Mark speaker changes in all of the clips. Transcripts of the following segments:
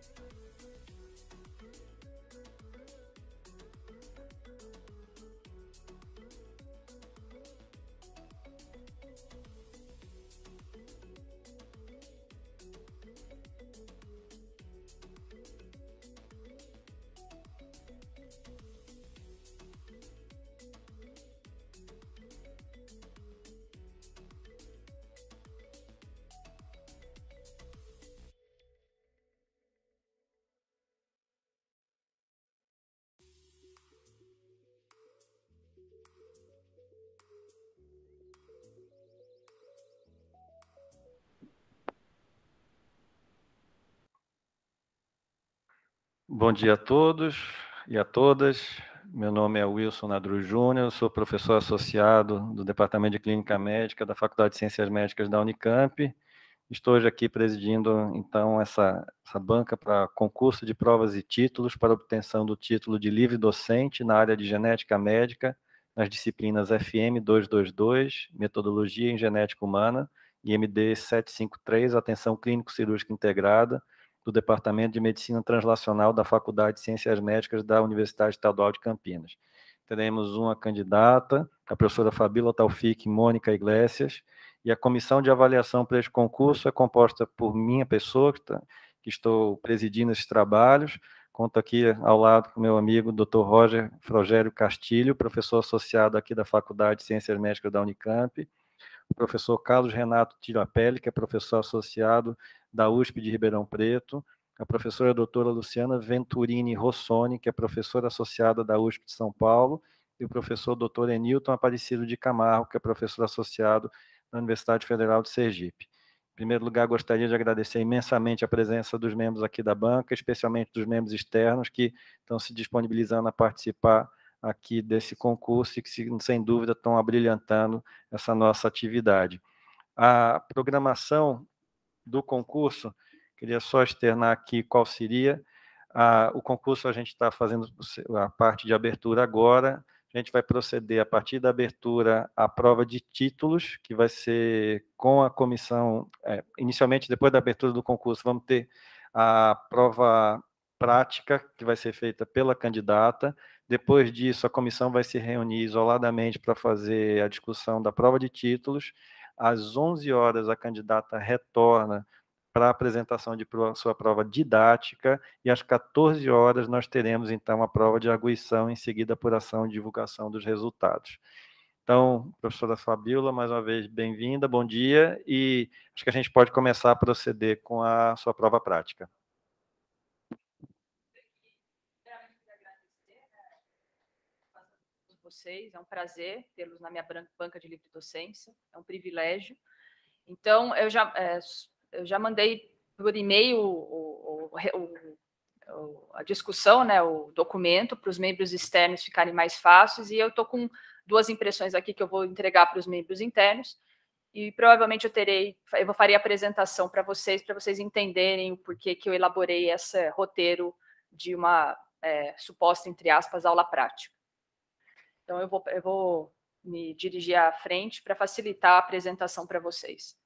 Speaker 1: Thank you.
Speaker 2: Bom dia a todos e a todas. Meu nome é Wilson Nadru Júnior, sou professor associado do Departamento de Clínica Médica da Faculdade de Ciências Médicas da Unicamp. Estou hoje aqui presidindo, então, essa, essa banca para concurso de provas e títulos para obtenção do título de livre docente na área de genética médica nas disciplinas FM 222, Metodologia em Genética Humana, e MD 753, Atenção Clínico-Cirúrgica Integrada, do Departamento de Medicina Translacional da Faculdade de Ciências Médicas da Universidade Estadual de Campinas. Teremos uma candidata, a professora Fabíola Taufik Mônica Iglesias, e a comissão de avaliação para este concurso é composta por minha pessoa, que, tá, que estou presidindo esses trabalhos, conto aqui ao lado com meu amigo Dr. Roger Frogério Castilho, professor associado aqui da Faculdade de Ciências Médicas da Unicamp, o professor Carlos Renato Tirapelli, que é professor associado da USP de Ribeirão Preto, a professora doutora Luciana Venturini Rossoni, que é professora associada da USP de São Paulo, e o professor doutor Enilton Aparecido de Camargo, que é professor associado da Universidade Federal de Sergipe. Em primeiro lugar, gostaria de agradecer imensamente a presença dos membros aqui da banca, especialmente dos membros externos que estão se disponibilizando a participar aqui desse concurso e que, sem dúvida, estão abrilhantando essa nossa atividade. A programação do concurso, queria só externar aqui qual seria. o concurso a gente está fazendo a parte de abertura agora. A gente vai proceder a partir da abertura à prova de títulos, que vai ser com a comissão. É, inicialmente, depois da abertura do concurso, vamos ter a prova prática, que vai ser feita pela candidata. Depois disso, a comissão vai se reunir isoladamente para fazer a discussão da prova de títulos. Às 11 horas, a candidata retorna para a apresentação de sua prova didática e às 14 horas nós teremos então a prova de arguição em seguida apuração e divulgação dos resultados. Então, professora Fabiola, mais uma vez bem-vinda, bom dia e acho que a gente pode começar a proceder com a sua prova prática.
Speaker 3: vocês. É um prazer tê-los na minha banca de livre docência, é um privilégio. Então, eu já, é, eu já mandei por e-mail o, o, o, a discussão, né, o documento, para os membros externos ficarem mais fáceis, e eu estou com duas impressões aqui que eu vou entregar para os membros internos, e provavelmente eu terei, eu farei a apresentação para vocês, para vocês entenderem o porquê que eu elaborei esse roteiro de uma é, suposta, entre aspas, aula prática. Então, eu vou, eu vou me dirigir à frente para facilitar a apresentação para vocês.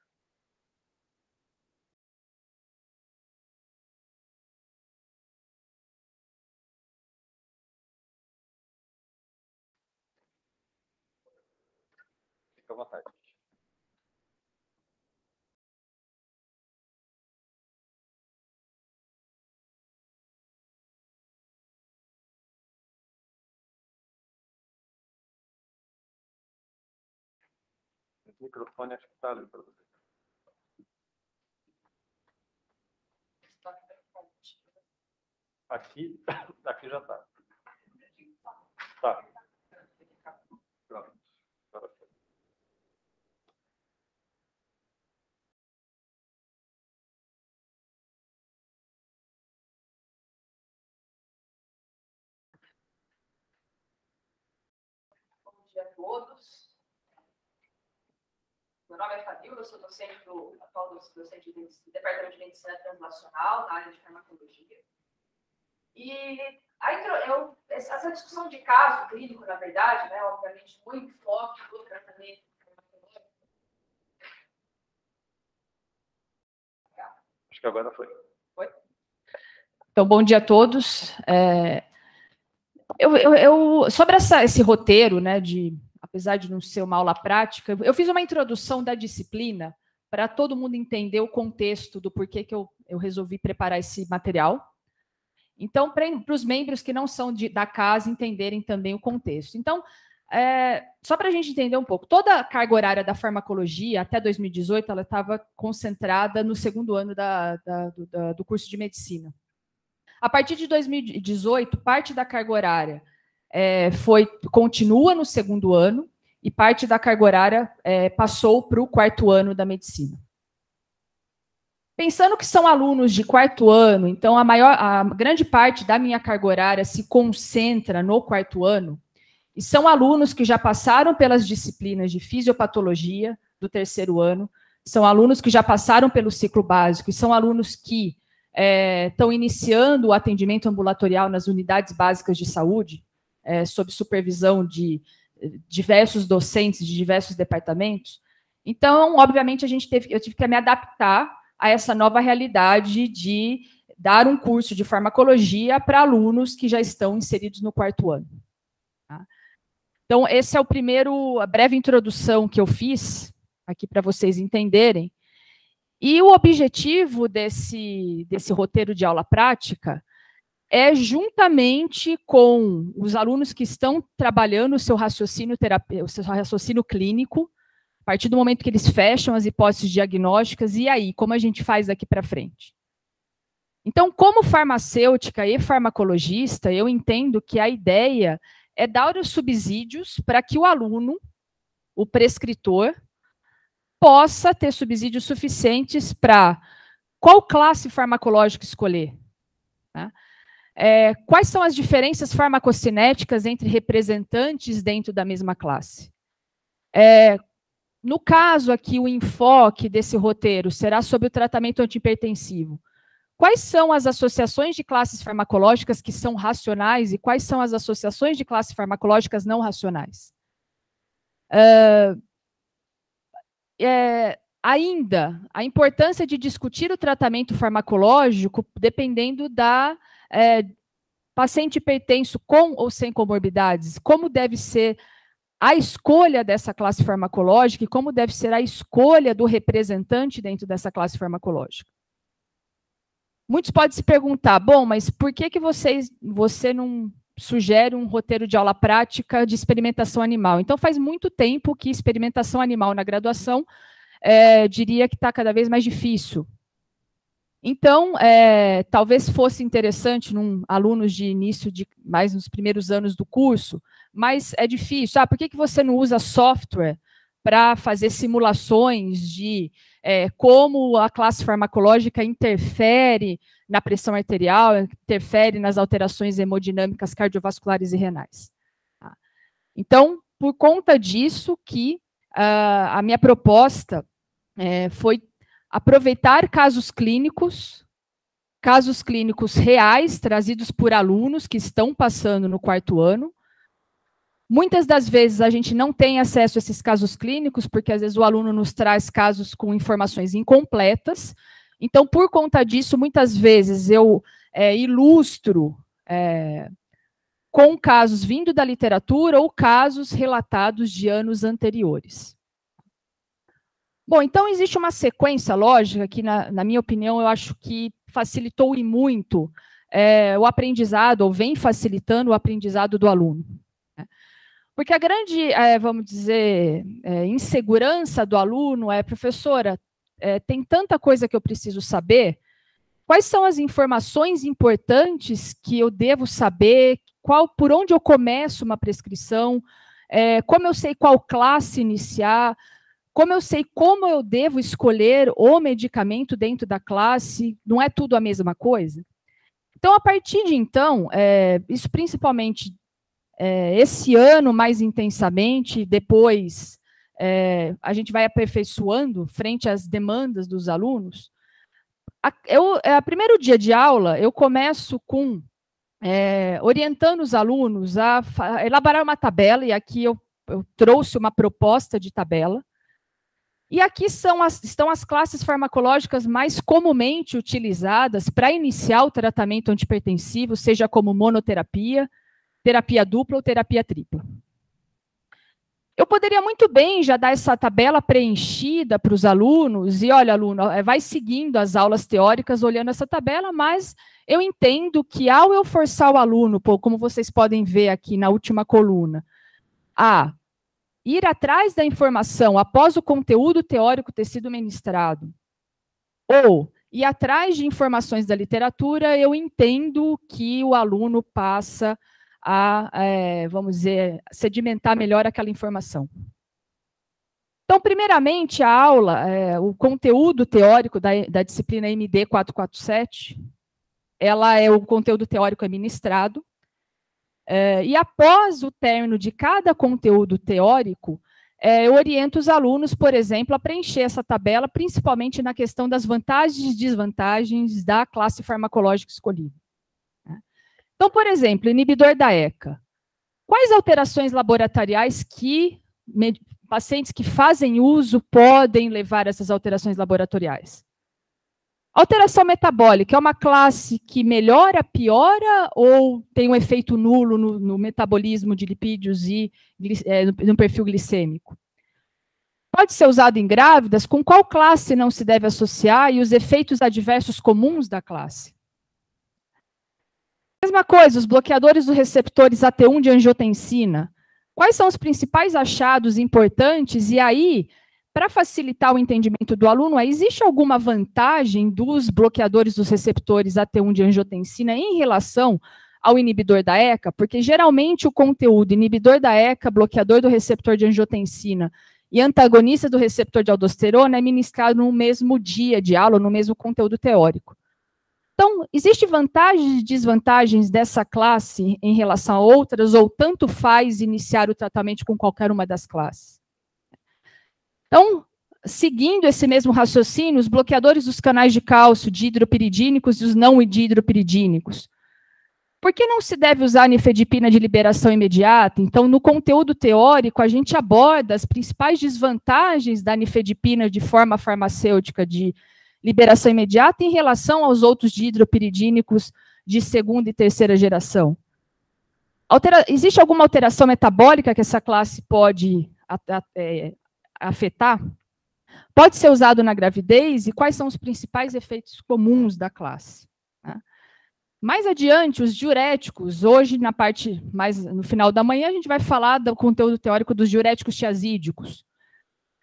Speaker 1: Fique à vontade. microfone acho é que está ali para você.
Speaker 2: Aqui, aqui já está. Tá. Pronto.
Speaker 3: Bom dia a todos nome é Fadil, eu sou docente do atual docente do Departamento de Medicina Translacional, na área de farmacologia. E aí eu, essa discussão de caso clínico, na verdade, né, obviamente, muito forte do tratamento
Speaker 4: Acho que agora foi. Foi?
Speaker 3: Então, bom dia a todos. É, eu, eu, eu, sobre essa, esse roteiro né, de apesar de não ser uma aula prática, eu fiz uma introdução da disciplina para todo mundo entender o contexto do porquê que eu, eu resolvi preparar esse material. Então, para os membros que não são de, da casa entenderem também o contexto. Então, é, só para a gente entender um pouco, toda a carga horária da farmacologia até 2018 ela estava concentrada no segundo ano da, da, do, da, do curso de medicina. A partir de 2018, parte da carga horária é, foi continua no segundo ano e parte da carga horária é, passou para o quarto ano da medicina. Pensando que são alunos de quarto ano, então a maior, a grande parte da minha carga horária se concentra no quarto ano, e são alunos que já passaram pelas disciplinas de fisiopatologia do terceiro ano, são alunos que já passaram pelo ciclo básico, e são alunos que estão é, iniciando o atendimento ambulatorial nas unidades básicas de saúde, é, sob supervisão de eh, diversos docentes de diversos departamentos. Então, obviamente, a gente teve, eu tive que me adaptar a essa nova realidade de dar um curso de farmacologia para alunos que já estão inseridos no quarto ano. Tá? Então, esse é o primeiro, a breve introdução que eu fiz aqui para vocês entenderem. E o objetivo desse, desse roteiro de aula prática é juntamente com os alunos que estão trabalhando o seu raciocínio terapêutico, o seu raciocínio clínico, a partir do momento que eles fecham as hipóteses diagnósticas, e aí, como a gente faz daqui para frente? Então, como farmacêutica e farmacologista, eu entendo que a ideia é dar os subsídios para que o aluno, o prescritor, possa ter subsídios suficientes para qual classe farmacológica escolher. Né? É, quais são as diferenças farmacocinéticas entre representantes dentro da mesma classe? É, no caso aqui, o enfoque desse roteiro será sobre o tratamento antipertensivo. Quais são as associações de classes farmacológicas que são racionais e quais são as associações de classes farmacológicas não racionais? Uh, é, ainda, a importância de discutir o tratamento farmacológico dependendo da é, paciente hipertenso com ou sem comorbidades, como deve ser a escolha dessa classe farmacológica e como deve ser a escolha do representante dentro dessa classe farmacológica. Muitos podem se perguntar, bom, mas por que, que vocês, você não sugere um roteiro de aula prática de experimentação animal? Então, faz muito tempo que experimentação animal na graduação, é, diria que está cada vez mais difícil. Então, é, talvez fosse interessante num alunos de início, de mais nos primeiros anos do curso, mas é difícil. Ah, por que, que você não usa software para fazer simulações de é, como a classe farmacológica interfere na pressão arterial, interfere nas alterações hemodinâmicas cardiovasculares e renais? Tá. Então, por conta disso que uh, a minha proposta é, foi aproveitar casos clínicos, casos clínicos reais trazidos por alunos que estão passando no quarto ano. Muitas das vezes a gente não tem acesso a esses casos clínicos, porque às vezes o aluno nos traz casos com informações incompletas. Então, por conta disso, muitas vezes eu é, ilustro é, com casos vindo da literatura ou casos relatados de anos anteriores. Bom, então existe uma sequência lógica que, na, na minha opinião, eu acho que facilitou e muito é, o aprendizado, ou vem facilitando o aprendizado do aluno. Né? Porque a grande, é, vamos dizer, é, insegurança do aluno é, professora, é, tem tanta coisa que eu preciso saber, quais são as informações importantes que eu devo saber, qual, por onde eu começo uma prescrição, é, como eu sei qual classe iniciar, como eu sei como eu devo escolher o medicamento dentro da classe, não é tudo a mesma coisa? Então, a partir de então, é, isso principalmente é, esse ano mais intensamente, depois é, a gente vai aperfeiçoando frente às demandas dos alunos. A, eu, a é, primeiro dia de aula, eu começo com é, orientando os alunos a, a, elaborar uma tabela, e aqui eu, eu trouxe uma proposta de tabela, e aqui as, estão as classes farmacológicas mais comumente utilizadas para iniciar o tratamento antipertensivo, seja como monoterapia, terapia dupla ou terapia tripla. Eu poderia muito bem já dar essa tabela preenchida para os alunos, e olha, aluno, é, vai seguindo as aulas teóricas olhando essa tabela, mas eu entendo que ao eu forçar o aluno, como vocês podem ver aqui na última coluna, a ir atrás da informação após o conteúdo teórico ter sido ministrado, ou ir atrás de informações da literatura, eu entendo que o aluno passa a, é, vamos dizer, sedimentar melhor aquela informação. Então, primeiramente, a aula, é, o conteúdo teórico da, da disciplina MD 447, ela é o conteúdo teórico é ministrado, eh, e após o término de cada conteúdo teórico, eh, eu oriento os alunos, por exemplo, a preencher essa tabela, principalmente na questão das vantagens e desvantagens da classe farmacológica escolhida. Né? Então, por exemplo, inibidor da ECA. Quais alterações laboratoriais que pacientes que fazem uso podem levar a essas alterações laboratoriais? Alteração metabólica é uma classe que melhora, piora ou tem um efeito nulo no, no metabolismo de lipídios e é, no, no perfil glicêmico? Pode ser usado em grávidas? Com qual classe não se deve associar e os efeitos adversos comuns da classe? Mesma coisa, os bloqueadores dos receptores AT1 de angiotensina. Quais são os principais achados importantes? E aí, para facilitar o entendimento do aluno, existe alguma vantagem dos bloqueadores dos receptores AT1 de angiotensina em relação ao inibidor da ECA? Porque geralmente o conteúdo inibidor da ECA, bloqueador do receptor de angiotensina e antagonista do receptor de aldosterona é ministrado no mesmo dia de aula, no mesmo conteúdo teórico. Então, existe vantagens e desvantagens dessa classe em relação a outras, ou tanto faz iniciar o tratamento com qualquer uma das classes? Então, seguindo esse mesmo raciocínio, os bloqueadores dos canais de cálcio, de hidropiridínicos e os não dihidropiridínicos. Por que não se deve usar a nifedipina de liberação imediata? Então, no conteúdo teórico, a gente aborda as principais desvantagens da nifedipina de forma farmacêutica de liberação imediata em relação aos outros hidropiridínicos de segunda e terceira geração. Altera existe alguma alteração metabólica que essa classe pode é, afetar, pode ser usado na gravidez e quais são os principais efeitos comuns da classe. Né? Mais adiante, os diuréticos, hoje na parte mais no final da manhã, a gente vai falar do conteúdo teórico dos diuréticos tiazídicos.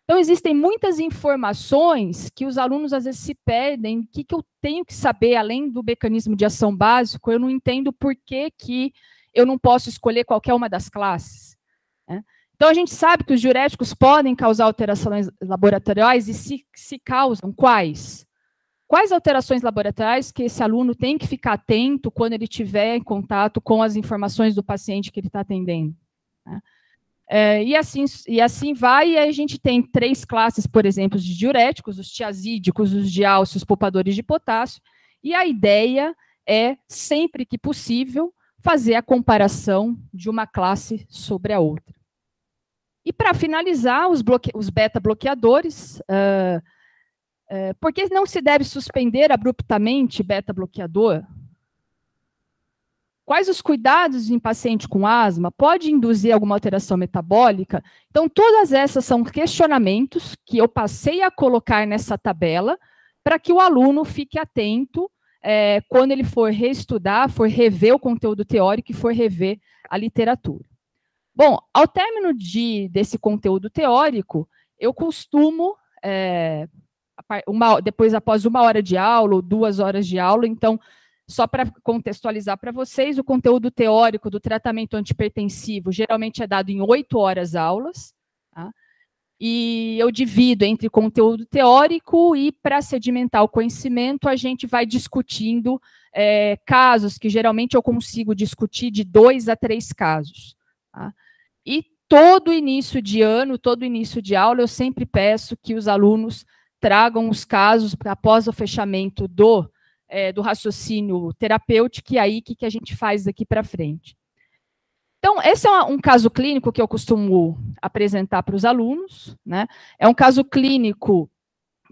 Speaker 3: Então, existem muitas informações que os alunos às vezes se perdem. o que, que eu tenho que saber além do mecanismo de ação básico, eu não entendo por que, que eu não posso escolher qualquer uma das classes. Né? Então, a gente sabe que os diuréticos podem causar alterações laboratoriais e se, se causam, quais? Quais alterações laboratoriais que esse aluno tem que ficar atento quando ele tiver em contato com as informações do paciente que ele está atendendo? Né? É, e, assim, e assim vai, e a gente tem três classes, por exemplo, de diuréticos, os tiazídicos, os diálcios, poupadores de potássio, e a ideia é, sempre que possível, fazer a comparação de uma classe sobre a outra. E para finalizar, os, os beta-bloqueadores, uh, ah, uh, ah, por que não se deve suspender abruptamente beta-bloqueador? Quais os cuidados em paciente com asma? Pode induzir alguma alteração metabólica? Então, todas essas são questionamentos que eu passei a colocar nessa tabela para que o aluno fique atento é, quando ele for reestudar, for rever o conteúdo teórico e for rever a literatura. Bom, ao término de, desse conteúdo teórico, eu costumo, é, uma, depois após uma hora de aula ou duas horas de aula, então, só para contextualizar para vocês, o conteúdo teórico do tratamento antipertensivo geralmente é dado em oito horas aulas, tá? e eu divido entre conteúdo teórico e para sedimentar o conhecimento, a gente vai discutindo é, casos, que geralmente eu consigo discutir de dois a três casos. Tá? E todo início de ano, todo início de aula, eu sempre peço que os alunos tragam os casos após o fechamento do, é, do raciocínio terapêutico, e aí o que, que a gente faz daqui para frente. Então, esse é um caso clínico que eu costumo apresentar para os alunos. Né? É um caso clínico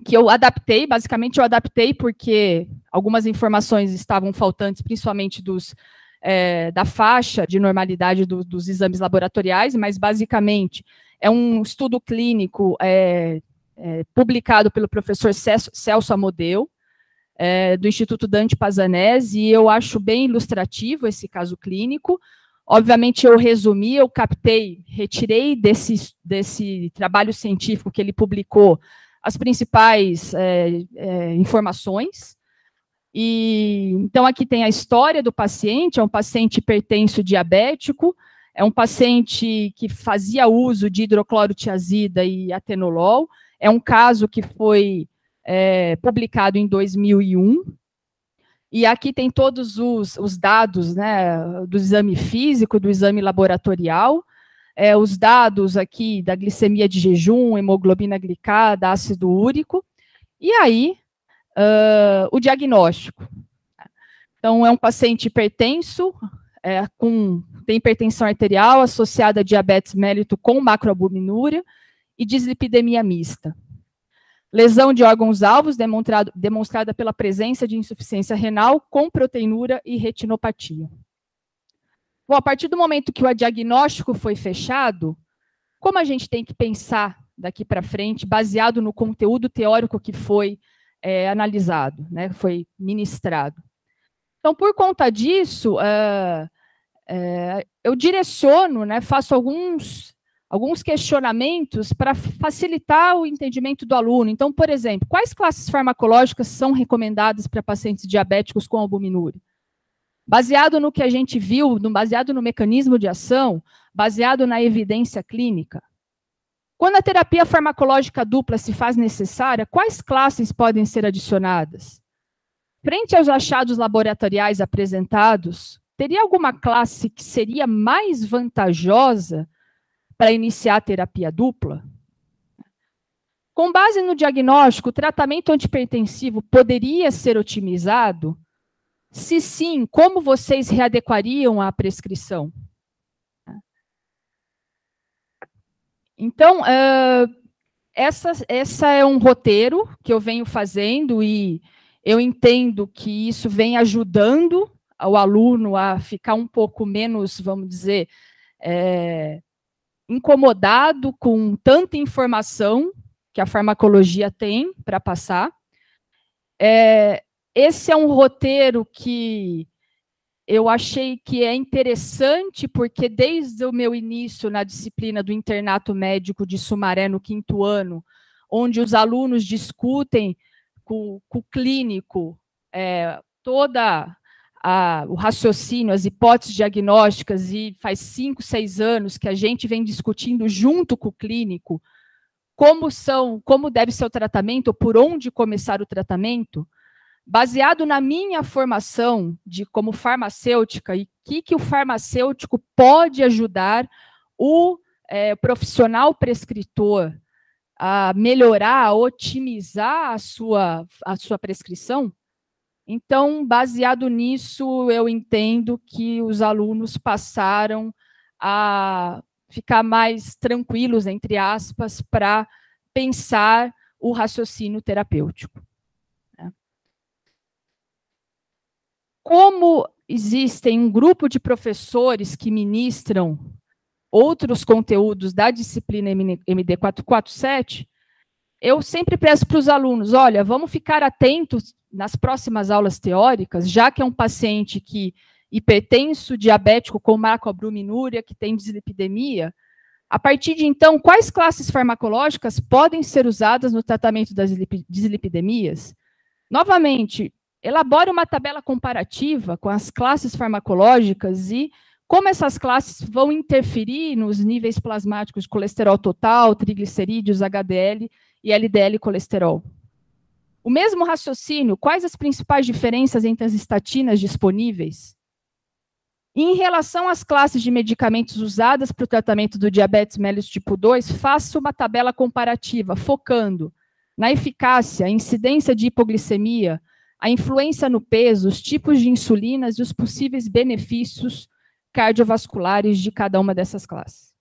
Speaker 3: que eu adaptei, basicamente eu adaptei porque algumas informações estavam faltantes, principalmente dos é, da faixa de normalidade do, dos exames laboratoriais, mas basicamente é um estudo clínico é, é, publicado pelo professor Celso Amodeu, é, do Instituto Dante Pazanese, e eu acho bem ilustrativo esse caso clínico. Obviamente, eu resumi, eu captei, retirei desse, desse trabalho científico que ele publicou as principais é, é, informações, e então aqui tem a história do paciente, é um paciente hipertenso diabético, é um paciente que fazia uso de hidroclorotiazida e atenolol, é um caso que foi é, publicado em 2001. E aqui tem todos os, os dados né, do exame físico, do exame laboratorial, é, os dados aqui da glicemia de jejum, hemoglobina glicada, ácido úrico. E aí, uh, o diagnóstico. Então, é um paciente hipertenso, é, com, tem hipertensão arterial associada a diabetes mellitus com macroalbuminúria e dislipidemia mista. Lesão de órgãos-alvos demonstrada pela presença de insuficiência renal com proteinúria e retinopatia. Bom, a partir do momento que o diagnóstico foi fechado, como a gente tem que pensar daqui para frente, baseado no conteúdo teórico que foi é, analisado, né, foi ministrado. Então, por conta disso, ah, é, eu direciono, né, faço alguns, alguns questionamentos para facilitar o entendimento do aluno. Então, por exemplo, quais classes farmacológicas são recomendadas para pacientes diabéticos com albuminúria? Baseado no que a gente viu, baseado no mecanismo de ação, baseado na evidência clínica. Quando a terapia farmacológica dupla se faz necessária, quais classes podem ser adicionadas? Frente aos achados laboratoriais apresentados, teria alguma classe que seria mais vantajosa para iniciar a terapia dupla? Com base no diagnóstico, o tratamento antipertensivo poderia ser otimizado? Se sim, como vocês readequariam a prescrição? Então, uh, essa, essa é um roteiro que eu venho fazendo e eu entendo que isso vem ajudando o aluno a ficar um pouco menos, vamos dizer, é, incomodado com tanta informação que a farmacologia tem para passar. É, esse é um roteiro que eu achei que é interessante porque desde o meu início na disciplina do internato médico de Sumaré no quinto ano, onde os alunos discutem com, com o clínico é, toda a, o raciocínio, as hipóteses diagnósticas e faz cinco, seis anos que a gente vem discutindo junto com o clínico como são, como deve ser o tratamento, por onde começar o tratamento baseado na minha formação de como farmacêutica e que que o farmacêutico pode ajudar o é, profissional prescritor a melhorar, a otimizar a sua, a sua prescrição. Então, baseado nisso, eu entendo que os alunos passaram a ficar mais tranquilos, entre aspas, para pensar o raciocínio terapêutico. como existem um grupo de professores que ministram outros conteúdos da disciplina MD 447, eu sempre peço para os alunos, olha, vamos ficar atentos nas próximas aulas teóricas, já que é um paciente que hipertenso, diabético com macroalbuminúria, que tem dislipidemia, a partir de então, quais classes farmacológicas podem ser usadas no tratamento das dislipidemias? Novamente, Elabore uma tabela comparativa com as classes farmacológicas e como essas classes vão interferir nos níveis plasmáticos de colesterol total, triglicerídeos, HDL e LDL colesterol. O mesmo raciocínio, quais as principais diferenças entre as estatinas disponíveis? em relação às classes de medicamentos usadas para o tratamento do diabetes mellitus tipo 2, faça uma tabela comparativa, focando na eficácia, incidência de hipoglicemia, a influência no peso, os tipos de insulinas e os possíveis benefícios cardiovasculares de cada uma dessas classes.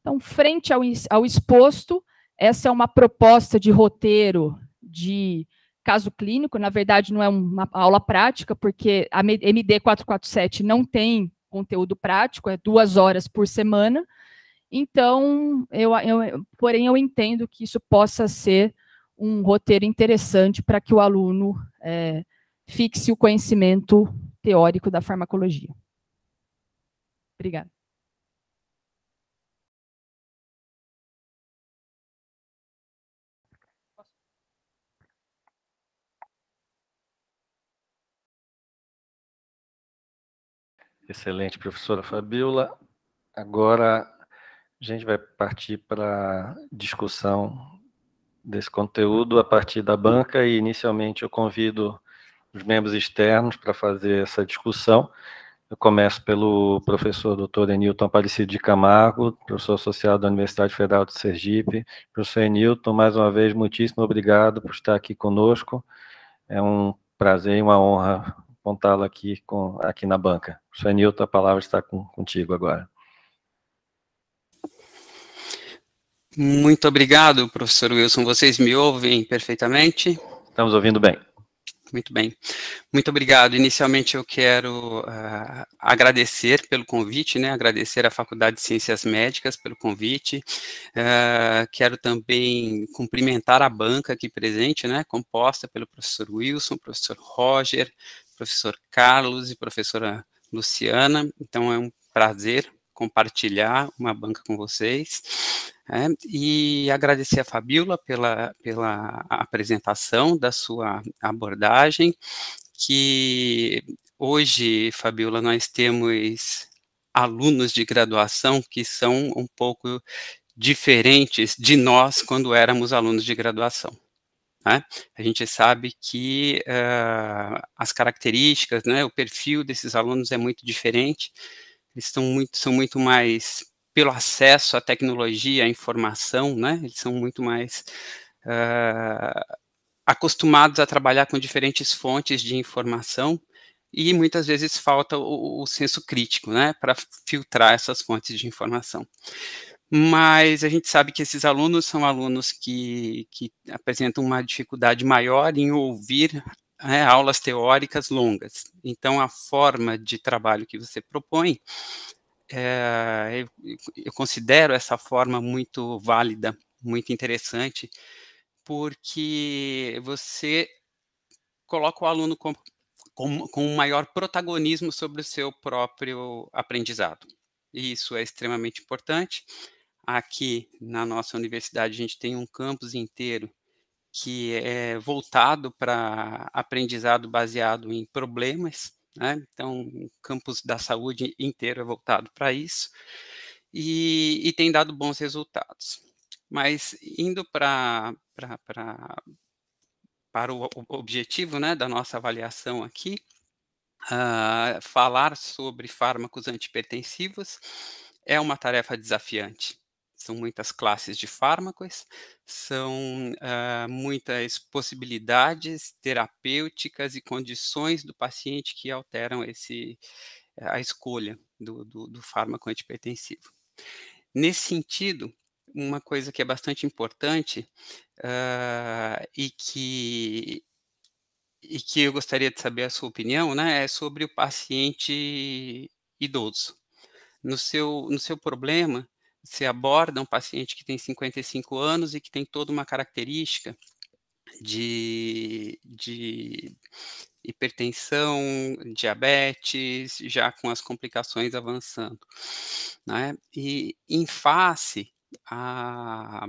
Speaker 3: Então, frente ao, ao exposto, essa é uma proposta de roteiro de caso clínico, na verdade não é uma aula prática, porque a MD 447 não tem conteúdo prático, é duas horas por semana, então, eu, eu, porém, eu entendo que isso possa ser um roteiro interessante para que o aluno é, fixe o conhecimento teórico da farmacologia. Obrigada.
Speaker 1: Excelente, professora Fabiola. Agora a gente
Speaker 2: vai partir para a discussão desse conteúdo a partir da banca e inicialmente eu convido os membros externos para fazer essa discussão. Eu começo pelo professor Dr. Enilton Aparecido de Camargo, professor associado da Universidade Federal de Sergipe. Professor Enilton, mais uma vez, muitíssimo obrigado por estar aqui conosco. É um prazer e uma honra apontá-lo aqui, com, aqui na banca. Professor Enilton, a palavra está com, contigo agora.
Speaker 5: Muito obrigado, professor Wilson. Vocês me ouvem perfeitamente? Estamos ouvindo bem. Muito bem. Muito obrigado. Inicialmente eu quero uh, agradecer pelo convite, né? Agradecer à Faculdade de Ciências Médicas pelo convite. Uh, quero também cumprimentar a banca aqui presente, né? Composta pelo professor Wilson, professor Roger, professor Carlos e professora Luciana. Então é um prazer compartilhar uma banca com vocês. É, e agradecer a Fabíola pela, pela apresentação da sua abordagem, que hoje, Fabíola, nós temos alunos de graduação que são um pouco diferentes de nós quando éramos alunos de graduação. Né? A gente sabe que uh, as características, né, o perfil desses alunos é muito diferente, eles estão muito, são muito mais pelo acesso à tecnologia, à informação, né? Eles são muito mais uh, acostumados a trabalhar com diferentes fontes de informação e muitas vezes falta o, o senso crítico, né? Para filtrar essas fontes de informação. Mas a gente sabe que esses alunos são alunos que, que apresentam uma dificuldade maior em ouvir né, aulas teóricas longas. Então, a forma de trabalho que você propõe é, eu, eu considero essa forma muito válida, muito interessante, porque você coloca o aluno com, com, com um maior protagonismo sobre o seu próprio aprendizado. E isso é extremamente importante. Aqui na nossa universidade, a gente tem um campus inteiro que é voltado para aprendizado baseado em problemas. Né? Então, o campus da saúde inteiro é voltado para isso e, e, tem dado bons resultados. Mas indo para para o objetivo né, da nossa avaliação aqui, uh, falar sobre fármacos antipertensivos é uma tarefa desafiante são muitas classes de fármacos, são uh, muitas possibilidades terapêuticas e condições do paciente que alteram esse, a escolha do, do, do fármaco antipertensivo. Nesse sentido, uma coisa que é bastante importante uh, e que e que eu gostaria de saber a sua opinião, né, é sobre o paciente idoso. No seu, no seu problema, você aborda um paciente que tem 55 anos e que tem toda uma característica de, de hipertensão, diabetes, já com as complicações avançando. Né? E em face a,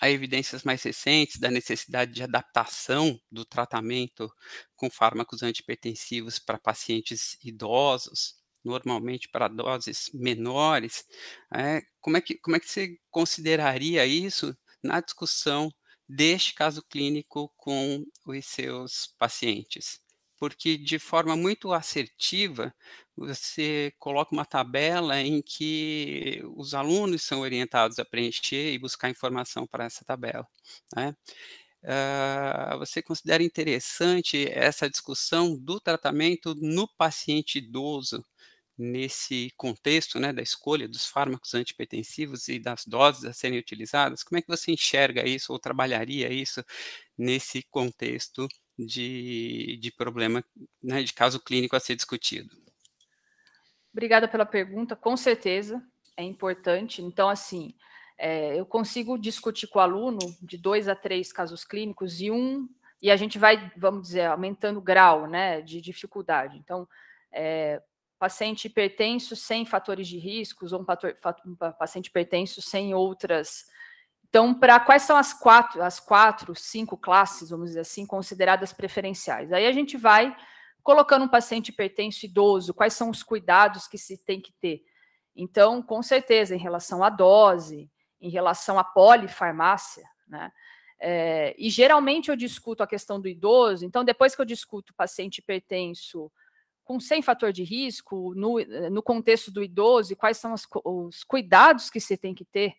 Speaker 5: a evidências mais recentes da necessidade de adaptação do tratamento com fármacos antipertensivos para pacientes idosos, normalmente para doses menores. É, como, é que, como é que você consideraria isso na discussão deste caso clínico com os seus pacientes? Porque, de forma muito assertiva, você coloca uma tabela em que os alunos são orientados a preencher e buscar informação para essa tabela. Né? Uh, você considera interessante essa discussão do tratamento no paciente idoso, nesse contexto né, da escolha dos fármacos antipertensivos e das doses a serem utilizadas, como é que você enxerga isso ou trabalharia isso nesse contexto de, de problema, né, de caso clínico a ser discutido?
Speaker 3: Obrigada pela pergunta, com certeza é importante. Então, assim, é, eu consigo discutir com o aluno de dois a três casos clínicos e um, e a gente vai, vamos dizer, aumentando o grau né, de dificuldade. Então, é, paciente hipertenso sem fatores de riscos ou um, fator, um paciente hipertenso sem outras. Então, para quais são as quatro, as quatro, cinco classes, vamos dizer assim, consideradas preferenciais? Aí a gente vai colocando um paciente hipertenso idoso, quais são os cuidados que se tem que ter? Então, com certeza, em relação à dose, em relação à polifarmácia, né? É, e geralmente eu discuto a questão do idoso, então depois que eu discuto paciente hipertenso com sem fator de risco, no, eh, no contexto do idoso, e quais são os cuidados que você tem que ter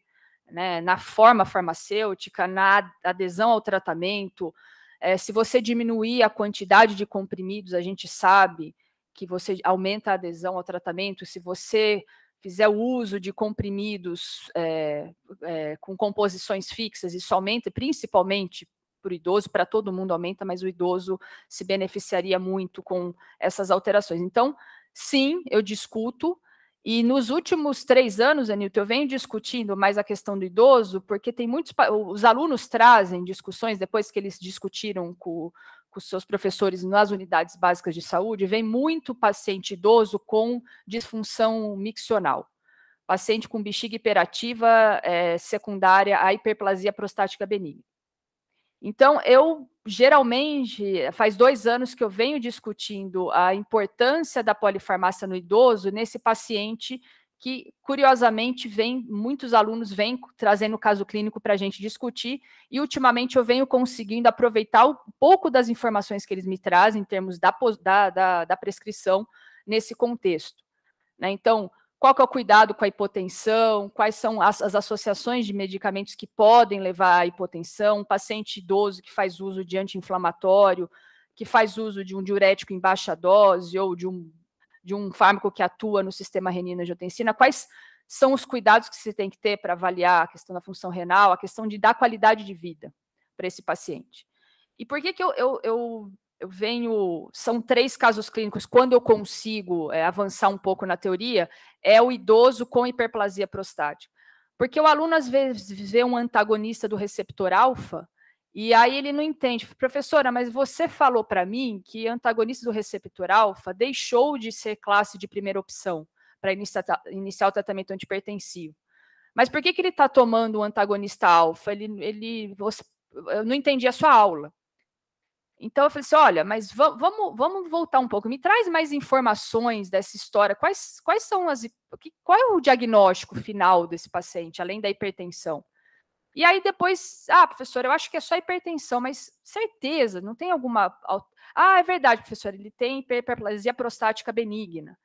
Speaker 3: né, na forma farmacêutica, na adesão ao tratamento. É, se você diminuir a quantidade de comprimidos, a gente sabe que você aumenta a adesão ao tratamento. Se você fizer o uso de comprimidos é, é, com composições fixas, isso aumenta, principalmente para o idoso, para todo mundo aumenta, mas o idoso se beneficiaria muito com essas alterações. Então, sim, eu discuto. E nos últimos três anos, Anilton, eu venho discutindo mais a questão do idoso, porque tem muitos. Os alunos trazem discussões, depois que eles discutiram com, com seus professores nas unidades básicas de saúde, vem muito paciente idoso com disfunção miccional paciente com bexiga hiperativa é, secundária à hiperplasia prostática benigna. Então, eu geralmente, faz dois anos que eu venho discutindo a importância da polifarmácia no idoso, nesse paciente que, curiosamente, vem, muitos alunos vêm trazendo o caso clínico para a gente discutir, e ultimamente eu venho conseguindo aproveitar um pouco das informações que eles me trazem em termos da, da, da, da prescrição nesse contexto. Né? Então, qual que é o cuidado com a hipotensão, quais são as, as, associações de medicamentos que podem levar à hipotensão, um paciente idoso que faz uso de anti-inflamatório, que faz uso de um diurético em baixa dose ou de um, de um fármaco que atua no sistema renina-angiotensina, quais são os cuidados que se tem que ter para avaliar a questão da função renal, a questão de dar qualidade de vida para esse paciente. E por que, que eu, eu, eu eu venho. São três casos clínicos. Quando eu consigo é, avançar um pouco na teoria, é o idoso com hiperplasia prostática. Porque o aluno, às vezes, vê um antagonista do receptor alfa, e aí ele não entende. Professora, mas você falou para mim que antagonista do receptor alfa deixou de ser classe de primeira opção para iniciar, iniciar o tratamento antipertensivo. Mas por que, que ele está tomando o antagonista alfa? Ele, ele, você, eu não entendi a sua aula. Então eu falei assim: olha, mas vamos, vamos voltar um pouco. Me traz mais informações dessa história. Quais, quais são as. Qual é o diagnóstico final desse paciente, além da hipertensão? E aí depois, ah, professor, eu acho que é só hipertensão, mas certeza, não tem alguma. Ah, é verdade, professor, ele tem hiperplasia prostática benigna.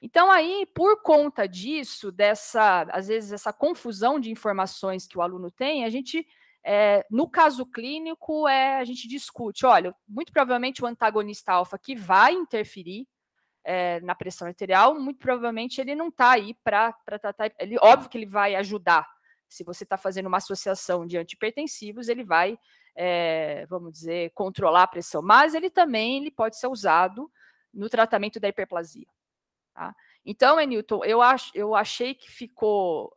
Speaker 3: Então, aí, por conta disso, dessa, às vezes, essa confusão de informações que o aluno tem, a gente é, no caso clínico, é, a gente discute, olha, muito provavelmente o antagonista alfa que vai interferir é, na pressão arterial, muito provavelmente ele não está aí para tratar. Ele, óbvio que ele vai ajudar. Se você está fazendo uma associação de antipertensivos, ele vai, é, vamos dizer, controlar a pressão, mas ele também ele pode ser usado no tratamento da hiperplasia. Tá? Então, Enilton, eu, ach, eu achei que ficou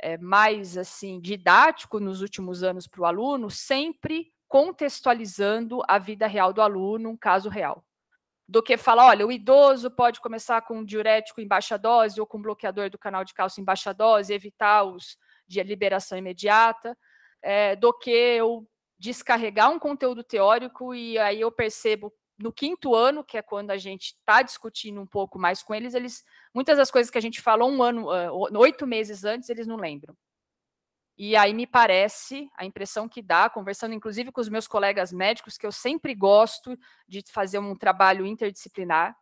Speaker 3: é, mais assim didático nos últimos anos para o aluno, sempre contextualizando a vida real do aluno, um caso real. Do que falar, olha, o idoso pode começar com um diurético em baixa dose ou com bloqueador do canal de cálcio em baixa dose, evitar os de liberação imediata, é, do que eu descarregar um conteúdo teórico e aí eu percebo no quinto ano, que é quando a gente está discutindo um pouco mais com eles, eles muitas das coisas que a gente falou um ano, uh, oito meses antes, eles não lembram. E aí me parece, a impressão que dá, conversando inclusive com os meus colegas médicos, que eu sempre gosto de fazer um trabalho interdisciplinar.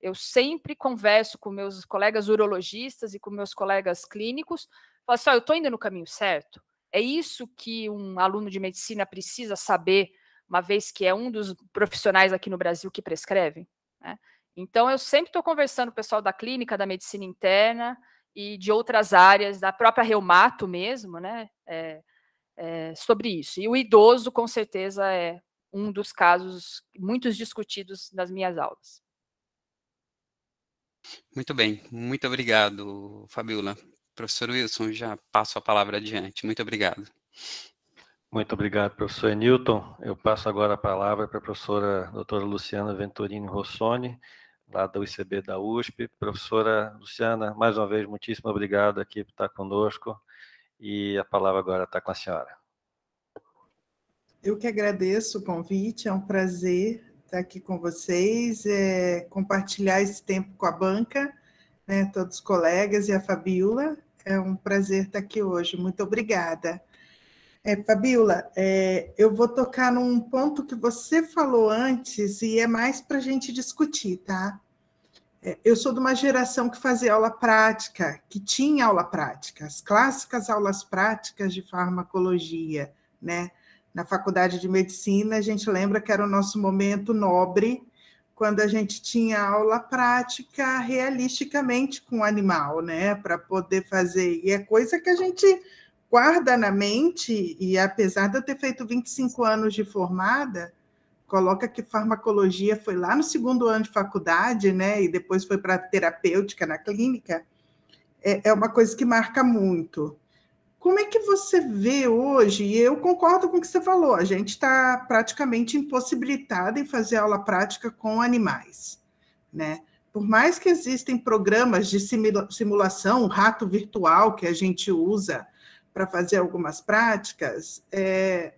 Speaker 3: Eu sempre converso com meus colegas urologistas e com meus colegas clínicos. Falo assim, oh, eu estou indo no caminho certo? É isso que um aluno de medicina precisa saber uma vez que é um dos profissionais aqui no Brasil que prescreve. Né? Então, eu sempre estou conversando com o pessoal da clínica, da medicina interna e de outras áreas, da própria reumato mesmo, né? É, é, sobre isso. E o idoso, com certeza, é um dos casos muito discutidos nas minhas aulas.
Speaker 5: Muito bem, muito obrigado, Fabiola. Professor Wilson, já passo a palavra adiante. Muito obrigado.
Speaker 2: Muito obrigado, professor Newton. Eu passo agora a palavra para a professora doutora Luciana Venturini Rossoni, lá da UCB da USP. Professora Luciana, mais uma vez, muitíssimo obrigado aqui por estar conosco e a palavra agora está com a senhora.
Speaker 6: Eu que agradeço o convite, é um prazer estar aqui com vocês, é, compartilhar esse tempo com a banca, né, todos os colegas e a Fabiola. É um prazer estar aqui hoje. Muito obrigada. É, Fabiola, é, eu vou tocar num ponto que você falou antes e é mais para a gente discutir, tá? É, eu sou de uma geração que fazia aula prática, que tinha aula prática, as clássicas aulas práticas de farmacologia, né? Na faculdade de medicina, a gente lembra que era o nosso momento nobre, quando a gente tinha aula prática realisticamente com o animal, né? Para poder fazer. E é coisa que a gente guarda na mente, e apesar de eu ter feito 25 anos de formada, coloca que farmacologia foi lá no segundo ano de faculdade, né? E depois foi para terapêutica na clínica. É, é uma coisa que marca muito. Como é que você vê hoje? E eu concordo com o que você falou. A gente está praticamente impossibilitado em fazer aula prática com animais, né? Por mais que existem programas de simulação, rato virtual que a gente usa para fazer algumas práticas, é,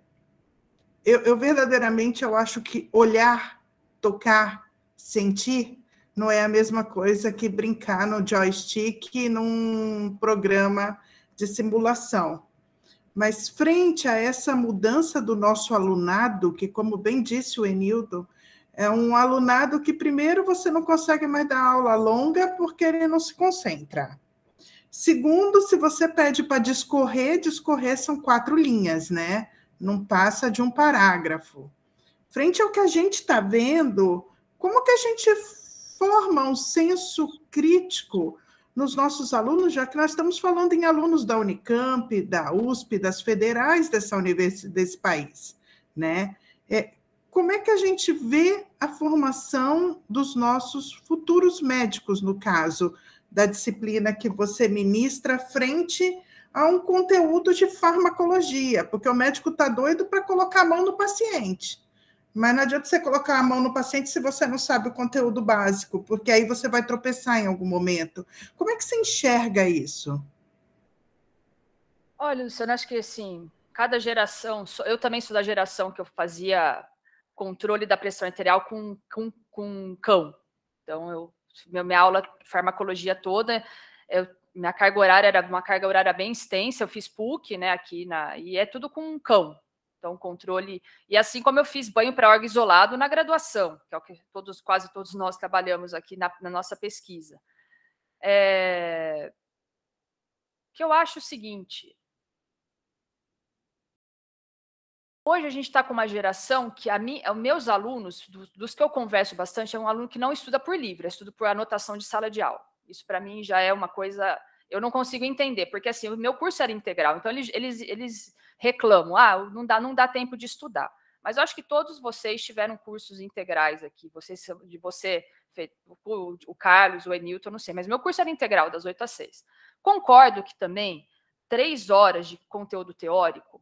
Speaker 6: eu, eu, verdadeiramente eu acho que olhar, tocar, sentir não é a mesma coisa que brincar no joystick num programa de simulação. Mas frente a essa mudança do nosso alunado, que como bem disse o Enildo, é um alunado que primeiro você não consegue mais dar aula longa porque ele não se concentra. Segundo, se você pede para discorrer, discorrer são quatro linhas, né? Não passa de um parágrafo. Frente ao que a gente está vendo, como que a gente forma um senso crítico nos nossos alunos, já que nós estamos falando em alunos da Unicamp, da USP, das federais dessa universidade, desse país, né? É, como é que a gente vê a formação dos nossos futuros médicos, no caso? da disciplina que você ministra frente a um conteúdo de farmacologia, porque o médico está doido para colocar a mão no paciente. Mas não adianta você colocar a mão no paciente se você não sabe o conteúdo básico, porque aí você vai tropeçar em algum momento. Como é que você enxerga isso?
Speaker 3: Olha, Luciana, acho que assim, cada geração, eu também sou da geração que eu fazia controle da pressão arterial com, com, com cão. Então eu minha aula de farmacologia toda, eu, minha carga horária era uma carga horária bem extensa, eu fiz PUC, né, aqui na, e é tudo com um cão. Então, controle. E assim como eu fiz banho para órgão isolado na graduação, que é o que todos, quase todos nós trabalhamos aqui na, na nossa pesquisa. É... Que eu acho o seguinte: Hoje a gente está com uma geração que a mim, eh, meus alunos, dos que eu converso bastante, é um aluno que não estuda por livro, estuda por anotação de sala de aula. Isso para mim já é uma coisa eu não consigo entender, porque assim, o meu curso era integral, então eles, eles, eles reclamam, ah, não dá, não dá tempo de estudar. Mas eu acho que todos vocês tiveram cursos integrais aqui, vocês, de você, o, o Carlos, o Enilton, não sei, mas meu curso era integral, das 8 às 6. Concordo que também três horas de conteúdo teórico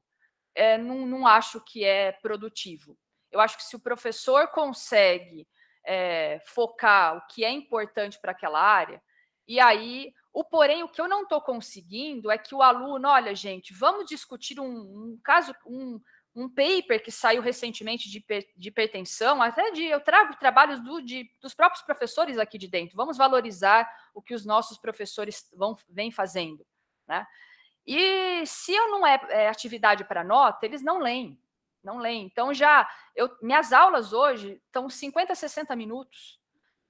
Speaker 3: é, não, não acho que é produtivo. Eu acho que se o professor consegue é, focar o que é importante para aquela área, e aí, o porém, o que eu não estou conseguindo é que o aluno, olha, gente, vamos discutir um, um caso, um, um paper que saiu recentemente de, de hipertensão, até de eu trago trabalhos do, de, dos próprios professores aqui de dentro. Vamos valorizar o que os nossos professores vão vêm fazendo, né? E se eu não é, é atividade para nota, eles não leem, não leem. Então já eu, minhas aulas hoje estão 50, 60 minutos.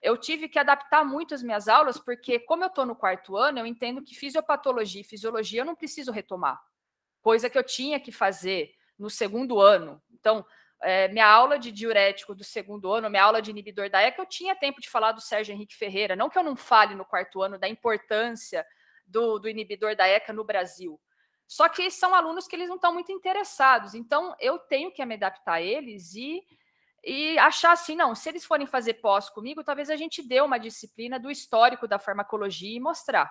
Speaker 3: Eu tive que adaptar muito as minhas aulas, porque como eu estou no quarto ano, eu entendo que fisiopatologia e fisiologia eu não preciso retomar, coisa que eu tinha que fazer no segundo ano. Então, é, minha aula de diurético do segundo ano, minha aula de inibidor da ECA, eu tinha tempo de falar do Sérgio Henrique Ferreira. Não que eu não fale no quarto ano da importância do, do inibidor da ECA no Brasil. Só que são alunos que eles não estão muito interessados. Então, eu tenho que me adaptar a eles e, e achar assim, não, se eles forem fazer pós comigo, talvez a gente dê uma disciplina do histórico da farmacologia e mostrar.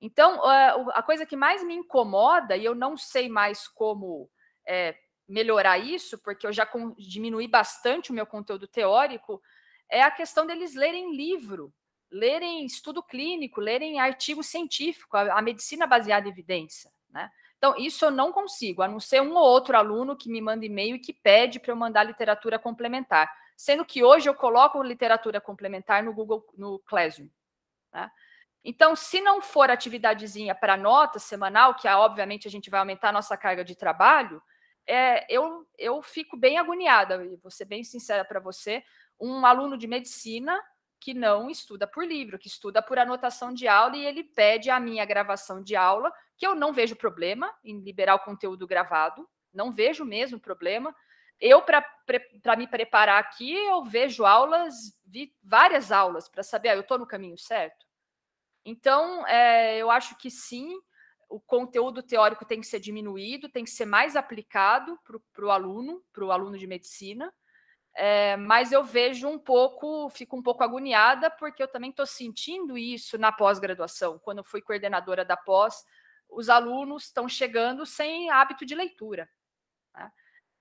Speaker 3: Então, a coisa que mais me incomoda, e eu não sei mais como é, melhorar isso, porque eu já diminuí bastante o meu conteúdo teórico, é a questão deles lerem livro lerem estudo clínico, lerem artigo científico, a, a medicina baseada em evidência, né? Então, isso eu não consigo, a não ser um ou outro aluno que me manda e-mail e que pede para eu mandar literatura complementar. Sendo que hoje eu coloco literatura complementar no Google, no Classroom. Né? Então, se não for atividadezinha para nota semanal, que é, obviamente a gente vai aumentar a nossa carga de trabalho, é, eu, eu fico bem agoniada, vou ser bem sincera para você. Um aluno de medicina que não estuda por livro, que estuda por anotação de aula e ele pede a minha gravação de aula, que eu não vejo problema em liberar o conteúdo gravado, não vejo mesmo problema. Eu, para me preparar aqui, eu vejo aulas, vi várias aulas para saber, ah, eu estou no caminho certo. Então, é, eu acho que sim, o conteúdo teórico tem que ser diminuído, tem que ser mais aplicado para o aluno, para o aluno de medicina, é, mas eu vejo um pouco, fico um pouco agoniada, porque eu também estou sentindo isso na pós-graduação. Quando eu fui coordenadora da pós, os alunos estão chegando sem hábito de leitura. Né?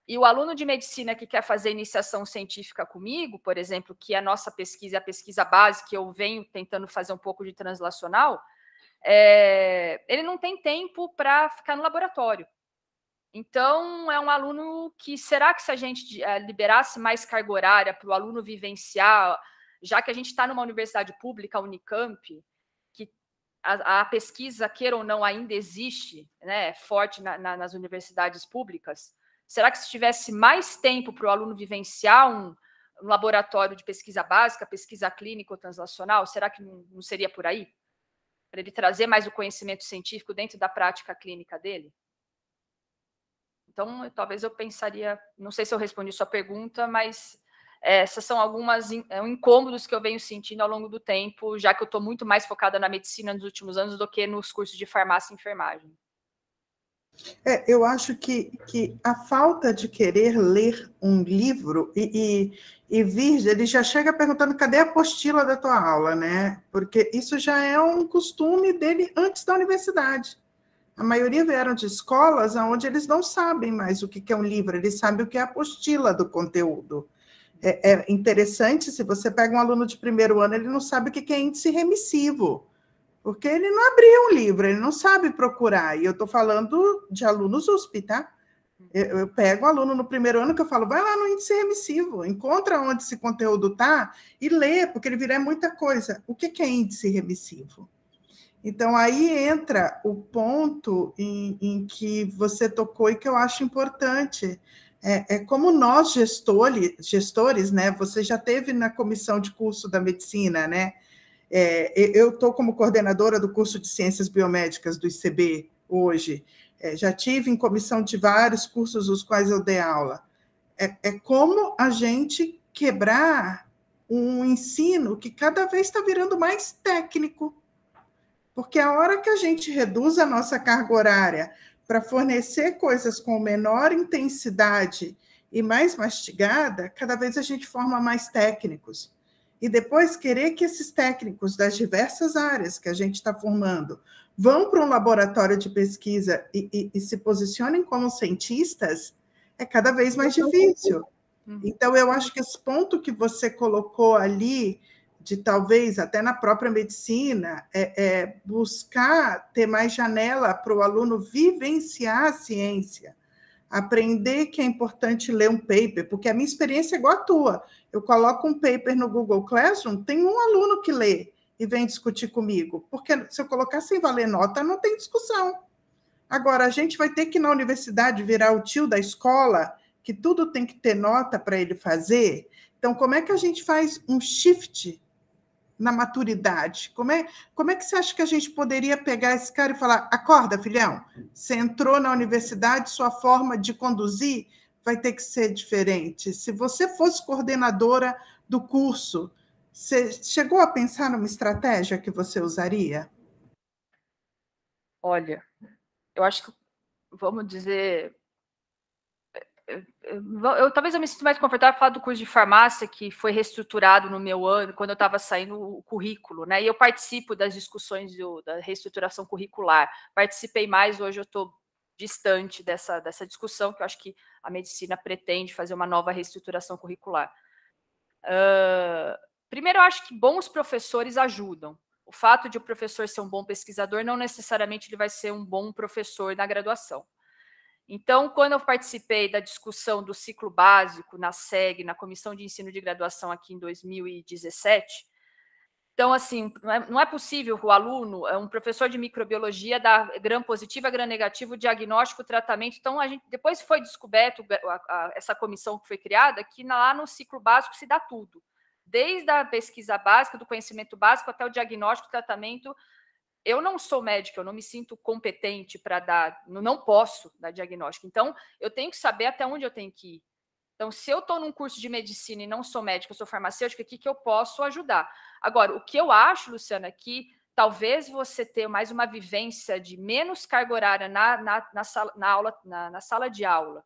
Speaker 3: E o aluno de medicina que quer fazer iniciação científica comigo, por exemplo, que é a nossa pesquisa, é a pesquisa base, que eu venho tentando fazer um pouco de translacional, é, ele não tem tempo para ficar no laboratório. Então, é um aluno que será que se a gente eh, liberasse mais carga horária para o aluno vivenciar, já que a gente está numa universidade pública, Unicamp, que a, a, pesquisa, queira ou não, ainda existe, né, forte na, na, nas universidades públicas, será que se tivesse mais tempo para o aluno vivenciar um, um laboratório de pesquisa básica, pesquisa clínica ou translacional, será que não, não seria por aí? Para ele trazer mais o conhecimento científico dentro da prática clínica dele? Então, talvez eu pensaria, não sei se eu respondi sua pergunta, mas é, essas são algumas é, incômodos que eu venho sentindo ao longo do tempo, já que eu estou muito mais focada na medicina nos últimos anos do que nos cursos de farmácia e enfermagem.
Speaker 6: É, eu acho que, que a falta de querer ler um livro e, e, e vir, ele já chega perguntando cadê a apostila da tua aula, né? Porque isso já é um costume dele antes da universidade a maioria vieram de escolas onde eles não sabem mais o que é um livro, eles sabem o que é a apostila do conteúdo. É, é interessante, se você pega um aluno de primeiro ano, ele não sabe o que é índice remissivo, porque ele não abriu um livro, ele não sabe procurar. E eu estou falando de alunos USP, tá? Eu, eu pego o um aluno no primeiro ano que eu falo, vai lá no índice remissivo, encontra onde esse conteúdo está e lê, porque ele virá é muita coisa. O que é índice remissivo? Então aí entra o ponto em, em que você tocou e que eu acho importante. É, é, como nós gestores, gestores, né? Você já teve na comissão de curso da medicina, né? É, eu estou como coordenadora do curso de ciências biomédicas do ICB hoje. É, já tive em comissão de vários cursos os quais eu dei aula. É, é como a gente quebrar um ensino que cada vez está virando mais técnico, porque a hora que a gente reduz a nossa carga horária para fornecer coisas com menor intensidade e mais mastigada, cada vez a gente forma mais técnicos. E depois querer que esses técnicos das diversas áreas que a gente está formando vão para um laboratório de pesquisa e, e, e, se posicionem como cientistas é cada vez mais uhum. difícil. Uhum. Então, eu acho que esse ponto que você colocou ali de talvez até na própria medicina, é, é buscar ter mais janela para o aluno vivenciar a ciência, aprender que é importante ler um paper, porque a minha experiência é igual à tua. Eu coloco um paper no Google Classroom, tem um aluno que lê e vem discutir comigo, porque se eu colocar sem valer nota, não tem discussão. Agora, a gente vai ter que na universidade virar o tio da escola, que tudo tem que ter nota para ele fazer. Então, como é que a gente faz um shift na maturidade? Como é, como é que você acha que a gente poderia pegar esse cara e falar: acorda, filhão, você entrou na universidade, sua forma de conduzir vai ter que ser diferente. Se você fosse coordenadora do curso, você chegou a pensar numa estratégia que você usaria?
Speaker 3: Olha, eu acho que, vamos dizer, eu, eu, talvez eu me sinto mais confortável falar do curso de farmácia que foi reestruturado no meu ano, quando eu estava saindo o currículo, né? E eu participo das discussões do, da reestruturação curricular. Participei mais, hoje eu estou distante dessa, dessa discussão, que eu acho que a medicina pretende fazer uma nova reestruturação curricular. Uh, primeiro, eu acho que bons professores ajudam. O fato de o professor ser um bom pesquisador não necessariamente ele vai ser um bom professor na graduação. Então, quando eu participei da discussão do ciclo básico na SEG, na Comissão de Ensino de Graduação aqui em 2017, então, assim, não é, não é possível o aluno, é um professor de microbiologia, dar gram positiva, gram negativo, diagnóstico, tratamento. Então, a gente, depois foi descoberto a, a, essa comissão que foi criada, que lá no ciclo básico se dá tudo desde a pesquisa básica, do conhecimento básico até o diagnóstico, tratamento eu não sou médico, eu não me sinto competente para dar, não posso dar diagnóstico. Então, eu tenho que saber até onde eu tenho que ir. Então, se eu estou num curso de medicina e não sou médico, eu sou farmacêutica, o que, que eu posso ajudar? Agora, o que eu acho, Luciana, é que talvez você ter mais uma vivência de menos carga horária na, na, na, sala, na aula, na, na sala de aula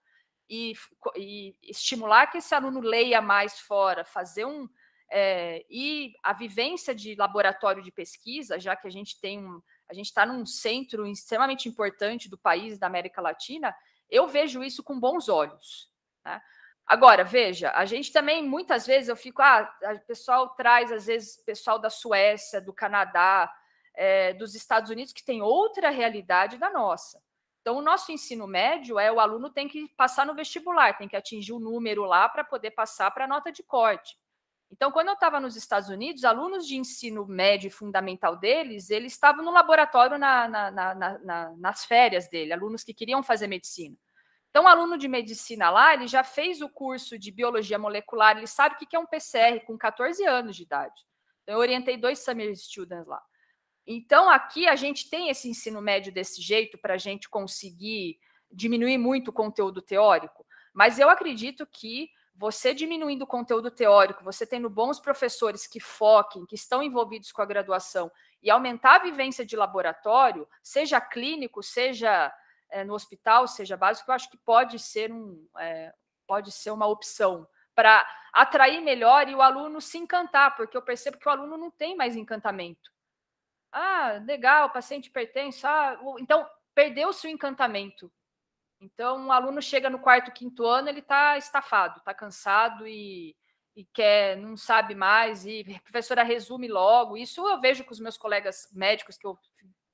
Speaker 3: e, e estimular que esse aluno leia mais fora, fazer um, é, e a vivência de laboratório de pesquisa, já que a gente tem um, a gente está num centro extremamente importante do país da América Latina, eu vejo isso com bons olhos. Né? Agora, veja, a gente também muitas vezes eu fico, ah, o pessoal traz às vezes pessoal da Suécia, do Canadá, é, dos Estados Unidos que tem outra realidade da nossa. Então, o nosso ensino médio é o aluno tem que passar no vestibular, tem que atingir o um número lá para poder passar para a nota de corte. Então, quando eu estava nos Estados Unidos, alunos de ensino médio e fundamental deles, eles estavam no laboratório na, na, na, nas férias dele, alunos que queriam fazer medicina. Então, aluno de medicina lá, ele já fez o curso de biologia molecular, ele sabe o que é um PCR com 14 anos de idade. Então, eu orientei dois summer students lá. Então, aqui a gente tem esse ensino médio desse jeito para a gente conseguir diminuir muito o conteúdo teórico, mas eu acredito que você diminuindo o conteúdo teórico, você tendo bons professores que foquem, que estão envolvidos com a graduação e aumentar a vivência de laboratório, seja clínico, seja é, no hospital, seja básico, eu acho que pode ser um é, pode ser uma opção para atrair melhor e o aluno se encantar, porque eu percebo que o aluno não tem mais encantamento. Ah, legal, o paciente pertence. Ah, então perdeu-se o encantamento então, um aluno chega no quarto, quinto ano, ele está estafado, está cansado e, e quer, não sabe mais, e professora resume logo. Isso eu vejo com os meus colegas médicos, que eu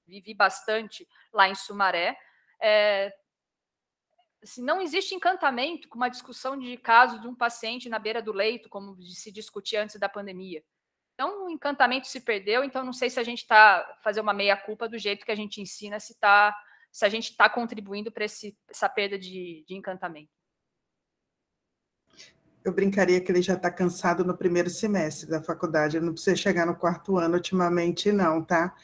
Speaker 3: vivi bastante lá em Sumaré. É, assim, não existe encantamento com uma discussão de caso de um paciente na beira do leito, como se discutia antes da pandemia. Então, o encantamento se perdeu, então não sei se a gente está fazendo uma meia-culpa do jeito que a gente ensina, se está se a gente está contribuindo para essa perda de, de encantamento.
Speaker 6: Eu brincaria que ele já está cansado no primeiro semestre da faculdade, não precisa chegar no quarto ano ultimamente, não, tá?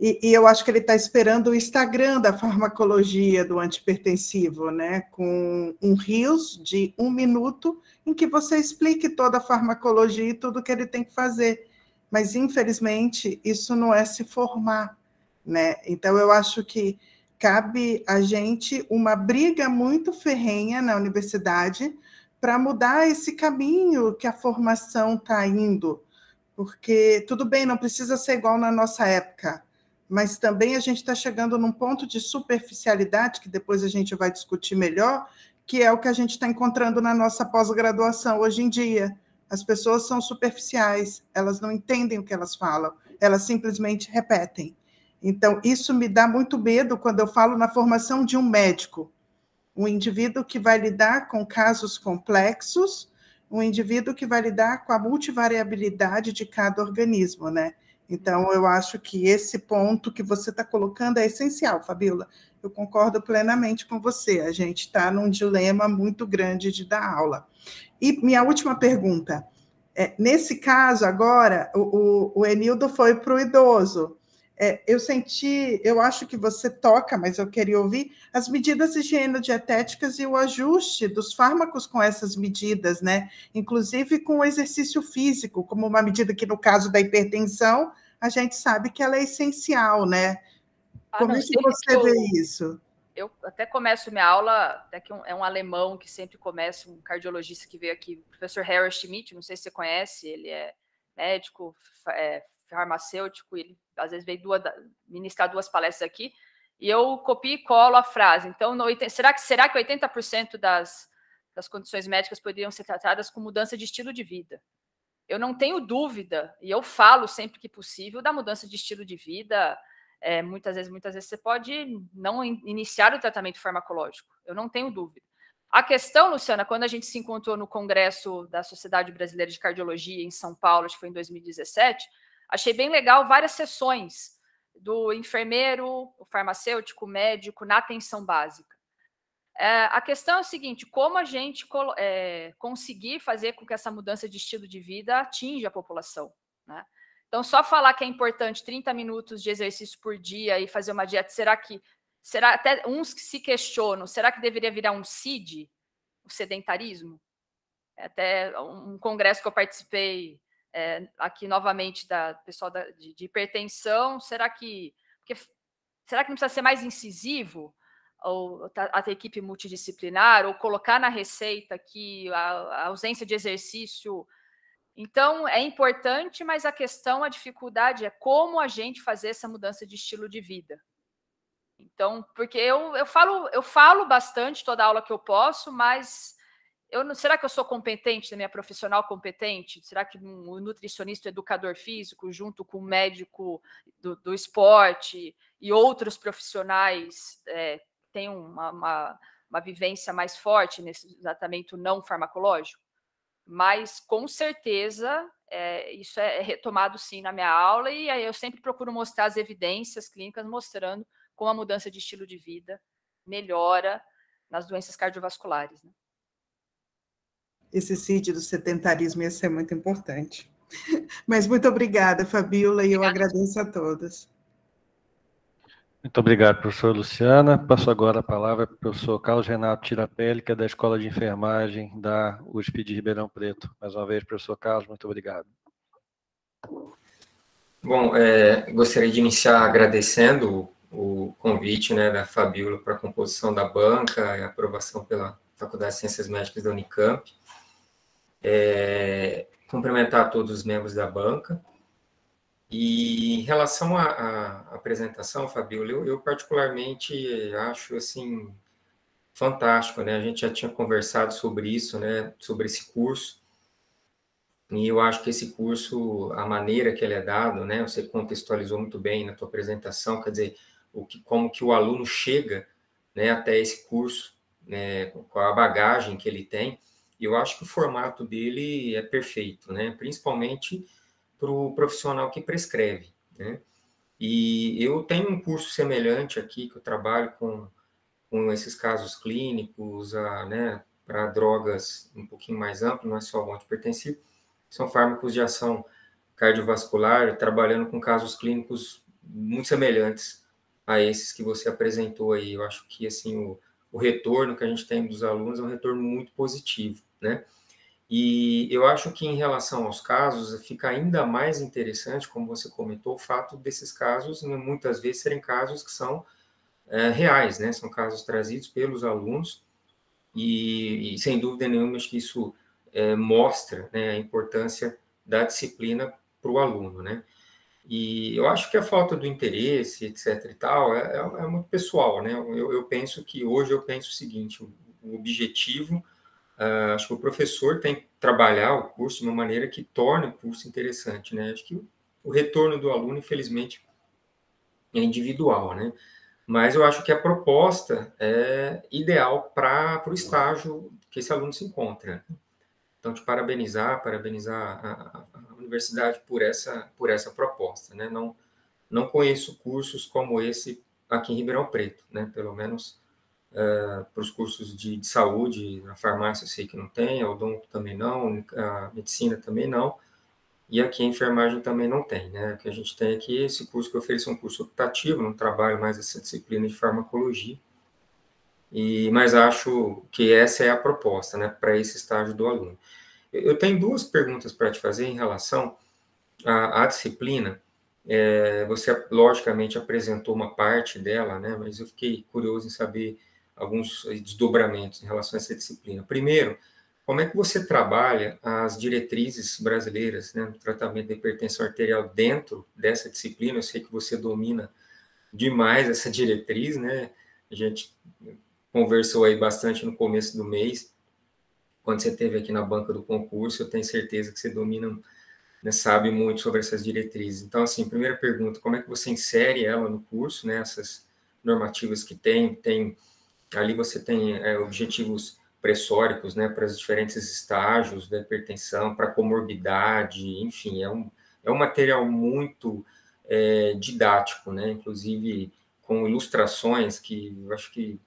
Speaker 6: E, e eu acho que ele está esperando o Instagram da farmacologia do antipertensivo, né? Com um rios de um minuto em que você explique toda a farmacologia e tudo que ele tem que fazer. Mas, infelizmente, isso não é se formar, né? Então, eu acho que cabe a gente uma briga muito ferrenha na universidade para mudar esse caminho que a formação está indo. Porque, tudo bem, não precisa ser igual na nossa época, mas também a gente está chegando num ponto de superficialidade, que depois a gente vai discutir melhor, que é o que a gente está encontrando na nossa pós-graduação hoje em dia. As pessoas são superficiais, elas não entendem o que elas falam, elas simplesmente repetem. Então, isso me dá muito medo quando eu falo na formação de um médico, um indivíduo que vai lidar com casos complexos, um indivíduo que vai lidar com a multivariabilidade de cada organismo, né? Então, eu acho que esse ponto que você está colocando é essencial, Fabiola. Eu concordo plenamente com você. A gente está num dilema muito grande de dar aula. E minha última pergunta. É, nesse caso, agora, o, o, o Enildo foi para o idoso, é, eu senti, eu acho que você toca, mas eu queria ouvir as medidas higiênico dietéticas e o ajuste dos fármacos com essas medidas, né? Inclusive com o exercício físico, como uma medida que, no caso da hipertensão, a gente sabe que ela é essencial, né?
Speaker 3: Ah, como é que você vê eu, isso? Eu até começo minha aula, até que um, é um alemão que sempre começa, um cardiologista que veio aqui, o professor Harry Schmidt, não sei se você conhece, ele é médico, é, farmacêutico, ele às vezes veio duas, ministrar duas palestras aqui, e eu copio e colo a frase. Então, no, será, que, será que 80% das, das condições médicas poderiam ser tratadas com mudança de estilo de vida? Eu não tenho dúvida, e eu falo sempre que possível, da mudança de estilo de vida. É, muitas vezes, muitas vezes você pode não in iniciar o tratamento farmacológico. Eu não tenho dúvida. A questão, Luciana, quando a gente se encontrou no Congresso da Sociedade Brasileira de Cardiologia em São Paulo, acho que foi em 2017, Achei bem legal várias sessões do enfermeiro, o farmacêutico, o médico na atenção básica. É, a questão é o seguinte: como a gente é, conseguir fazer com que essa mudança de estilo de vida atinja a população? Né? Então, só falar que é importante 30 minutos de exercício por dia e fazer uma dieta, será que. Será até uns que se questionam, será que deveria virar um CID, o sedentarismo? É até um congresso que eu participei é, aqui novamente da pessoal da, de, de, hipertensão, será que porque, será que não precisa ser mais incisivo ou tá, a, a equipe multidisciplinar ou colocar na receita que a, a ausência de exercício então é importante, mas a questão, a dificuldade é como a gente fazer essa mudança de estilo de vida. Então, porque eu, eu falo eu falo bastante toda aula que eu posso, mas eu não, será que eu sou competente, minha profissional competente? Será que um nutricionista, um educador físico, junto com o um médico do, do, esporte e outros profissionais é, tem uma, uma, uma, vivência mais forte nesse tratamento não farmacológico? Mas com certeza é, isso é retomado sim na minha aula e aí eu sempre procuro mostrar as evidências clínicas mostrando como a mudança de estilo de vida melhora nas doenças cardiovasculares. Né?
Speaker 6: esse CID do sedentarismo ia ser muito importante. Mas muito obrigada, Fabiola, e eu agradeço a todos.
Speaker 2: Muito obrigado, professora Luciana. Passo agora a palavra para o professor Carlos Renato Tirapelli, que é da Escola de Enfermagem da USP de Ribeirão Preto. Mais uma vez, professor Carlos, muito obrigado.
Speaker 4: Bom, é, gostaria de iniciar agradecendo o, o convite né, da Fabiola para a composição da banca e aprovação pela Faculdade de Ciências Médicas da Unicamp é, cumprimentar todos os membros da banca. E em relação à, apresentação, Fabíola, eu, eu, particularmente acho assim fantástico, né? A gente já tinha conversado sobre isso, né? Sobre esse curso. E eu acho que esse curso, a maneira que ele é dado, né? Você contextualizou muito bem na tua apresentação, quer dizer, o que, como que o aluno chega, né? Até esse curso, né? Com a bagagem que ele tem. E eu acho que o formato dele é perfeito, né? Principalmente para o profissional que prescreve, né? E eu tenho um curso semelhante aqui que eu trabalho com, com esses casos clínicos, a, né, para drogas um pouquinho mais amplo, não é só o antipertensivo, são fármacos de ação cardiovascular, trabalhando com casos clínicos muito semelhantes a esses que você apresentou aí. Eu acho que assim o, o retorno que a gente tem dos alunos é um retorno muito positivo né? E eu acho que em relação aos casos, fica ainda mais interessante, como você comentou, o fato desses casos né, muitas vezes serem casos que são é, reais, né? São casos trazidos pelos alunos e, e sem dúvida nenhuma, acho que isso é, mostra né, a importância da disciplina para o aluno, né? E eu acho que a falta do interesse, etc e tal, é, é, é muito pessoal, né? Eu, eu penso que hoje eu penso o seguinte: o objetivo Uh, acho que o professor tem que trabalhar o curso de uma maneira que torne o curso interessante, né? Acho que o, retorno do aluno, infelizmente, é individual, né? Mas eu acho que a proposta é ideal para o estágio que esse aluno se encontra. Então, te parabenizar, parabenizar a, a, a, universidade por essa, por essa proposta, né? Não, não conheço cursos como esse aqui em Ribeirão Preto, né? Pelo menos é, para os cursos de, de, saúde, na farmácia eu sei que não tem, a dom também não, a medicina também não, e aqui a enfermagem também não tem, né? O que a gente tem aqui, é esse curso que eu ofereço é um curso optativo, não trabalho mais essa disciplina de farmacologia, e, mas acho que essa é a proposta, né, para esse estágio do aluno. Eu tenho duas perguntas para te fazer em relação à, à disciplina. É, você, logicamente, apresentou uma parte dela, né, mas eu fiquei curioso em saber alguns desdobramentos em relação a essa disciplina. Primeiro, como é que você trabalha as diretrizes brasileiras né, no tratamento da hipertensão arterial dentro dessa disciplina? Eu sei que você domina demais essa diretriz, né? A gente conversou aí bastante no começo do mês, quando você esteve aqui na banca do concurso, eu tenho certeza que você domina, né, sabe muito sobre essas diretrizes. Então, assim, primeira pergunta, como é que você insere ela no curso, né? Essas normativas que tem, tem Ali você tem é, objetivos pressóricos, né, para os diferentes estágios da hipertensão, para comorbidade, enfim, é um, é um material muito é, didático, né, inclusive com ilustrações que eu acho que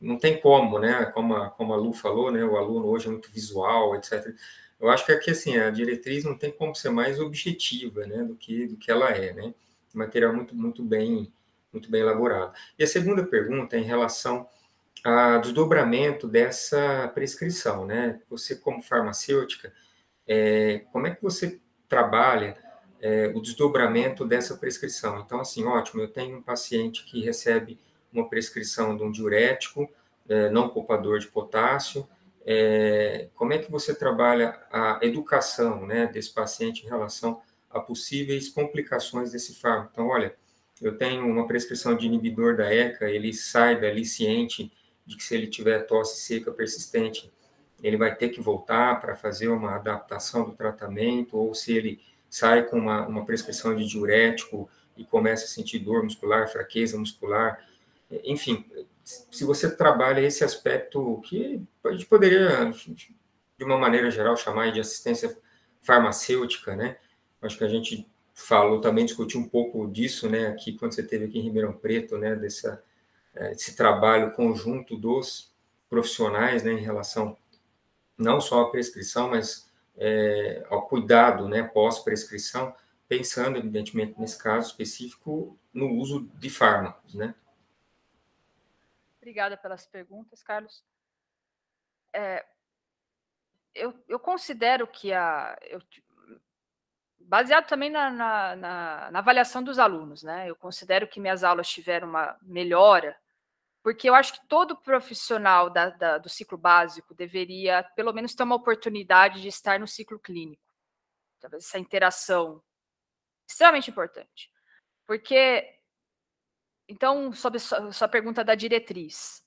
Speaker 4: não tem como, né, como a, como a Lu falou, né, o aluno hoje é muito visual, etc. Eu acho que aqui, assim, a diretriz não tem como ser mais objetiva, né, do que, do que ela é, né, material muito, muito bem, muito bem elaborado. E a segunda pergunta é em relação a desdobramento dessa prescrição, né? Você, como farmacêutica, é, como é que você trabalha é, o desdobramento dessa prescrição? Então, assim, ótimo, eu tenho um paciente que recebe uma prescrição de um diurético, é, não poupador de potássio, é, como é que você trabalha a educação né, desse paciente em relação a possíveis complicações desse fármaco? Então, olha, eu tenho uma prescrição de inibidor da ECA, ele sai dali ciente de que se ele tiver tosse seca persistente, ele vai ter que voltar para fazer uma adaptação do tratamento, ou se ele sai com uma, uma prescrição de diurético e começa a sentir dor muscular, fraqueza muscular, enfim, se você trabalha esse aspecto que a gente poderia, de uma maneira geral, chamar de assistência farmacêutica, né? Acho que a gente falou também, discutiu um pouco disso, né, aqui quando você teve aqui em Ribeirão Preto, né, dessa é, esse trabalho conjunto dos profissionais né, em relação não só à prescrição, mas é, ao cuidado né, pós-prescrição, pensando, evidentemente, nesse caso específico, no uso de fármacos. Né?
Speaker 3: Obrigada pelas perguntas, Carlos. É, eu, eu, considero que a. Eu, baseado também na, na, na, na avaliação dos alunos, né? Eu considero que minhas aulas tiveram uma melhora, porque eu acho que todo profissional da, da, do ciclo básico deveria, pelo menos, ter uma oportunidade de estar no ciclo clínico. Talvez essa interação extremamente importante. Porque, então, sobre a sua pergunta da diretriz,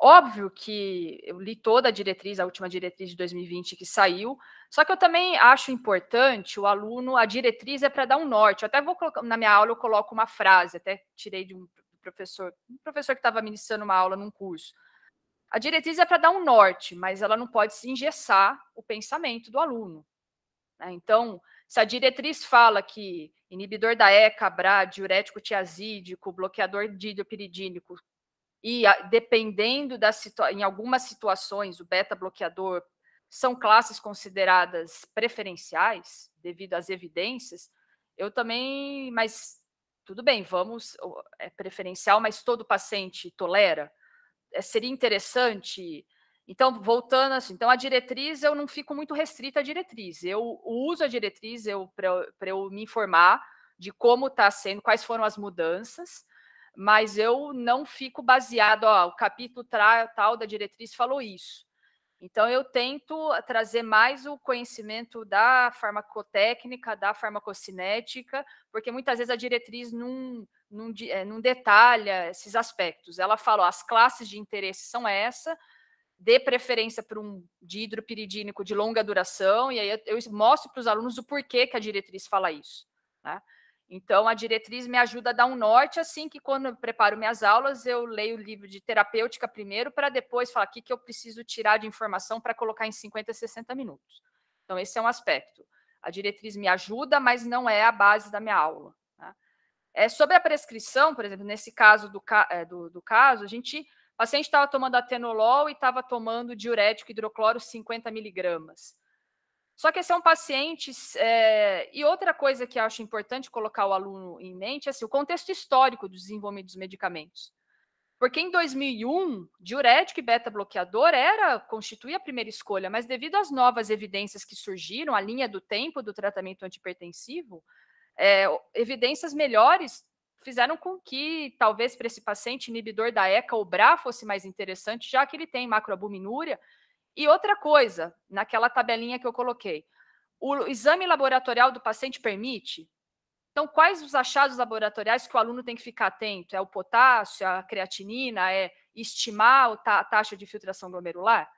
Speaker 3: Óbvio que eu li toda a diretriz, a última diretriz de 2020 que saiu, só que eu também acho importante o aluno, a diretriz é para dar um norte. Eu até vou colocar, na minha aula eu coloco uma frase, até tirei de um professor, um professor que estava ministrando uma aula num curso. A diretriz é para dar um norte, mas ela não pode se engessar o pensamento do aluno. Né? Então, se a diretriz fala que inibidor da ECA, BRA, diurético tiazídico, bloqueador de hidropiridínico e dependendo da situação, em algumas situações, o beta bloqueador são classes consideradas preferenciais devido às evidências. Eu também, mas tudo bem, vamos, é preferencial, mas todo paciente tolera. É, seria interessante. Então, voltando assim, então a diretriz eu não fico muito restrita à diretriz. Eu uso a diretriz eu para eu me informar de como está sendo, quais foram as mudanças mas eu não fico baseado, ó, o capítulo tal da diretriz falou isso. Então, eu tento trazer mais o conhecimento da farmacotécnica, da farmacocinética, porque muitas vezes a diretriz não, não, eh, não detalha esses aspectos. Ela fala, ó, as classes de interesse são essa, dê preferência para um de hidropiridínico de longa duração, e aí eu, eu mostro para os alunos o porquê que a diretriz fala isso. Né? Então, a diretriz me ajuda a dar um norte, assim que quando eu preparo minhas aulas, eu leio o livro de terapêutica primeiro, para depois falar o que, que eu preciso tirar de informação para colocar em 50, 60 minutos. Então, esse é um aspecto. A diretriz me ajuda, mas não é a base da minha aula. Tá? É, sobre a prescrição, por exemplo, nesse caso do, é, do, do caso, a gente, o paciente estava tomando atenolol e estava tomando diurético hidrocloro 50 miligramas. Só que esse é um paciente. É, e outra coisa que acho importante colocar o aluno em mente é assim, o contexto histórico do desenvolvimento dos medicamentos. Porque em 2001, diurético e beta-bloqueador era constituía a primeira escolha, mas devido às novas evidências que surgiram, a linha do tempo do tratamento antipertensivo, é, evidências melhores fizeram com que, talvez para esse paciente, inibidor da ECA ou BRA fosse mais interessante, já que ele tem macroalbuminúria, e outra coisa, naquela tabelinha que eu coloquei, o exame laboratorial do paciente permite? Então, quais os achados laboratoriais que o aluno tem que ficar atento? É o potássio, a creatinina, é estimar a taxa de filtração glomerular?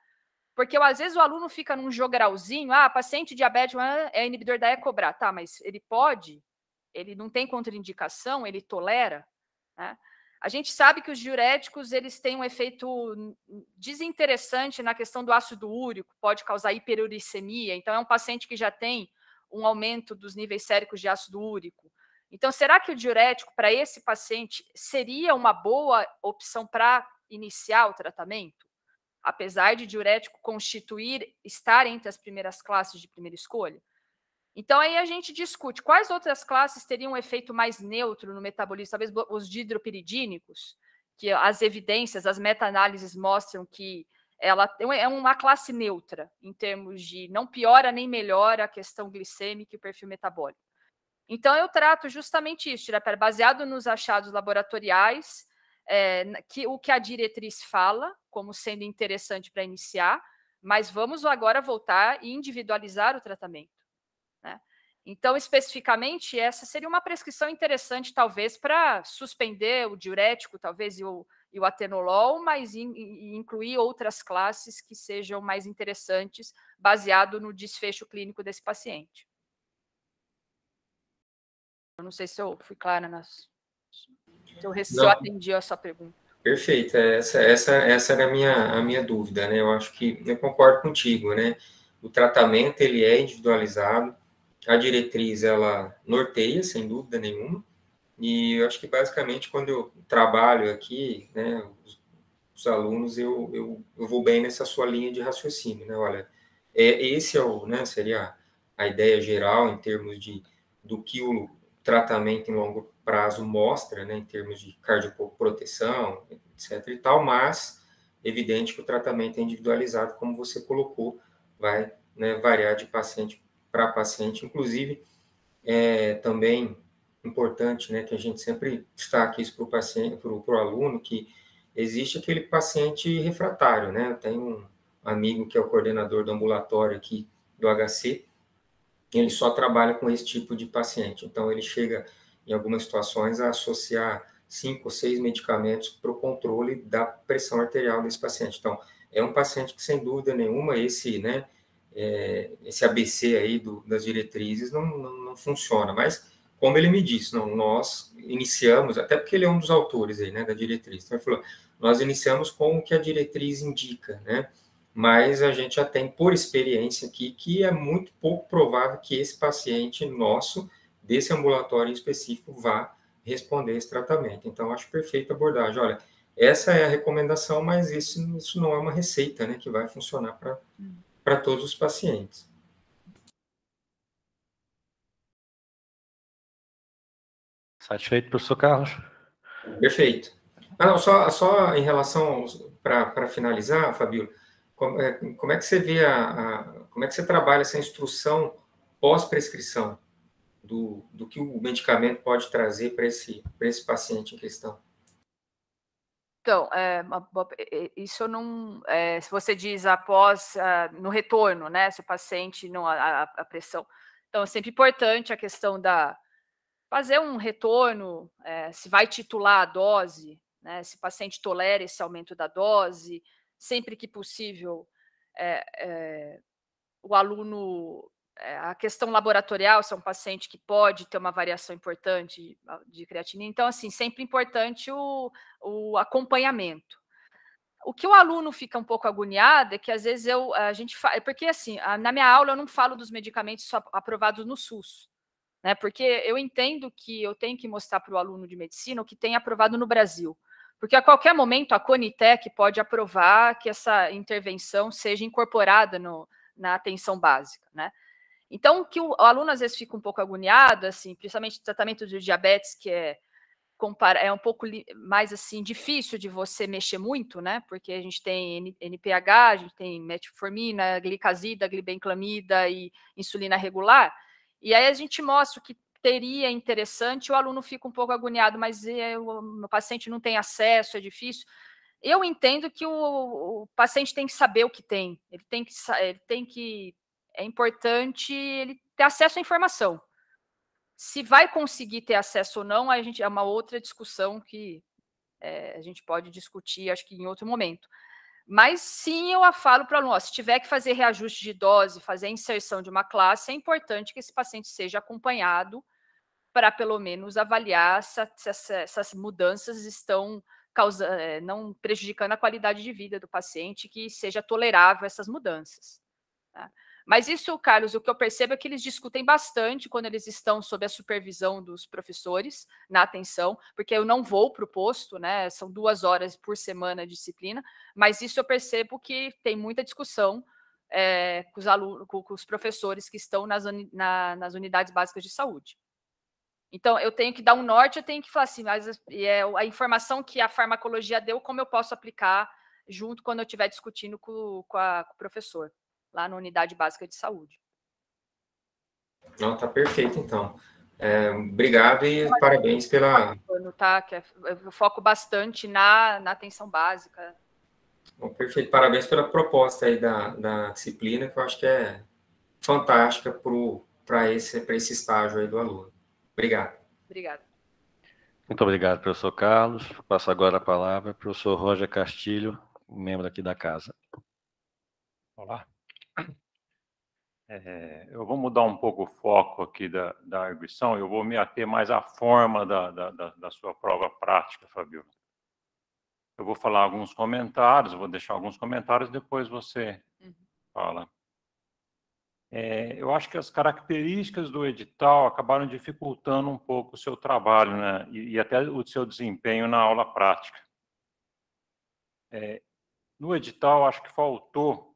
Speaker 3: Porque às vezes o aluno fica num jogralzinho, ah, paciente diabético ah, é inibidor da ecobra, tá, mas ele pode? Ele não tem contraindicação? Ele tolera? Né? A gente sabe que os diuréticos eles têm um efeito desinteressante na questão do ácido úrico, pode causar hiperuricemia. Então, é um paciente que já tem um aumento dos níveis séricos de ácido úrico. Então, será que o diurético para esse paciente seria uma boa opção para iniciar o tratamento? Apesar de diurético constituir estar entre as primeiras classes de primeira escolha? Então aí a gente discute quais outras classes teriam um efeito mais neutro no metabolismo, talvez os dihidropiridínicos, que as evidências, as meta-análises mostram que ela é uma classe neutra em termos de não piora nem melhora a questão glicêmica e o perfil metabólico. Então eu trato justamente isso, baseado nos achados laboratoriais, é, que o que a diretriz fala como sendo interessante para iniciar, mas vamos agora voltar e individualizar o tratamento. Então, especificamente, essa seria uma prescrição interessante, talvez, para suspender o diurético, talvez, e o, e o atenolol, mas in, incluir outras classes que sejam mais interessantes, baseado no desfecho clínico desse paciente. Eu não sei se eu fui clara nas. Se eu só atendi a sua pergunta.
Speaker 1: Perfeito, é, essa, essa, essa era a minha,
Speaker 4: a minha dúvida, né? Eu acho que eu concordo contigo, né? O tratamento ele é individualizado, a diretriz ela norteia, sem dúvida nenhuma, e eu acho que basicamente quando eu trabalho aqui, né, os, os alunos, eu, eu, eu, vou bem nessa sua linha de raciocínio, né, olha, é, esse é o, né, seria a ideia geral em termos de, do que o tratamento em longo prazo mostra, né, em termos de cardioproteção, etc e tal, mas evidente que o tratamento é individualizado, como você colocou, vai né, variar de paciente para paciente. Inclusive, é também importante, né, que a gente sempre destaque isso para o paciente, para o aluno, que existe aquele paciente refratário, né? Eu tenho um amigo que é o coordenador do ambulatório aqui do HC, ele só trabalha com esse tipo de paciente. Então, ele chega, em algumas situações, a associar cinco ou seis medicamentos para o controle da pressão arterial desse paciente. Então, é um paciente que, sem dúvida nenhuma, esse, né, é, esse ABC aí do, das diretrizes não, não, não, funciona. Mas, como ele me disse, não, nós iniciamos, até porque ele é um dos autores aí, né, da diretriz, então ele falou, nós iniciamos com o que a diretriz indica, né? Mas a gente já tem por experiência aqui que é muito pouco provável que esse paciente nosso, desse ambulatório em específico, vá responder esse tratamento. Então, acho perfeita a abordagem. Olha, essa é a recomendação, mas isso, isso não é uma receita, né, que vai funcionar para hum para todos os pacientes.
Speaker 2: Satisfeito, professor Carlos?
Speaker 4: Perfeito. Ah, não, só, só em relação, para finalizar, Fabio, como é, como é, que você vê, a, a, como é que você trabalha essa instrução pós-prescrição do, do que o medicamento pode trazer para esse, esse paciente em questão?
Speaker 3: Então, é, isso não. É, se você diz após, ah, no retorno, né? Se o paciente não. A, a pressão. Então, é sempre importante a questão da. Fazer um retorno, é, se vai titular a dose, né? Se o paciente tolera esse aumento da dose, sempre que possível, é, é, o aluno eh, a questão laboratorial, se é um paciente que pode ter uma variação importante de creatinina. Então, assim, sempre importante o, o acompanhamento. O que o aluno fica um pouco agoniado é que às vezes eu a gente fa... É porque assim na minha aula eu não falo dos medicamentos aprovados no SUS, né? Porque eu entendo que eu tenho que mostrar para o aluno de medicina o que tem aprovado no Brasil, porque a qualquer momento a Conitec pode aprovar que essa intervenção seja incorporada no, na atenção básica, né? Então, que o, aluno às vezes fica um pouco agoniado, assim, principalmente tratamento de diabetes, que é, é um pouco mais assim difícil de você mexer muito, né? Porque a gente tem NPH, a gente tem metformina, glicazida, glibenclamida e insulina regular. E aí a gente mostra o que teria interessante, o aluno fica um pouco agoniado, mas eu, é, o meu paciente não tem acesso, é difícil. Eu entendo que o, o paciente tem que saber o que tem, ele tem que, ele tem que é importante ele ter acesso à informação. Se vai conseguir ter acesso ou não, a gente é uma outra discussão que é, a gente pode discutir, acho que em outro momento. Mas sim, eu falo para o aluno: ó, se tiver que fazer reajuste de dose, fazer inserção de uma classe, é importante que esse paciente seja acompanhado para pelo menos avaliar se, se essas mudanças estão causa, é, não prejudicando a qualidade de vida do paciente, que seja tolerável essas mudanças. Tá? Mas isso, Carlos, o que eu percebo é que eles discutem bastante quando eles estão sob a supervisão dos professores na atenção, porque eu não vou para o posto, né? São duas horas por semana de disciplina, mas isso eu percebo que tem muita discussão é, com, os alunos, com, com os professores que estão nas, uni, na, nas unidades básicas de saúde. Então, eu tenho que dar um norte, eu tenho que falar assim, mas é a informação que a farmacologia deu, como eu posso aplicar junto quando eu estiver discutindo com, com, a, com o professor lá na Unidade Básica de Saúde. Não, tá perfeito, então.
Speaker 4: É, obrigado e parabéns pela.
Speaker 3: Tá, que é, eu foco bastante na, na atenção básica.
Speaker 4: Bom, perfeito, parabéns pela proposta aí da, da disciplina, que eu acho que é fantástica para esse, esse estágio aí do aluno. Obrigado.
Speaker 2: Muito obrigado, professor Carlos. Passo agora a palavra para o professor Roger Castilho, membro aqui da casa.
Speaker 7: Olá, é, eu vou mudar um pouco o foco aqui da, da arguição, eu vou me ater mais à forma da, da, da sua prova prática, Fabio. Eu vou falar alguns comentários, vou deixar alguns comentários, depois você uhum. fala. É, eu acho que as características do edital acabaram dificultando um pouco o seu trabalho, né? E, e até o seu desempenho na aula prática. É, no edital, acho que faltou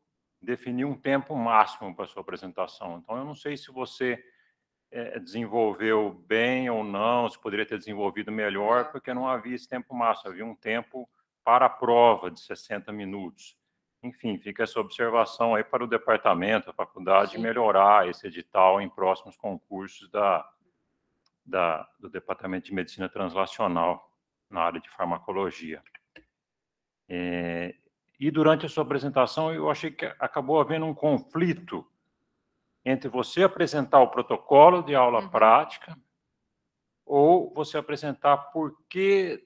Speaker 7: definir um tempo máximo para sua apresentação. Então, eu não sei se você é, desenvolveu bem ou não, se poderia ter desenvolvido melhor, porque não havia esse tempo máximo, havia um tempo para a prova de 60 minutos. Enfim, fica essa observação aí para o departamento, a faculdade, Sim. melhorar esse edital em próximos concursos da, da, do Departamento de Medicina Translacional na área de farmacologia. É, e durante a sua apresentação eu achei que acabou havendo um conflito entre você apresentar o protocolo de aula uhum. prática ou você apresentar porquê,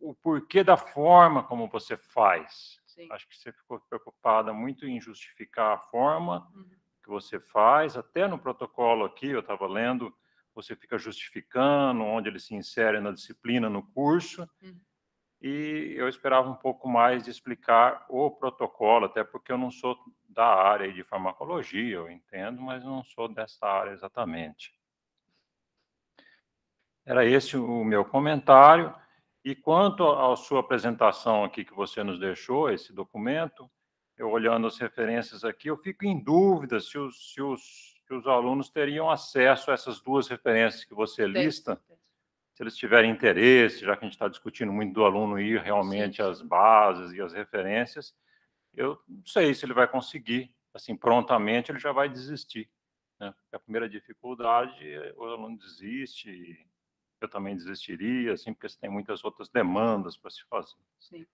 Speaker 7: o porquê da forma como você faz. Sim. Acho que você ficou preocupada muito em justificar a forma uhum. que você faz, até no protocolo aqui, eu estava lendo, você fica justificando onde ele se insere na disciplina, no curso. Uhum e eu esperava um pouco mais de explicar o protocolo, até porque eu não sou da área de farmacologia, eu entendo, mas não sou dessa área exatamente. Era esse o meu comentário. E quanto à sua apresentação aqui que você nos deixou, esse documento, eu olhando as referências aqui, eu fico em dúvida se os, se os, se os alunos teriam acesso a essas duas referências que você lista eles tiverem interesse, já que a gente está discutindo muito do aluno ir realmente Sim. às bases e às referências, eu não sei se ele vai conseguir, assim, prontamente ele já vai desistir. Né? a primeira dificuldade, o aluno desiste, eu também desistiria, assim, porque tem muitas outras demandas para se fazer. Sim.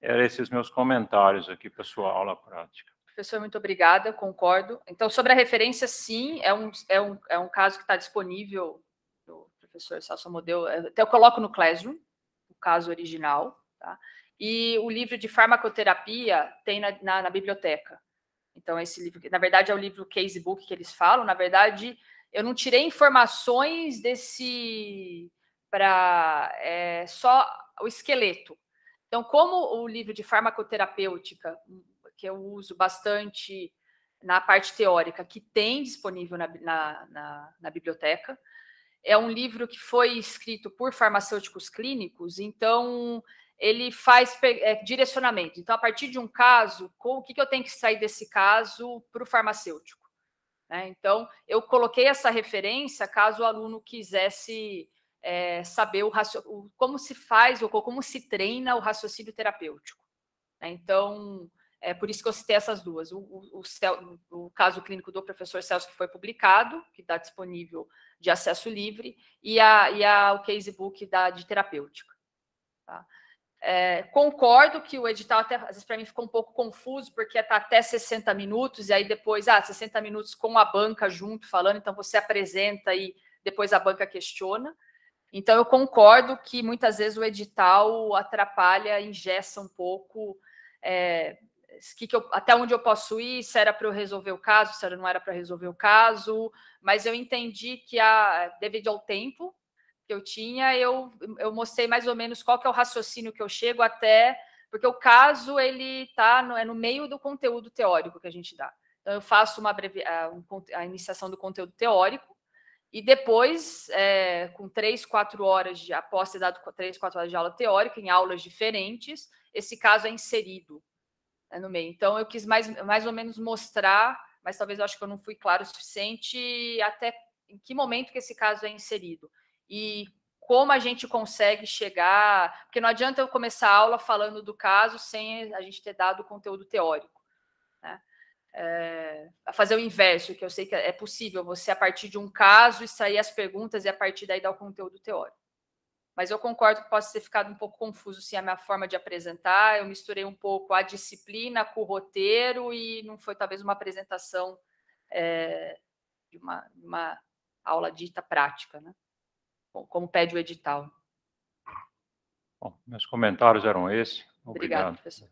Speaker 7: Eram esses meus comentários aqui para sua aula prática.
Speaker 3: Professor, muito obrigada, concordo. Então, sobre a referência, sim, é um, é um, é um caso que está disponível professor Celso Amodeu, até eh, então eu coloco no Classroom, o caso original, tá? E o livro de farmacoterapia tem na, na, na biblioteca. Então, esse livro, na verdade, é o livro Casebook que eles falam. Na verdade, eu não tirei informações desse para é, só o esqueleto. Então, como o livro de farmacoterapêutica, que eu uso bastante na parte teórica, que tem disponível na, na, na, na biblioteca, é um livro que foi escrito por farmacêuticos clínicos, então ele faz é, direcionamento. Então, a partir de um caso, com, o que, que eu tenho que sair desse caso para o farmacêutico? Né? Então, eu coloquei essa referência caso o aluno quisesse é, saber o, o, como se faz ou como se treina o raciocínio terapêutico. Né? Então, é por isso que eu citei essas duas. O, o, o, o, caso clínico do professor Celso, que foi publicado, que está disponível de acesso livre, e, a, e a, o casebook da, de terapêutica. Tá? É, concordo que o edital, até, às vezes, para mim ficou um pouco confuso, porque está até 60 minutos, e aí depois, ah, 60 minutos com a banca junto falando, então você apresenta e depois a banca questiona. Então, eu concordo que muitas vezes o edital atrapalha, ingessa um pouco. É, que, que eu, até onde eu posso ir, se era para eu resolver o caso, se era, não era para resolver o caso, mas eu entendi que a, devido ao tempo que eu tinha, eu, eu mostrei mais ou menos qual que é o raciocínio que eu chego até, porque o caso ele tá no, é no meio do conteúdo teórico que a gente dá. Então eu faço uma breve, a, a iniciação do conteúdo teórico e depois, é, com três, quatro horas de após ter dado três, quatro horas de aula teórica em aulas diferentes, esse caso é inserido né, no meio. Então, eu quis mais, mais ou menos mostrar, mas talvez eu acho que eu não fui claro o suficiente até em que momento que esse caso é inserido. E como a gente consegue chegar, porque não adianta eu começar a aula falando do caso sem a gente ter dado conteúdo teórico. Né? É, fazer o inverso, que eu sei que é possível você, a partir de um caso, extrair as perguntas e a partir daí dar o conteúdo teórico. Mas eu concordo que possa ter ficado um pouco confuso se assim, a minha forma de apresentar. Eu misturei um pouco a disciplina com o roteiro e não foi talvez uma apresentação é, de uma, uma aula dita prática, né? como pede o edital.
Speaker 7: Bom, meus comentários eram esses. Obrigado, Obrigado
Speaker 3: professor.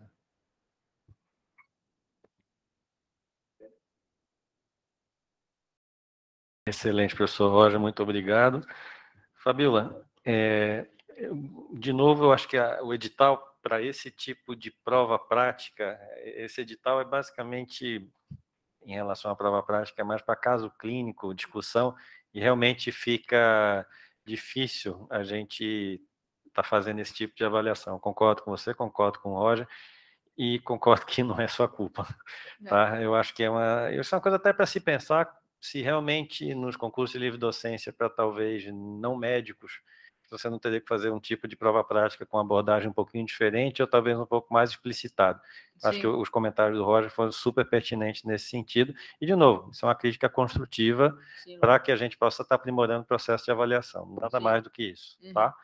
Speaker 2: Excelente, professor Roger, muito obrigado. Fabiola, é, de novo, eu acho que a, o edital para esse tipo de prova prática, esse edital é basicamente, em relação à prova prática, é mais para caso clínico, discussão, e realmente fica difícil a gente estar tá fazendo esse tipo de avaliação. Concordo com você, concordo com o Roger, e concordo que não é sua culpa. Tá? Eu acho que é uma, isso é uma coisa até para se pensar, se realmente nos concursos de livre docência, para talvez não médicos, você não teria que fazer um tipo de prova prática com abordagem um pouquinho diferente ou talvez um pouco mais explicitado. Sim. Acho que os comentários do Roger foram super pertinentes nesse sentido. E, de novo, isso é uma crítica construtiva para que a gente possa estar tá aprimorando o processo de avaliação. Nada Sim. mais do que isso, uhum. tá?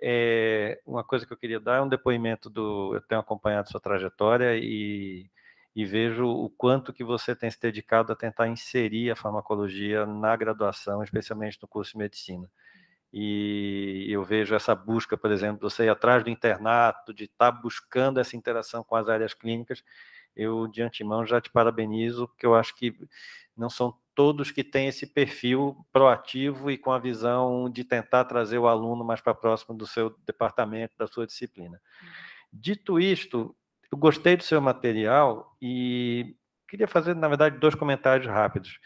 Speaker 2: É, uma coisa que eu queria dar é um depoimento do... Eu tenho acompanhado sua trajetória e e vejo o quanto que você tem se dedicado a tentar inserir a farmacologia na graduação, especialmente no curso de medicina. E eu vejo essa busca, por exemplo, você ir atrás do internato, de estar tá buscando essa interação com as áreas clínicas. Eu, de antemão, já te parabenizo, porque eu acho que não são todos que têm esse perfil proativo e com a visão de tentar trazer o aluno mais para próximo do seu departamento, da sua disciplina. Uhum. Dito isto, eu gostei do seu material e queria fazer, na verdade, dois comentários rápidos.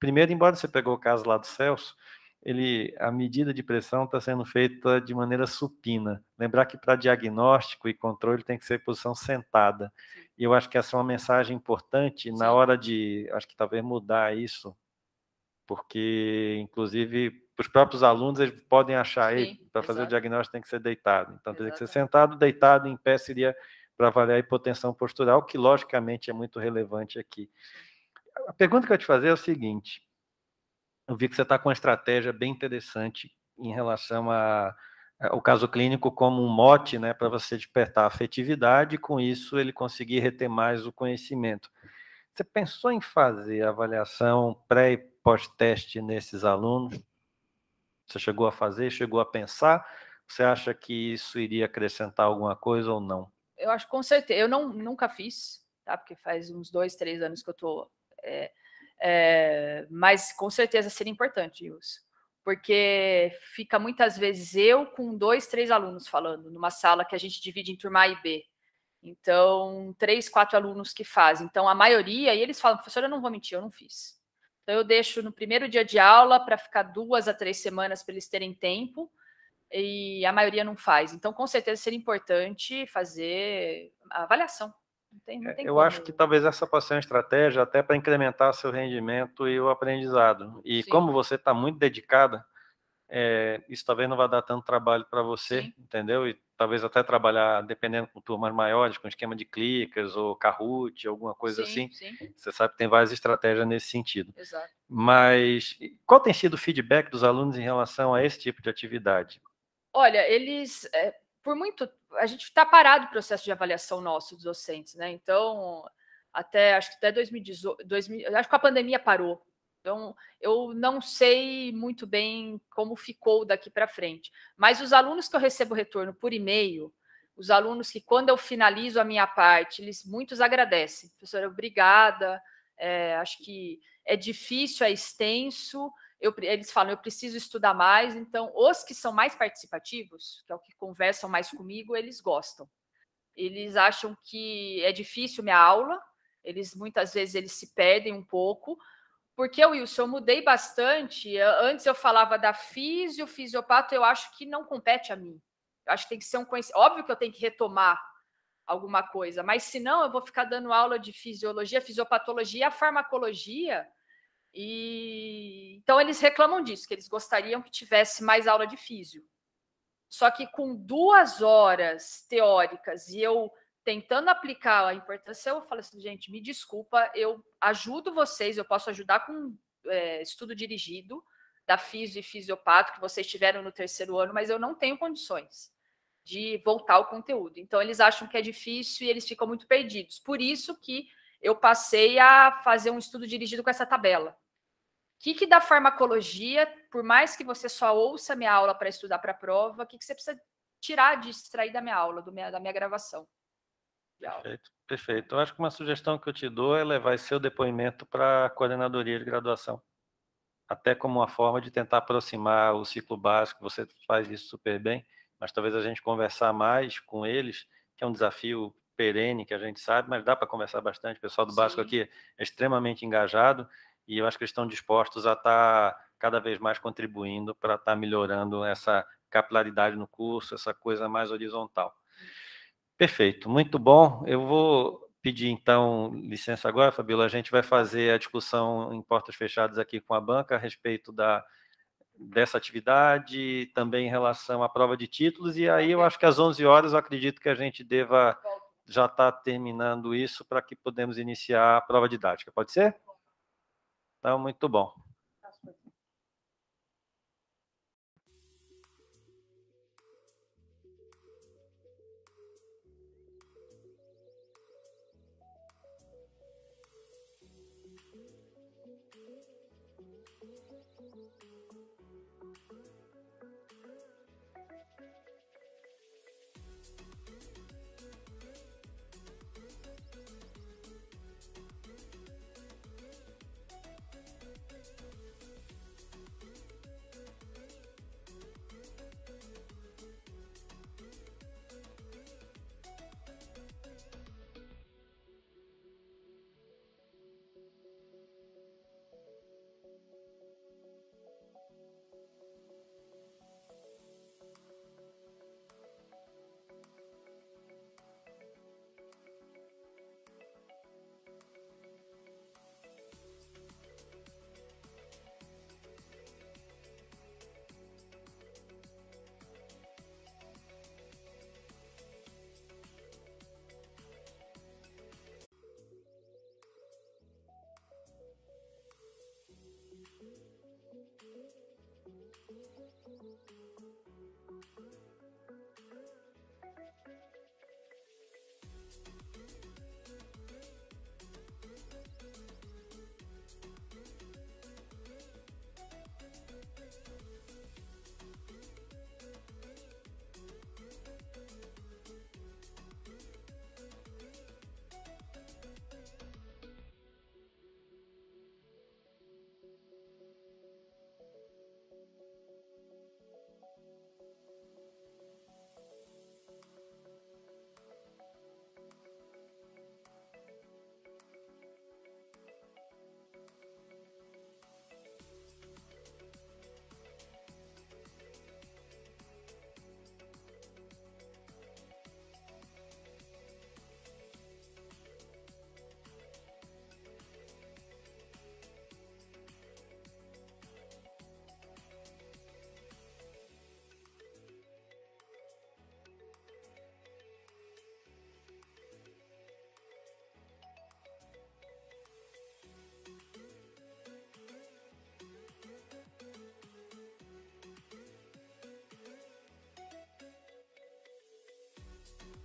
Speaker 2: Primeiro, embora você pegou o caso lá do Celso, ele, a medida de pressão está sendo feita de maneira supina. Lembrar que para diagnóstico e controle tem que ser posição sentada. E eu acho que essa é uma mensagem importante Sim. na hora de, acho que talvez mudar isso, porque inclusive os próprios alunos eles podem achar aí para fazer o diagnóstico tem que ser deitado. Então teria que ser sentado, deitado, em pé seria para avaliar a hipotensão postural, que logicamente é muito relevante aqui. A pergunta que eu te fazer é o seguinte: eu vi que você está com uma estratégia bem interessante em relação ao a caso clínico como um mote, né, para você despertar a afetividade e com isso ele conseguir reter mais o conhecimento. Você pensou em fazer avaliação pré e pós-teste nesses alunos? Você chegou a fazer, chegou a pensar? Você acha que isso iria acrescentar alguma coisa ou não?
Speaker 3: Eu acho com certeza. Eu não, nunca fiz, tá? Porque faz uns dois, três anos que eu estou eh, é, é, mas com certeza seria importante isso, porque fica muitas vezes eu com dois, três alunos falando numa sala que a gente divide em turma A e B. Então, três, quatro alunos que fazem. Então, a maioria, e eles falam, professora, eu não vou mentir, eu não fiz. Então, eu deixo no primeiro dia de aula para ficar duas a três semanas para eles terem tempo, e a maioria não faz. Então, com certeza seria importante fazer a avaliação tem, não é, tem eu como. acho
Speaker 2: que talvez essa possa ser uma estratégia até para incrementar seu rendimento e o aprendizado. E Sim. como você está muito dedicada, é, isso talvez não vá dar tanto trabalho para você, Sim. entendeu? E talvez até trabalhar, dependendo com turmas maiores, com esquema de clicas ou Kahoot, alguma coisa sim, assim. Sim. Você sabe que tem várias estratégias nesse sentido. Exato. Mas qual tem sido o feedback dos alunos em relação a esse tipo de atividade?
Speaker 3: Olha, eles, é, por muito a gente está parado o processo de avaliação nosso dos docentes, né? Então, até acho que até 2018, 2000, acho que a pandemia parou. Então, eu não sei muito bem como ficou daqui para frente. Mas os alunos que eu recebo retorno por e-mail, os alunos que quando eu finalizo a minha parte, eles muitos agradecem. Professora, obrigada. É, acho que é difícil, é extenso, eu, eles falam, eu preciso estudar mais. Então, os que são mais participativos, que é o que conversam mais comigo, eles gostam. Eles acham que é difícil minha aula, eles muitas vezes eles se perdem um pouco, porque, Wilson, eu mudei bastante. Antes eu falava da físio, fisiopata, eu acho que não compete a mim. Eu acho que tem que ser um conhecimento. Óbvio que eu tenho que retomar alguma coisa, mas se não, eu vou ficar dando aula de fisiologia, fisiopatologia, a farmacologia e então eles reclamam disso, que eles gostariam que tivesse mais aula de físio. Só que com duas horas teóricas e eu tentando aplicar a importância, eu falo assim, gente, me desculpa, eu ajudo vocês, eu posso ajudar com é, estudo dirigido da físio e fisiopato que vocês tiveram no terceiro ano, mas eu não tenho condições de voltar ao conteúdo. Então eles acham que é difícil e eles ficam muito perdidos. Por isso que eu passei a fazer um estudo dirigido com essa tabela que, que da farmacologia, por mais que você só ouça minha aula para estudar para a prova, o que, que você precisa tirar, distrair da minha aula, minha, da minha gravação?
Speaker 2: Perfeito, perfeito. Eu acho que uma sugestão que eu te dou é levar seu depoimento para a coordenadoria de graduação, até como uma forma de tentar aproximar o ciclo básico, você faz isso super bem, mas talvez a gente conversar mais com eles, que é um desafio perene que a gente sabe, mas dá para conversar bastante. O pessoal do Sim. básico aqui é extremamente engajado e eu acho que eles estão dispostos a estar tá cada vez mais contribuindo para estar tá melhorando essa capilaridade no curso, essa coisa mais horizontal. Perfeito, muito bom. Eu vou pedir então licença agora, Fabíola. A gente vai fazer a discussão em portas fechadas aqui com a banca a respeito da dessa atividade, também em relação à prova de títulos. E aí eu acho que às 11 horas eu acredito que a gente deva já estar tá terminando isso para que podemos iniciar a prova didática. Pode ser? Estava então, muito bom.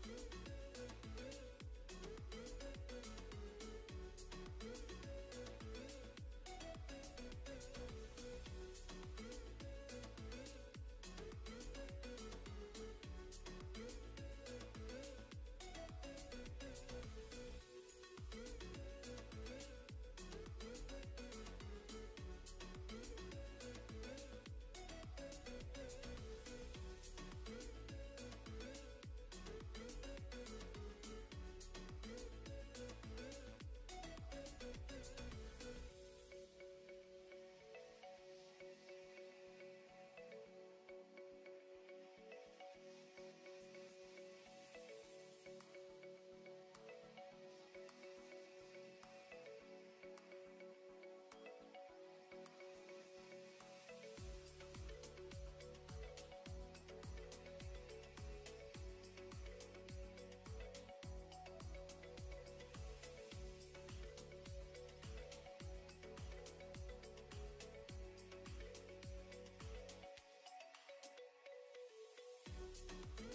Speaker 1: Thank you. Thank you.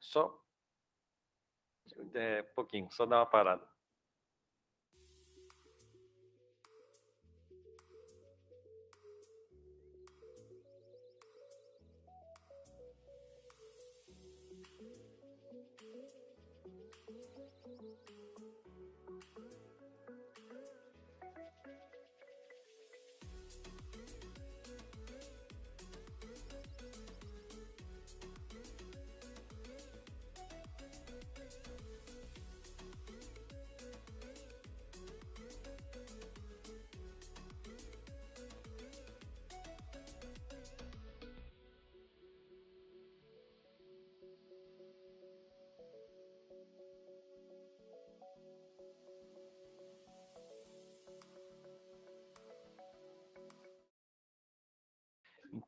Speaker 1: Só
Speaker 2: é, pouquinho, só dar uma parada.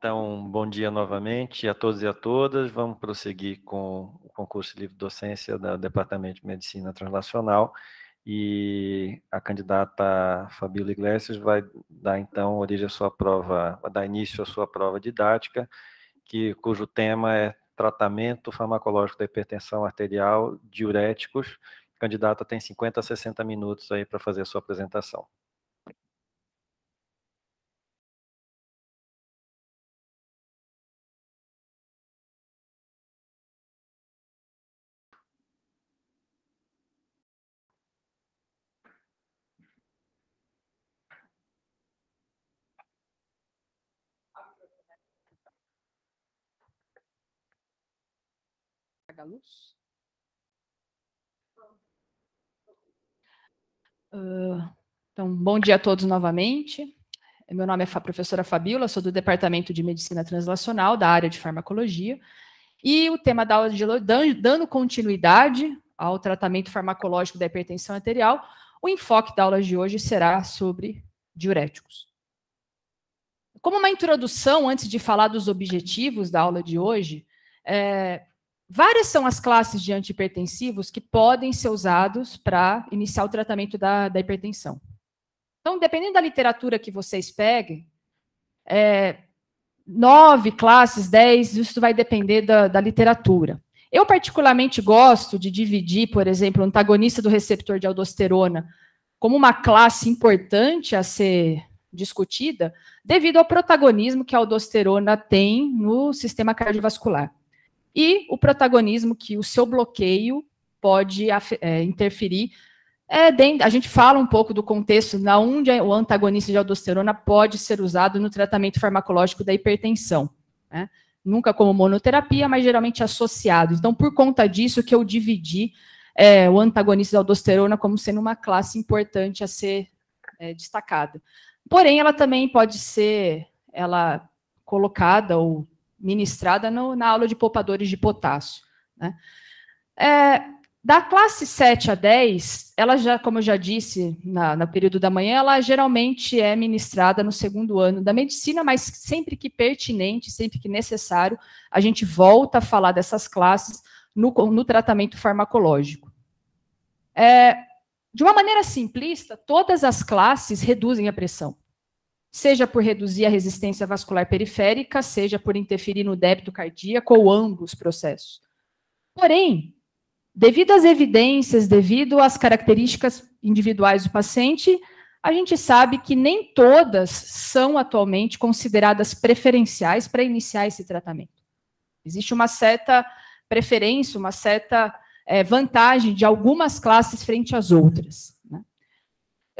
Speaker 2: Então, bom dia novamente a todos e a todas. Vamos prosseguir com o concurso livre docência do Departamento de Medicina Translacional e a candidata Fabíola Iglesias vai dar então origem à sua prova, vai dar início à sua prova didática, que cujo tema é tratamento farmacológico da hipertensão arterial diuréticos. A candidata tem 50 a 60 minutos aí para fazer a sua apresentação.
Speaker 3: apaga a luz? Uh, então, bom dia a todos novamente. Meu nome é a professora Fabiola, sou do Departamento de Medicina Translacional, da área de Farmacologia. E o tema da aula de dando continuidade ao tratamento farmacológico da hipertensão arterial, o enfoque da aula de hoje será sobre diuréticos. Como uma introdução, antes de falar dos objetivos da aula de hoje, é, Várias são as classes de antihipertensivos que podem ser usados para iniciar o tratamento da, da, hipertensão. Então, dependendo da literatura que vocês peguem, é, nove classes, dez, isso vai depender da, da literatura. Eu, particularmente, gosto de dividir, por exemplo, o antagonista do receptor de aldosterona como uma classe importante a ser discutida, devido ao protagonismo que a aldosterona tem no sistema cardiovascular e o protagonismo que o seu bloqueio pode é, interferir. É, dentro, a gente fala um pouco do contexto na onde o antagonista de aldosterona pode ser usado no tratamento farmacológico da hipertensão. Né? Nunca como monoterapia, mas geralmente associado. Então, por conta disso que eu dividi é, o antagonista de aldosterona como sendo uma classe importante a ser é, destacada. Porém, ela também pode ser ela colocada ou ministrada no, na aula de poupadores de potássio. Né? É, da classe 7 a 10, ela já, como eu já disse, na, no período da manhã, ela geralmente é ministrada no segundo ano da medicina, mas sempre que pertinente, sempre que necessário, a gente volta a falar dessas classes no, no tratamento farmacológico. É, de uma maneira simplista, todas as classes reduzem a pressão seja por reduzir a resistência vascular periférica, seja por interferir no débito cardíaco ou ambos os processos. Porém, devido às evidências, devido às características individuais do paciente, a gente sabe que nem todas são atualmente consideradas preferenciais para iniciar esse tratamento. Existe uma certa preferência, uma certa é, vantagem de algumas classes frente às outras.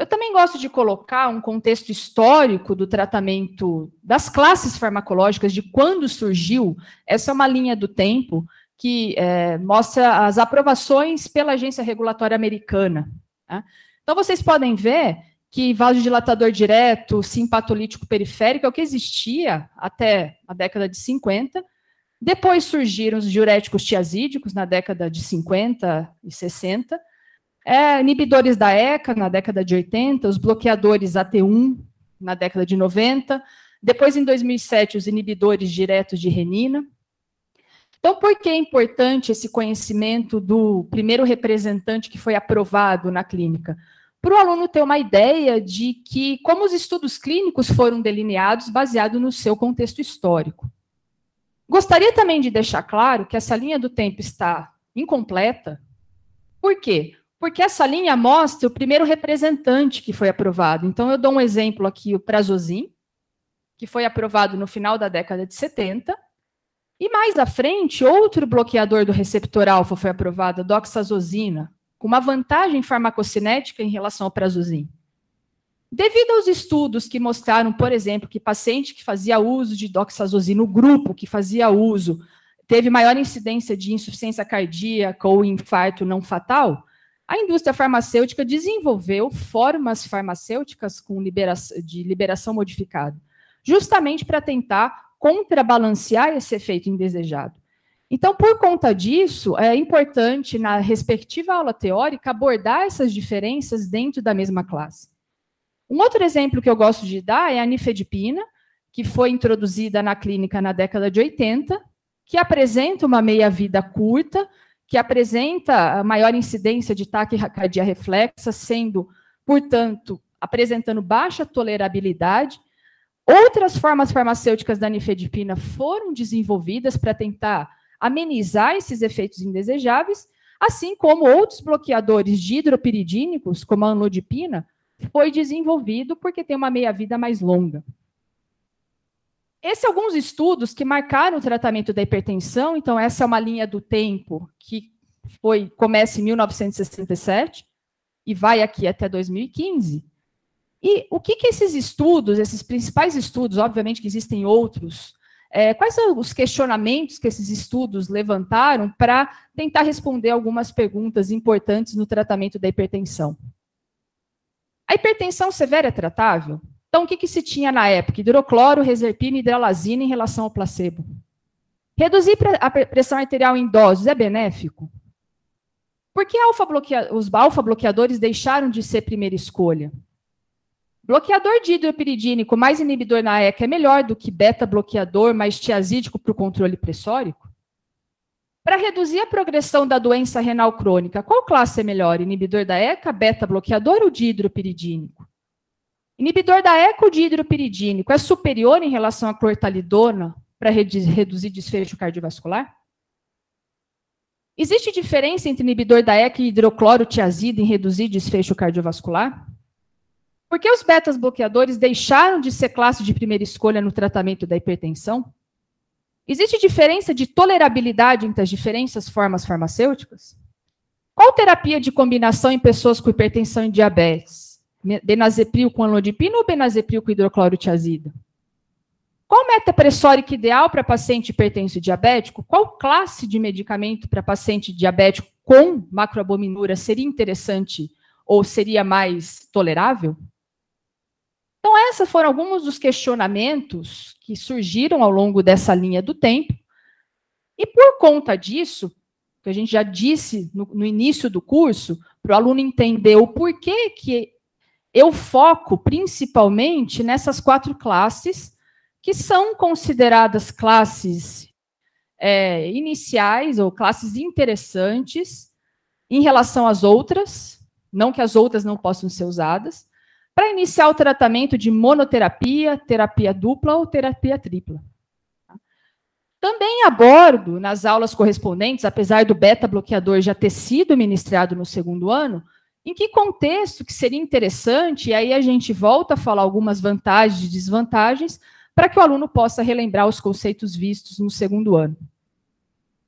Speaker 3: Eu também gosto de colocar um contexto histórico do tratamento das classes farmacológicas, de quando surgiu. Essa é uma linha do tempo que é, mostra as aprovações pela agência regulatória americana. Né? Então, vocês podem ver que vasodilatador direto, simpatolítico periférico, é o que existia até a década de 50. Depois surgiram os diuréticos tiazídicos na década de 50 e 60. É, inibidores da ECA na década de 80, os bloqueadores AT1 na década de 90, depois em 2007 os inibidores diretos de renina. Então, por que é importante esse conhecimento do primeiro representante que foi aprovado na clínica? Para o aluno ter uma ideia de que como os estudos clínicos foram delineados baseado no seu contexto histórico. Gostaria também de deixar claro que essa linha do tempo está incompleta. Por quê? porque essa linha mostra o primeiro representante que foi aprovado. Então, eu dou um exemplo aqui, o Prazozin, que foi aprovado no final da década de 70. E mais à frente, outro bloqueador do receptor alfa foi aprovado, a doxazosina, com uma vantagem farmacocinética em relação ao prazozin. Devido aos estudos que mostraram, por exemplo, que paciente que fazia uso de doxazosina, o grupo que fazia uso, teve maior incidência de insuficiência cardíaca ou infarto não fatal, a indústria farmacêutica desenvolveu formas farmacêuticas com de liberação modificada, justamente para tentar contrabalancear esse efeito indesejado. Então, por conta disso, é importante, na respectiva aula teórica, abordar essas diferenças dentro da mesma classe. Um outro exemplo que eu gosto de dar é a nifedipina, que foi introduzida na clínica na década de 80, que apresenta uma meia-vida curta, que apresenta a maior incidência de taquicardia reflexa, sendo, portanto, apresentando baixa tolerabilidade. Outras formas farmacêuticas da nifedipina foram desenvolvidas para tentar amenizar esses efeitos indesejáveis, assim como outros bloqueadores de hidropiridínicos, como a anlodipina, foi desenvolvido porque tem uma meia-vida mais longa. Esses é alguns estudos que marcaram o tratamento da hipertensão, então essa é uma linha do tempo que foi começa em 1967 e vai aqui até 2015. E o que, que esses estudos, esses principais estudos, obviamente que existem outros, é, quais são os questionamentos que esses estudos levantaram para tentar responder algumas perguntas importantes no tratamento da hipertensão? A hipertensão severa é tratável? Então, o que, que se tinha na época? Hidrocloro, reserpina e hidralazina em relação ao placebo. Reduzir a pressão arterial em doses é benéfico? Por que alfa -bloquea os alfa-bloqueadores deixaram de ser primeira escolha? Bloqueador de hidropiridínico mais inibidor na ECA é melhor do que beta-bloqueador mais tiazídico para o controle pressórico? Para reduzir a progressão da doença renal crônica, qual classe é melhor? Inibidor da ECA, beta-bloqueador ou de hidropiridínico? Inibidor da de hidropiridínico é superior em relação à clortalidona para reduzir desfecho cardiovascular? Existe diferença entre inibidor da eco e hidroclorotiazida em reduzir desfecho cardiovascular? Por que os betas bloqueadores deixaram de ser classe de primeira escolha no tratamento da hipertensão? Existe diferença de tolerabilidade entre as diferentes formas farmacêuticas? Qual terapia de combinação em pessoas com hipertensão e diabetes? Né? Benazepril com anlodipina ou benazepril com hidroclorotiazida? Qual pressórica ideal para paciente hipertenso diabético? Qual classe de medicamento para paciente diabético com macroabominura seria interessante ou seria mais tolerável? Então, esses foram alguns dos questionamentos que surgiram ao longo dessa linha do tempo. E por conta disso, que a gente já disse no, no início do curso, para o aluno entender o porquê que eu foco principalmente nessas quatro classes, que são consideradas classes é, iniciais ou classes interessantes em relação às outras, não que as outras não possam ser usadas, para iniciar o tratamento de monoterapia, terapia dupla ou terapia tripla. Também abordo nas aulas correspondentes, apesar do beta bloqueador já ter sido ministrado no segundo ano, em que contexto que seria interessante, e aí a gente volta a falar algumas vantagens e desvantagens, para que o aluno possa relembrar os conceitos vistos no segundo ano.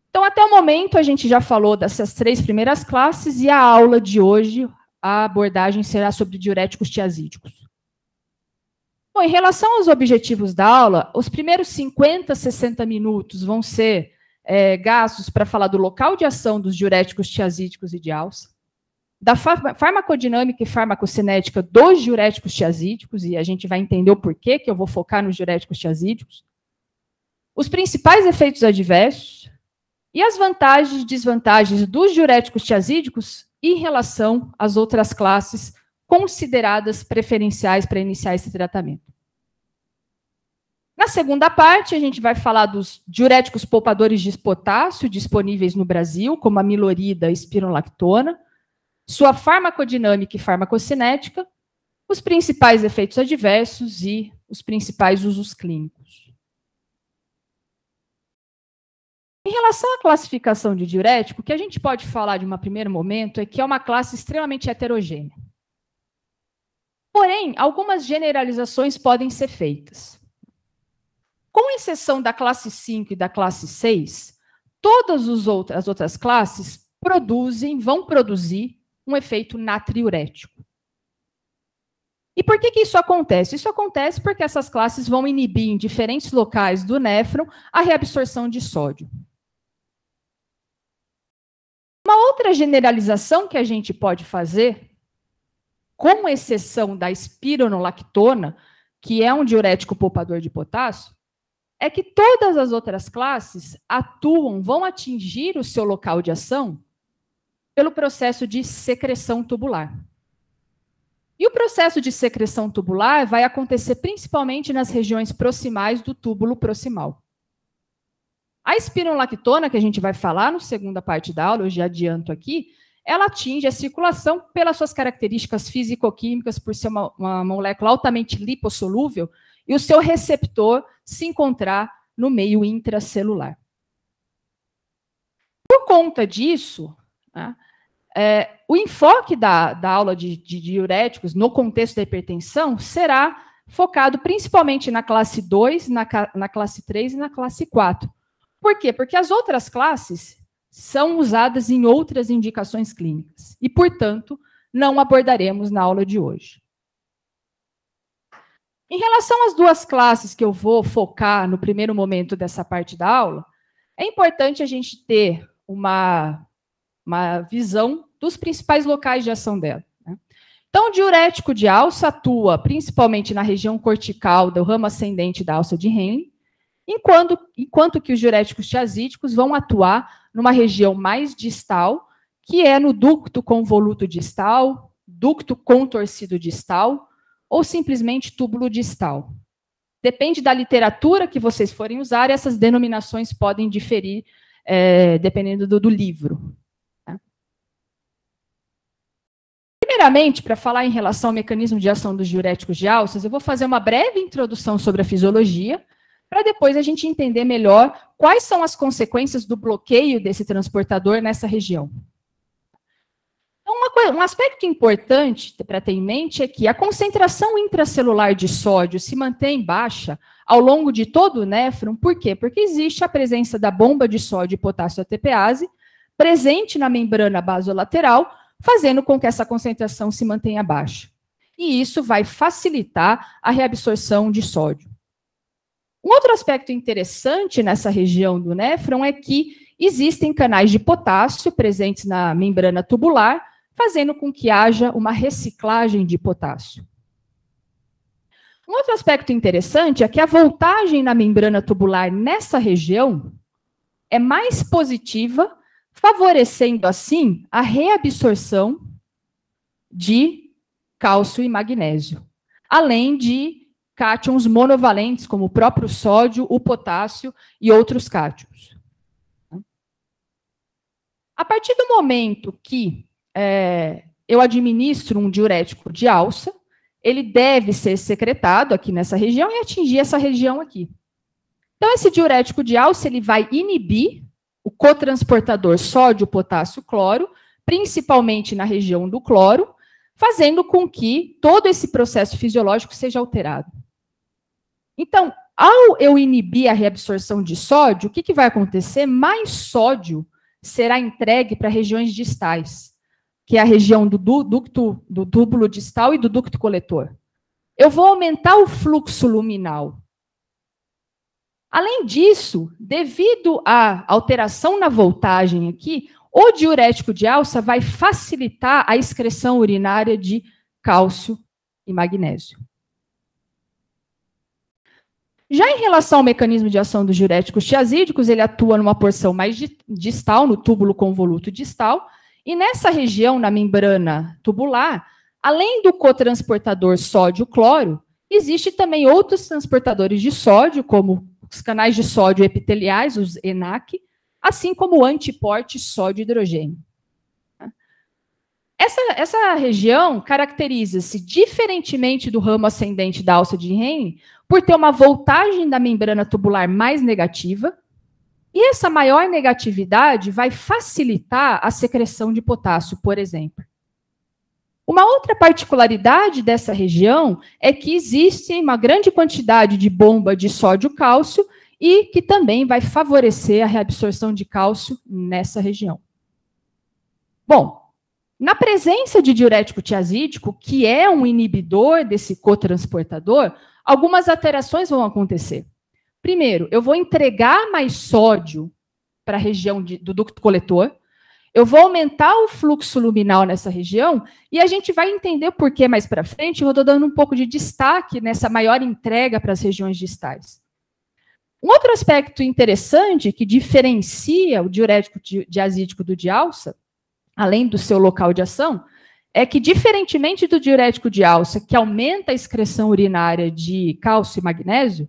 Speaker 3: Então, até o momento, a gente já falou dessas três primeiras classes, e a aula de hoje, a abordagem será sobre diuréticos tiazídicos. Bom, em relação aos objetivos da aula, os primeiros 50, 60 minutos vão ser é, gastos para falar do local de ação dos diuréticos tiazídicos e de alça da farmacodinâmica e farmacocinética dos diuréticos tiazídicos, e a gente vai entender o porquê que eu vou focar nos diuréticos tiazídicos, os principais efeitos adversos e as vantagens e desvantagens dos diuréticos tiazídicos em relação às outras classes consideradas preferenciais para iniciar esse tratamento. Na segunda parte, a gente vai falar dos diuréticos poupadores de potássio disponíveis no Brasil, como a milorida e espirolactona, sua farmacodinâmica e farmacocinética, os principais efeitos adversos e os principais usos clínicos. Em relação à classificação de diurético, o que a gente pode falar de um primeiro momento é que é uma classe extremamente heterogênea. Porém, algumas generalizações podem ser feitas. Com exceção da classe 5 e da classe 6, todas as outras classes produzem, vão produzir um efeito natriurético. E por que, que isso acontece? Isso acontece porque essas classes vão inibir em diferentes locais do néfron a reabsorção de sódio. Uma outra generalização que a gente pode fazer, com exceção da espironolactona, que é um diurético poupador de potássio, é que todas as outras classes atuam, vão atingir o seu local de ação pelo processo de secreção tubular. E o processo de secreção tubular vai acontecer principalmente nas regiões proximais do túbulo proximal. A espirolactona, que a gente vai falar na segunda parte da aula, eu já adianto aqui, ela atinge a circulação pelas suas características físico-químicas, por ser uma, uma molécula altamente lipossolúvel, e o seu receptor se encontrar no meio intracelular. Por conta disso, né? É, o enfoque da, da aula de, de diuréticos no contexto da hipertensão será focado principalmente na classe 2, na, na classe 3 e na classe 4. Por quê? Porque as outras classes são usadas em outras indicações clínicas e, portanto, não abordaremos na aula de hoje. Em relação às duas classes que eu vou focar no primeiro momento dessa parte da aula, é importante a gente ter uma uma visão dos principais locais de ação dela. Né? Então, o diurético de alça atua principalmente na região cortical do ramo ascendente da alça de Henle, enquanto, enquanto que os diuréticos tiazídicos vão atuar numa região mais distal, que é no ducto convoluto distal, ducto contorcido distal ou simplesmente túbulo distal. Depende da literatura que vocês forem usar, essas denominações podem diferir é, dependendo do, do livro. Primeiramente, para falar em relação ao mecanismo de ação dos diuréticos de alças, eu vou fazer uma breve introdução sobre a fisiologia, para depois a gente entender melhor quais são as consequências do bloqueio desse transportador nessa região. Então, coisa, um aspecto importante para ter em mente é que a concentração intracelular de sódio se mantém baixa ao longo de todo o néfron. Por quê? Porque existe a presença da bomba de sódio e potássio ATPase presente na membrana basolateral, fazendo com que essa concentração se mantenha baixa. E isso vai facilitar a reabsorção de sódio. Um outro aspecto interessante nessa região do néfron é que existem canais de potássio presentes na membrana tubular, fazendo com que haja uma reciclagem de potássio. Um outro aspecto interessante é que a voltagem na membrana tubular nessa região é mais positiva favorecendo assim a reabsorção de cálcio e magnésio, além de cátions monovalentes, como o próprio sódio, o potássio e outros cátions. A partir do momento que é, eu administro um diurético de alça, ele deve ser secretado aqui nessa região e atingir essa região aqui. Então, esse diurético de alça ele vai inibir o cotransportador sódio, potássio, cloro, principalmente na região do cloro, fazendo com que todo esse processo fisiológico seja alterado. Então, ao eu inibir a reabsorção de sódio, o que, que vai acontecer? Mais sódio será entregue para regiões distais, que é a região do ducto, do túbulo distal e do ducto coletor. Eu vou aumentar o fluxo luminal, Além disso, devido à alteração na voltagem aqui, o diurético de alça vai facilitar a excreção urinária de cálcio e magnésio. Já em relação ao mecanismo de ação dos diuréticos tiazídicos, ele atua numa porção mais distal, no túbulo convoluto distal, e nessa região, na membrana tubular, além do cotransportador sódio-cloro, existe também outros transportadores de sódio, como os canais de sódio epiteliais, os ENAC, assim como o antiporte sódio hidrogênio. Essa, essa região caracteriza-se, diferentemente do ramo ascendente da alça de Henle, por ter uma voltagem da membrana tubular mais negativa, e essa maior negatividade vai facilitar a secreção de potássio, por exemplo. Uma outra particularidade dessa região é que existe uma grande quantidade de bomba de sódio-cálcio e que também vai favorecer a reabsorção de cálcio nessa região. Bom, na presença de diurético tiazídico, que é um inibidor desse cotransportador, algumas alterações vão acontecer. Primeiro, eu vou entregar mais sódio para a região de, do ducto coletor, eu vou aumentar o fluxo luminal nessa região e a gente vai entender por que mais para frente. Eu estou dando um pouco de destaque nessa maior entrega para as regiões distais. Um outro aspecto interessante que diferencia o diurético diazídico do de alça, além do seu local de ação, é que, diferentemente do diurético de alça, que aumenta a excreção urinária de cálcio e magnésio,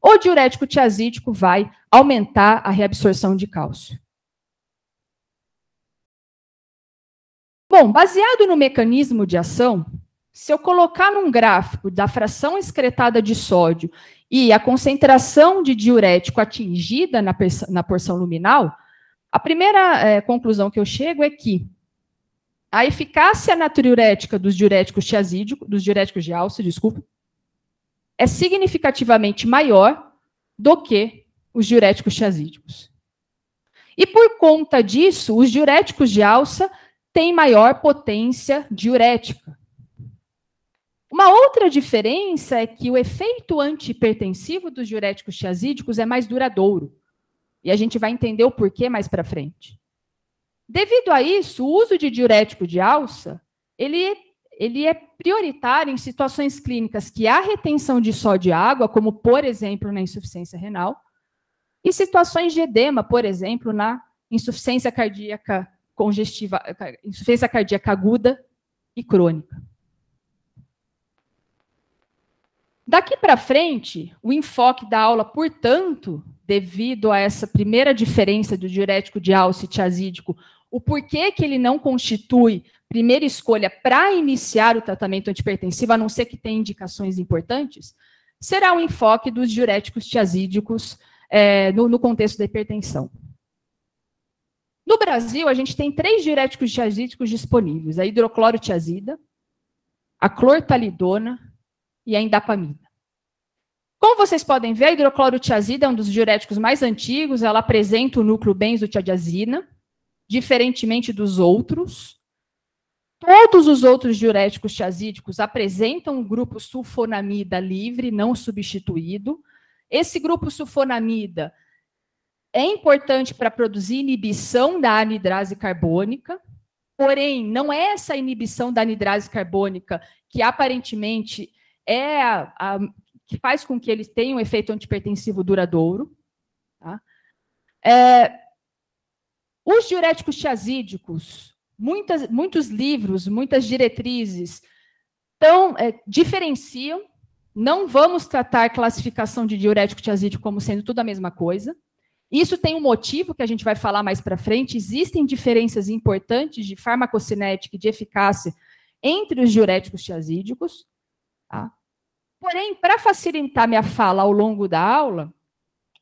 Speaker 3: o diurético tiazídico vai aumentar a reabsorção de cálcio. Bom, baseado no mecanismo de ação, se eu colocar num gráfico da fração excretada de sódio e a concentração de diurético atingida na, na porção luminal, a primeira é, conclusão que eu chego é que a eficácia natriurética dos diuréticos tiazídicos, dos diuréticos de alça, desculpa, é significativamente maior do que os diuréticos tiazídicos. E por conta disso, os diuréticos de alça tem maior potência diurética. Uma outra diferença é que o efeito antihipertensivo dos diuréticos tiazídicos é mais duradouro. E a gente vai entender o porquê mais para frente. Devido a isso, o uso de diurético de alça, ele, ele é prioritário em situações clínicas que há retenção de sódio e água, como por exemplo na insuficiência renal, e situações de edema, por exemplo, na insuficiência cardíaca congestiva, insuficiência cardíaca aguda e crônica. Daqui para frente, o enfoque da aula, portanto, devido a essa primeira diferença do diurético de alce e tiazídico, o porquê que ele não constitui primeira escolha para iniciar o tratamento antipertensivo, a não ser que tenha indicações importantes, será o enfoque dos diuréticos tiazídicos é, no, no contexto da hipertensão. No Brasil, a gente tem três diuréticos tiazídicos disponíveis: a hidroclorotiazida, a clortalidona e a indapamida. Como vocês podem ver, a hidroclorotiazida é um dos diuréticos mais antigos, ela apresenta o núcleo benzotiazina, diferentemente dos outros. Todos os outros diuréticos tiazídicos apresentam um grupo sulfonamida livre, não substituído. Esse grupo sulfonamida é importante para produzir inibição da anidrase carbônica, porém, não é essa inibição da anidrase carbônica que aparentemente é a, a, que faz com que eles tenham um efeito antipertensivo duradouro. Tá? É, os diuréticos tiazídicos, muitas, muitos livros, muitas diretrizes tão, é, diferenciam. Não vamos tratar classificação de diurético tiazídico como sendo tudo a mesma coisa. Isso tem um motivo que a gente vai falar mais para frente. Existem diferenças importantes de farmacocinética e de eficácia entre os diuréticos tiazídicos. Tá? Porém, para facilitar minha fala ao longo da aula,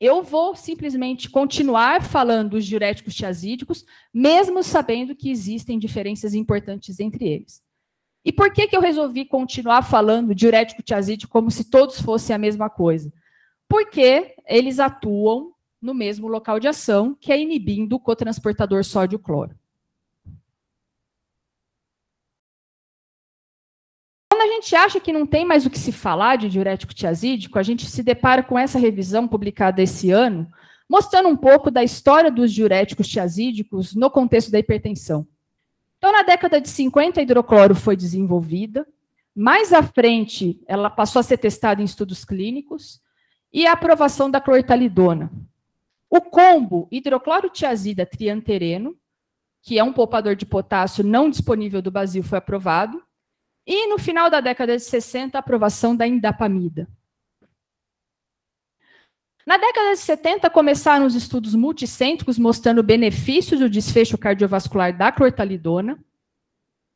Speaker 3: eu vou simplesmente continuar falando dos diuréticos tiazídicos, mesmo sabendo que existem diferenças importantes entre eles. E por que, que eu resolvi continuar falando diurético tiazídico como se todos fossem a mesma coisa? Porque eles atuam no mesmo local de ação, que é inibindo o cotransportador sódio-cloro. Quando a gente acha que não tem mais o que se falar de diurético tiazídico, a gente se depara com essa revisão publicada esse ano, mostrando um pouco da história dos diuréticos tiazídicos no contexto da hipertensão. Então, na década de 50, a hidrocloro foi desenvolvida. Mais à frente, ela passou a ser testada em estudos clínicos e a aprovação da clortalidona, o combo hidroclorotiazida triantereno, que é um poupador de potássio não disponível do Brasil, foi aprovado. E no final da década de 60, a aprovação da indapamida. Na década de 70, começaram os estudos multicêntricos mostrando benefícios do desfecho cardiovascular da clortalidona.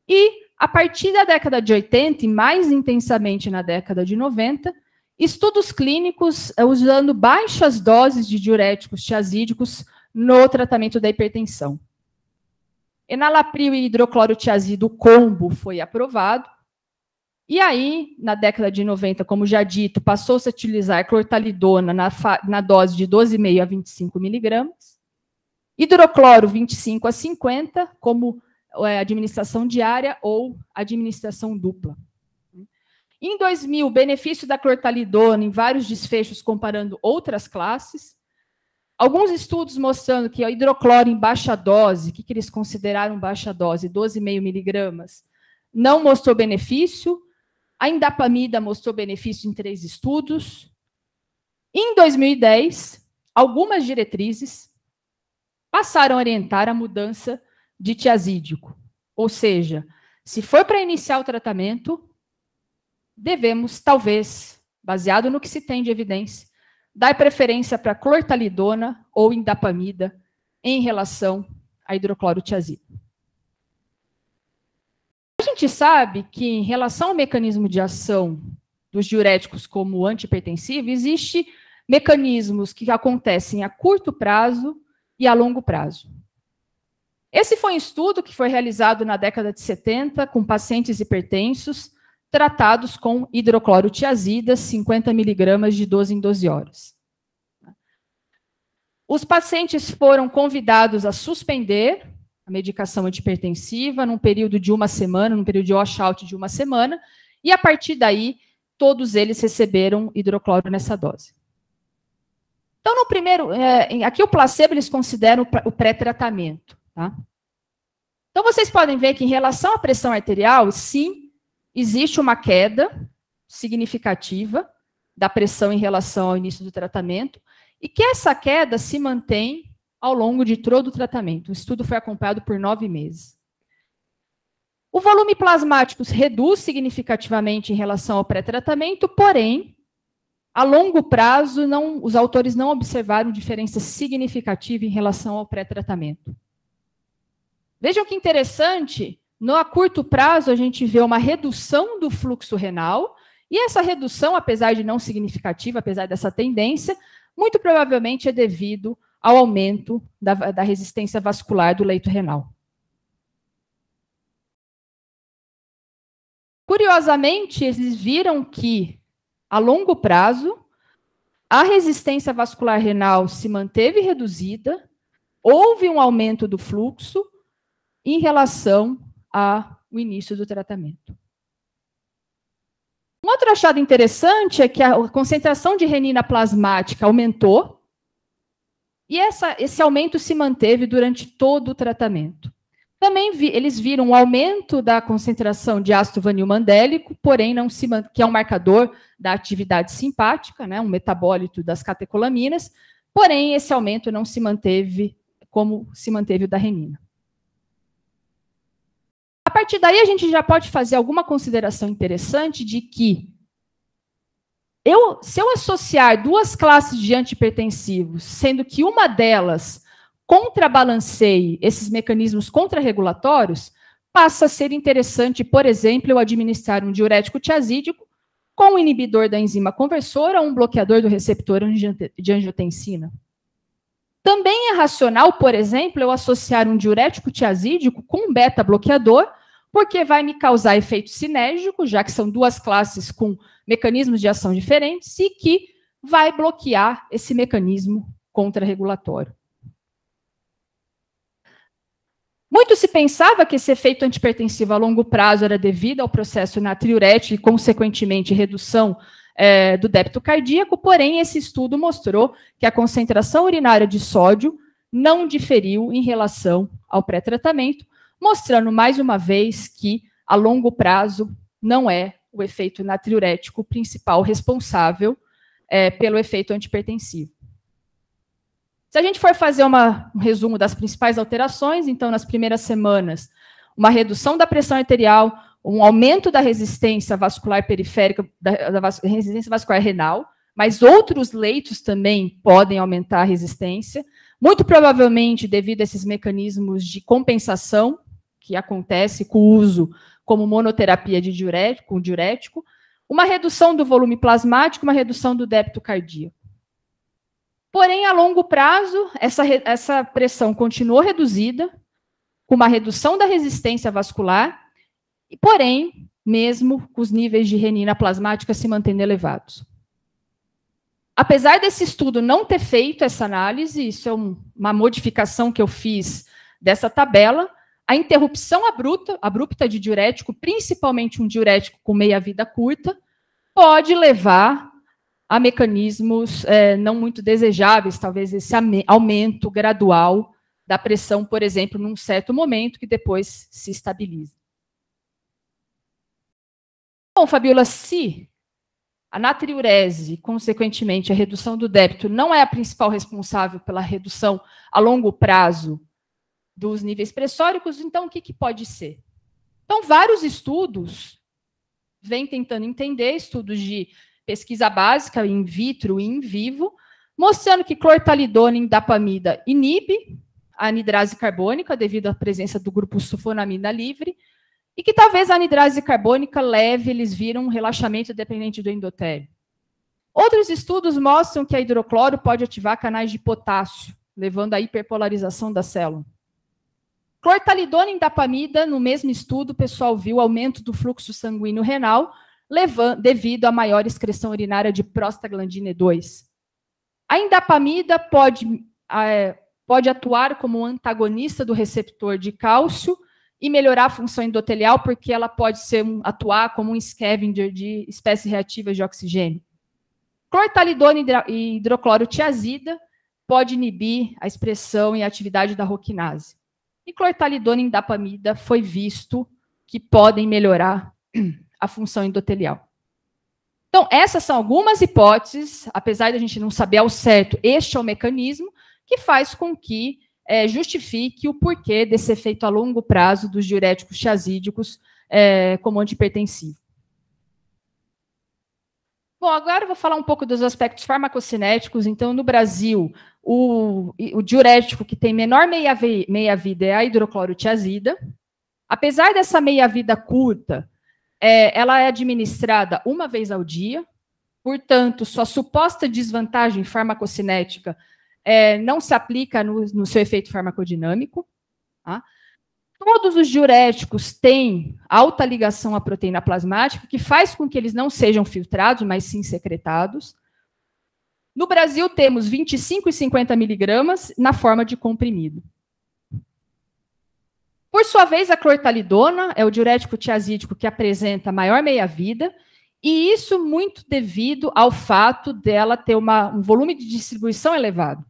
Speaker 3: E, a partir da década de 80 e mais intensamente na década de 90, Estudos clínicos eh, usando baixas doses de diuréticos tiazídicos no tratamento da hipertensão. Enalapril e hidroclorotiazido combo foi aprovado. E aí, na década de 90, como já dito, passou-se a utilizar clortalidona na, na dose de 12,5 a 25 miligramas. Hidrocloro 25 a 50, como é, administração diária ou administração dupla. Em 2000, benefício da clortalidona em vários desfechos comparando outras classes. Alguns estudos mostrando que o hidrocloro em baixa dose, que, que eles consideraram baixa dose, 12,5 miligramas, não mostrou benefício. A indapamida mostrou benefício em três estudos. Em 2010, algumas diretrizes passaram a orientar a mudança de tiazídico. Ou seja, se for para iniciar o tratamento, devemos, talvez, baseado no que se tem de evidência, dar preferência para clortalidona ou indapamida em relação à hidroclorotiazida. A gente sabe que, em relação ao mecanismo de ação dos diuréticos como antipertensivo, existe mecanismos que acontecem a curto prazo e a longo prazo. Esse foi um estudo que foi realizado na década de 70 com pacientes hipertensos tratados com hidroclorotiazida, 50 miligramas de 12 em 12 horas. Os pacientes foram convidados a suspender a medicação antipertensiva num período de uma semana, num período de washout de uma semana, e a partir daí todos eles receberam hidrocloro nessa dose. Então, no primeiro, é, aqui o placebo eles consideram o pré-tratamento, tá? Então, vocês podem ver que em relação à pressão arterial, sim, Existe uma queda significativa da pressão em relação ao início do tratamento e que essa queda se mantém ao longo de todo o tratamento. O estudo foi acompanhado por nove meses. O volume plasmático reduz significativamente em relação ao pré-tratamento, porém, a longo prazo, não, os autores não observaram diferença significativa em relação ao pré-tratamento. Vejam que interessante no a curto prazo, a gente vê uma redução do fluxo renal, e essa redução, apesar de não significativa, apesar dessa tendência, muito provavelmente é devido ao aumento da, da resistência vascular do leito renal. Curiosamente, eles viram que, a longo prazo, a resistência vascular renal se manteve reduzida, houve um aumento do fluxo em relação ao início do tratamento. Um outro achado interessante é que a concentração de renina plasmática aumentou, e essa, esse aumento se manteve durante todo o tratamento. Também vi, eles viram um aumento da concentração de ácido vanilmandélico, porém não se que é um marcador da atividade simpática, né, um metabólito das catecolaminas, porém esse aumento não se manteve como se manteve o da renina partir daí, a gente já pode fazer alguma consideração interessante de que eu, se eu associar duas classes de antipertensivos, sendo que uma delas contrabalanceie esses mecanismos contrarregulatórios, passa a ser interessante, por exemplo, eu administrar um diurético tiazídico com um inibidor da enzima conversora ou um bloqueador do receptor de angiotensina. Também é racional, por exemplo, eu associar um diurético tiazídico com um beta-bloqueador porque vai me causar efeito sinérgico, já que são duas classes com mecanismos de ação diferentes e que vai bloquear esse mecanismo contrarregulatório. Muito se pensava que esse efeito antipertensivo a longo prazo era devido ao processo natriurético e, consequentemente, redução é, do débito cardíaco, porém, esse estudo mostrou que a concentração urinária de sódio não diferiu em relação ao pré-tratamento, mostrando mais uma vez que, a longo prazo, não é o efeito natriurético principal responsável é, pelo efeito antipertensivo. Se a gente for fazer uma, um resumo das principais alterações, então, nas primeiras semanas, uma redução da pressão arterial, um aumento da resistência vascular periférica, da, da vas, resistência vascular renal, mas outros leitos também podem aumentar a resistência, muito provavelmente devido a esses mecanismos de compensação que acontece com o uso como monoterapia de diurético, um diurético, uma redução do volume plasmático, uma redução do débito cardíaco. Porém, a longo prazo, essa, essa pressão continuou reduzida, com uma redução da resistência vascular, e porém, mesmo com os níveis de renina plasmática se mantendo elevados. Apesar desse estudo não ter feito essa análise, isso é um, uma modificação que eu fiz dessa tabela, a interrupção abrupta, abrupta de diurético, principalmente um diurético com meia-vida curta, pode levar a mecanismos é, não muito desejáveis, talvez esse aumento gradual da pressão, por exemplo, num certo momento que depois se estabiliza. Bom, Fabiola, se a natriurese, consequentemente a redução do débito, não é a principal responsável pela redução a longo prazo dos níveis pressóricos, então o que, que pode ser? Então, vários estudos vêm tentando entender, estudos de pesquisa básica, in vitro e in vivo, mostrando que clortalidona em dapamida inibe a anidrase carbônica devido à presença do grupo sulfonamida livre, e que talvez a anidrase carbônica leve, eles viram um relaxamento dependente do endotélio. Outros estudos mostram que a hidrocloro pode ativar canais de potássio, levando à hiperpolarização da célula. Clortalidona e dapamida, no mesmo estudo, o pessoal viu aumento do fluxo sanguíneo renal levando, devido à maior excreção urinária de prostaglandina 2. A indapamida pode, é, pode atuar como antagonista do receptor de cálcio e melhorar a função endotelial, porque ela pode ser um, atuar como um scavenger de espécies reativas de oxigênio. Clortalidona e hidroclorotiazida pode inibir a expressão e a atividade da roquinase. E clortalidona e dapamida foi visto que podem melhorar a função endotelial. Então, essas são algumas hipóteses, apesar de a gente não saber ao certo, este é o mecanismo que faz com que é, justifique o porquê desse efeito a longo prazo dos diuréticos tiazídicos é, como antipertensivo. Bom, agora eu vou falar um pouco dos aspectos farmacocinéticos. Então, no Brasil, o, o diurético que tem menor meia-vida meia é a hidroclorotiazida. Apesar dessa meia-vida curta, é, ela é administrada uma vez ao dia. Portanto, sua suposta desvantagem farmacocinética é, não se aplica no, no seu efeito farmacodinâmico. Tá? Todos os diuréticos têm alta ligação à proteína plasmática, que faz com que eles não sejam filtrados, mas sim secretados. No Brasil, temos 25 e 50 miligramas na forma de comprimido. Por sua vez, a clortalidona é o diurético tiazídico que apresenta maior meia-vida, e isso muito devido ao fato dela ter uma, um volume de distribuição elevado.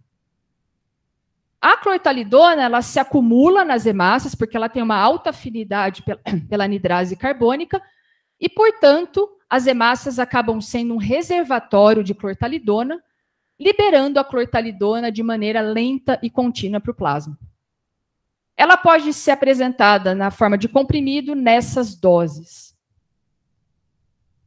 Speaker 3: A cloetalidona, ela se acumula nas hemácias, porque ela tem uma alta afinidade pela, anidrase carbônica, e, portanto, as hemácias acabam sendo um reservatório de clortalidona, liberando a clortalidona de maneira lenta e contínua para o plasma. Ela pode ser apresentada na forma de comprimido nessas doses.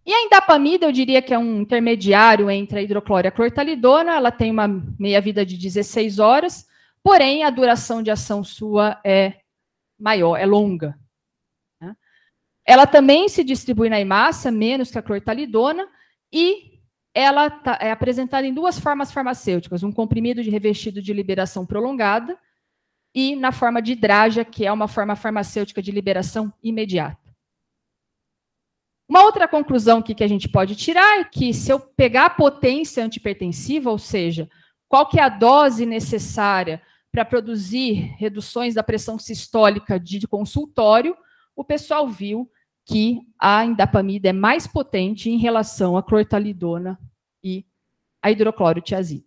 Speaker 3: E a indapamida, eu diria que é um intermediário entre a hidrocloro e a clortalidona, ela tem uma meia-vida de 16 horas, Porém, a duração de ação sua é maior, é longa. Né? Ela também se distribui na hemácia, menos que a clortalidona, e ela tá, é apresentada em duas formas farmacêuticas: um comprimido de revestido de liberação prolongada e na forma de hidrágia, que é uma forma farmacêutica de liberação imediata. Uma outra conclusão que, que a gente pode tirar é que se eu pegar a potência antipertensiva, ou seja, qual que é a dose necessária para produzir reduções da pressão sistólica de consultório, o pessoal viu que a indapamida é mais potente em relação à clortalidona e à hidroclorotiazida.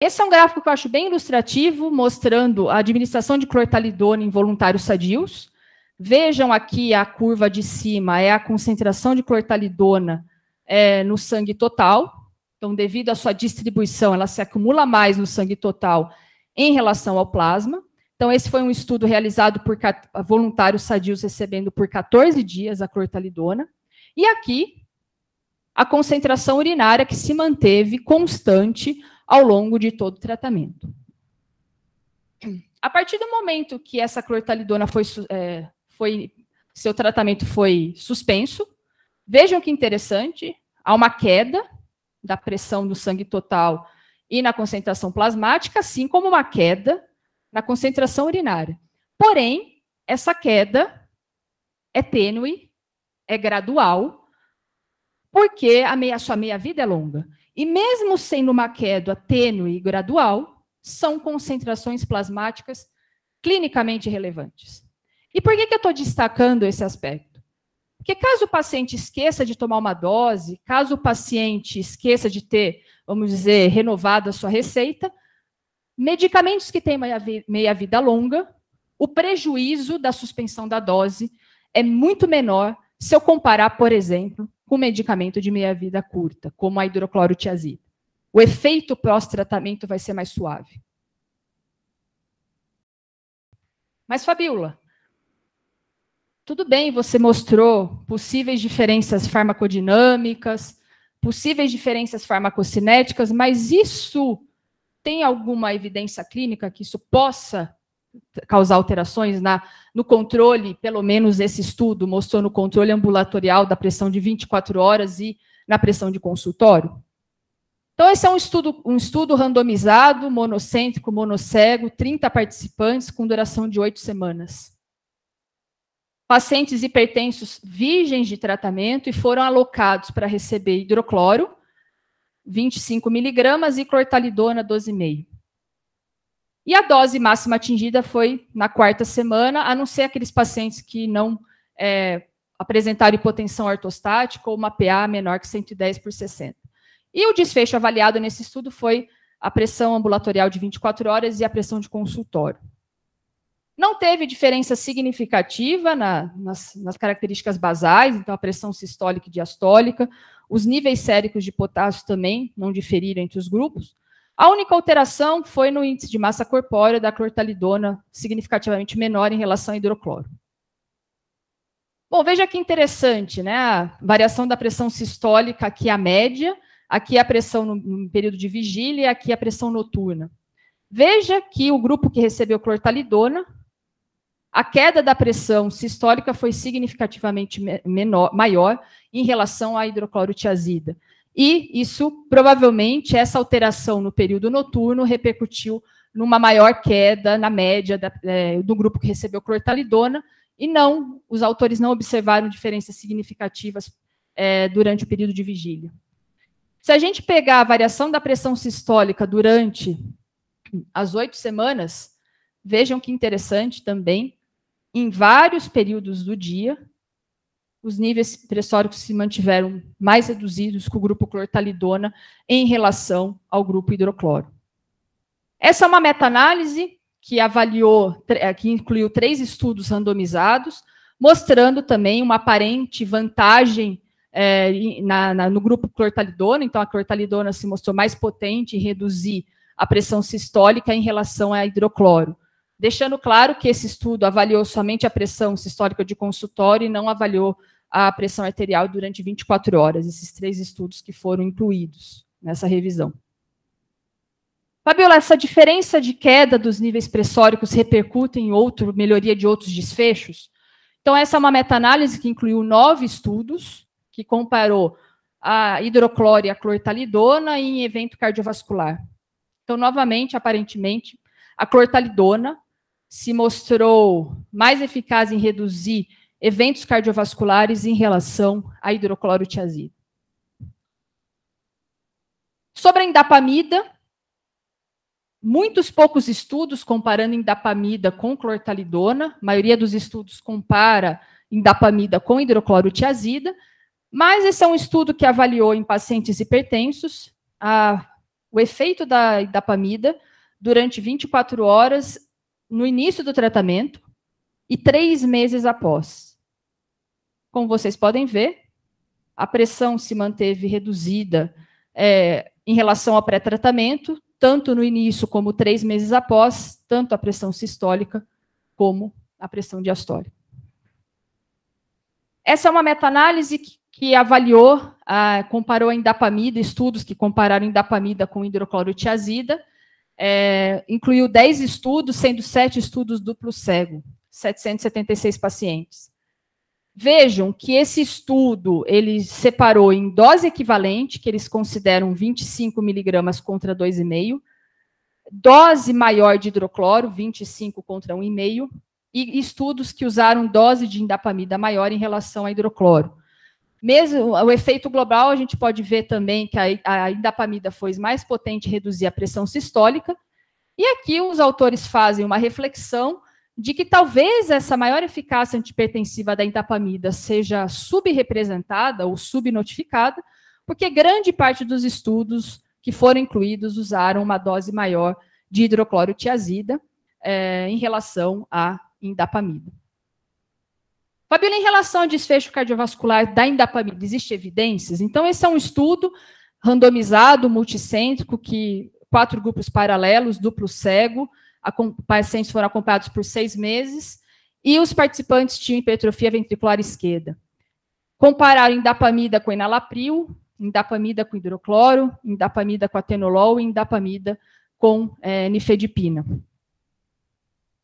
Speaker 3: Esse é um gráfico que eu acho bem ilustrativo, mostrando a administração de clortalidona em voluntários sadios. Vejam aqui a curva de cima, é a concentração de clortalidona é, no sangue total, então, devido à sua distribuição, ela se acumula mais no sangue total em relação ao plasma. Então, esse foi um estudo realizado por voluntários sadios recebendo por 14 dias a clortalidona. E aqui, a concentração urinária que se manteve constante ao longo de todo o tratamento. A partir do momento que essa clortalidona foi, é, foi seu tratamento foi suspenso, vejam que interessante, há uma queda da pressão no sangue total e na concentração plasmática, assim como uma queda na concentração urinária. Porém, essa queda é tênue, é gradual, porque a, meia, a sua meia-vida é longa. E mesmo sendo uma queda tênue e gradual, são concentrações plasmáticas clinicamente relevantes. E por que, que eu estou destacando esse aspecto? Porque caso o paciente esqueça de tomar uma dose, caso o paciente esqueça de ter, vamos dizer, renovado a sua receita, medicamentos que têm meia-vida longa, o prejuízo da suspensão da dose é muito menor se eu comparar, por exemplo, com medicamento de meia-vida curta, como a hidroclorotiazida. O efeito pós-tratamento vai ser mais suave. Mas, Fabiola, tudo bem, você mostrou possíveis diferenças farmacodinâmicas, possíveis diferenças farmacocinéticas, mas isso tem alguma evidência clínica que isso possa causar alterações na, no controle, pelo menos esse estudo mostrou no controle ambulatorial da pressão de 24 horas e na pressão de consultório? Então, esse é um estudo, um estudo randomizado, monocêntrico, monocego, 30 participantes, com duração de oito semanas. Pacientes hipertensos virgens de tratamento e foram alocados para receber hidrocloro, 25 miligramas, e clortalidona, 12,5. E a dose máxima atingida foi na quarta semana, a não ser aqueles pacientes que não é, apresentaram hipotensão ortostática ou uma PA menor que 110 por 60. E o desfecho avaliado nesse estudo foi a pressão ambulatorial de 24 horas e a pressão de consultório. Não teve diferença significativa na, nas, nas, características basais, então a pressão sistólica e diastólica, os níveis séricos de potássio também não diferiram entre os grupos. A única alteração foi no índice de massa corpórea da clortalidona, significativamente menor em relação ao hidrocloro. Bom, veja que interessante, né? A variação da pressão sistólica aqui a média, aqui a pressão no período de vigília e aqui a pressão noturna. Veja que o grupo que recebeu clortalidona a queda da pressão sistólica foi significativamente menor, maior em relação à hidroclorotiazida. E isso, provavelmente, essa alteração no período noturno repercutiu numa maior queda na média da, é, do grupo que recebeu clortalidona, e não, os autores não observaram diferenças significativas é, durante o período de vigília. Se a gente pegar a variação da pressão sistólica durante as oito semanas, vejam que interessante também, em vários períodos do dia. Os níveis pressóricos se mantiveram mais reduzidos com o grupo clortalidona em relação ao grupo hidrocloro. Essa é uma meta-análise que avaliou, é, que incluiu três estudos randomizados, mostrando também uma aparente vantagem é, na, na, no grupo clortalidona. Então, a clortalidona se mostrou mais potente em reduzir a pressão sistólica em relação a hidrocloro deixando claro que esse estudo avaliou somente a pressão sistólica de consultório e não avaliou a pressão arterial durante 24 horas, esses três estudos que foram incluídos nessa revisão. Fabiola, essa diferença de queda dos níveis pressóricos repercute em outro, melhoria de outros desfechos? Então, essa é uma meta-análise que incluiu nove estudos, que comparou a hidrocloro e a clortalidona em evento cardiovascular. Então, novamente, aparentemente, a clortalidona se mostrou mais eficaz em reduzir eventos cardiovasculares em relação à hidroclorotiazida. Sobre a indapamida, muitos poucos estudos comparando indapamida com clortalidona, a maioria dos estudos compara indapamida com hidroclorotiazida, mas esse é um estudo que avaliou em pacientes hipertensos a, o efeito da indapamida durante 24 horas no início do tratamento e três meses após. Como vocês podem ver, a pressão se manteve reduzida é, em relação ao pré-tratamento, tanto no início como três meses após, tanto a pressão sistólica como a pressão diastólica. Essa é uma meta-análise que, que, avaliou, ah, comparou a indapamida, estudos que compararam indapamida com hidroclorotiazida, é, incluiu 10 estudos, sendo 7 estudos duplo cego, 776 pacientes. Vejam que esse estudo ele separou em dose equivalente, que eles consideram 25 miligramas contra 2,5, dose maior de hidrocloro, 25 contra 1,5, e estudos que usaram dose de indapamida maior em relação a hidrocloro. Mesmo o efeito global, a gente pode ver também que a, a indapamida foi mais potente reduzir a pressão sistólica. E aqui os autores fazem uma reflexão de que talvez essa maior eficácia antipertensiva da indapamida seja subrepresentada ou subnotificada, porque grande parte dos estudos que foram incluídos usaram uma dose maior de hidroclorotiazida é, em relação à indapamida. Fabíola, em relação ao desfecho cardiovascular da indapamida, existem evidências? Então, esse é um estudo randomizado, multicêntrico, que quatro grupos paralelos, duplo cego, pacientes foram acompanhados por seis meses, e os participantes tinham hipertrofia ventricular esquerda. Compararam indapamida com enalapril, indapamida com hidrocloro, indapamida com atenolol e indapamida com é, nifedipina.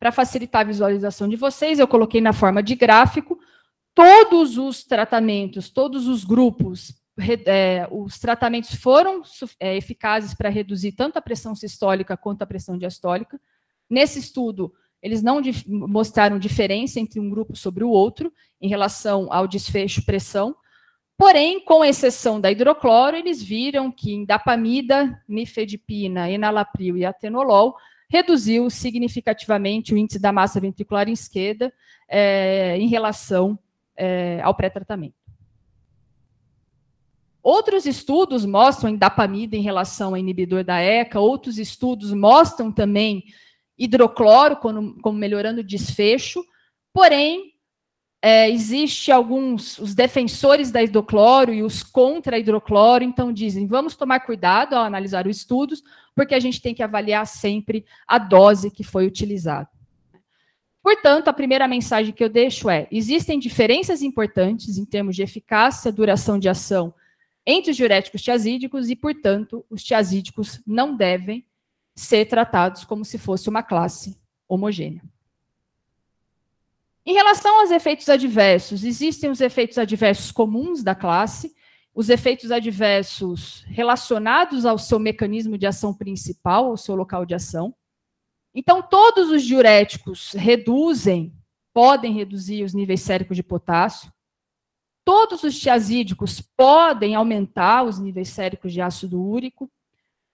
Speaker 3: Para facilitar a visualização de vocês, eu coloquei na forma de gráfico todos os tratamentos, todos os grupos, é, os tratamentos foram é, eficazes para reduzir tanto a pressão sistólica quanto a pressão diastólica. Nesse estudo, eles não dif mostraram diferença entre um grupo sobre o outro em relação ao desfecho pressão. Porém, com exceção da hidrocloro, eles viram que em dapamida, nifedipina, enalapril e atenolol reduziu significativamente o índice da massa ventricular esquerda é, em relação é, ao pré-tratamento. Outros estudos mostram indapamida em relação ao inibidor da ECA, outros estudos mostram também hidrocloro como, como melhorando o desfecho, porém é, existe alguns, os defensores da hidrocloro e os contra hidrocloro, então dizem, vamos tomar cuidado ao analisar os estudos, porque a gente tem que avaliar sempre a dose que foi utilizada. Portanto, a primeira mensagem que eu deixo é, existem diferenças importantes em termos de eficácia, duração de ação entre os diuréticos tiazídicos e, portanto, os tiazídicos não devem ser tratados como se fosse uma classe homogênea. Em relação aos efeitos adversos, existem os efeitos adversos comuns da classe, os efeitos adversos relacionados ao seu mecanismo de ação principal, ao seu local de ação. Então, todos os diuréticos reduzem, podem reduzir os níveis séricos de potássio. Todos os tiazídicos podem aumentar os níveis séricos de ácido úrico,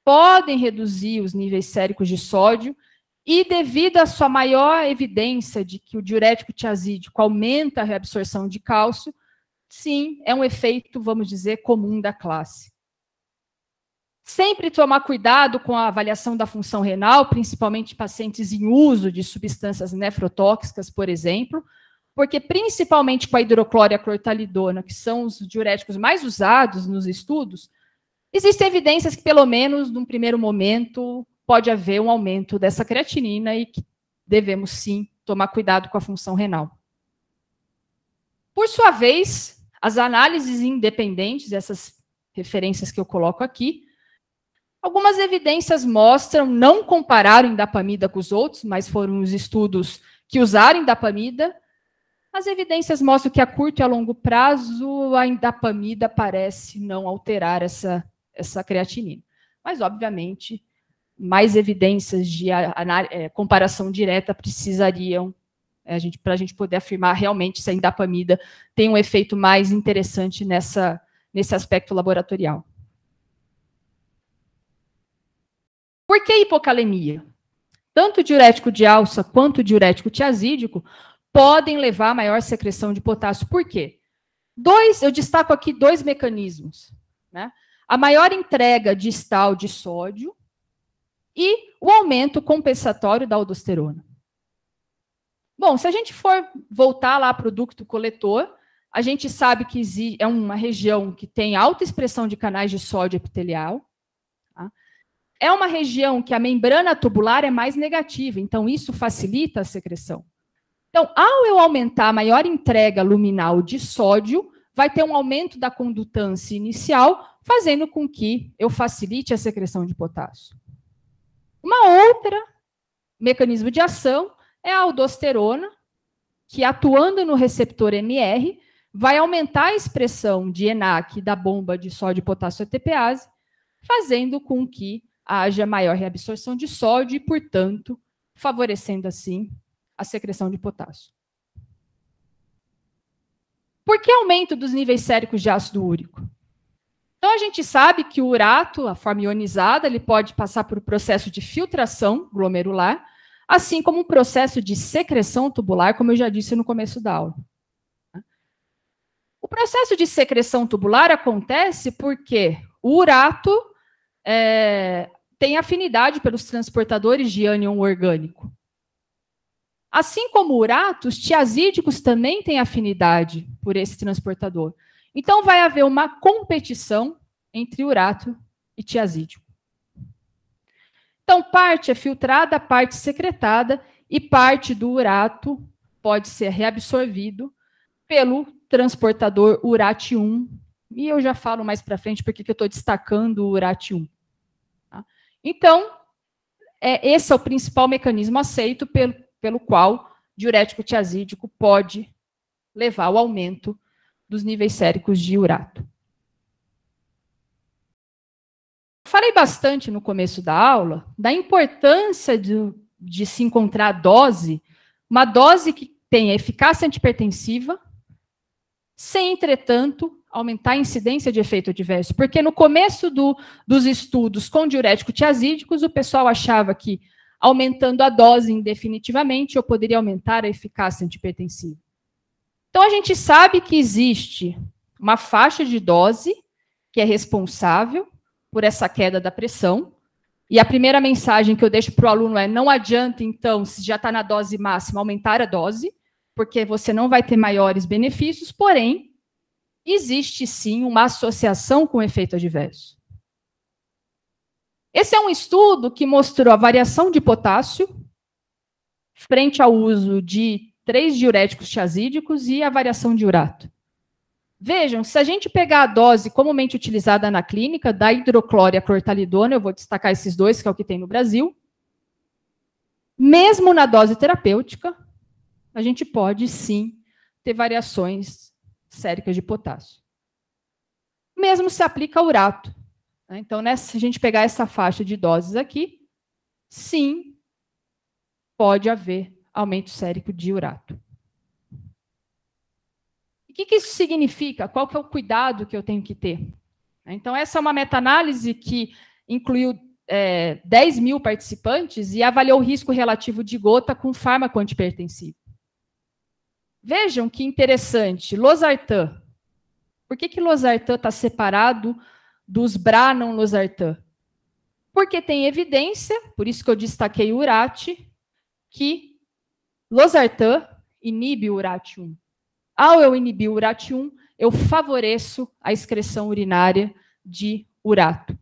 Speaker 3: podem reduzir os níveis séricos de sódio, e devido à sua maior evidência de que o diurético tiazídico aumenta a reabsorção de cálcio, sim, é um efeito, vamos dizer, comum da classe. Sempre tomar cuidado com a avaliação da função renal, principalmente pacientes em uso de substâncias nefrotóxicas, por exemplo, porque principalmente com a hidroclória clortalidona, que são os diuréticos mais usados nos estudos, existem evidências que, pelo menos num primeiro momento, pode haver um aumento dessa creatinina e que devemos sim tomar cuidado com a função renal. Por sua vez, as análises independentes, essas referências que eu coloco aqui, algumas evidências mostram, não compararam indapamida com os outros, mas foram os estudos que usaram indapamida. As evidências mostram que a curto e a longo prazo a indapamida parece não alterar essa, essa creatinina. Mas, obviamente, mais evidências de é, comparação direta precisariam é, a gente, para a gente poder afirmar realmente se a indapamida tem um efeito mais interessante nessa, nesse aspecto laboratorial. Por que hipocalemia? Tanto diurético de alça quanto diurético tiazídico podem levar a maior secreção de potássio. Por quê? Dois, eu destaco aqui dois mecanismos. Né? A maior entrega distal de sódio e o aumento compensatório da aldosterona. Bom, se a gente for voltar lá para o ducto coletor, a gente sabe que é uma região que tem alta expressão de canais de sódio epitelial. Tá? É uma região que a membrana tubular é mais negativa, então isso facilita a secreção. Então, ao eu aumentar a maior entrega luminal de sódio, vai ter um aumento da condutância inicial, fazendo com que eu facilite a secreção de potássio. Uma outra mecanismo de ação é a aldosterona, que atuando no receptor NR, vai aumentar a expressão de ENAC da bomba de sódio potássio ATPase, fazendo com que haja maior reabsorção de sódio e, portanto, favorecendo assim a secreção de potássio. Por que aumento dos níveis séricos de ácido úrico? Então a gente sabe que o urato, a forma ionizada, ele pode passar por um processo de filtração glomerular, assim como um processo de secreção tubular, como eu já disse no começo da aula. O processo de secreção tubular acontece porque o urato é, tem afinidade pelos transportadores de ânion orgânico. Assim como urato, os tiazídicos também têm afinidade por esse transportador. Então vai haver uma competição entre urato e tiazídico. Então parte é filtrada, parte secretada e parte do urato pode ser reabsorvido pelo transportador urate-1. E eu já falo mais para frente porque que eu estou destacando o urate-1. Tá? Então, é, esse é o principal mecanismo aceito pelo, pelo qual diurético tiazídico pode levar ao aumento dos níveis séricos de urato. Falei bastante no começo da aula da importância de, de se encontrar a dose, uma dose que tenha eficácia antipertensiva, sem, entretanto, aumentar a incidência de efeito adverso. Porque no começo do, dos estudos com diuréticos tiazídicos, o pessoal achava que aumentando a dose indefinitivamente eu poderia aumentar a eficácia antipertensiva. Então, a gente sabe que existe uma faixa de dose que é responsável por essa queda da pressão. E a primeira mensagem que eu deixo para o aluno é: não adianta, então, se já está na dose máxima, aumentar a dose, porque você não vai ter maiores benefícios, porém, existe sim uma associação com efeito adverso. Esse é um estudo que mostrou a variação de potássio frente ao uso de três diuréticos tiazídicos e a variação de urato. Vejam, se a gente pegar a dose comumente utilizada na clínica da hidroclória clortalidona, eu vou destacar esses dois, que é o que tem no Brasil, mesmo na dose terapêutica, a gente pode sim ter variações séricas de potássio. Mesmo se aplica urato. Né? Então, né, se a gente pegar essa faixa de doses aqui, sim, pode haver aumento sérico de urato. O que, que isso significa? Qual que é o cuidado que eu tenho que ter? Então, essa é uma meta-análise que incluiu é, 10 mil participantes e avaliou o risco relativo de gota com fármaco antipertensivo. Vejam que interessante, losartan. Por que, que losartan está separado dos branon losartan? Porque tem evidência, por isso que eu destaquei o urate, que Losartan inibe o urate-1. Ao eu inibir o urate-1, eu favoreço a excreção urinária de urato.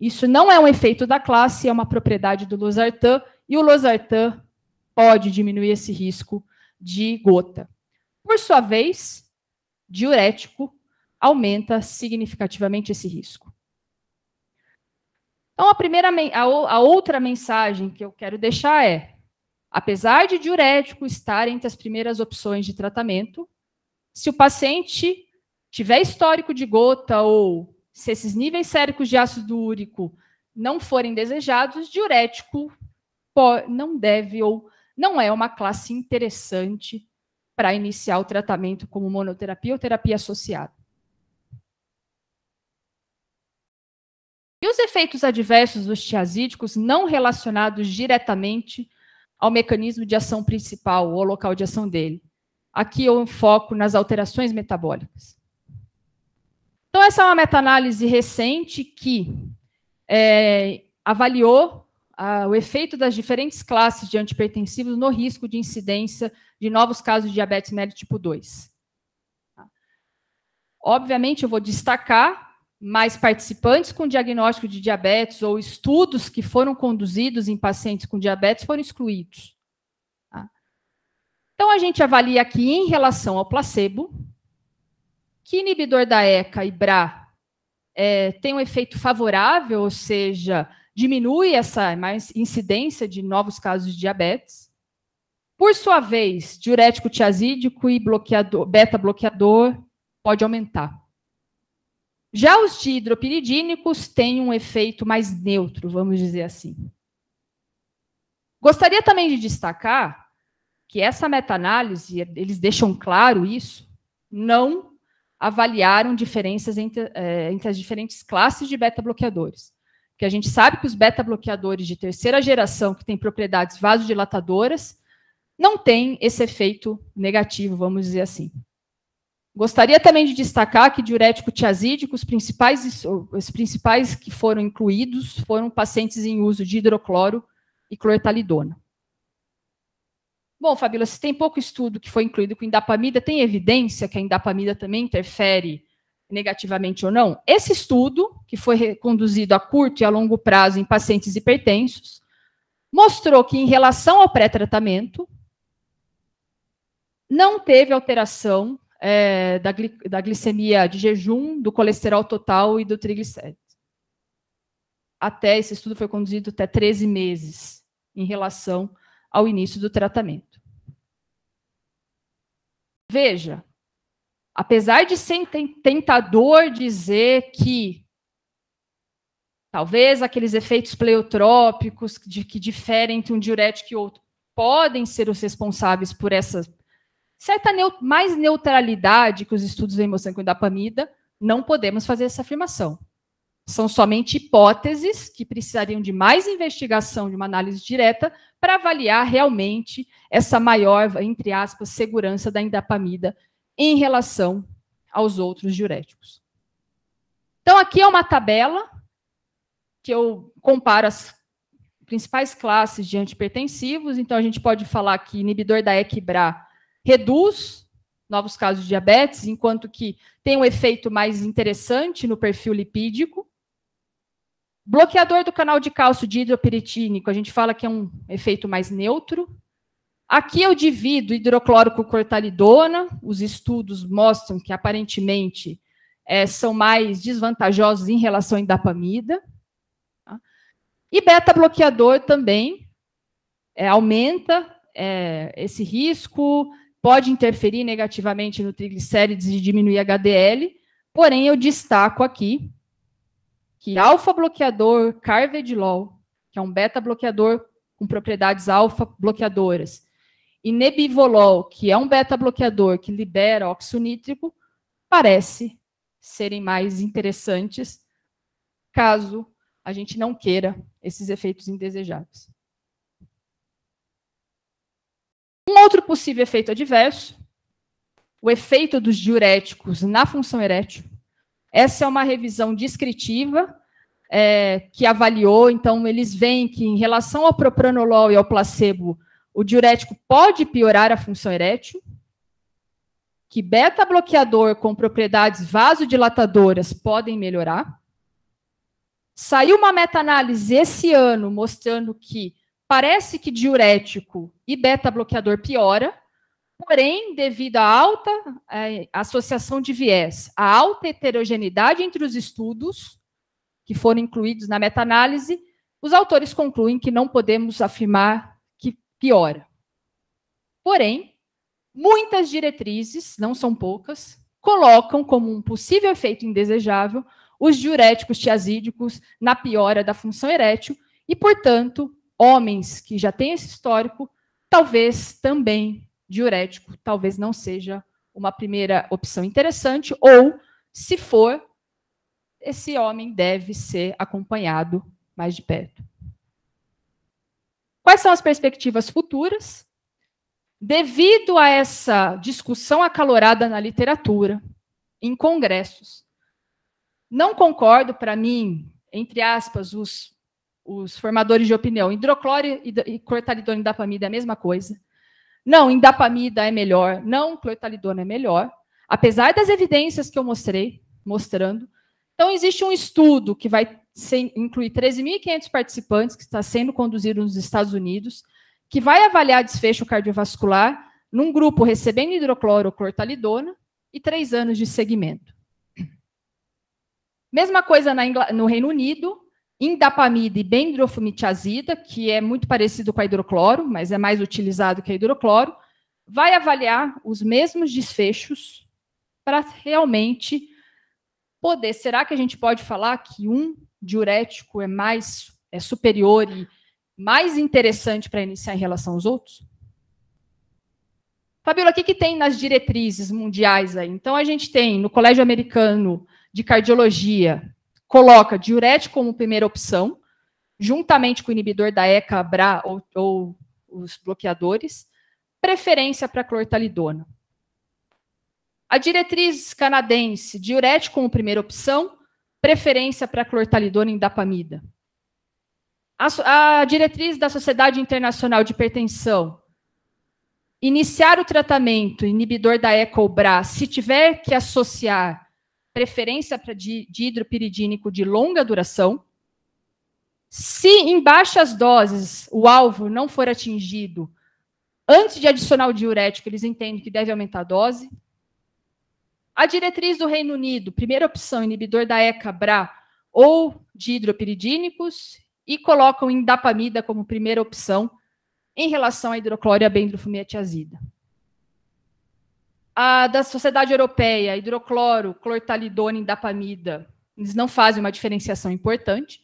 Speaker 3: Isso não é um efeito da classe, é uma propriedade do losartan, e o losartan pode diminuir esse risco de gota. Por sua vez, diurético aumenta significativamente esse risco. Então, a, primeira, a outra mensagem que eu quero deixar é: Apesar de diurético estar entre as primeiras opções de tratamento, se o paciente tiver histórico de gota ou se esses níveis séricos de ácido úrico não forem desejados, diurético não deve ou não é uma classe interessante para iniciar o tratamento como monoterapia ou terapia associada. E os efeitos adversos dos tiazídicos não relacionados diretamente ao mecanismo de ação principal ou local de ação dele. Aqui eu foco nas alterações metabólicas. Então, essa é uma meta-análise recente que é, avaliou a, o efeito das diferentes classes de antipertensivos no risco de incidência de novos casos de diabetes mellitus tipo 2. Obviamente, eu vou destacar mais participantes com diagnóstico de diabetes ou estudos que foram conduzidos em pacientes com diabetes foram excluídos. Tá? Então, a gente avalia aqui em relação ao placebo, que inibidor da ECA e BRA é, tem um efeito favorável, ou seja, diminui essa mais incidência de novos casos de diabetes. Por sua vez, diurético tiazídico e bloqueador, beta-bloqueador pode aumentar. Já os dihidropiridínicos têm um efeito mais neutro, vamos dizer assim. Gostaria também de destacar que essa meta-análise, eles deixam claro isso, não avaliaram diferenças entre, é, entre as diferentes classes de beta-bloqueadores. Porque a gente sabe que os beta-bloqueadores de terceira geração, que têm propriedades vasodilatadoras, não têm esse efeito negativo, vamos dizer assim. Gostaria também de destacar que diurético tiazídico, os principais, os principais que foram incluídos foram pacientes em uso de hidrocloro e cloretalidona. Bom, Fabíola, se tem pouco estudo que foi incluído com indapamida, tem evidência que a indapamida também interfere negativamente ou não? Esse estudo, que foi conduzido a curto e a longo prazo em pacientes hipertensos, mostrou que em relação ao pré-tratamento, não teve alteração é, da, gli, da glicemia de jejum, do colesterol total e do triglicérides. Até esse estudo foi conduzido até 13 meses em relação ao início do tratamento. Veja, apesar de ser tentador dizer que talvez aqueles efeitos pleiotrópicos de, que diferem entre um diurético e outro podem ser os responsáveis por essas certa mais neutralidade que os estudos da emoção com dopamina, não podemos fazer essa afirmação. São somente hipóteses que precisariam de mais investigação, de uma análise direta, para avaliar realmente essa maior, entre aspas, segurança da indapamida em relação aos outros diuréticos. Então, aqui é uma tabela que eu comparo as principais classes de antipertensivos. Então, a gente pode falar que inibidor da ecbra reduz novos casos de diabetes, enquanto que tem um efeito mais interessante no perfil lipídico. Bloqueador do canal de cálcio de hidroperitínico, a gente fala que é um efeito mais neutro. Aqui eu divido hidrocloro com cortalidona. Os estudos mostram que aparentemente é, são mais desvantajosos em relação à indapamida. Tá? E beta-bloqueador também é, aumenta é, esse risco, pode interferir negativamente no triglicérides e diminuir HDL, porém eu destaco aqui que alfa-bloqueador carvedilol, que é um beta-bloqueador com propriedades alfa-bloqueadoras, e nebivolol, que é um beta-bloqueador que libera óxido nítrico, parece serem mais interessantes caso a gente não queira esses efeitos indesejáveis. Um outro possível efeito adverso, o efeito dos diuréticos na função erétil. Essa é uma revisão descritiva é, que avaliou, então eles veem que em relação ao propranolol e ao placebo, o diurético pode piorar a função erétil, que beta-bloqueador com propriedades vasodilatadoras podem melhorar. Saiu uma meta-análise esse ano mostrando que Parece que diurético e beta-bloqueador piora, porém, devido à alta é, associação de viés, à alta heterogeneidade entre os estudos que foram incluídos na meta-análise, os autores concluem que não podemos afirmar que piora. Porém, muitas diretrizes, não são poucas, colocam como um possível efeito indesejável os diuréticos tiazídicos na piora da função erétil e, portanto, homens que já têm esse histórico, talvez também diurético, talvez não seja uma primeira opção interessante, ou se for, esse homem deve ser acompanhado mais de perto. Quais são as perspectivas futuras? Devido a essa discussão acalorada na literatura, em congressos, não concordo, para mim, entre aspas, os os formadores de opinião. Hidrocloro e clortalidona e dapamida é a mesma coisa. Não, indapamida é melhor. Não, clortalidona é melhor. Apesar das evidências que eu mostrei, mostrando. Então, existe um estudo que vai ser, incluir 13.500 participantes, que está sendo conduzido nos Estados Unidos, que vai avaliar desfecho cardiovascular num grupo recebendo hidrocloro ou clortalidona e três anos de seguimento. Mesma coisa na, no Reino Unido, indapamida e bendrofumitiazida, que é muito parecido com a hidrocloro, mas é mais utilizado que a hidrocloro, vai avaliar os mesmos desfechos para realmente poder. Será que a gente pode falar que um diurético é mais é superior e mais interessante para iniciar em relação aos outros? Fabíola, o que, que tem nas diretrizes mundiais aí? Então, a gente tem no Colégio Americano de Cardiologia coloca diurético como primeira opção, juntamente com o inibidor da ECA, BRA ou, ou os bloqueadores, preferência para clortalidona. A diretriz canadense, diurético como primeira opção, preferência para clortalidona e dapamida. A, a diretriz da Sociedade Internacional de Hipertensão, iniciar o tratamento inibidor da ECOBRA, se tiver que associar preferência para dihidropiridínico hidropiridínico de longa duração. Se em baixas doses o alvo não for atingido, antes de adicionar o diurético, eles entendem que deve aumentar a dose. A diretriz do Reino Unido, primeira opção, inibidor da ECA-BRA ou de hidropiridínicos, e colocam indapamida como primeira opção em relação à hidroclória bendrofumetiazida a da Sociedade Europeia, hidrocloro, clortalidone e dapamida, eles não fazem uma diferenciação importante.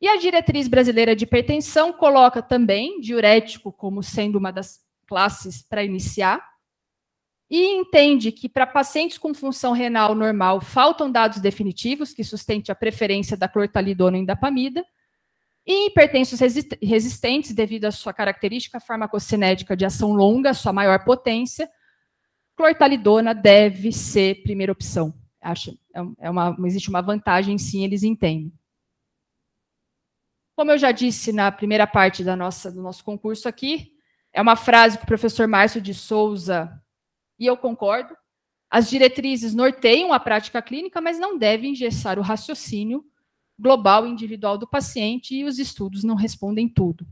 Speaker 3: E a diretriz brasileira de hipertensão coloca também diurético como sendo uma das classes para iniciar. E entende que para pacientes com função renal normal faltam dados definitivos que sustentem a preferência da clortalidona e dapamida. E hipertensos resistentes, devido à sua característica farmacocinética de ação longa, sua maior potência, Clortalidona deve ser primeira opção. Acho, é, é uma, existe uma vantagem, sim, eles entendem. Como eu já disse na primeira parte da nossa, do nosso concurso aqui, é uma frase que o professor Márcio de Souza, e eu concordo, as diretrizes norteiam a prática clínica, mas não devem engessar o raciocínio global e individual do paciente e os estudos não respondem tudo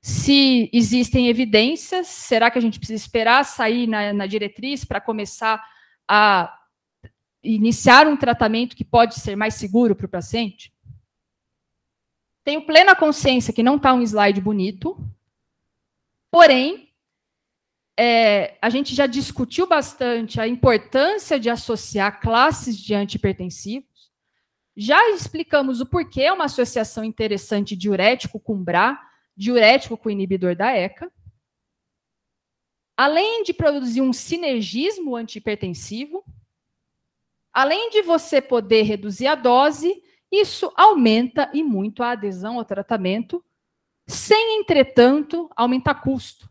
Speaker 3: se existem evidências, será que a gente precisa esperar sair na, na diretriz para começar a iniciar um tratamento que pode ser mais seguro para o paciente? Tenho plena consciência que não está um slide bonito, porém, é, a gente já discutiu bastante a importância de associar classes de antipertensivos, já explicamos o porquê é uma associação interessante diurético com BRA, diurético com inibidor da ECA. Além de produzir um sinergismo antipertensivo, além de você poder reduzir a dose, isso aumenta e muito a adesão ao tratamento, sem, entretanto, aumentar custo.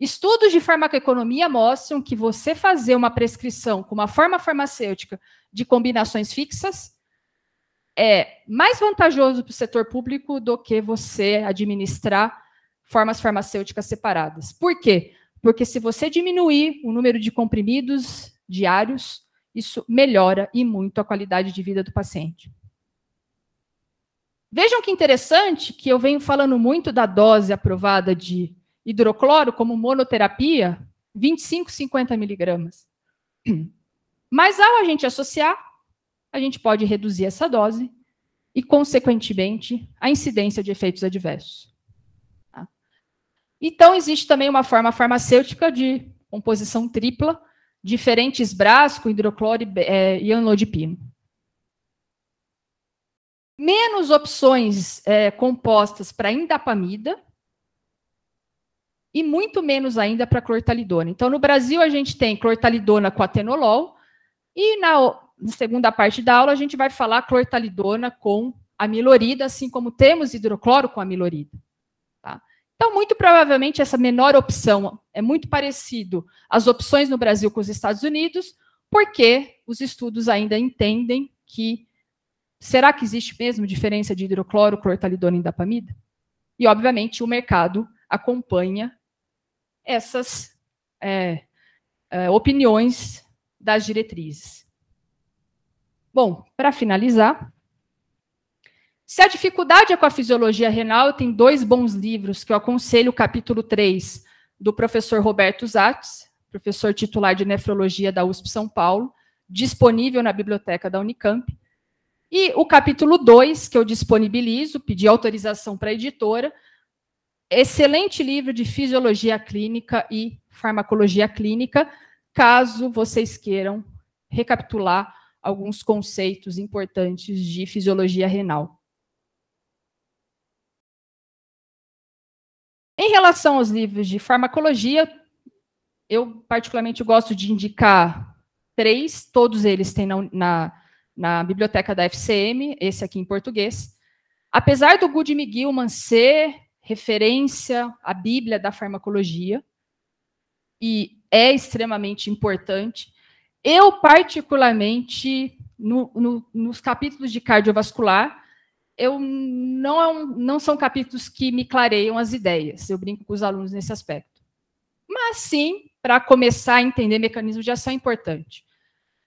Speaker 3: Estudos de farmacoeconomia mostram que você fazer uma prescrição com uma forma farmacêutica de combinações fixas é mais vantajoso para o setor público do que você administrar formas farmacêuticas separadas. Por quê? Porque se você diminuir o número de comprimidos diários, isso melhora e muito a qualidade de vida do paciente. Vejam que interessante que eu venho falando muito da dose aprovada de hidrocloro como monoterapia, 25, 50 miligramas. Mas ao a gente associar a gente pode reduzir essa dose e, consequentemente, a incidência de efeitos adversos. Tá? Então, existe também uma forma farmacêutica de composição tripla, diferentes brás com hidrocloro é, e anlodipino. Menos opções é, compostas para indapamida, e muito menos ainda para clortalidona. Então, no Brasil, a gente tem clortalidona com atenolol, e na, na segunda parte da aula, a gente vai falar clortalidona com amilorida, assim como temos hidrocloro com amilorida. Tá? Então, muito provavelmente, essa menor opção é muito parecido as opções no Brasil com os Estados Unidos, porque os estudos ainda entendem que será que existe mesmo diferença de hidrocloro, clortalidona e dapamida? E, obviamente, o mercado acompanha essas é, é, opiniões das diretrizes. Bom, para finalizar, se a dificuldade é com a fisiologia renal, tem dois bons livros que eu aconselho, o capítulo 3 do professor Roberto Zatz, professor titular de nefrologia da USP São Paulo, disponível na biblioteca da Unicamp. E o capítulo 2, que eu disponibilizo, pedi autorização para a editora. Excelente livro de fisiologia clínica e farmacologia clínica, caso vocês queiram recapitular alguns conceitos importantes de fisiologia renal. Em relação aos livros de farmacologia, eu particularmente gosto de indicar três, todos eles têm na, na, na biblioteca da FCM, esse aqui em português. Apesar do Goodman Gilman ser referência à Bíblia da farmacologia, e é extremamente importante, eu, particularmente, no, no, nos capítulos de cardiovascular, eu não, é não são capítulos que me clareiam as ideias. Eu brinco com os alunos nesse aspecto. Mas sim, para começar a entender mecanismos de ação é importante.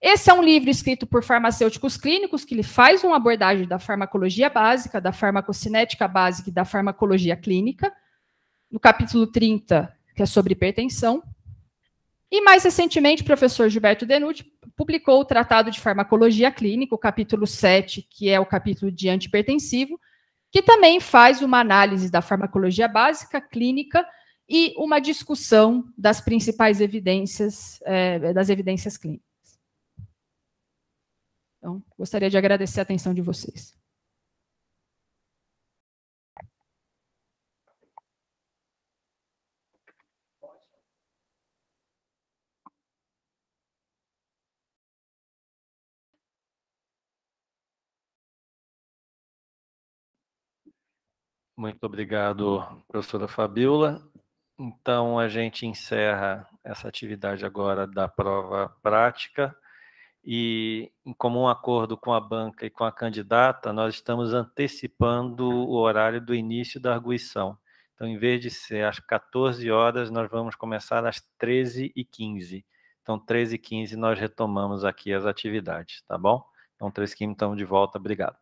Speaker 3: Esse é um livro escrito por farmacêuticos clínicos que ele faz uma abordagem da farmacologia básica, da farmacocinética básica e da farmacologia clínica. No capítulo 30, que é sobre hipertensão, e mais recentemente, o professor Gilberto Denucci publicou o Tratado de Farmacologia Clínica, o capítulo 7, que é o capítulo de antipertensivo, que também faz uma análise da farmacologia básica clínica e uma discussão das principais evidências, é, das evidências clínicas. Então, gostaria de agradecer a atenção de vocês.
Speaker 2: Muito obrigado, professora Fabiola. Então, a gente encerra essa atividade agora da prova prática e, em comum acordo com a banca e com a candidata, nós estamos antecipando o horário do início da arguição. Então, em vez de ser às 14 horas, nós vamos começar às 13h15. Então, 13h15 nós retomamos aqui as atividades, tá bom? Então, 13h15, estamos de volta. Obrigado.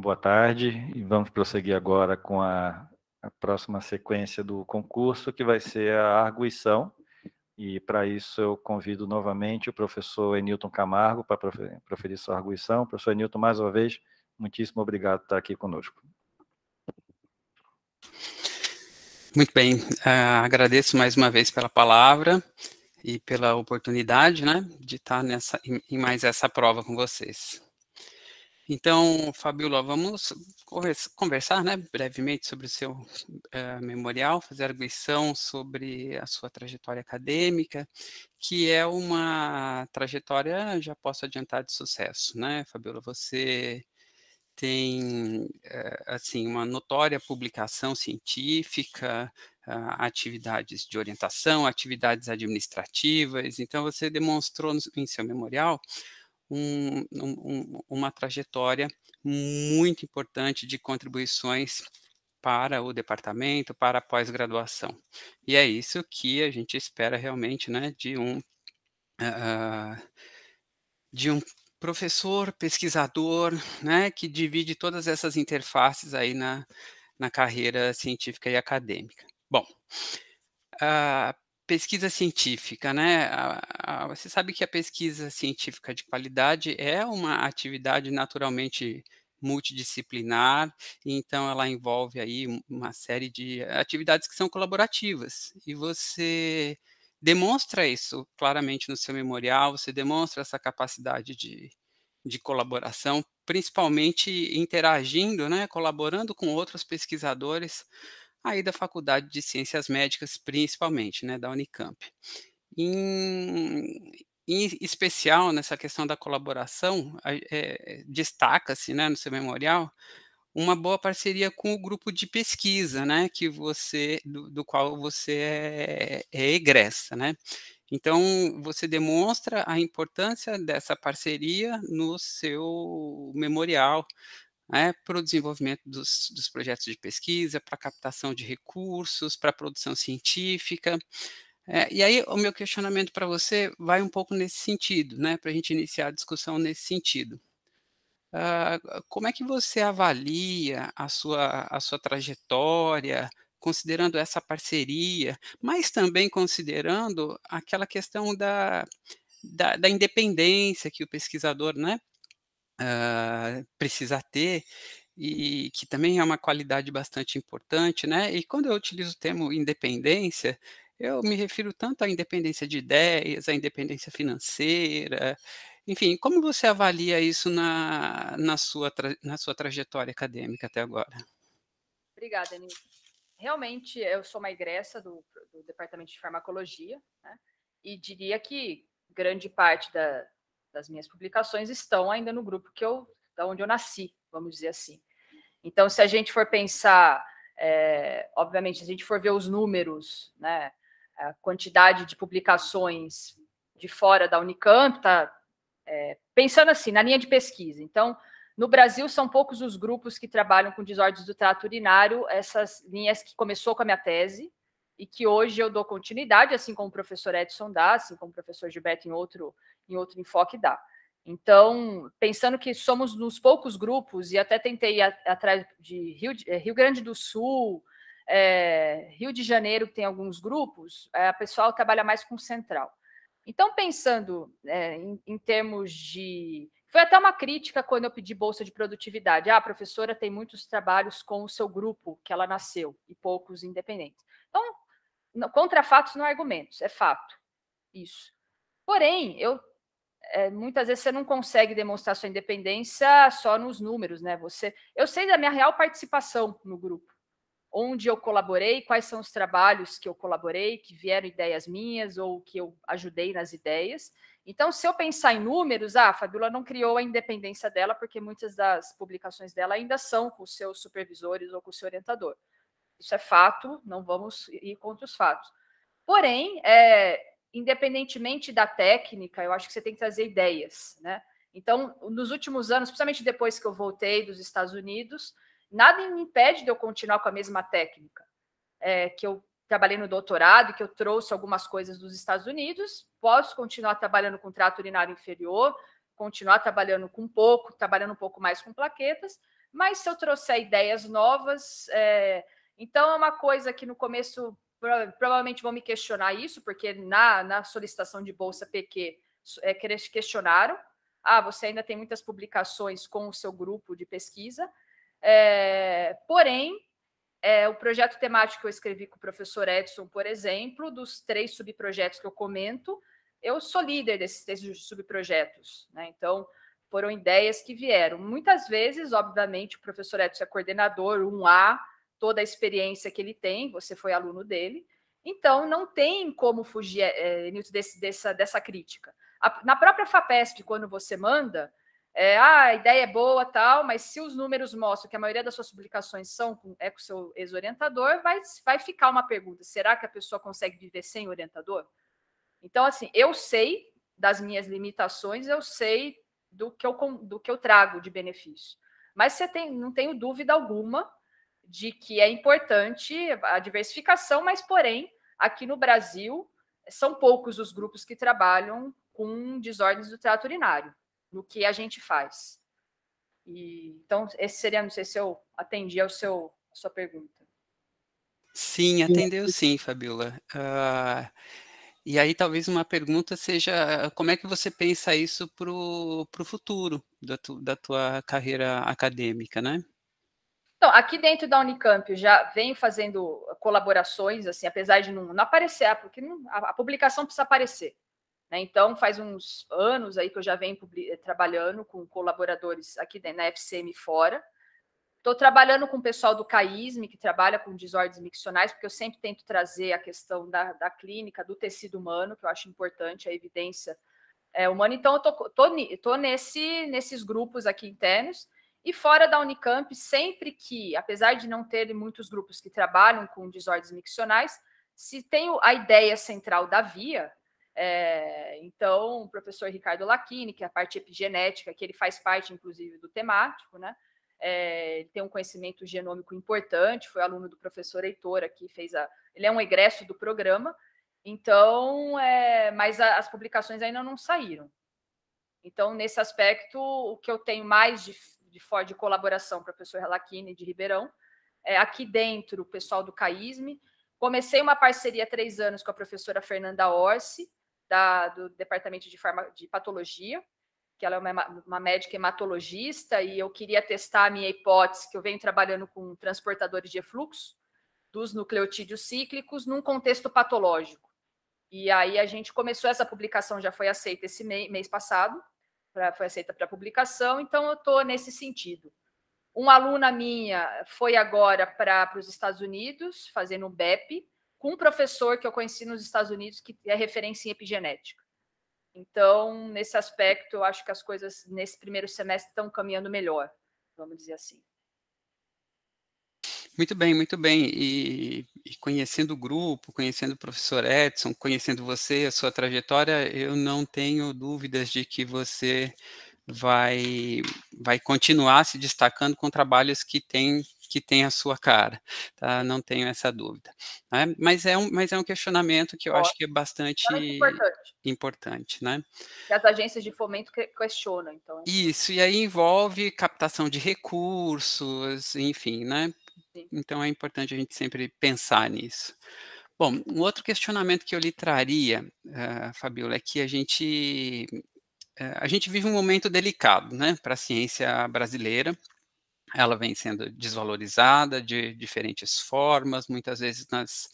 Speaker 2: boa tarde e vamos prosseguir agora com a, a próxima sequência do concurso, que vai ser a arguição. E para isso eu convido novamente o professor Enilton Camargo para proferir sua arguição. Professor Enilton, mais uma vez, muitíssimo obrigado por estar aqui conosco.
Speaker 5: Muito bem, uh, agradeço mais uma vez pela palavra e pela oportunidade né, de estar nessa, em mais essa prova com vocês. Então, Fabiola, vamos conversar né, brevemente sobre o seu uh, memorial, fazer arguição sobre a sua trajetória acadêmica, que é uma trajetória, já posso adiantar, de sucesso, né, Fabiola? Você tem eh, assim uma notória publicação científica, eh, atividades de orientação, atividades administrativas. Então você demonstrou em seu memorial um, um, uma trajetória muito importante de contribuições para o departamento, para a pós-graduação. E é isso que a gente espera realmente né, de um. Uh, de um professor, pesquisador, né, que divide todas essas interfaces aí na, na carreira científica e acadêmica. Bom, uh, pesquisa científica, né? A, a, você sabe que a pesquisa científica de qualidade é uma atividade naturalmente multidisciplinar, então ela envolve aí uma série de atividades que são colaborativas. E você demonstra isso claramente no seu memorial, você demonstra essa capacidade de, de colaboração, principalmente interagindo, né, colaborando com outros pesquisadores aí da Faculdade de Ciências Médicas, principalmente, né, da Unicamp. Em, em especial nessa questão da colaboração, é, destaca-se né, no seu memorial uma boa parceria com o grupo de pesquisa, né, que você, do, do qual você é, é egressa, né? Então, você demonstra a importância dessa parceria no seu memorial, né, para o desenvolvimento dos, dos projetos de pesquisa, para captação de recursos, para produção científica. É, e aí, o meu questionamento para você vai um pouco nesse sentido, né, para a gente iniciar a discussão nesse sentido. Uh, como é que você avalia a sua, a sua trajetória, considerando essa parceria, mas também considerando aquela questão da, da, da independência que o pesquisador né, ah, precisa ter e que também é uma qualidade bastante importante, né? E quando eu utilizo o termo independência, eu me refiro tanto à independência de ideias, à independência financeira, enfim, como você avalia isso na, na, sua, na sua trajetória acadêmica até agora?
Speaker 3: Obrigada, Anil. Realmente, eu sou uma egressa do, do Departamento de Farmacologia, né? e diria que grande parte da, das minhas publicações estão ainda no grupo que eu, da onde eu nasci, vamos dizer assim. Então, se a gente for pensar, é, obviamente, se a gente for ver os números, né, a quantidade de publicações de fora da Unicamp, tá, é, pensando assim, na linha de pesquisa. Então, no Brasil, são poucos os grupos que trabalham com desordens do trato urinário, essas linhas que começou com a minha tese, e que hoje eu dou continuidade, assim como o professor Edson dá, assim como o professor Gilberto em outro, em outro enfoque dá. Então, pensando que somos nos poucos grupos, e até tentei ir atrás de Rio, Rio Grande do Sul, é, Rio de Janeiro, que tem alguns grupos, é, a pessoal trabalha mais com central. Então, pensando é, em, em termos de. Foi até uma crítica quando eu pedi bolsa de produtividade. Ah, a professora tem muitos trabalhos com o seu grupo que ela nasceu e poucos independentes. Então, Contra fatos não argumentos, é fato. Isso. Porém, eu é, muitas vezes você não consegue demonstrar sua independência só nos números, né? Você, eu sei da minha real participação no grupo, onde eu colaborei, quais são os trabalhos que eu colaborei, que vieram ideias minhas ou que eu ajudei nas ideias. Então, se eu pensar em números, ah, a Fabiola não criou a independência dela, porque muitas das publicações dela ainda são com seus supervisores ou com o seu orientador. Isso é fato, não vamos ir contra os fatos. Porém, é, independentemente da técnica, eu acho que você tem que trazer ideias, né? Então, nos últimos anos, principalmente depois que eu voltei dos Estados Unidos, nada me impede de eu continuar com a mesma técnica é, que eu trabalhei no doutorado, que eu trouxe algumas coisas dos Estados Unidos. Posso continuar trabalhando com trato urinário inferior, continuar trabalhando com pouco, trabalhando um pouco mais com plaquetas, mas se eu trouxer ideias novas, é, então, é uma coisa que no começo provavelmente vão me questionar isso, porque na, na solicitação de Bolsa PQ é, questionaram. Ah, você ainda tem muitas publicações com o seu grupo de pesquisa. É, porém, é, o projeto temático que eu escrevi com o professor Edson, por exemplo, dos três subprojetos que eu comento, eu sou líder desses três subprojetos. Né? Então, foram ideias que vieram. Muitas vezes, obviamente, o professor Edson é coordenador, um A, toda a experiência que ele tem, você foi aluno dele, então não tem como fugir, é, dessa, dessa crítica. A, na própria FAPESP, quando você manda, é, ah, a ideia é boa, tal, mas se os números mostram que a maioria das suas publicações são com, é com o seu ex-orientador, vai, vai ficar uma pergunta: será que a pessoa consegue viver sem orientador? Então, assim, eu sei das minhas limitações, eu sei do que eu, do que eu trago de benefício. Mas você tem, não tenho dúvida alguma de que é importante a diversificação, mas, porém, aqui no Brasil, são poucos os grupos que trabalham com desordens do trato urinário, no que a gente faz. E, então, esse seria, não sei se eu atendi ao seu, a sua pergunta.
Speaker 5: Sim, atendeu sim, Fabiola. Uh, e aí talvez uma pergunta seja como é que você pensa isso para o futuro da, tu, da tua carreira acadêmica, né?
Speaker 3: Então, aqui dentro da Unicamp já venho fazendo colaborações, assim, apesar de não, não aparecer, ah, porque não, a, a, publicação precisa aparecer. Né? Então, faz uns anos aí que eu já venho eh, trabalhando com colaboradores aqui dentro, na FCM fora. Estou trabalhando com o pessoal do CAISME, que trabalha com desordens miccionais, porque eu sempre tento trazer a questão da, da clínica, do tecido humano, que eu acho importante, a evidência é, humana. Então, eu estou nesse, nesses grupos aqui internos. E fora da Unicamp, sempre que, apesar de não ter muitos grupos que trabalham com desordens miccionais, se tem a ideia central da via, é, então o professor Ricardo Lacchini, que é a parte epigenética, que ele faz parte, inclusive, do temático, né? É, ele tem um conhecimento genômico importante, foi aluno do professor Heitor que fez a. Ele é um egresso do programa, então, é, mas a, as publicações ainda não saíram. Então, nesse aspecto, o que eu tenho mais de de Ford de colaboração, professor Relaquini de Ribeirão. É, aqui dentro, o pessoal do CAISME. Comecei uma parceria há três anos com a professora Fernanda Orsi, da, do Departamento de, Farma, de Patologia, que ela é uma, uma, médica hematologista, e eu queria testar a minha hipótese, que eu venho trabalhando com transportadores de efluxo dos nucleotídeos cíclicos num contexto patológico. E aí a gente começou essa publicação, já foi aceita esse mês, mês passado, pra, foi aceita para publicação, então eu estou nesse sentido. Uma aluna minha foi agora para os Estados Unidos, fazendo um BEP, com um professor que eu conheci nos Estados Unidos, que é referência em epigenética. Então, nesse aspecto, eu acho que as coisas nesse primeiro semestre estão caminhando melhor, vamos dizer assim.
Speaker 5: Muito bem, muito bem. E, e, conhecendo o grupo, conhecendo o professor Edson, conhecendo você, a sua trajetória, eu não tenho dúvidas de que você vai, vai continuar se destacando com trabalhos que têm que tem a sua cara, tá? Não tenho essa dúvida. Né? Mas, é um, mas é um questionamento que eu Ótimo. acho é que é bastante importante. importante. né?
Speaker 3: Que as agências de fomento questionam, então.
Speaker 5: É Isso, e aí envolve captação de recursos, enfim, né? Então é importante a gente sempre pensar nisso. Bom, um outro questionamento que eu lhe traria, uh, Fabiola, é que a gente uh, a gente vive um momento delicado, né, para a ciência brasileira. Ela vem sendo desvalorizada de diferentes formas, muitas vezes nas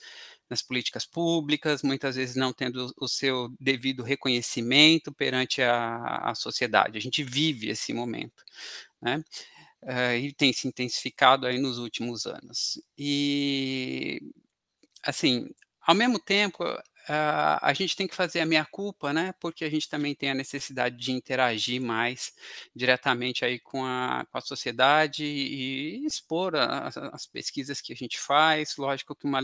Speaker 5: nas políticas públicas, muitas vezes não tendo o seu devido reconhecimento perante a, a sociedade. A gente vive esse momento. Né? uh, e tem se intensificado aí nos últimos anos. E, assim, ao mesmo tempo, uh, a gente tem que fazer a minha culpa, né? Porque a gente também tem a necessidade de interagir mais diretamente aí com a, com a sociedade e expor a, as pesquisas que a gente faz, lógico que uma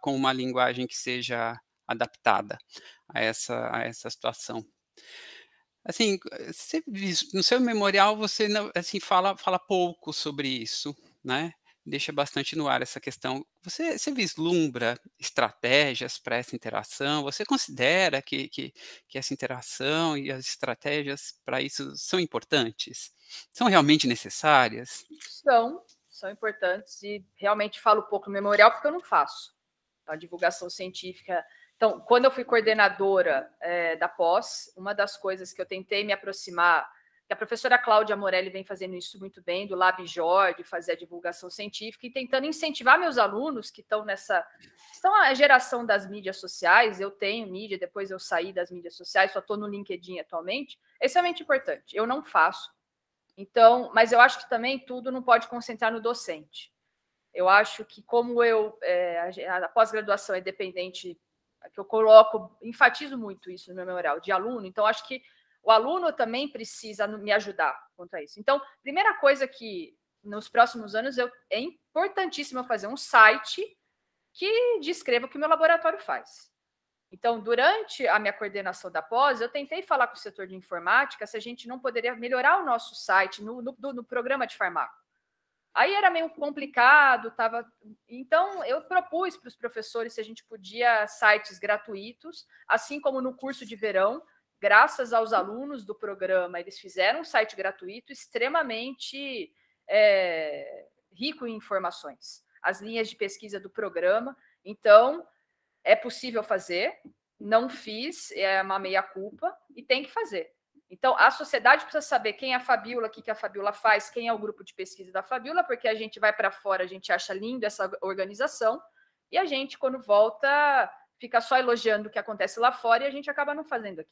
Speaker 5: com uma linguagem que seja adaptada a essa, a essa situação assim, no seu memorial você assim fala fala pouco sobre isso, né? Deixa bastante no ar essa questão. Você, você vislumbra estratégias para essa interação? Você considera que, que, que essa interação e as estratégias para isso são importantes? São realmente necessárias?
Speaker 3: São, são importantes e realmente falo pouco no memorial porque eu não faço. a divulgação científica então, quando eu fui coordenadora é, da pós, uma das coisas que eu tentei me aproximar, que a professora Cláudia Morelli vem fazendo isso muito bem, do Lab de fazer a divulgação científica e tentando incentivar meus alunos que estão nessa. Estão a geração das mídias sociais, eu tenho mídia, depois eu saí das mídias sociais, só estou no LinkedIn atualmente. É extremamente importante. Eu não faço. Então, mas eu acho que também tudo não pode concentrar no docente. Eu acho que, como eu, é, a pós-graduação é dependente que eu coloco, enfatizo muito isso no meu memorial, de aluno. Então, acho que o aluno também precisa me ajudar quanto a isso. Então, primeira coisa que nos próximos anos eu, é importantíssimo eu fazer um site que descreva o que o meu laboratório faz. Então, durante a minha coordenação da pós, eu tentei falar com o setor de informática se a gente não poderia melhorar o nosso site no, no, no programa de farmácia Aí era meio complicado, tava. Então eu propus para os professores se a gente podia sites gratuitos, assim como no curso de verão, graças aos alunos do programa, eles fizeram um site gratuito extremamente é, rico em informações, as linhas de pesquisa do programa. Então é possível fazer, não fiz, é uma meia culpa e tem que fazer. Então, a sociedade precisa saber quem é a Fabiola, o que, a Fabiola faz, quem é o grupo de pesquisa da Fabiola, porque a gente vai para fora, a gente acha lindo essa organização, e a gente, quando volta, fica só elogiando o que acontece lá fora e a gente acaba não fazendo aqui.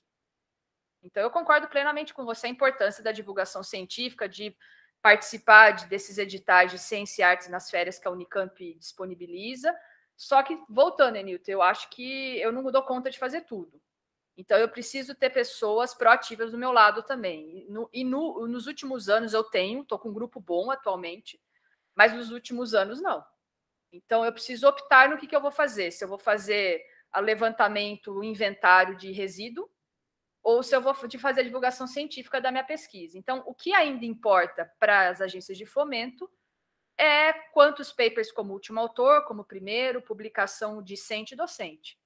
Speaker 3: Então, eu concordo plenamente com você a importância da divulgação científica, de participar de, desses editais de ciência e artes nas férias que a Unicamp disponibiliza. Só que, voltando, Enilton, eu acho que eu não dou conta de fazer tudo. Então, eu preciso ter pessoas proativas do meu lado também. E, no, e no, nos últimos anos eu tenho, estou com um grupo bom atualmente, mas nos últimos anos não. Então, eu preciso optar no que, que eu vou fazer. Se eu vou fazer a levantamento, o inventário de resíduo, ou se eu vou de fazer a divulgação científica da minha pesquisa. Então, o que ainda importa para as agências de fomento é quantos papers como último autor, como primeiro, publicação decente e docente.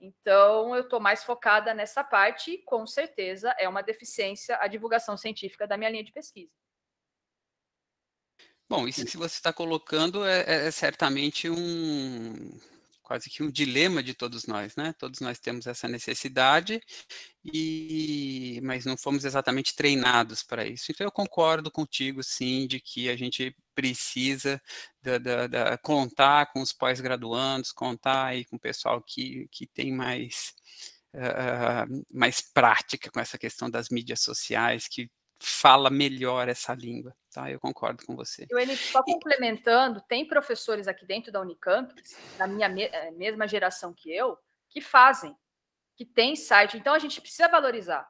Speaker 3: Então, eu estou mais focada nessa parte, e, com certeza é uma deficiência a divulgação científica da minha linha de pesquisa.
Speaker 5: Bom, isso que você está colocando é, é, é certamente um, quase que um dilema de todos nós, né? Todos nós temos essa necessidade e mas não fomos exatamente treinados para isso. Então eu concordo contigo, sim, de que a gente precisa da, da, da contar com os pós-graduandos, contar aí com o pessoal que, que tem mais uh, mais prática com essa questão das mídias sociais, que fala melhor essa língua. Tá? Eu concordo com você.
Speaker 3: Eu, ele, só complementando, tem professores aqui dentro da Unicamp, da minha me eh, mesma geração que eu, que fazem, que tem site. Então a gente precisa valorizar.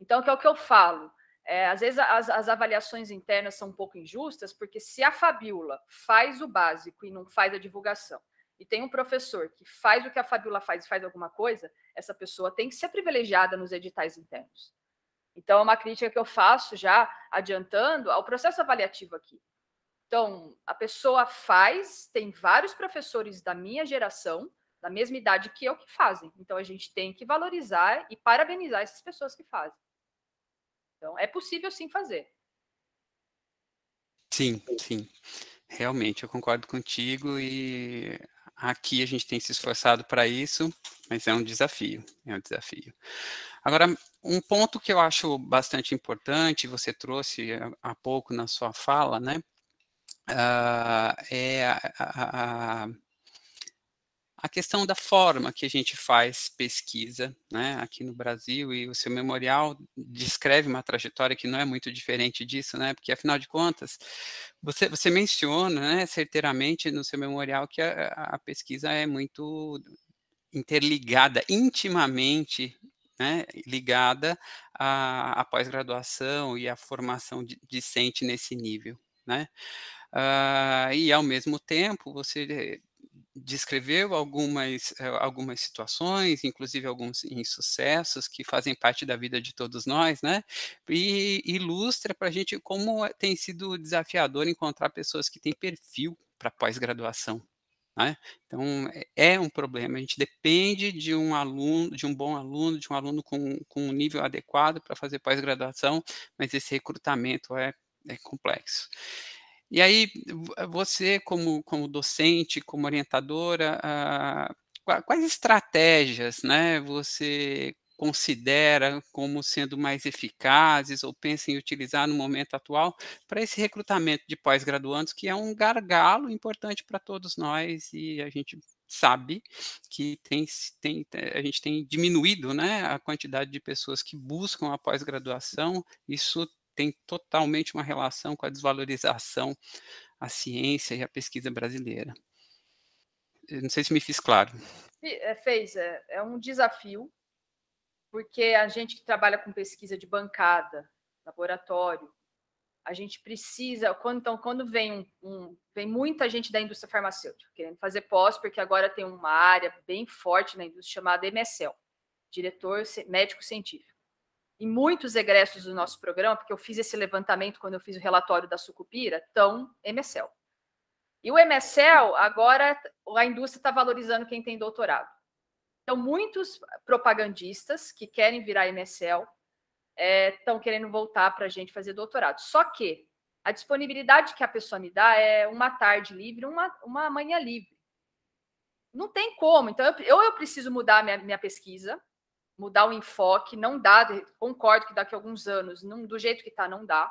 Speaker 3: Então, que é o que eu falo. É, às vezes as, as, avaliações internas são um pouco injustas, porque se a Fabiola faz o básico e não faz a divulgação, e tem um professor que faz o que a Fabiola faz e faz alguma coisa, essa pessoa tem que ser privilegiada nos editais internos. Então, é uma crítica que eu faço já adiantando ao processo avaliativo aqui. Então, a pessoa faz, tem vários professores da minha geração, da mesma idade que eu, que fazem. Então, a gente tem que valorizar e parabenizar essas pessoas que fazem. Então, é possível sim fazer.
Speaker 5: Sim, sim. Realmente, eu concordo contigo e aqui a gente tem se esforçado para isso, mas é um desafio, é um desafio. Agora, um ponto que eu acho bastante importante, você trouxe há pouco na sua fala, né, uh, é a, a, a, a, questão da forma que a gente faz pesquisa, né, aqui no Brasil, e o seu memorial descreve uma trajetória que não é muito diferente disso, né, porque afinal de contas, você, você menciona, né, certeiramente no seu memorial que a pesquisa é muito interligada intimamente né, ligada à, à pós-graduação e à formação decente nesse nível. Né? Uh, e, ao mesmo tempo, você eh, descreveu algumas, eh, algumas situações, inclusive alguns insucessos que fazem parte da vida de todos nós, né? E ilustra para a gente como é, tem sido desafiador encontrar pessoas que têm perfil para pós-graduação, né? Então, é, é um problema. A gente depende de um aluno, de um bom aluno, de um aluno com, com um nível adequado para fazer pós-graduação, mas esse recrutamento é, é complexo. E aí, você, como, como docente, como orientadora, ah, quais estratégias né, você considera como sendo mais eficazes ou pensa em utilizar no momento atual para esse recrutamento de pós-graduandos, que é um gargalo importante para todos nós e a gente sabe que tem, tem, eh, a gente tem diminuído né, a quantidade de pessoas que buscam a pós-graduação, isso tem totalmente uma relação com a desvalorização à ciência e à pesquisa brasileira. Eu não sei se me fiz claro.
Speaker 3: Eh, fez, é, é um desafio porque a gente que trabalha com pesquisa de bancada, laboratório, a gente precisa, quando, então, quando vem, um, vem muita gente da indústria farmacêutica querendo fazer pós, porque agora tem uma área bem forte na indústria chamada MSL, diretor médico científico. E muitos egressos do nosso programa, porque eu fiz esse levantamento quando eu fiz o relatório da Sucupira, estão MSL. E o MSL, agora a indústria está valorizando quem tem doutorado. Então, muitos propagandistas que querem virar MSL estão é, querendo voltar para a gente fazer doutorado. Só que a disponibilidade que a pessoa me dá é uma tarde livre, uma, uma manhã livre. Não tem como. Então, eu, eu preciso mudar minha, minha pesquisa, mudar o enfoque, não dá, concordo que daqui a alguns anos, não, do jeito que está, não dá.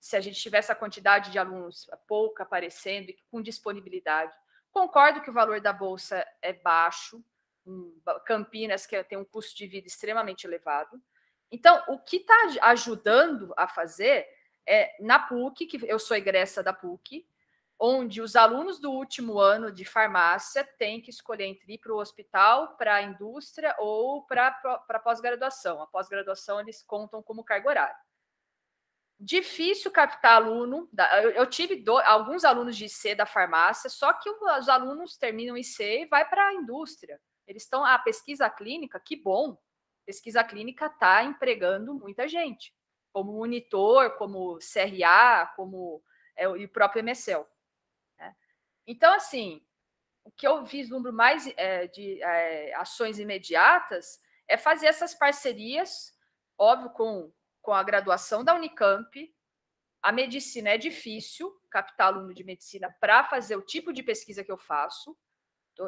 Speaker 3: Se a gente tivesse a quantidade de alunos pouca aparecendo e com disponibilidade. Concordo que o valor da bolsa é baixo, Campinas, que é, tem um custo de vida extremamente elevado. Então, o que está ajudando a fazer é na PUC, que eu sou egressa da PUC, onde os alunos do último ano de farmácia têm que escolher entre ir para o hospital, para a indústria ou para a pós-graduação. A pós-graduação eles contam como cargo horário. Difícil captar aluno. Eu, eu tive do, alguns alunos de IC da farmácia, só que os alunos terminam IC e vai para a indústria. Eles estão. A ah, pesquisa clínica, que bom! Pesquisa clínica está empregando muita gente, como monitor, como CRA, como é, e o próprio MSL. Né? Então, assim, o que eu vislumbro mais é, de é, ações imediatas é fazer essas parcerias, óbvio, com, com a graduação da Unicamp. A medicina é difícil, captar aluno de medicina para fazer o tipo de pesquisa que eu faço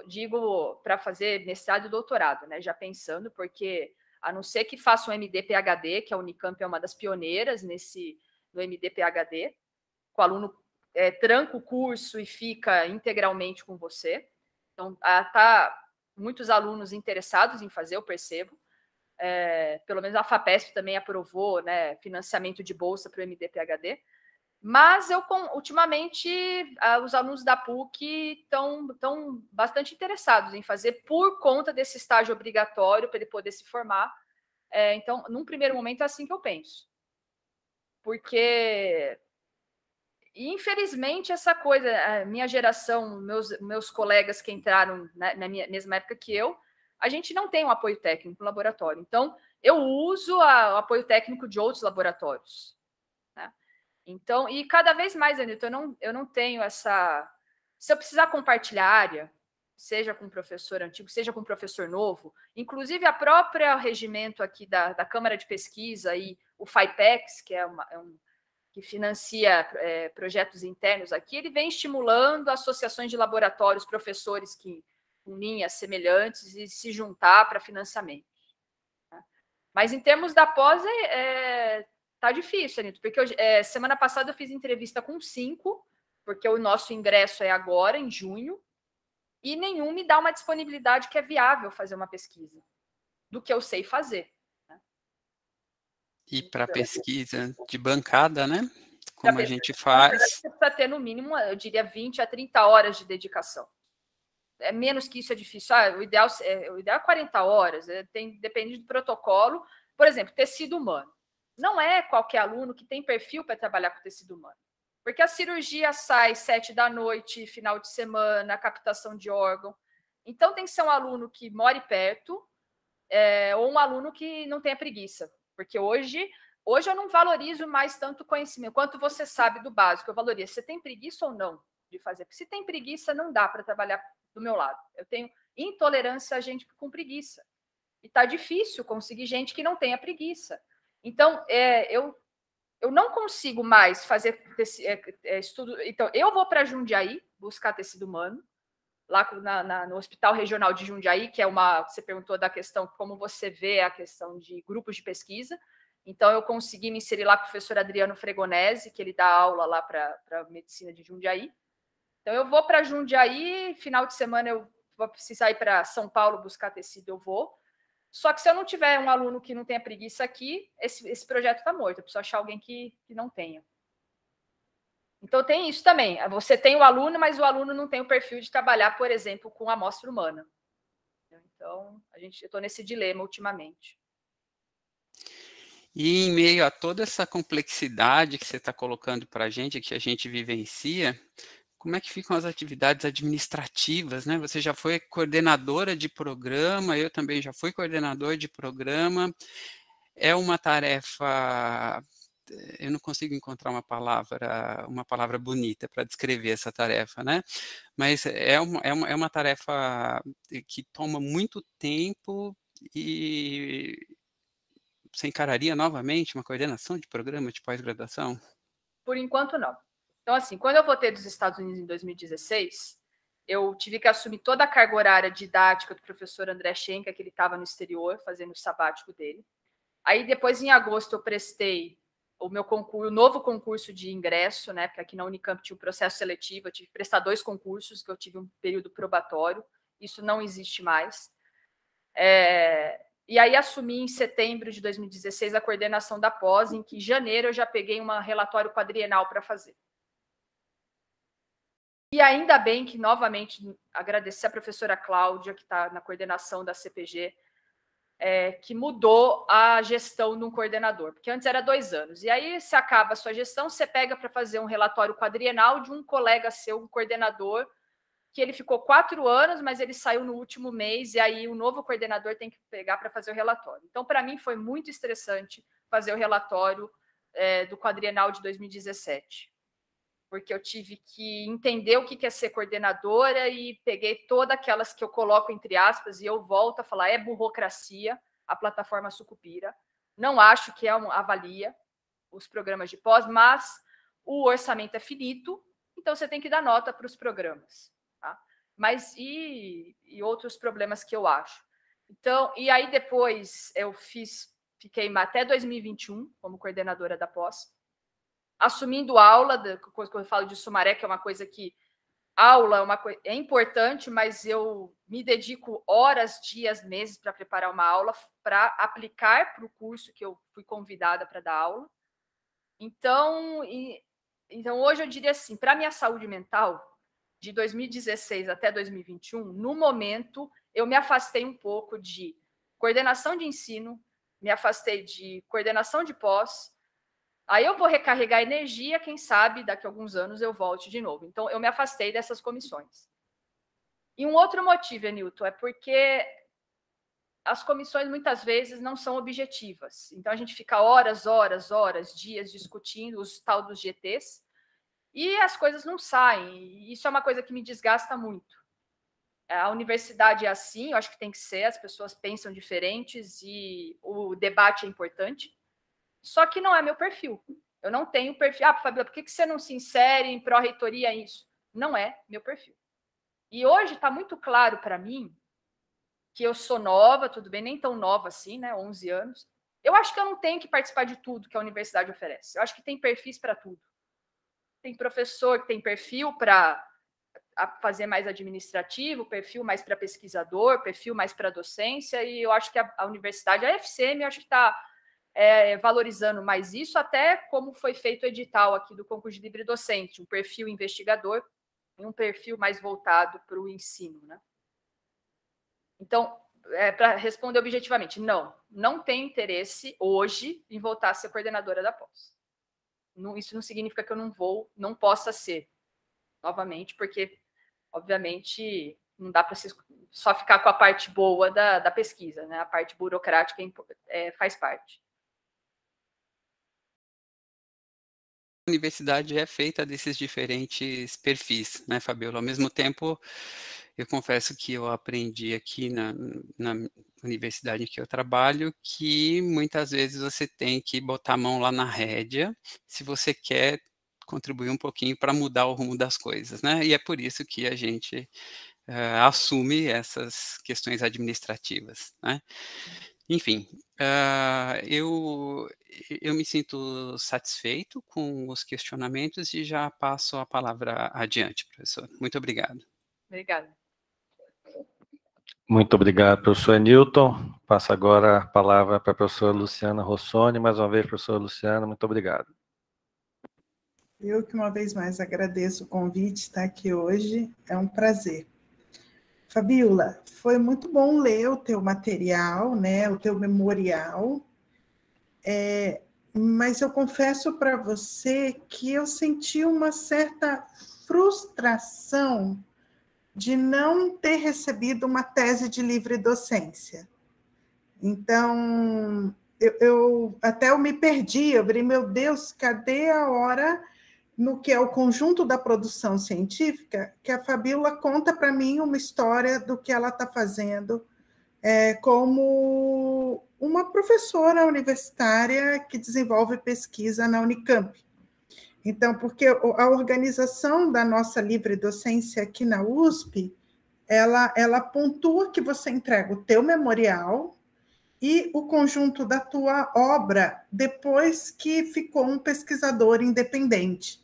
Speaker 3: digo para fazer mestrado e doutorado, né? Já pensando, porque a não ser que faça um MD-PhD, que a Unicamp é uma das pioneiras nesse no MD-PhD, o aluno é, tranca o curso e fica integralmente com você. Então, ah, tá muitos alunos interessados em fazer, eu percebo. É, pelo menos a FAPESP também aprovou né, financiamento de bolsa para o MD-PhD. Mas eu ultimamente os alunos da PUC estão estão bastante interessados em fazer por conta desse estágio obrigatório para ele poder se formar. É, então, num primeiro momento é assim que eu penso, porque infelizmente essa coisa, minha geração, meus meus colegas que entraram na, né, na minha, mesma época que eu, a gente não tem um apoio técnico no laboratório. Então, eu uso a, o apoio técnico de outros laboratórios. Então, e cada vez mais, Anitta, eu não, eu não tenho essa. Se eu precisar compartilhar área, seja com professor antigo, seja com professor novo, inclusive a própria regimento aqui da, da Câmara de Pesquisa e o FIPEX, que é, uma, é um que financia é, projetos internos aqui, ele vem estimulando associações de laboratórios, professores que com linhas semelhantes e se juntar para financiamento. Tá? Mas em termos da pós, é, é tá difícil, Anitta, porque eu, é, eh, semana passada eu fiz entrevista com cinco, porque o nosso ingresso é agora, em junho, e nenhum me dá uma disponibilidade que é viável fazer uma pesquisa do que eu sei fazer. Né?
Speaker 5: E para então, pesquisa de bancada, né? Como a gente faz.
Speaker 3: para ter no mínimo, eu diria, 20 a 30 horas de dedicação. É menos que isso é difícil. Ah, o, ideal é, o ideal é 40 horas, é, tem, depende do protocolo. Por exemplo, tecido humano. Não é qualquer aluno que tem perfil para trabalhar com tecido humano. Porque a cirurgia sai sete da noite, final de semana, captação de órgão. Então tem que ser um aluno que more perto é, ou um aluno que não tenha preguiça. Porque hoje, hoje eu não valorizo mais tanto conhecimento. Quanto você sabe do básico, eu valorizo. Você tem preguiça ou não de fazer? Porque se tem preguiça, não dá para trabalhar do meu lado. Eu tenho intolerância a gente com preguiça. E está difícil conseguir gente que não tenha preguiça. Então, é, eu, eu não consigo mais fazer teci, é, é estudo. Então, eu vou para Jundiaí buscar tecido humano, lá na, na, no Hospital Regional de Jundiaí, que é uma. Você perguntou da questão como você vê a questão de grupos de pesquisa. Então, eu consegui me inserir lá com o professor Adriano Fregonese, que ele dá aula lá para medicina de Jundiaí. Então, eu vou para Jundiaí, final de semana eu vou precisar ir para São Paulo buscar tecido, eu vou. Só que se eu não tiver um aluno que não tenha preguiça aqui, esse, esse projeto está morto. Eu preciso achar alguém que, que não tenha. Então tem isso também. Você tem o aluno, mas o aluno não tem o perfil de trabalhar, por exemplo, com a amostra humana. Então, a gente, eu estou nesse dilema ultimamente.
Speaker 5: E em meio a toda essa complexidade que você está colocando para a gente, que a gente vivencia, como é que ficam as atividades administrativas, né? Você já foi coordenadora de programa, eu também já fui coordenador de programa. É uma tarefa, eu não consigo encontrar uma palavra, uma palavra bonita para descrever essa tarefa, né? Mas é uma, é uma, é uma tarefa que toma muito tempo e você encararia novamente uma coordenação de programa de pós-graduação?
Speaker 3: Por enquanto, não. Então, assim, quando eu voltei dos Estados Unidos em 2016, eu tive que assumir toda a carga horária didática do professor André Schenka, que ele estava no exterior fazendo o sabático dele. Aí depois, em agosto, eu prestei o meu concurso, o novo concurso de ingresso, né? Porque aqui na Unicamp tinha o um processo seletivo, eu tive que prestar dois concursos, que eu tive um período probatório, isso não existe mais. É... E aí assumi em setembro de 2016 a coordenação da pós, em que em janeiro eu já peguei um relatório quadrienal para fazer. E ainda bem que, novamente, agradecer a professora Cláudia, que está na coordenação da CPG, é, que mudou a gestão de um coordenador, porque antes era dois anos. E aí se acaba a sua gestão, você pega para fazer um relatório quadrienal de um colega seu, um coordenador, que ele ficou quatro anos, mas ele saiu no último mês, e aí o novo coordenador tem que pegar para fazer o relatório. Então, para mim, foi muito estressante fazer o relatório é, do quadrienal de 2017 porque eu tive que entender o que é ser coordenadora e peguei todas aquelas que eu coloco entre aspas e eu volto a falar é burocracia, a plataforma Sucupira. Não acho que é um, avalia os programas de pós, mas o orçamento é finito, então você tem que dar nota para os programas. Tá? Mas e, e outros problemas que eu acho. Então, e aí depois eu fiz, fiquei até 2021 como coordenadora da pós assumindo aula, quando eu falo de Sumaré, que é uma coisa que aula é, uma é importante, mas eu me dedico horas, dias, meses para preparar uma aula, para aplicar para o curso que eu fui convidada para dar aula. Então, e, então, hoje eu diria assim, para minha saúde mental, de 2016 até 2021, no momento, eu me afastei um pouco de coordenação de ensino, me afastei de coordenação de pós, Aí eu vou recarregar energia, quem sabe daqui a alguns anos eu volte de novo. Então eu me afastei dessas comissões. E um outro motivo, Newton, é porque as comissões muitas vezes não são objetivas. Então a gente fica horas, horas, horas, dias discutindo os tal dos GTs e as coisas não saem. Isso é uma coisa que me desgasta muito. É, a universidade é assim, eu acho que tem que ser, as pessoas pensam diferentes e o debate é importante só que não é meu perfil. Eu não tenho perfil. Ah, Fabiola, por que, que você não se insere em pró-reitoria isso? Não é meu perfil. E hoje está muito claro para mim que eu sou nova, tudo bem, nem tão nova assim, né? 11 anos. Eu acho que eu não tenho que participar de tudo que a universidade oferece. Eu acho que tem perfis para tudo. Tem professor que tem perfil para fazer mais administrativo, perfil mais para pesquisador, perfil mais para docência, e eu acho que a, a universidade, a FCM, acho que está é, é, valorizando mais isso, até como foi feito o edital aqui do concurso de livre docente, um perfil investigador e um perfil mais voltado para o ensino. Né? Então, é, para responder objetivamente, não, não tem interesse hoje em voltar a ser coordenadora da pós. Não, isso não significa que eu não vou, não possa ser, novamente, porque, obviamente, não dá para só ficar com a parte boa da, da pesquisa, né? A parte burocrática é, é faz parte.
Speaker 5: universidade é feita desses diferentes perfis, né, Fabiola? Ao mesmo tempo, eu confesso que eu aprendi aqui na, na universidade em que eu trabalho que muitas vezes você tem que botar a mão lá na rédea se você quer contribuir um pouquinho para mudar o rumo das coisas, né? E é por isso que a gente uh, assume essas questões administrativas, né? Enfim, uh, eu, eu me sinto satisfeito com os questionamentos e já passo a palavra adiante, professor. Muito obrigado.
Speaker 1: Obrigada.
Speaker 2: Muito obrigado, professor Newton. Passo agora a palavra para a professora Luciana Rossoni. Mais uma vez, professora Luciana, muito obrigado.
Speaker 6: Eu que uma vez mais agradeço o convite estar aqui hoje. É um prazer Fabiola, foi muito bom ler o teu material, né, o teu memorial, é, mas eu confesso para você que eu senti uma certa frustração de não ter recebido uma tese de livre docência. Então, eu, eu até eu me perdi, eu falei, meu Deus, cadê a hora no que é o conjunto da produção científica, que a Fabíola conta para mim uma história do que ela está fazendo é, como uma professora universitária que desenvolve pesquisa na Unicamp. Então, porque a organização da nossa livre docência aqui na USP, ela, ela pontua que você entrega o teu memorial e o conjunto da tua obra depois que ficou um pesquisador independente.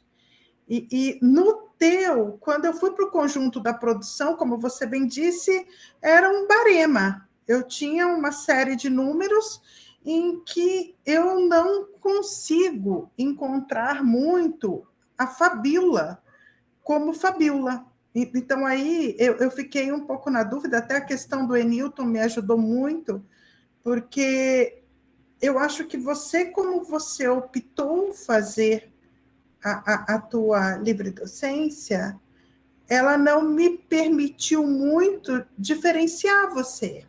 Speaker 6: E, e no teu, quando eu fui para o conjunto da produção, como você bem disse, era um barema. Eu tinha uma série de números em que eu não consigo encontrar muito a Fabíola como Fabíola. Então, aí eu, eu, fiquei um pouco na dúvida, até a questão do Enilton me ajudou muito, porque eu acho que você, como você optou fazer a, a, a tua livre docência, ela não me permitiu muito diferenciar você,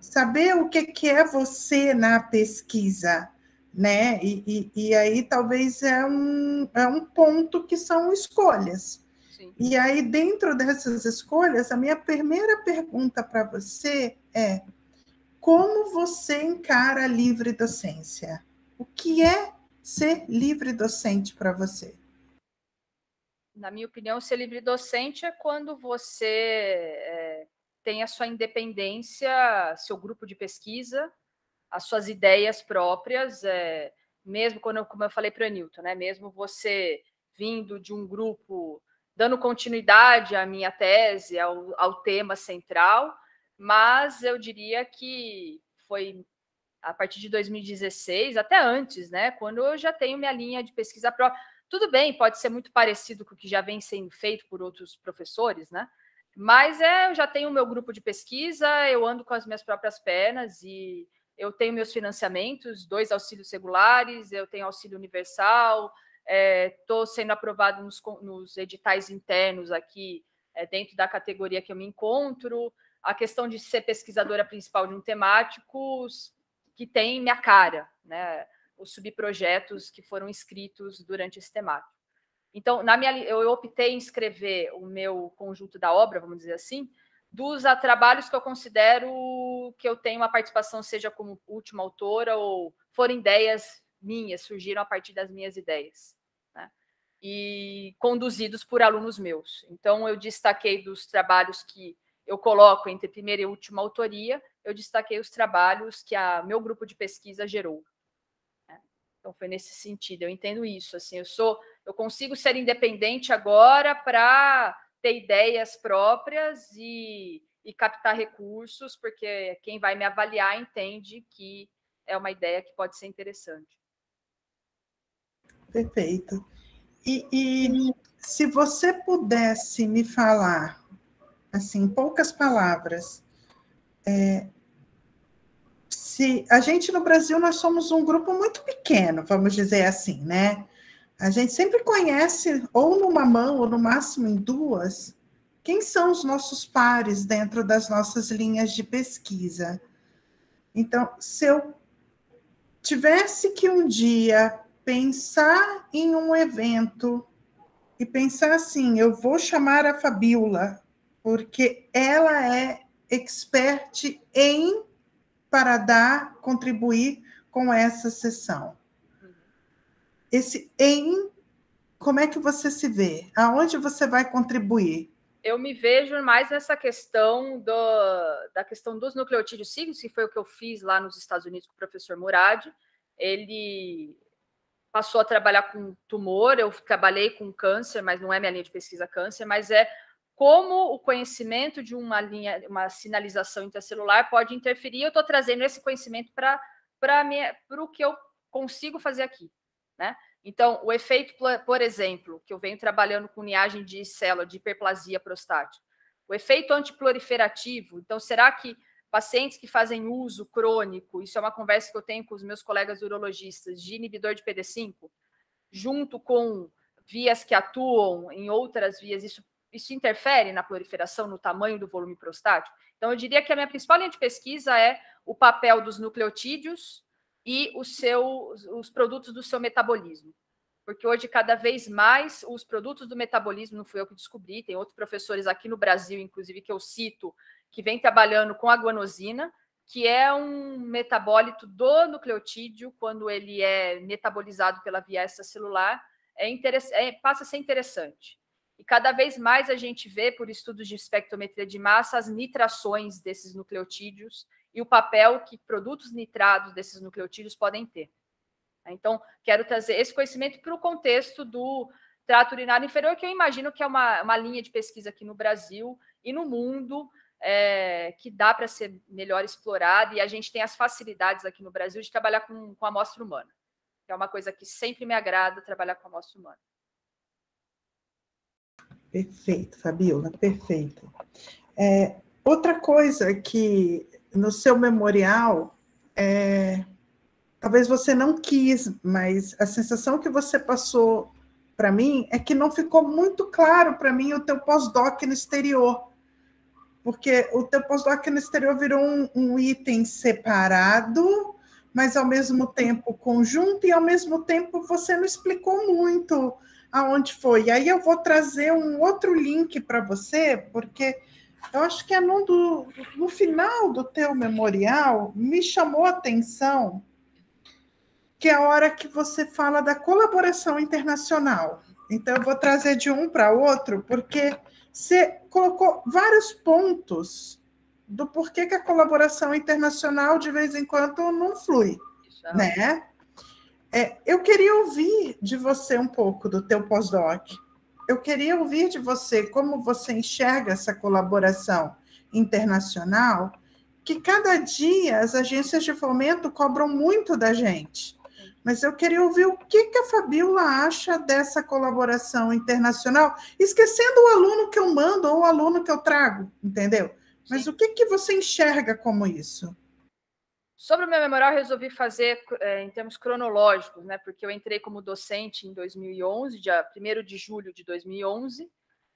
Speaker 6: saber o que, que é você na pesquisa, né? E, e, e, aí talvez é um, é um ponto que são escolhas. Sim. E aí, dentro dessas escolhas, a minha primeira pergunta para você é: como você encara a livre docência? O que é ser livre docente para você?
Speaker 3: Na minha opinião, ser livre docente é quando você é, tem a sua independência, seu grupo de pesquisa, as suas ideias próprias, é, mesmo quando, como eu falei para o Newton, né, mesmo você vindo de um grupo dando continuidade à minha tese, ao, ao tema central, mas eu diria que foi a partir de 2016, até antes, né? Quando eu já tenho minha linha de pesquisa própria. Tudo bem, pode ser muito parecido com o que já vem sendo feito por outros professores, né? Mas é, eu já tenho o meu grupo de pesquisa, eu ando com as minhas próprias pernas e eu tenho meus financiamentos, dois auxílios regulares, eu tenho auxílio universal, estou é, sendo aprovado nos, nos, editais internos aqui, é, dentro da categoria que eu me encontro. A questão de ser pesquisadora principal de um temático que tem minha cara, né? Os subprojetos que foram escritos durante esse temático. Então, na minha, eu optei em escrever o meu conjunto da obra, vamos dizer assim, dos trabalhos que eu considero que eu tenho uma participação, seja como última autora ou foram ideias minhas, surgiram a partir das minhas ideias. Né? E conduzidos por alunos meus. Então, eu destaquei dos trabalhos que eu coloco entre primeira e última autoria eu destaquei os trabalhos que a meu grupo de pesquisa gerou. É, então foi nesse sentido, eu entendo isso, assim, eu sou, eu consigo ser independente agora para ter ideias próprias e, e captar recursos, porque quem vai me avaliar entende que é uma ideia que pode ser interessante.
Speaker 6: Perfeito. E, e, se você pudesse me falar, assim, em poucas palavras, é, se a gente no Brasil nós somos um grupo muito pequeno, vamos dizer assim, né? A gente sempre conhece ou numa mão ou no máximo em duas quem são os nossos pares dentro das nossas linhas de pesquisa. Então, se eu tivesse que um dia pensar em um evento e pensar assim, eu vou chamar a Fabiola, porque ela é expert em para dar, contribuir com essa sessão. Esse em, como é que você se vê? Aonde você vai contribuir?
Speaker 3: Eu me vejo mais nessa questão do, da questão dos nucleotídeos cíclicos, que foi o que eu fiz lá nos Estados Unidos com o professor Murad. Ele passou a trabalhar com tumor, eu trabalhei com câncer, mas não é minha linha de pesquisa câncer, mas é como o conhecimento de uma linha, uma sinalização intracelular pode interferir. Eu estou trazendo esse conhecimento para o que eu consigo fazer aqui. Né? Então, o efeito, por exemplo, que eu venho trabalhando com linhagem de célula de hiperplasia prostática, o efeito antiproliferativo. Então, será que pacientes que fazem uso crônico, isso é uma conversa que eu tenho com os meus colegas urologistas, de inibidor de PD5, junto com vias que atuam em outras vias, isso isso interfere na proliferação, no tamanho do volume prostático? Então, eu diria que a minha principal linha de pesquisa é o papel dos nucleotídeos e o seu, os produtos do seu metabolismo. Porque hoje, cada vez mais, os produtos do metabolismo, não fui eu que descobri, tem outros professores aqui no Brasil, inclusive, que eu cito, que vem trabalhando com a guanosina, que é um metabólito do nucleotídeo, quando ele é metabolizado pela via extracelular, é, é passa a ser interessante. E cada vez mais a gente vê, por estudos de espectrometria de massa, as nitrações desses nucleotídeos e o papel que produtos nitrados desses nucleotídeos podem ter. Então, quero trazer esse conhecimento para o contexto do trato urinário inferior, que eu imagino que é uma, uma linha de pesquisa aqui no Brasil e no mundo é, que dá para ser melhor explorada, e a gente tem as facilidades aqui no Brasil de trabalhar com, com amostra humana, que é uma coisa que sempre me agrada trabalhar com amostra humana.
Speaker 6: Perfeito, Fabiola, perfeito. É, outra coisa que no seu memorial, é, talvez você não quis, mas a sensação que você passou para mim é que não ficou muito claro para mim o teu pós-doc no exterior, porque o teu pós-doc no exterior virou um, um item separado, mas ao mesmo tempo conjunto, e ao mesmo tempo você não explicou muito aonde foi. E aí eu vou trazer um outro link para você, porque eu acho que é no, do, no final do teu memorial me chamou a atenção que é a hora que você fala da colaboração internacional. Então eu vou trazer de um para outro, porque você colocou vários pontos do porquê que a colaboração internacional de vez em quando não flui, né? É, eu queria ouvir de você um pouco do teu pós-doc. Eu queria ouvir de você como você enxerga essa colaboração internacional, que cada dia as agências de fomento cobram muito da gente. Mas eu queria ouvir o que, que a Fabiola acha dessa colaboração internacional, esquecendo o aluno que eu mando ou o aluno que eu trago, entendeu? Mas o que, que você enxerga como isso?
Speaker 3: Sobre o meu memorial, resolvi fazer é, em termos cronológicos, né? Porque eu entrei como docente em 2011, dia 1 de julho de 2011.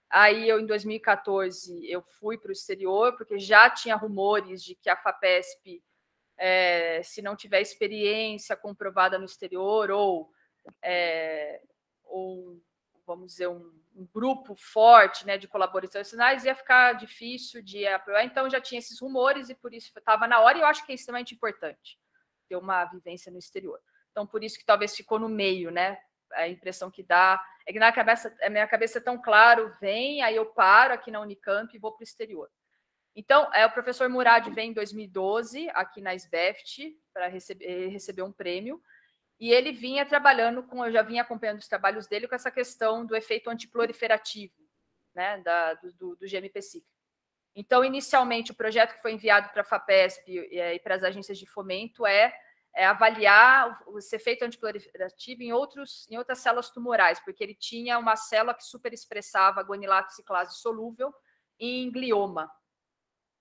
Speaker 3: Aí eu, em 2014, eu fui para o exterior, porque já tinha rumores de que a FAPESP, é, se não tiver experiência comprovada no exterior ou, é, ou vamos dizer, um, um grupo forte né, de colaboradores nacionais ia ficar difícil de apoiar. Então, já tinha esses rumores e por isso estava na hora. E eu acho que é extremamente importante ter uma vivência no exterior. Então, por isso que talvez ficou no meio, né? A impressão que dá é que na cabeça, a minha cabeça é tão claro, vem, aí eu paro aqui na Unicamp e vou para o exterior. Então, é, o professor Murad vem em 2012 aqui na SBEFT para receber, receber um prêmio. E ele vinha trabalhando com, eu já vinha acompanhando os trabalhos dele com essa questão do efeito antiproliferativo, né, da, do, do GMPC. Então, inicialmente, o projeto que foi enviado para a FAPESP eh, e, para as agências de fomento é, é avaliar esse efeito antiproliferativo em, outros, em outras células tumorais, porque ele tinha uma célula que superexpressava guanilato ciclase solúvel em glioma.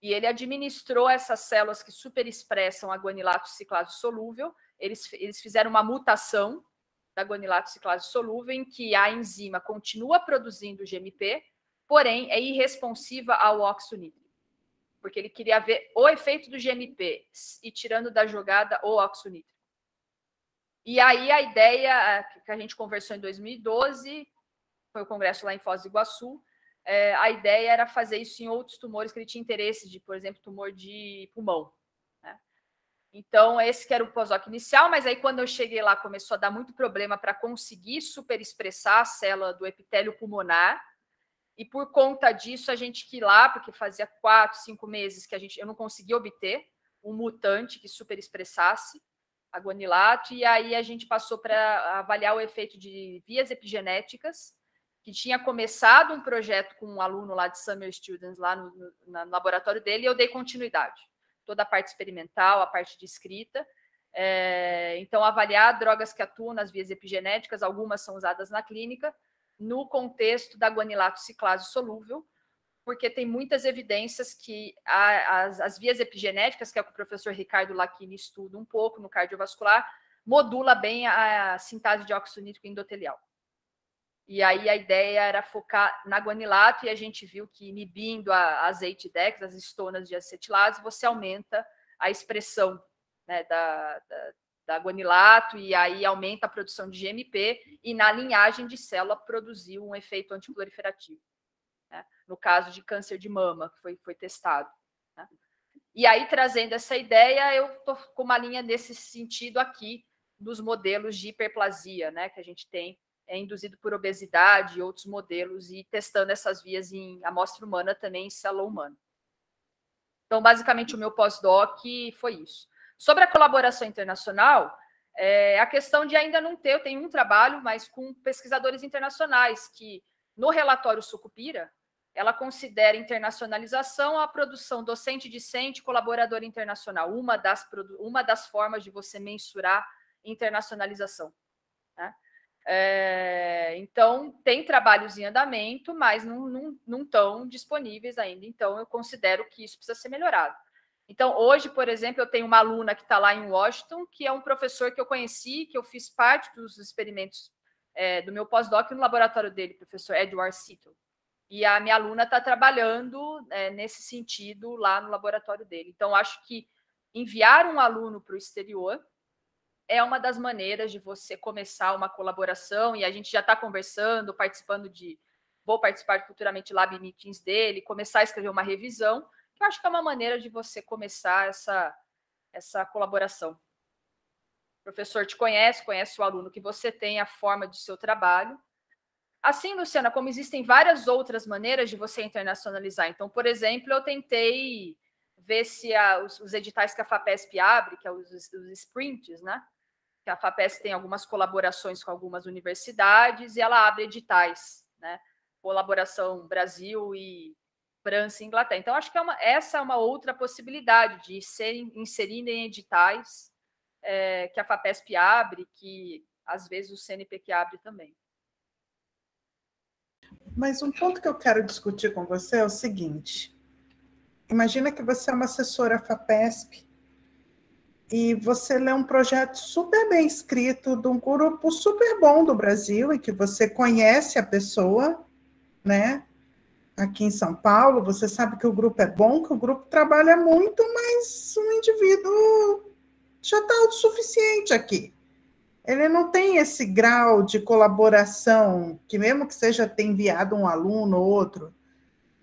Speaker 3: E ele administrou essas células que superexpressam a guanilato ciclase solúvel. Eles, eles fizeram uma mutação da guanilato ciclase solúvel em que a enzima continua produzindo GMP, porém é irresponsiva ao óxido nítrico. Porque ele queria ver o efeito do GMP e tirando da jogada o óxido nítrico. E aí a ideia é, que a gente conversou em 2012, foi o congresso lá em Foz do Iguaçu, é, a ideia era fazer isso em outros tumores que ele tinha interesse, de, por exemplo, tumor de pulmão. Né? Então, esse que era o POSOC inicial, mas aí quando eu cheguei lá, começou a dar muito problema para conseguir superexpressar a célula do epitélio pulmonar. E por conta disso, a gente que lá, porque fazia quatro, cinco meses que a gente, eu não conseguia obter um mutante que superexpressasse a guanilato, e aí a gente passou para avaliar o efeito de vias epigenéticas que tinha começado um projeto com um aluno lá de Summer Students, lá no, no, no laboratório dele, e eu dei continuidade. Toda a parte experimental, a parte de escrita. É, então, avaliar drogas que atuam nas vias epigenéticas, algumas são usadas na clínica, no contexto da guanilato ciclase solúvel, porque tem muitas evidências que a, as, as, vias epigenéticas, que é o que o professor Ricardo Lacini estuda um pouco no cardiovascular, modula bem a, a sintase de óxido nítrico endotelial. E aí a ideia era focar na guanilato e a gente viu que inibindo a azeite dex, as estonas de acetilados você aumenta a expressão né, da, da, da, guanilato e aí aumenta a produção de GMP e na linhagem de célula produziu um efeito antiproliferativo. Né? No caso de câncer de mama, que foi, foi testado. Né? E aí, trazendo essa ideia, eu estou com uma linha nesse sentido aqui dos modelos de hiperplasia, né, que a gente tem é, induzido por obesidade e outros modelos, e testando essas vias em amostra humana também em célula humana. Então, basicamente, o meu pós-doc foi isso. Sobre a colaboração internacional, é, a questão de ainda não ter, eu tenho um trabalho, mas com pesquisadores internacionais, que no relatório Sucupira, ela considera internacionalização a produção docente-discente colaborador internacional, uma das, uma das formas de você mensurar internacionalização. Né? É, então, tem trabalhos em andamento, mas não, estão disponíveis ainda. Então, eu considero que isso precisa ser melhorado. Então, hoje, por exemplo, eu tenho uma aluna que está lá em Washington, que é um professor que eu conheci, que eu fiz parte dos experimentos é, do meu pós-doc no laboratório dele, professor Edward Sittle. E a minha aluna está trabalhando é, nesse sentido lá no laboratório dele. Então, acho que enviar um aluno para o exterior é uma das maneiras de você começar uma colaboração e a gente já está conversando, participando de. Vou participar futuramente lá de meetings dele, começar a escrever uma revisão, que eu acho que é uma maneira de você começar essa, essa colaboração. O professor te conhece, conhece o aluno que você tem, a forma do seu trabalho. Assim, Luciana, como existem várias outras maneiras de você internacionalizar. Então, por exemplo, eu tentei ver se a, os, os, editais que a FAPESP abre, que é os, os sprints, né? que a FAPES tem algumas colaborações com algumas universidades e ela abre editais, né? Colaboração Brasil e França e Inglaterra. Então, acho que é uma, essa é uma outra possibilidade de ser inserida em editais é, que a FAPESP abre, que às vezes o CNPq abre também.
Speaker 6: Mas um ponto que eu quero discutir com você é o seguinte: imagina que você é uma assessora FAPESP e você lê um projeto super bem escrito de um grupo super bom do Brasil e que você conhece a pessoa, né? Aqui em São Paulo, você sabe que o grupo é bom, que o grupo trabalha muito, mas o indivíduo já está o suficiente aqui. Ele não tem esse grau de colaboração que mesmo que seja ter enviado um aluno ou outro,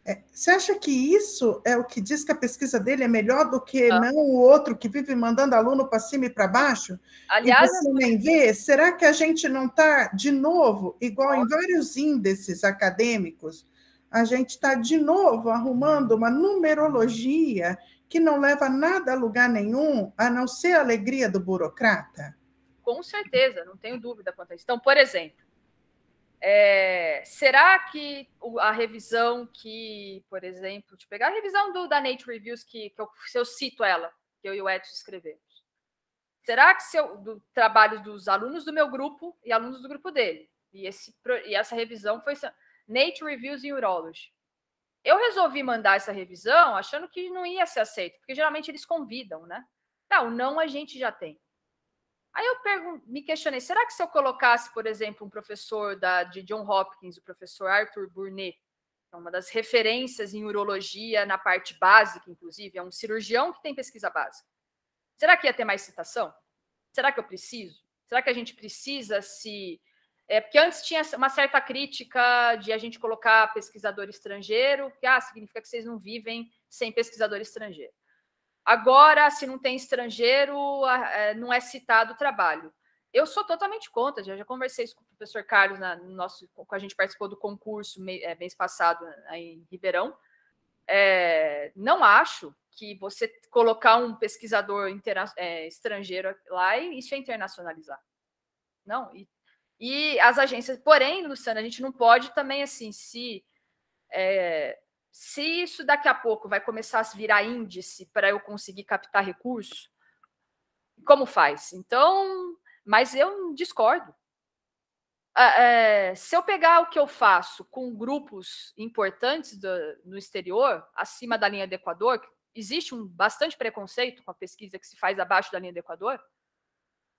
Speaker 6: é, você acha que isso é o que diz que a pesquisa dele é melhor do que ah. não o outro que vive mandando aluno para cima e para baixo? Aliás, e você nem vê? Será que a gente não está, de novo, igual em vários índices acadêmicos, a gente está de novo arrumando uma numerologia que não leva nada a lugar nenhum, a não ser a alegria do burocrata?
Speaker 3: Com certeza, não tenho dúvida quanto a isso. Então, por exemplo, é, será que a revisão que, por exemplo, de pegar a revisão do, da Nature Reviews, que, que eu, se eu cito ela, que eu e o Edson escrevemos, será que se eu, do trabalho dos alunos do meu grupo e alunos do grupo dele, e, esse, e essa revisão foi Nature Reviews em Urology. Eu resolvi mandar essa revisão achando que não ia ser aceito, porque geralmente eles convidam, né? Tá, o não a gente já tem. Aí eu me questionei, será que se eu colocasse, por exemplo, um professor da, de John Hopkins, o professor Arthur Burnet, é uma das referências em urologia na parte básica, inclusive, é um cirurgião que tem pesquisa básica. Será que ia ter mais citação? Será que eu preciso? Será que a gente precisa se. É, porque antes tinha uma certa crítica de a gente colocar pesquisador estrangeiro, que ah, significa que vocês não vivem sem pesquisador estrangeiro. Agora, se não tem estrangeiro, é, não é citado o trabalho. Eu sou totalmente contra, já, já conversei isso com o professor Carlos, na, no nosso, com a gente participou do concurso é, mês passado em Ribeirão. É, não acho que você colocar um pesquisador é, estrangeiro lá, isso é internacionalizar. Não, e, e, as agências, porém, Luciana, a gente não pode também, assim, se é, se isso daqui a pouco vai começar a virar índice para eu conseguir captar recurso, como faz? Então, mas eu discordo. É, se eu pegar o que eu faço com grupos importantes do, no exterior, acima da linha do Equador, existe um bastante preconceito com a pesquisa que se faz abaixo da linha do Equador.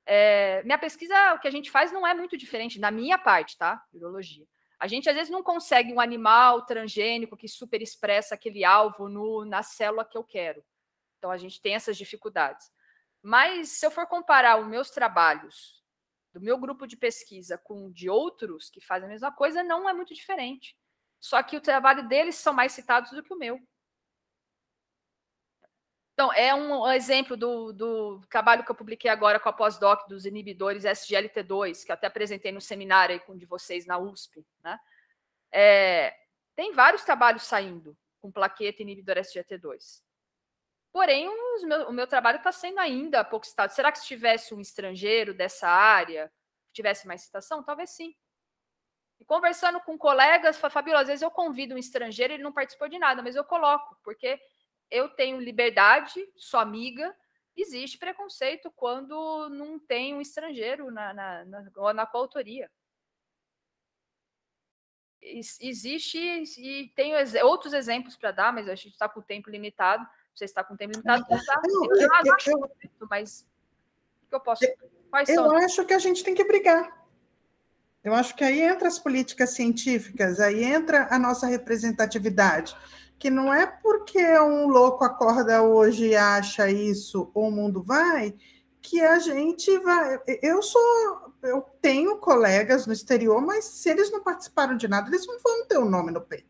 Speaker 3: É, minha pesquisa, o que a gente faz não é muito diferente, na minha parte, tá? Virologia. A gente às vezes não consegue um animal transgênico que super expressa aquele alvo no, na célula que eu quero. Então a gente tem essas dificuldades. Mas se eu for comparar os meus trabalhos do meu grupo de pesquisa com de outros que fazem a mesma coisa, não é muito diferente. Só que o trabalho deles são mais citados do que o meu. Então, é um exemplo do, do trabalho que eu publiquei agora com a pós-doc dos inibidores SGLT2, que até apresentei no seminário aí com um de vocês na USP. Né? É, tem vários trabalhos saindo com plaqueta inibidor SGLT2. Porém, meu, o meu trabalho está sendo ainda pouco citado. Será que se tivesse um estrangeiro dessa área, tivesse mais citação? Talvez sim. E conversando com colegas, Fabiola, às vezes eu convido um estrangeiro, ele não participou de nada, mas eu coloco, porque eu tenho liberdade, sou amiga. Existe preconceito quando não tem um estrangeiro na, na, na, na coautoria. Existe e tem outros exemplos para dar, mas a gente está com o tempo limitado. Você está com o tempo limitado. Então tá, eu, é eu, eu, eu, mas o que eu posso. Quais eu acho
Speaker 6: que a gente tem que brigar. Eu acho que aí entra as políticas científicas, aí entra a nossa representatividade que não é porque um louco acorda hoje e acha isso, ou o mundo vai, que a gente vai. Eu sou. Eu tenho colegas no exterior, mas se eles não participaram de nada, eles não vão ter o um nome no peito.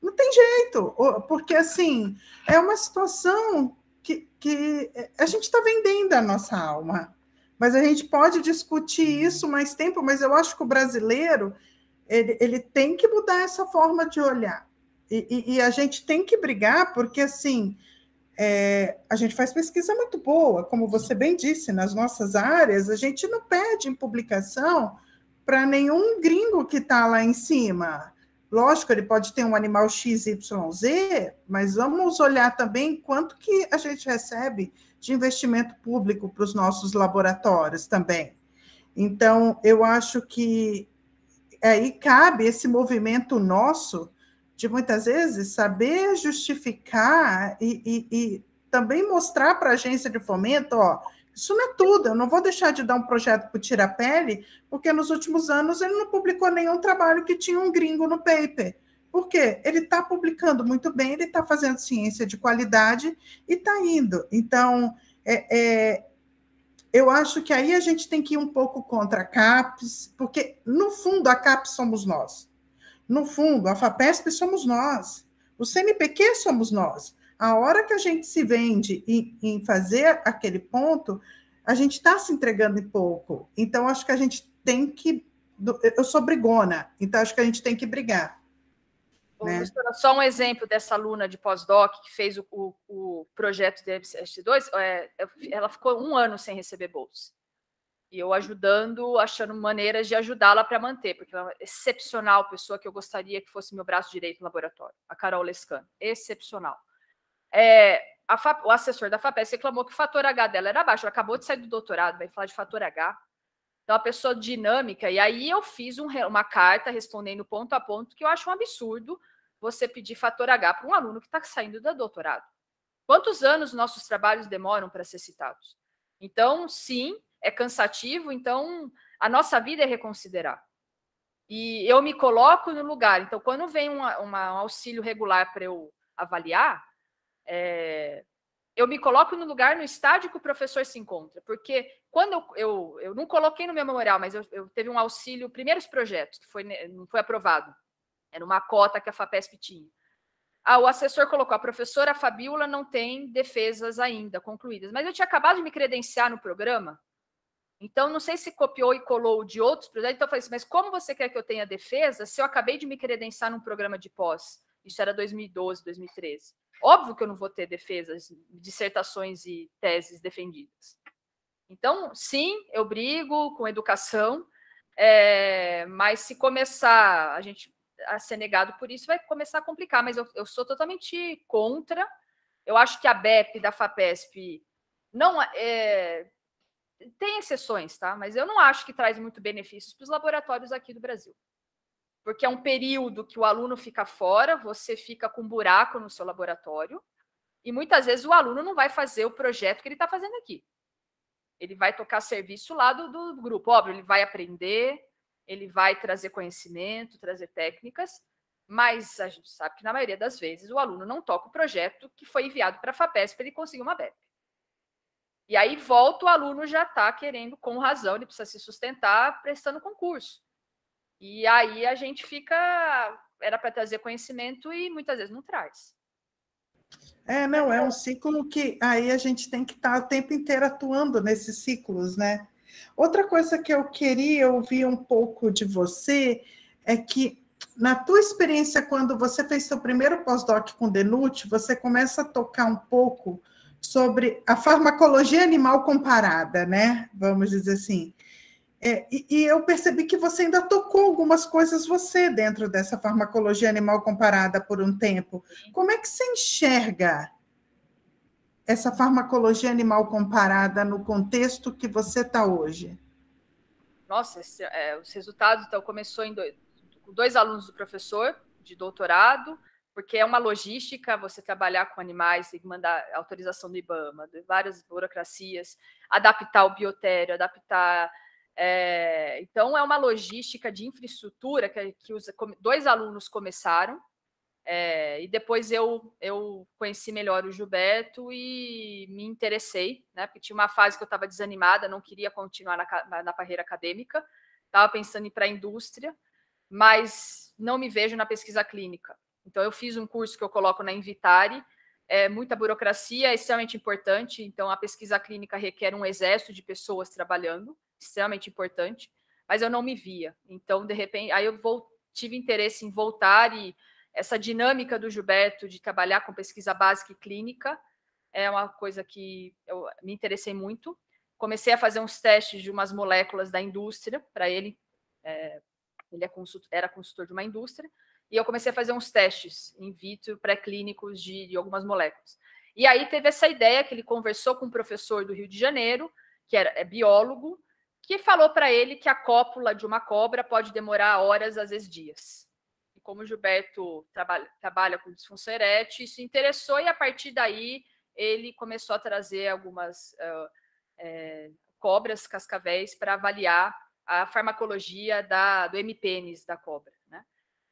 Speaker 6: Não tem jeito, porque assim, é uma situação que, que a gente está vendendo a nossa alma. Mas a gente pode discutir isso mais tempo, mas eu acho que o brasileiro ele, ele tem que mudar essa forma de olhar e, e, e a gente tem que brigar, porque assim. É, a gente faz pesquisa muito boa, como você bem disse, nas nossas áreas, a gente não pede em publicação para nenhum gringo que está lá em cima. Lógico, ele pode ter um animal XYZ, mas vamos olhar também quanto que a gente recebe de investimento público para os nossos laboratórios também. Então, eu acho que é aí cabe esse movimento nosso de muitas vezes saber justificar e, e, e também mostrar para a agência de fomento, ó, isso não é tudo, eu não vou deixar de dar um projeto para o Tirapele, porque nos últimos anos ele não publicou nenhum trabalho que tinha um gringo no paper. Por quê? Ele está publicando muito bem, ele está fazendo ciência de qualidade e está indo. Então, é, é, eu acho que aí a gente tem que ir um pouco contra a CAPES, porque, no fundo, a CAPES somos nós. No fundo, a FAPESP somos nós, o CNPq somos nós. A hora que a gente se vende em, em fazer aquele ponto, a gente está se entregando em pouco. Então, acho que a gente tem que. Eu sou brigona, então acho que a gente tem que brigar.
Speaker 3: Bom, né? Só um exemplo dessa aluna de pós-doc que fez o, o, o projeto de MCST2, é, é, ela ficou um ano sem receber bolsa. E eu ajudando, achando maneiras de ajudá-la para manter, porque ela é uma excepcional pessoa que eu gostaria que fosse meu braço direito no laboratório, a Carol Lescano. Excepcional. É, FAP, o assessor da FAPES reclamou que o fator H dela era baixo. Ela acabou de sair do doutorado, vai falar de fator H. Então, é a pessoa dinâmica. E aí eu fiz um, uma carta respondendo ponto a ponto que eu acho um absurdo você pedir fator H para um aluno que está saindo do doutorado. Quantos anos nossos trabalhos demoram para ser citados? Então, sim, é cansativo, então a nossa vida é reconsiderar. E eu me coloco no lugar. Então, quando vem uma, um auxílio regular para eu avaliar, é, eu me coloco no lugar, no estádio que o professor se encontra. Porque quando eu, eu, eu não coloquei no meu memorial, mas eu, eu teve um auxílio, primeiros projetos, que foi, não foi aprovado. Era uma cota que a FAPESP tinha. Ah, o assessor colocou, a professora Fabiola não tem defesas ainda concluídas. Mas eu tinha acabado de me credenciar no programa, então, não sei se copiou e colou de outros projetos. Então, eu falei assim, mas como você quer que eu tenha defesa se eu acabei de me credenciar num programa de pós? Isso era 2012, 2013. Óbvio que eu não vou ter defesas, dissertações e teses defendidas. Então, sim, eu brigo com educação, é, mas se começar a gente a ser negado por isso, vai começar a complicar. Mas eu, eu sou totalmente contra. Eu acho que a BEP da FAPESP não é, é tem exceções, tá? Mas eu não acho que traz muito benefícios para os laboratórios aqui do Brasil. Porque é um período que o aluno fica fora, você fica com um buraco no seu laboratório, e muitas vezes o aluno não vai fazer o projeto que ele está fazendo aqui. Ele vai tocar serviço lá do, do grupo. Óbvio, ele vai aprender, ele vai trazer conhecimento, trazer técnicas, mas a gente sabe que na maioria das vezes o aluno não toca o projeto que foi enviado para a FAPESP para ele conseguir uma BEP. E aí volta o aluno já está querendo, com razão, ele precisa se sustentar prestando concurso. E aí a gente fica. Era para trazer conhecimento e muitas vezes não traz.
Speaker 6: É, não, é um ciclo que aí a gente tem que estar tá o tempo inteiro atuando nesses ciclos, né? Outra coisa que eu queria ouvir um pouco de você é que, na tua experiência, quando você fez seu primeiro pós-doc com Denute, você começa a tocar um pouco sobre a farmacologia animal comparada, né? Vamos dizer assim. É, e, e, eu percebi que você ainda tocou algumas coisas você dentro dessa farmacologia animal comparada por um tempo. Como é que você enxerga essa farmacologia animal comparada no contexto que você está hoje?
Speaker 3: Nossa, esse, é, os resultados então começou em dois, com dois alunos do professor de doutorado porque é uma logística você trabalhar com animais, e mandar autorização do IBAMA, de várias burocracias, adaptar o biotério, adaptar. É, então, é uma logística de infraestrutura que, que os dois alunos começaram, é, e depois eu, eu conheci melhor o Gilberto e me interessei, né? Porque tinha uma fase que eu estava desanimada, não queria continuar na, na carreira acadêmica, estava pensando em ir para a indústria, mas não me vejo na pesquisa clínica. Então, eu fiz um curso que eu coloco na Invitare, é muita burocracia, é extremamente importante. Então, a pesquisa clínica requer um exército de pessoas trabalhando, extremamente importante. Mas eu não me via. Então, de repente, aí eu vou, tive interesse em voltar e essa dinâmica do Gilberto de trabalhar com pesquisa básica e clínica é uma coisa que eu me interessei muito. Comecei a fazer uns testes de umas moléculas da indústria para ele. É, ele é consultor, era consultor de uma indústria e eu comecei a fazer uns testes in vitro pré-clínicos de, de algumas moléculas. E aí teve essa ideia que ele conversou com um professor do Rio de Janeiro, que era é biólogo, que falou para ele que a cópula de uma cobra pode demorar horas, às vezes dias. E como o Gilberto trabalha, trabalha com disfunção erétil, isso interessou e a partir daí ele começou a trazer algumas uh, é, cobras cascavéis para avaliar a farmacologia da, do MPNs da cobra.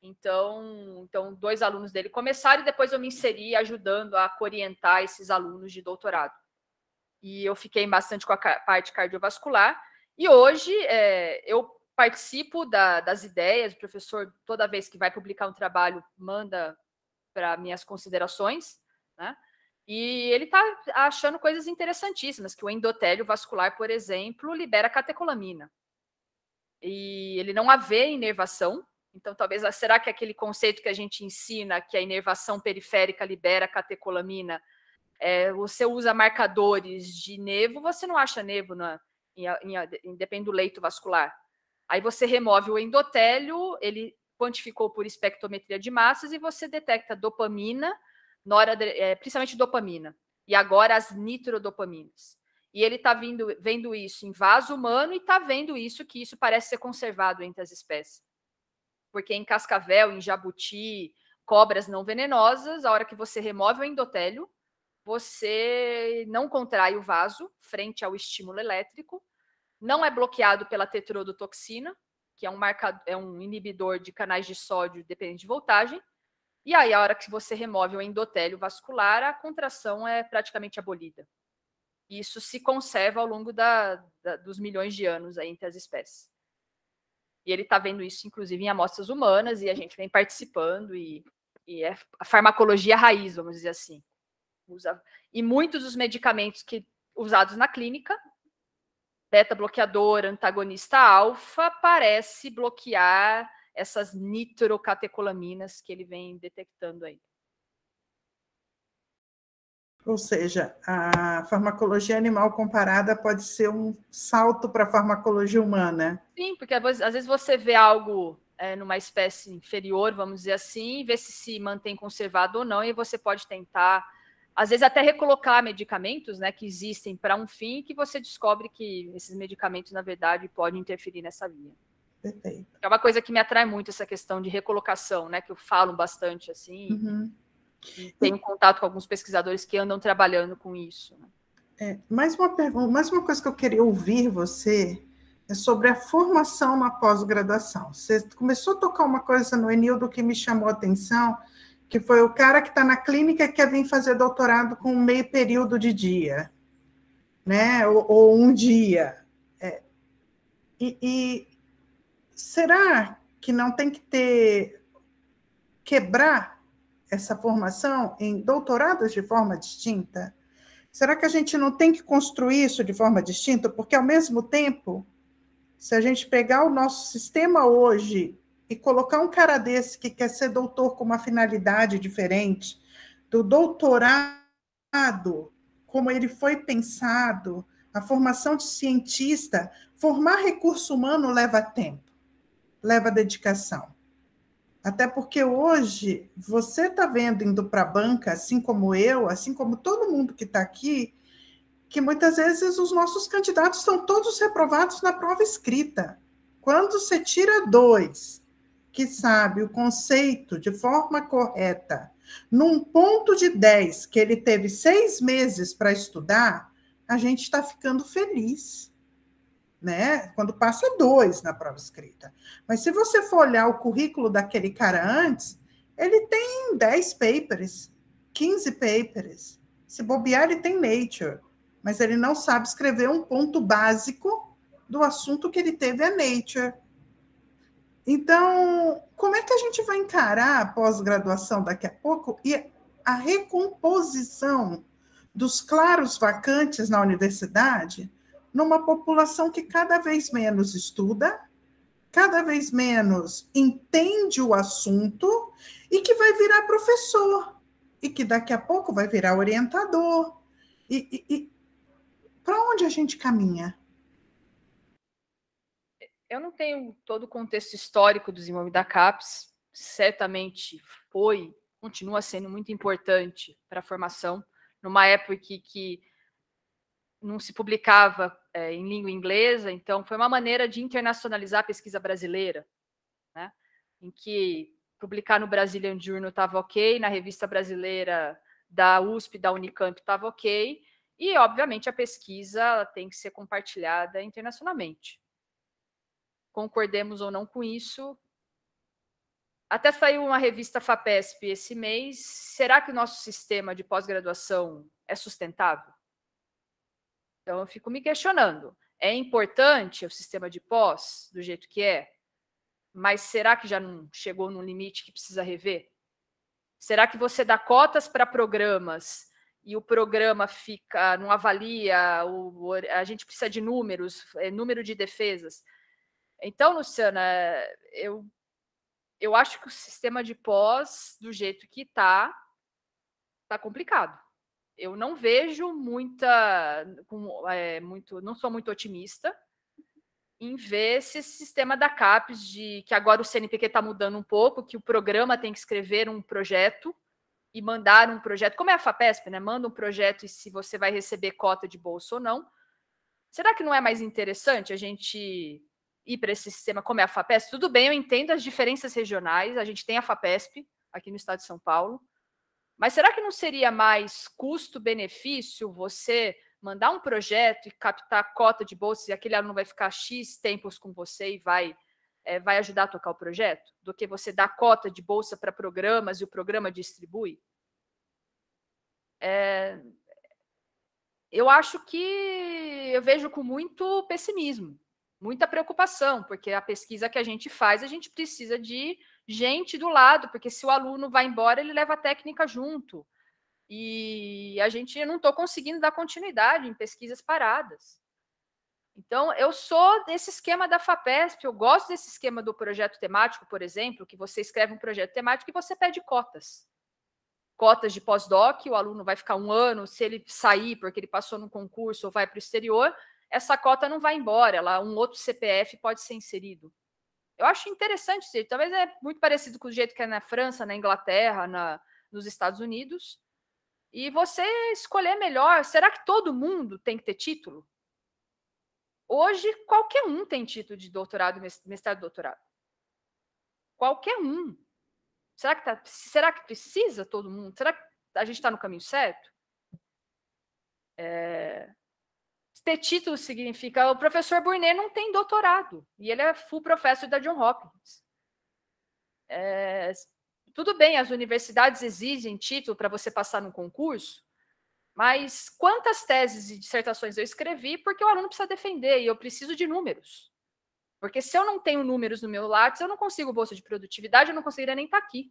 Speaker 3: Então, então, dois alunos dele começaram e depois eu me inseri ajudando a orientar esses alunos de doutorado. E eu fiquei bastante com a parte cardiovascular. E hoje é, eu participo da, das ideias, o professor, toda vez que vai publicar um trabalho, manda para minhas considerações, né? E ele está achando coisas interessantíssimas, que o endotélio vascular, por exemplo, libera catecolamina. E ele não havia inervação, então, talvez, ah, será que aquele conceito que a gente ensina, que a inervação periférica libera catecolamina, é, você usa marcadores de nevo, você não acha nevo, na, em, em, depende do leito vascular. Aí você remove o endotélio, ele quantificou por espectrometria de massas e você detecta dopamina, nora, é, principalmente dopamina, e agora as nitrodopaminas. E ele está vendo isso em vaso humano e está vendo isso, que isso parece ser conservado entre as espécies porque em cascavel, em jabuti, cobras não venenosas, a hora que você remove o endotélio, você não contrai o vaso frente ao estímulo elétrico, não é bloqueado pela tetrodotoxina, que é um, é um inibidor de canais de sódio dependente de voltagem, e aí, a hora que você remove o endotélio vascular, a contração é praticamente abolida. Isso se conserva ao longo da, da, dos milhões de anos aí entre as espécies. E ele está vendo isso, inclusive, em amostras humanas, e a gente vem participando, e, e é a farmacologia raiz, vamos dizer assim. Usa, e muitos dos medicamentos que usados na clínica, beta-bloqueador, antagonista alfa, parece bloquear essas nitrocatecolaminas que ele vem detectando aí.
Speaker 6: Ou seja, a farmacologia animal comparada pode ser um salto para a farmacologia humana.
Speaker 3: Sim, porque às vezes você vê algo é, numa espécie inferior, vamos dizer assim, e vê se se mantém conservado ou não, e você pode tentar, às vezes até recolocar medicamentos né, que existem para um fim, que você descobre que esses medicamentos, na verdade, podem interferir nessa via. Perfeito. É uma coisa que me atrai muito essa questão de recolocação, né? Que eu falo bastante assim. Uhum tenho contato com alguns pesquisadores que andam trabalhando com isso. Né?
Speaker 6: É, mais, uma pergunta, mais uma coisa que eu queria ouvir você é sobre a formação na pós-graduação. Você começou a tocar uma coisa no Enildo que me chamou a atenção, que foi o cara que está na clínica e quer vir fazer doutorado com meio período de dia, né? Ou, ou um dia. É. E, e será que não tem que ter quebrar essa formação em doutorados de forma distinta? Será que a gente não tem que construir isso de forma distinta? Porque, ao mesmo tempo, se a gente pegar o nosso sistema hoje e colocar um cara desse que quer ser doutor com uma finalidade diferente, do doutorado, como ele foi pensado, a formação de cientista, formar recurso humano leva tempo, leva dedicação. Até porque hoje você está vendo indo para a banca, assim como eu, assim como todo mundo que está aqui, que muitas vezes os nossos candidatos são todos reprovados na prova escrita. Quando você tira dois que sabe o conceito de forma correta, num ponto de 10 que ele teve seis meses para estudar, a gente está ficando feliz né? Quando passa dois na prova escrita. Mas se você for olhar o currículo daquele cara antes, ele tem 10 papers, 15 papers. Se bobear, ele tem Nature, mas ele não sabe escrever um ponto básico do assunto que ele teve a Nature. Então, como é que a gente vai encarar a pós-graduação daqui a pouco e a recomposição dos claros vacantes na universidade numa população que cada vez menos estuda, cada vez menos entende o assunto e que vai virar professor e que daqui a pouco vai virar orientador. E, e, e... para onde a gente caminha?
Speaker 3: Eu não tenho todo o contexto histórico do desenvolvimento da CAPES, certamente foi, continua sendo muito importante para a formação, numa época que, que não se publicava é, em língua inglesa, então foi uma maneira de internacionalizar a pesquisa brasileira, né? em que publicar no Brazilian Journal estava ok, na revista brasileira da USP, da Unicamp estava ok, e obviamente a pesquisa tem que ser compartilhada internacionalmente. Concordemos ou não com isso, até saiu uma revista FAPESP esse mês. Será que o nosso sistema de pós-graduação é sustentável? Então, eu fico me questionando. É importante o sistema de pós do jeito que é? Mas será que já não chegou num limite que precisa rever? Será que você dá cotas para programas e o programa fica, não avalia, o, a gente precisa de números, é, número de defesas? Então, Luciana, eu, eu acho que o sistema de pós, do jeito que está, está complicado eu não vejo muita, com, é, muito, não sou muito otimista em ver esse sistema da CAPES de que agora o CNPq está mudando um pouco, que o programa tem que escrever um projeto e mandar um projeto, como é a FAPESP, né? Manda um projeto e se você vai receber cota de bolsa ou não. Será que não é mais interessante a gente ir para esse sistema como é a FAPESP? Tudo bem, eu entendo as diferenças regionais, a gente tem a FAPESP aqui no estado de São Paulo, mas será que não seria mais custo-benefício você mandar um projeto e captar cota de bolsa e aquele aluno vai ficar X tempos com você e vai, é, vai ajudar a tocar o projeto? Do que você dar cota de bolsa para programas e o programa distribui? É, eu acho que eu vejo com muito pessimismo, muita preocupação, porque a pesquisa que a gente faz, a gente precisa de gente do lado, porque se o aluno vai embora, ele leva a técnica junto. E a gente não estou conseguindo dar continuidade em pesquisas paradas. Então, eu sou desse esquema da FAPESP, eu gosto desse esquema do projeto temático, por exemplo, que você escreve um projeto temático e você pede cotas. Cotas de pós-doc, o aluno vai ficar um ano, se ele sair porque ele passou no concurso ou vai para o exterior, essa cota não vai embora, ela, um outro CPF pode ser inserido. Eu acho interessante isso. Talvez é muito parecido com o jeito que é na França, na Inglaterra, na, nos Estados Unidos. E você escolher melhor. Será que todo mundo tem que ter título? Hoje, qualquer um tem título de doutorado, mestrado e doutorado. Qualquer um. Será que, tá, será que precisa todo mundo? Será que a gente está no caminho certo? É, ter título significa. O professor Burnet não tem doutorado, e ele é full professor da John Hopkins. É, tudo bem, as universidades exigem título para você passar no concurso, mas quantas teses e dissertações eu escrevi porque o aluno precisa defender e eu preciso de números. Porque se eu não tenho números no meu lápis eu não consigo bolsa de produtividade, eu não conseguiria nem estar tá aqui.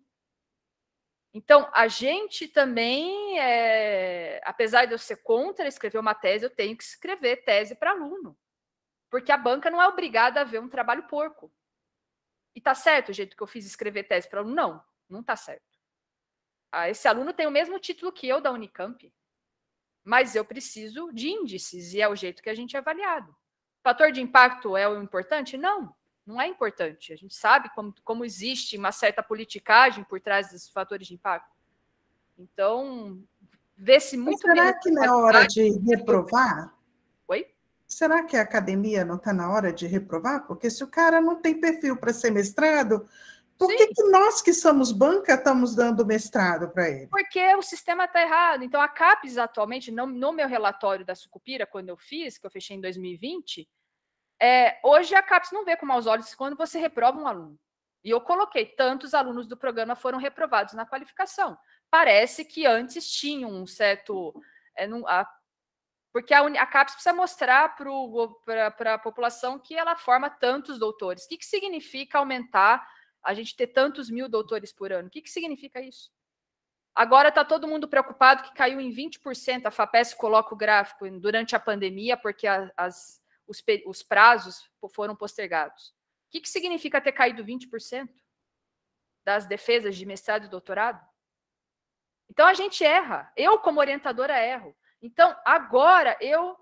Speaker 3: Então, a gente também, é, apesar de eu ser contra escrever uma tese, eu tenho que escrever tese para aluno, porque a banca não é obrigada a ver um trabalho porco. E tá certo o jeito que eu fiz escrever tese para aluno? Não, não tá certo. Ah, esse aluno tem o mesmo título que eu da Unicamp, mas eu preciso de índices e é o jeito que a gente é avaliado. Fator de impacto é o importante? Não não é importante. A gente sabe como, como existe uma certa politicagem por trás dos fatores de impacto. Então, vê-se muito. Mas será
Speaker 6: que na hora de reprovar? Oi? Será que a academia não está na hora de reprovar? Porque se o cara não tem perfil para ser mestrado, por que, que, nós que somos banca estamos dando mestrado para ele?
Speaker 3: Porque o sistema está errado. Então, a CAPES atualmente, no, no meu relatório da Sucupira, quando eu fiz, que eu fechei em 2020, é, hoje a CAPES não vê com maus olhos quando você reprova um aluno. E eu coloquei, tantos alunos do programa foram reprovados na qualificação. Parece que antes tinham um certo. É, não, a, porque a, a, CAPES precisa mostrar para a população que ela forma tantos doutores. O que, que significa aumentar a gente ter tantos mil doutores por ano? O que, que significa isso? Agora está todo mundo preocupado que caiu em 20%. A FAPES coloca o gráfico durante a pandemia, porque a, as, os, os prazos foram postergados. O que, que significa ter caído 20% das defesas de mestrado e doutorado? Então a gente erra. Eu, como orientadora, erro. Então, agora eu.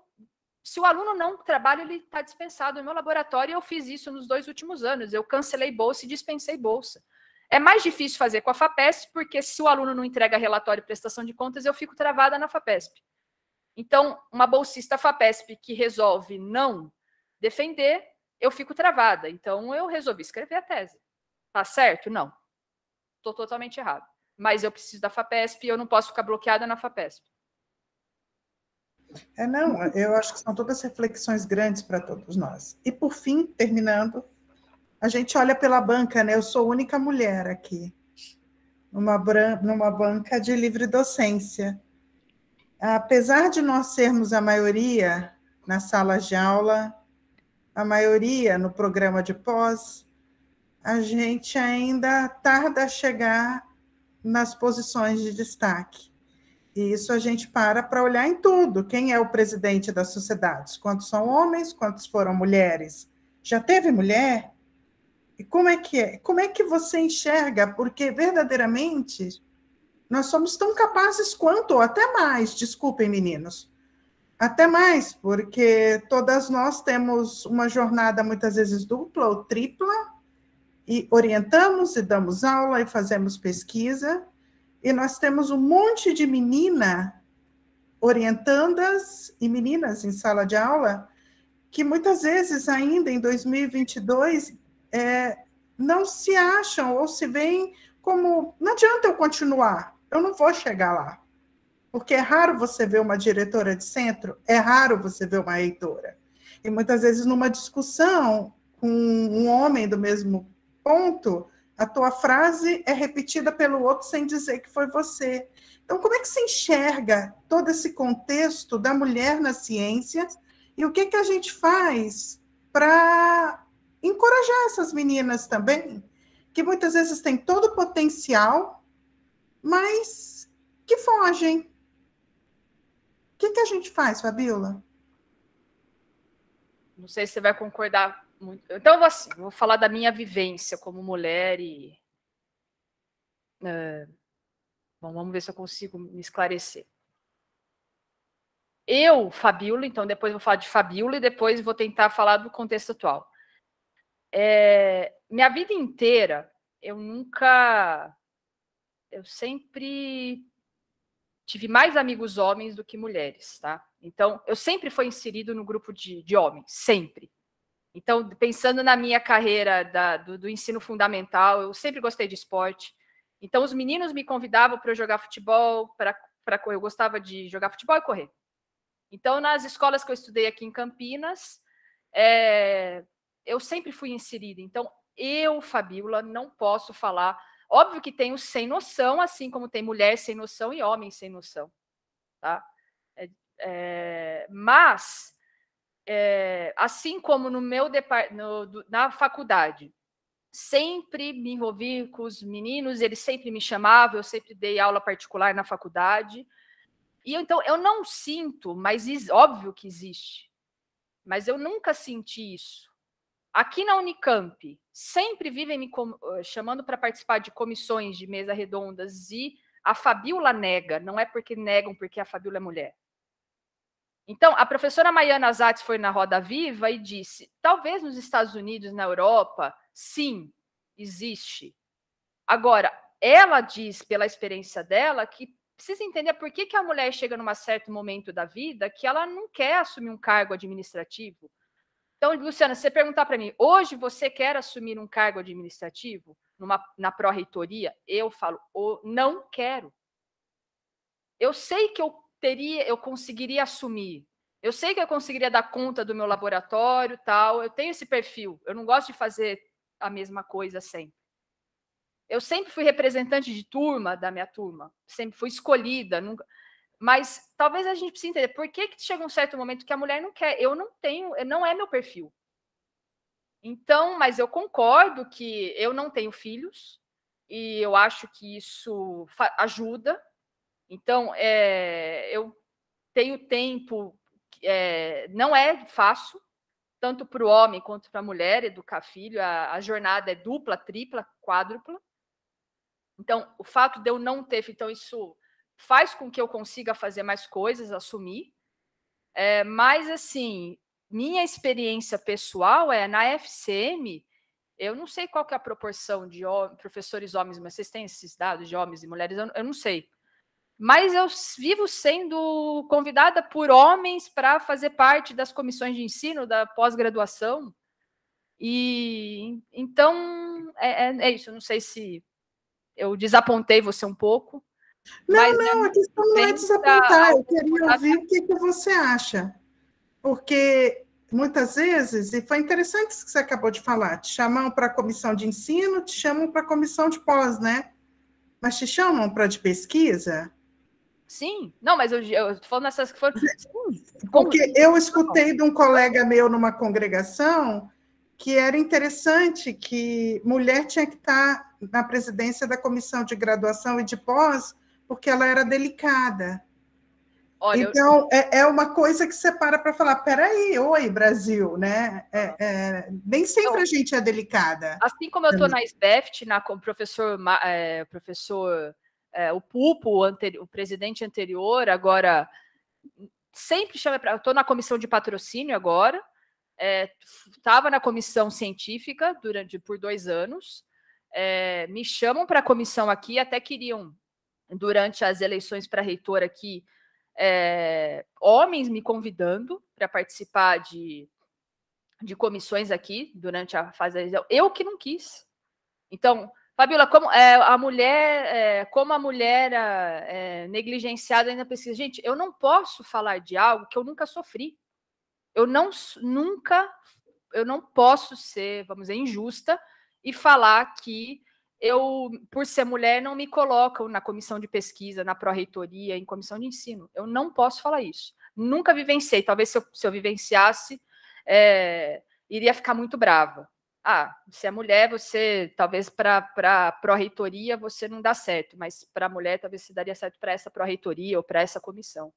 Speaker 3: Se o aluno não trabalha, ele está dispensado. No meu laboratório, eu fiz isso nos dois últimos anos. Eu cancelei bolsa e dispensei bolsa. É mais difícil fazer com a FAPESP, porque se o aluno não entrega relatório e prestação de contas, eu fico travada na FAPESP. Então, uma bolsista FAPESP que resolve não defender, eu fico travada. Então, eu resolvi escrever a tese. Tá certo? Não. Estou totalmente errado. Mas eu preciso da FAPESP e eu não posso ficar bloqueada na FAPESP.
Speaker 6: É, não, eu acho que são todas reflexões grandes para todos nós. E, por fim, terminando, a gente olha pela banca, né? Eu sou única mulher aqui, numa, numa banca de livre docência apesar de nós sermos a maioria na sala de aula, a maioria no programa de pós, a gente ainda tarda a chegar nas posições de destaque. E isso a gente para para olhar em tudo: quem é o presidente das sociedades, quantos são homens, quantos foram mulheres. Já teve mulher? E como é que é? Como é que você enxerga? Porque verdadeiramente nós somos tão capazes quanto, ou até mais, desculpem, meninos. Até mais, porque todas nós temos uma jornada muitas vezes dupla ou tripla, e orientamos, e damos aula, e fazemos pesquisa, e nós temos um monte de menina orientandas e meninas em sala de aula que muitas vezes ainda em 2022 é, não se acham ou se veem como não adianta eu continuar eu não vou chegar lá. Porque é raro você ver uma diretora de centro, é raro você ver uma reitora. E muitas vezes, numa discussão com um homem do mesmo ponto, a tua frase é repetida pelo outro sem dizer que foi você. Então, como é que se enxerga todo esse contexto da mulher na ciência e o que, que a gente faz para encorajar essas meninas também, que muitas vezes têm todo o potencial, mas que fogem. O que, que a gente faz, Fabiola?
Speaker 3: Não sei se você vai concordar muito. Então, vou, assim, vou falar da minha vivência como mulher e. Eh, bom, vamos ver se eu consigo me esclarecer. Eu, Fabiola, então depois vou falar de Fabiola e depois vou tentar falar do contexto atual. É, minha vida inteira, eu nunca eu sempre tive mais amigos homens do que mulheres, tá? Então, eu sempre fui inserido no grupo de, de homens, sempre. Então, pensando na minha carreira da, do, do, ensino fundamental, eu sempre gostei de esporte. Então, os meninos me convidavam para eu jogar futebol, para eu gostava de jogar futebol e correr. Então, nas escolas que eu estudei aqui em Campinas, é, eu sempre fui inserida. Então, eu, Fabíola, não posso falar Óbvio que tem o sem noção, assim como tem mulher sem noção e homem sem noção. Tá? É, é, mas, é, assim como no meu na faculdade, sempre me envolvi com os meninos, eles sempre me chamavam, eu sempre dei aula particular na faculdade. E então eu não sinto, mas óbvio que existe. Mas eu nunca senti isso. Aqui na Unicamp, sempre vivem me eh, chamando para participar de comissões de mesa redondas e a Fabiola nega, não é porque negam, porque a Fabiola é mulher. Então, a professora Maiana Zatz foi na Roda Viva e disse: talvez nos Estados Unidos, na Europa, sim, existe. Agora, ela diz, pela experiência dela, que precisa entender por que, que a mulher chega num certo momento da vida que ela não quer assumir um cargo administrativo então, Luciana, se você perguntar para mim, hoje você quer assumir um cargo administrativo numa, na pró-reitoria? Eu falo, oh, não quero. Eu sei que eu teria, eu conseguiria assumir. Eu sei que eu conseguiria dar conta do meu laboratório, tal. Eu tenho esse perfil. Eu não gosto de fazer a mesma coisa sempre. Eu sempre fui representante de turma da minha turma, sempre fui escolhida, nunca mas talvez a gente precise entender por que, que chega um certo momento que a mulher não quer. Eu não tenho, eh, não é meu perfil. Então, mas eu concordo que eu não tenho filhos e eu acho que isso ajuda. Então, é, eu tenho tempo, é, não é fácil, tanto para o homem quanto para a mulher educar filho. A, a, jornada é dupla, tripla, quádrupla. Então, o fato de eu não ter, então isso faz com que eu consiga fazer mais coisas, assumir. É, mas, assim, minha experiência pessoal é na FCM. Eu não sei qual que é a proporção de professores homens, mas vocês têm esses dados de homens e mulheres? Eu, eu não sei. Mas eu vivo sendo convidada por homens para fazer parte das comissões de ensino, da pós-graduação. E então é, é, é, isso. Eu não sei se eu desapontei você um pouco, não, Mas, não, a questão não é desapontar. Eu queria ouvir o que, é que você acha. Porque muitas
Speaker 6: vezes, e foi interessante isso que você acabou de falar, te chamam para a comissão de ensino, te chamam para a comissão de pós, né? Mas te chamam para de pesquisa?
Speaker 3: Sim, não, mas eu estou falando nessas que foram. Porque eu assim?
Speaker 6: escutei de um colega meu numa congregação que era interessante que mulher tinha que estar tá na presidência da comissão de graduação e de pós porque ela era delicada.
Speaker 3: Olha, então,
Speaker 6: eu... é, é, uma coisa que você para para falar, peraí, oi, Brasil, né? É, é, nem sempre então, a gente é delicada.
Speaker 3: Assim como eu estou na SBEFT, na, com o professor, é, professor é, o Pupo, o presidente anterior, agora sempre chama para. Estou na comissão de patrocínio agora, estava é, na comissão científica durante por dois anos, me chamam para a comissão aqui, até queriam durante as eleições para reitor aqui, é, homens me convidando para participar de, de comissões aqui durante a fase da eleição. Eu que não quis. Então, Fabiola, como é, a mulher, é, como a mulher é, negligenciada ainda precisa Gente, eu não posso falar de algo que eu nunca sofri. Eu não nunca, eu não posso ser, vamos dizer, injusta e falar que eu, por ser mulher, não me colocam na comissão de pesquisa, na pró-reitoria, em comissão de ensino. Eu não posso falar isso. Nunca vivenciei. Talvez se eu, se eu vivenciasse, é, iria ficar muito brava. Ah, você é mulher, você talvez para pró-reitoria você não dá certo, mas para mulher talvez se daria certo para essa pró-reitoria ou para essa comissão.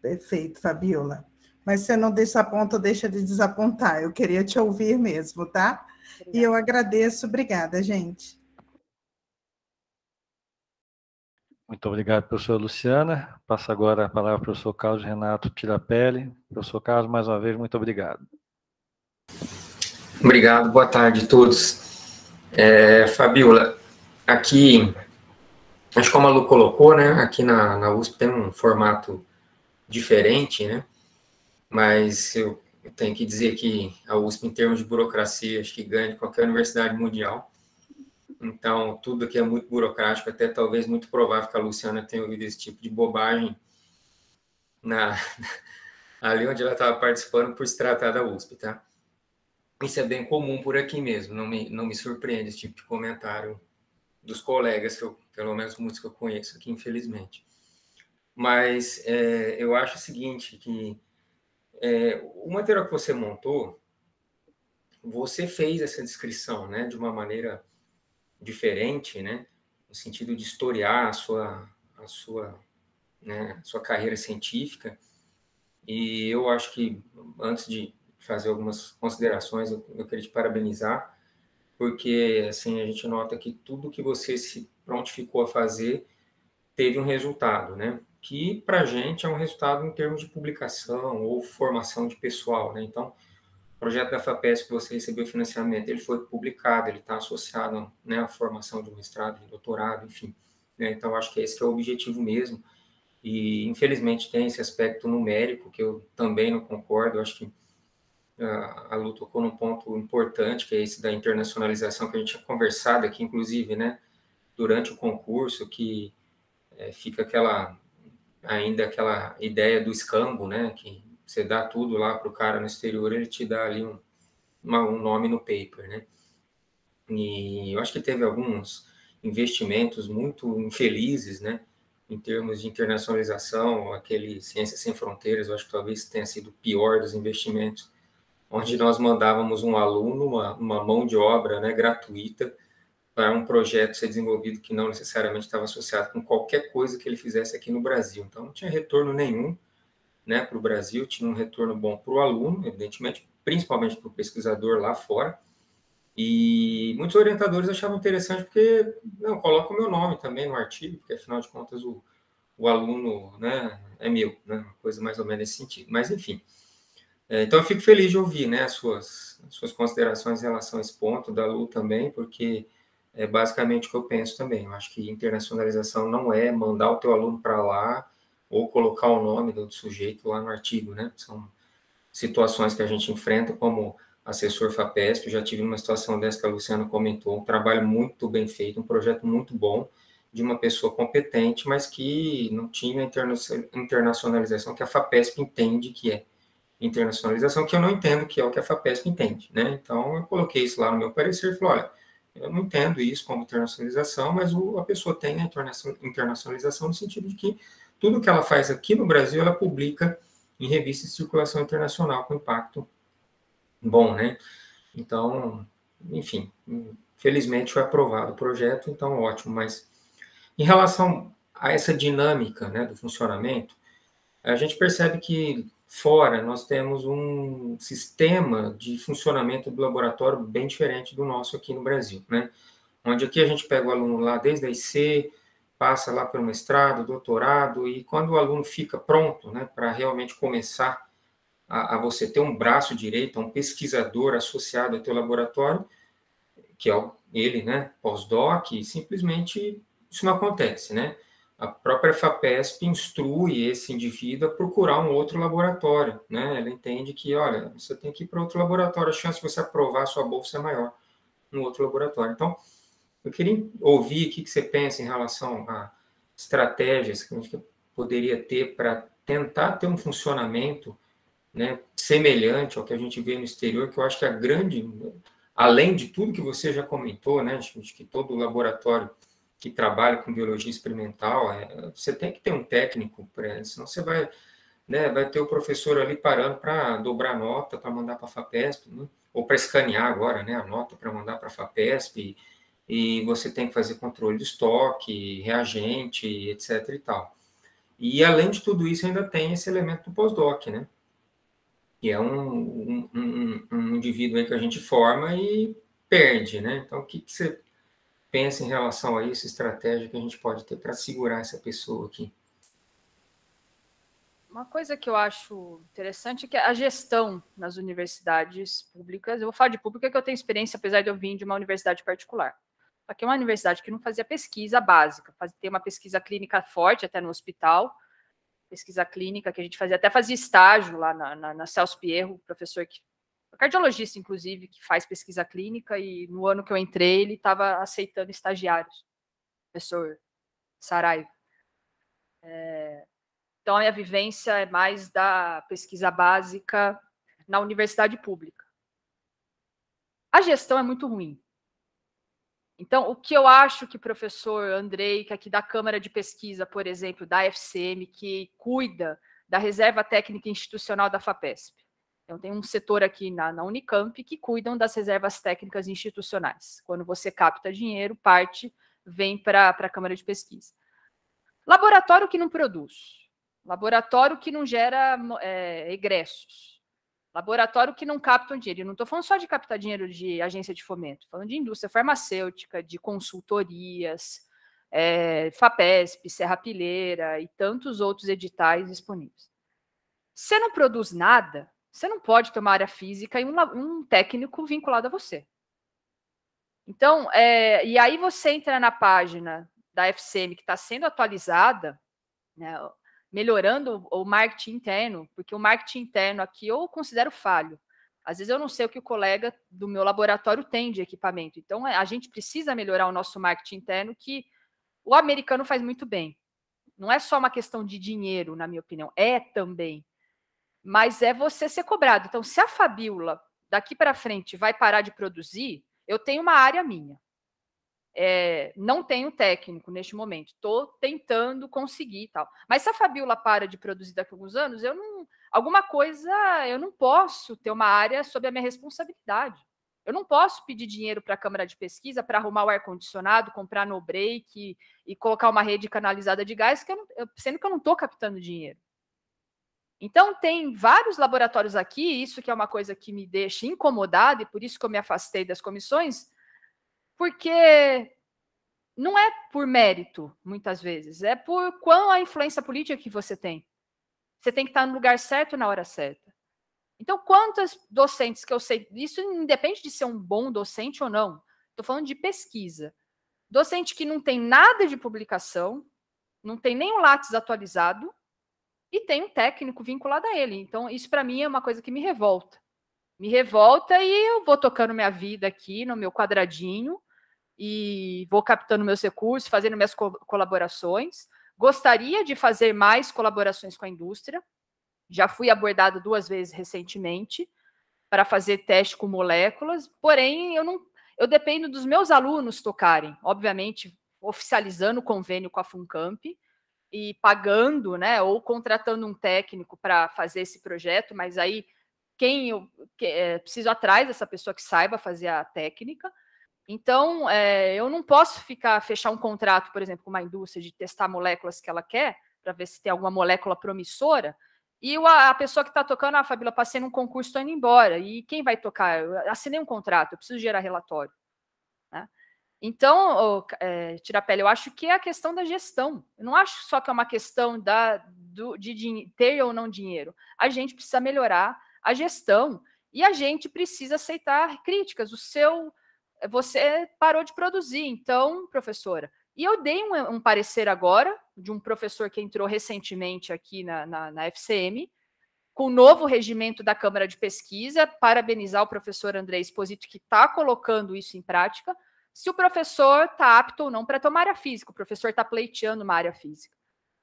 Speaker 6: Perfeito, Fabiola. Mas você não deixa deixa de desapontar. Eu queria te ouvir mesmo, tá? Obrigada. E eu agradeço. Obrigada, gente.
Speaker 2: Muito obrigado, professora Luciana. Passo agora a palavra para o professor Carlos Renato Tirapelli. Professor Carlos, mais uma vez,
Speaker 4: muito obrigado. Obrigado, boa tarde a todos. É, Fabiola, aqui, acho que como a Lu colocou, né, aqui na, na USP tem um formato diferente, né, mas eu eu tenho que dizer que a USP, em termos de burocracia, acho que ganha de qualquer universidade mundial. Então, tudo aqui é muito burocrático, até talvez muito provável que a Luciana tenha ouvido esse tipo de bobagem na, ali onde ela estava participando por se tratar da USP, tá? Isso é bem comum por aqui mesmo, não me, não me surpreende esse tipo de comentário dos colegas, que eu, pelo menos muitos que eu conheço aqui, infelizmente. Mas é, eu acho o seguinte, que é, o material que você montou, você fez essa descrição, né, de uma maneira diferente, né, no sentido de historiar a sua, a sua, né, sua carreira científica. E eu acho que antes de fazer algumas considerações, eu, eu queria te parabenizar, porque assim a gente nota que tudo que você se prontificou a fazer teve um resultado, né? que para a gente é um resultado em termos de publicação ou formação de pessoal. Né? Então, o projeto da FAPES que você recebeu financiamento, ele foi publicado, ele está associado né, à formação de mestrado, de doutorado, enfim. Né? Então, acho que esse que é o objetivo mesmo. E, infelizmente, tem esse aspecto numérico que eu também não concordo. Eu acho que ah, a Lu tocou num ponto importante, que é esse da internacionalização, que a gente tinha conversado aqui, inclusive, né, durante o concurso, que é, fica aquela ainda aquela ideia do escambo, né? Que você dá tudo lá para o cara no exterior, ele te dá ali um, uma, um nome no paper, né? E eu acho que teve alguns investimentos muito infelizes, né? Em termos de internacionalização, aquele Ciências Sem Fronteiras, eu acho que talvez tenha sido o pior dos investimentos, onde nós mandávamos um aluno, uma, uma mão de obra né, gratuita, é um projeto ser desenvolvido que não necessariamente estava associado com qualquer coisa que ele fizesse aqui no Brasil. Então, não tinha retorno nenhum né, para o Brasil, tinha um retorno bom para o aluno, evidentemente, principalmente para o pesquisador lá fora. E muitos orientadores achavam interessante porque, não, coloca o meu nome também no artigo, porque afinal de contas o, o aluno né, é meu, né, uma coisa mais ou menos nesse sentido. Mas, enfim. É, então, eu fico feliz de ouvir né, as suas, as suas considerações em relação a esse ponto, da Lu também, porque é basicamente o que eu penso também. Eu acho que internacionalização não é mandar o teu aluno para lá ou colocar o nome do sujeito lá no artigo, né? São situações que a gente enfrenta como assessor FAPESP, eu já tive uma situação dessa que a Luciana comentou, um trabalho muito bem feito, um projeto muito bom, de uma pessoa competente, mas que não tinha a internacionalização que a FAPESP entende que é internacionalização, que eu não entendo que é o que a FAPESP entende, né? Então, eu coloquei isso lá no meu parecer e falei, olha, eu não entendo isso como internacionalização, mas o, a pessoa tem a internacionalização no sentido de que tudo que ela faz aqui no Brasil, ela publica em revista de circulação internacional com impacto bom, né? Então, enfim, felizmente foi aprovado o projeto, então ótimo, mas em relação a essa dinâmica né, do funcionamento, a gente percebe que Fora, nós temos um sistema de funcionamento do laboratório bem diferente do nosso aqui no Brasil, né? Onde aqui a gente pega o aluno lá desde a IC, passa lá pelo mestrado, doutorado, e quando o aluno fica pronto, né, para realmente começar a, a, você ter um braço direito, um pesquisador associado ao teu laboratório, que é o ele, né, pós-doc, simplesmente isso não acontece, né? a própria FAPESP instrui esse indivíduo a procurar um outro laboratório, né? Ela entende que, olha, você tem que ir para outro laboratório, a chance de você aprovar sua bolsa é maior no outro laboratório. Então, eu queria ouvir o que, você pensa em relação a estratégias que a gente poderia ter para tentar ter um funcionamento né, semelhante ao que a gente vê no exterior, que eu acho que a grande, além de tudo que você já comentou, né, de que todo laboratório que trabalha com biologia experimental, é, você tem que ter um técnico, pra, senão você vai, né, vai ter o professor ali parando para dobrar nota, para mandar para a FAPESP, né? ou para escanear agora né, a nota para mandar para a FAPESP, e, e você tem que fazer controle de estoque, reagente, etc. e tal. E além de tudo isso, ainda tem esse elemento do pós-doc, né? Que é um, um, um, um indivíduo que a gente forma e perde, né? Então, o que, que você pensa em relação a isso, estratégia que a gente pode ter para segurar essa pessoa aqui?
Speaker 3: Uma coisa que eu acho interessante é que a gestão nas universidades públicas, eu vou falar de pública que eu tenho experiência, apesar de eu vir de uma universidade particular. Aqui é uma universidade que não fazia pesquisa básica, tem uma pesquisa clínica forte até no hospital, pesquisa clínica que a gente fazia, até fazia estágio lá na, na, na Celso Pierro, o professor que cardiologista, inclusive, que faz pesquisa clínica, e no ano que eu entrei, ele estava aceitando estagiários, professor Saraiva. É, então, a minha vivência é mais da pesquisa básica na universidade pública. A gestão é muito ruim. Então, o que eu acho que o professor Andrei, que é aqui da Câmara de Pesquisa, por exemplo, da FCM, que cuida da reserva técnica institucional da FAPESP, então, tem um setor aqui na, na Unicamp que cuidam das reservas técnicas institucionais. Quando você capta dinheiro, parte vem para a Câmara de Pesquisa. Laboratório que não produz, laboratório que não gera é, egressos, laboratório que não capta dinheiro. E não estou falando só de captar dinheiro de agência de fomento, falando de indústria farmacêutica, de consultorias, é, FAPESP, Serrapilheira e tantos outros editais disponíveis. Você não produz nada, você não pode ter uma área física e um, um técnico vinculado a você. Então, é, e aí você entra na página da FCM que está sendo atualizada, né, melhorando o, o marketing interno, porque o marketing interno aqui eu considero falho. Às vezes eu não sei o que o colega do meu laboratório tem de equipamento. Então, é, a gente precisa melhorar o nosso marketing interno, que o americano faz muito bem. Não é só uma questão de dinheiro, na minha opinião, é também mas é você ser cobrado. Então, se a Fabiola daqui para frente vai parar de produzir, eu tenho uma área minha. É, não tenho técnico neste momento, estou tentando conseguir tal. Mas se a Fabiola para de produzir daqui a alguns anos, eu não. Alguma coisa eu não posso ter uma área sob a minha responsabilidade. Eu não posso pedir dinheiro para a Câmara de Pesquisa para arrumar o ar-condicionado, comprar no break e, colocar uma rede canalizada de gás, que eu não, sendo que eu não estou captando dinheiro. Então, tem vários laboratórios aqui, isso que é uma coisa que me deixa incomodada, e por isso que eu me afastei das comissões, porque não é por mérito, muitas vezes, é por qual a influência política que você tem. Você tem que estar no lugar certo na hora certa. Então, quantos docentes que eu sei, isso independe de ser um bom docente ou não, estou falando de pesquisa. Docente que não tem nada de publicação, não tem nem o Lattes atualizado, e tem um técnico vinculado a ele. Então, isso para mim é uma coisa que me revolta. Me revolta e eu vou tocando minha vida aqui no meu quadradinho e vou captando meus recursos, fazendo minhas co colaborações. Gostaria de fazer mais colaborações com a indústria. Já fui abordada duas vezes recentemente para fazer teste com moléculas, porém eu não eu dependo dos meus alunos tocarem, obviamente oficializando o convênio com a Funcamp, e pagando, né, ou contratando um técnico para fazer esse projeto, mas aí quem eu que, é, preciso atrás dessa pessoa que saiba fazer a técnica. Então, é, eu não posso ficar fechar um contrato, por exemplo, com uma indústria de testar moléculas que ela quer para ver se tem alguma molécula promissora. E a, pessoa que está tocando, ah, Fabíola, passei num concurso, estou indo embora. E quem vai tocar? Eu assinei um contrato, eu preciso gerar relatório. Então, é, Tirapelli, eu acho que é a questão da gestão. Eu não acho só que é uma questão da, do, de ter ou não dinheiro. A gente precisa melhorar a gestão e a gente precisa aceitar críticas. O seu, você parou de produzir, então, professora. E eu dei um, um parecer agora de um professor que entrou recentemente aqui na, na, na FCM, com o novo regimento da Câmara de Pesquisa, parabenizar o professor André Exposito, que está colocando isso em prática se o professor está apto ou não para tomar área física, o professor está pleiteando uma área física.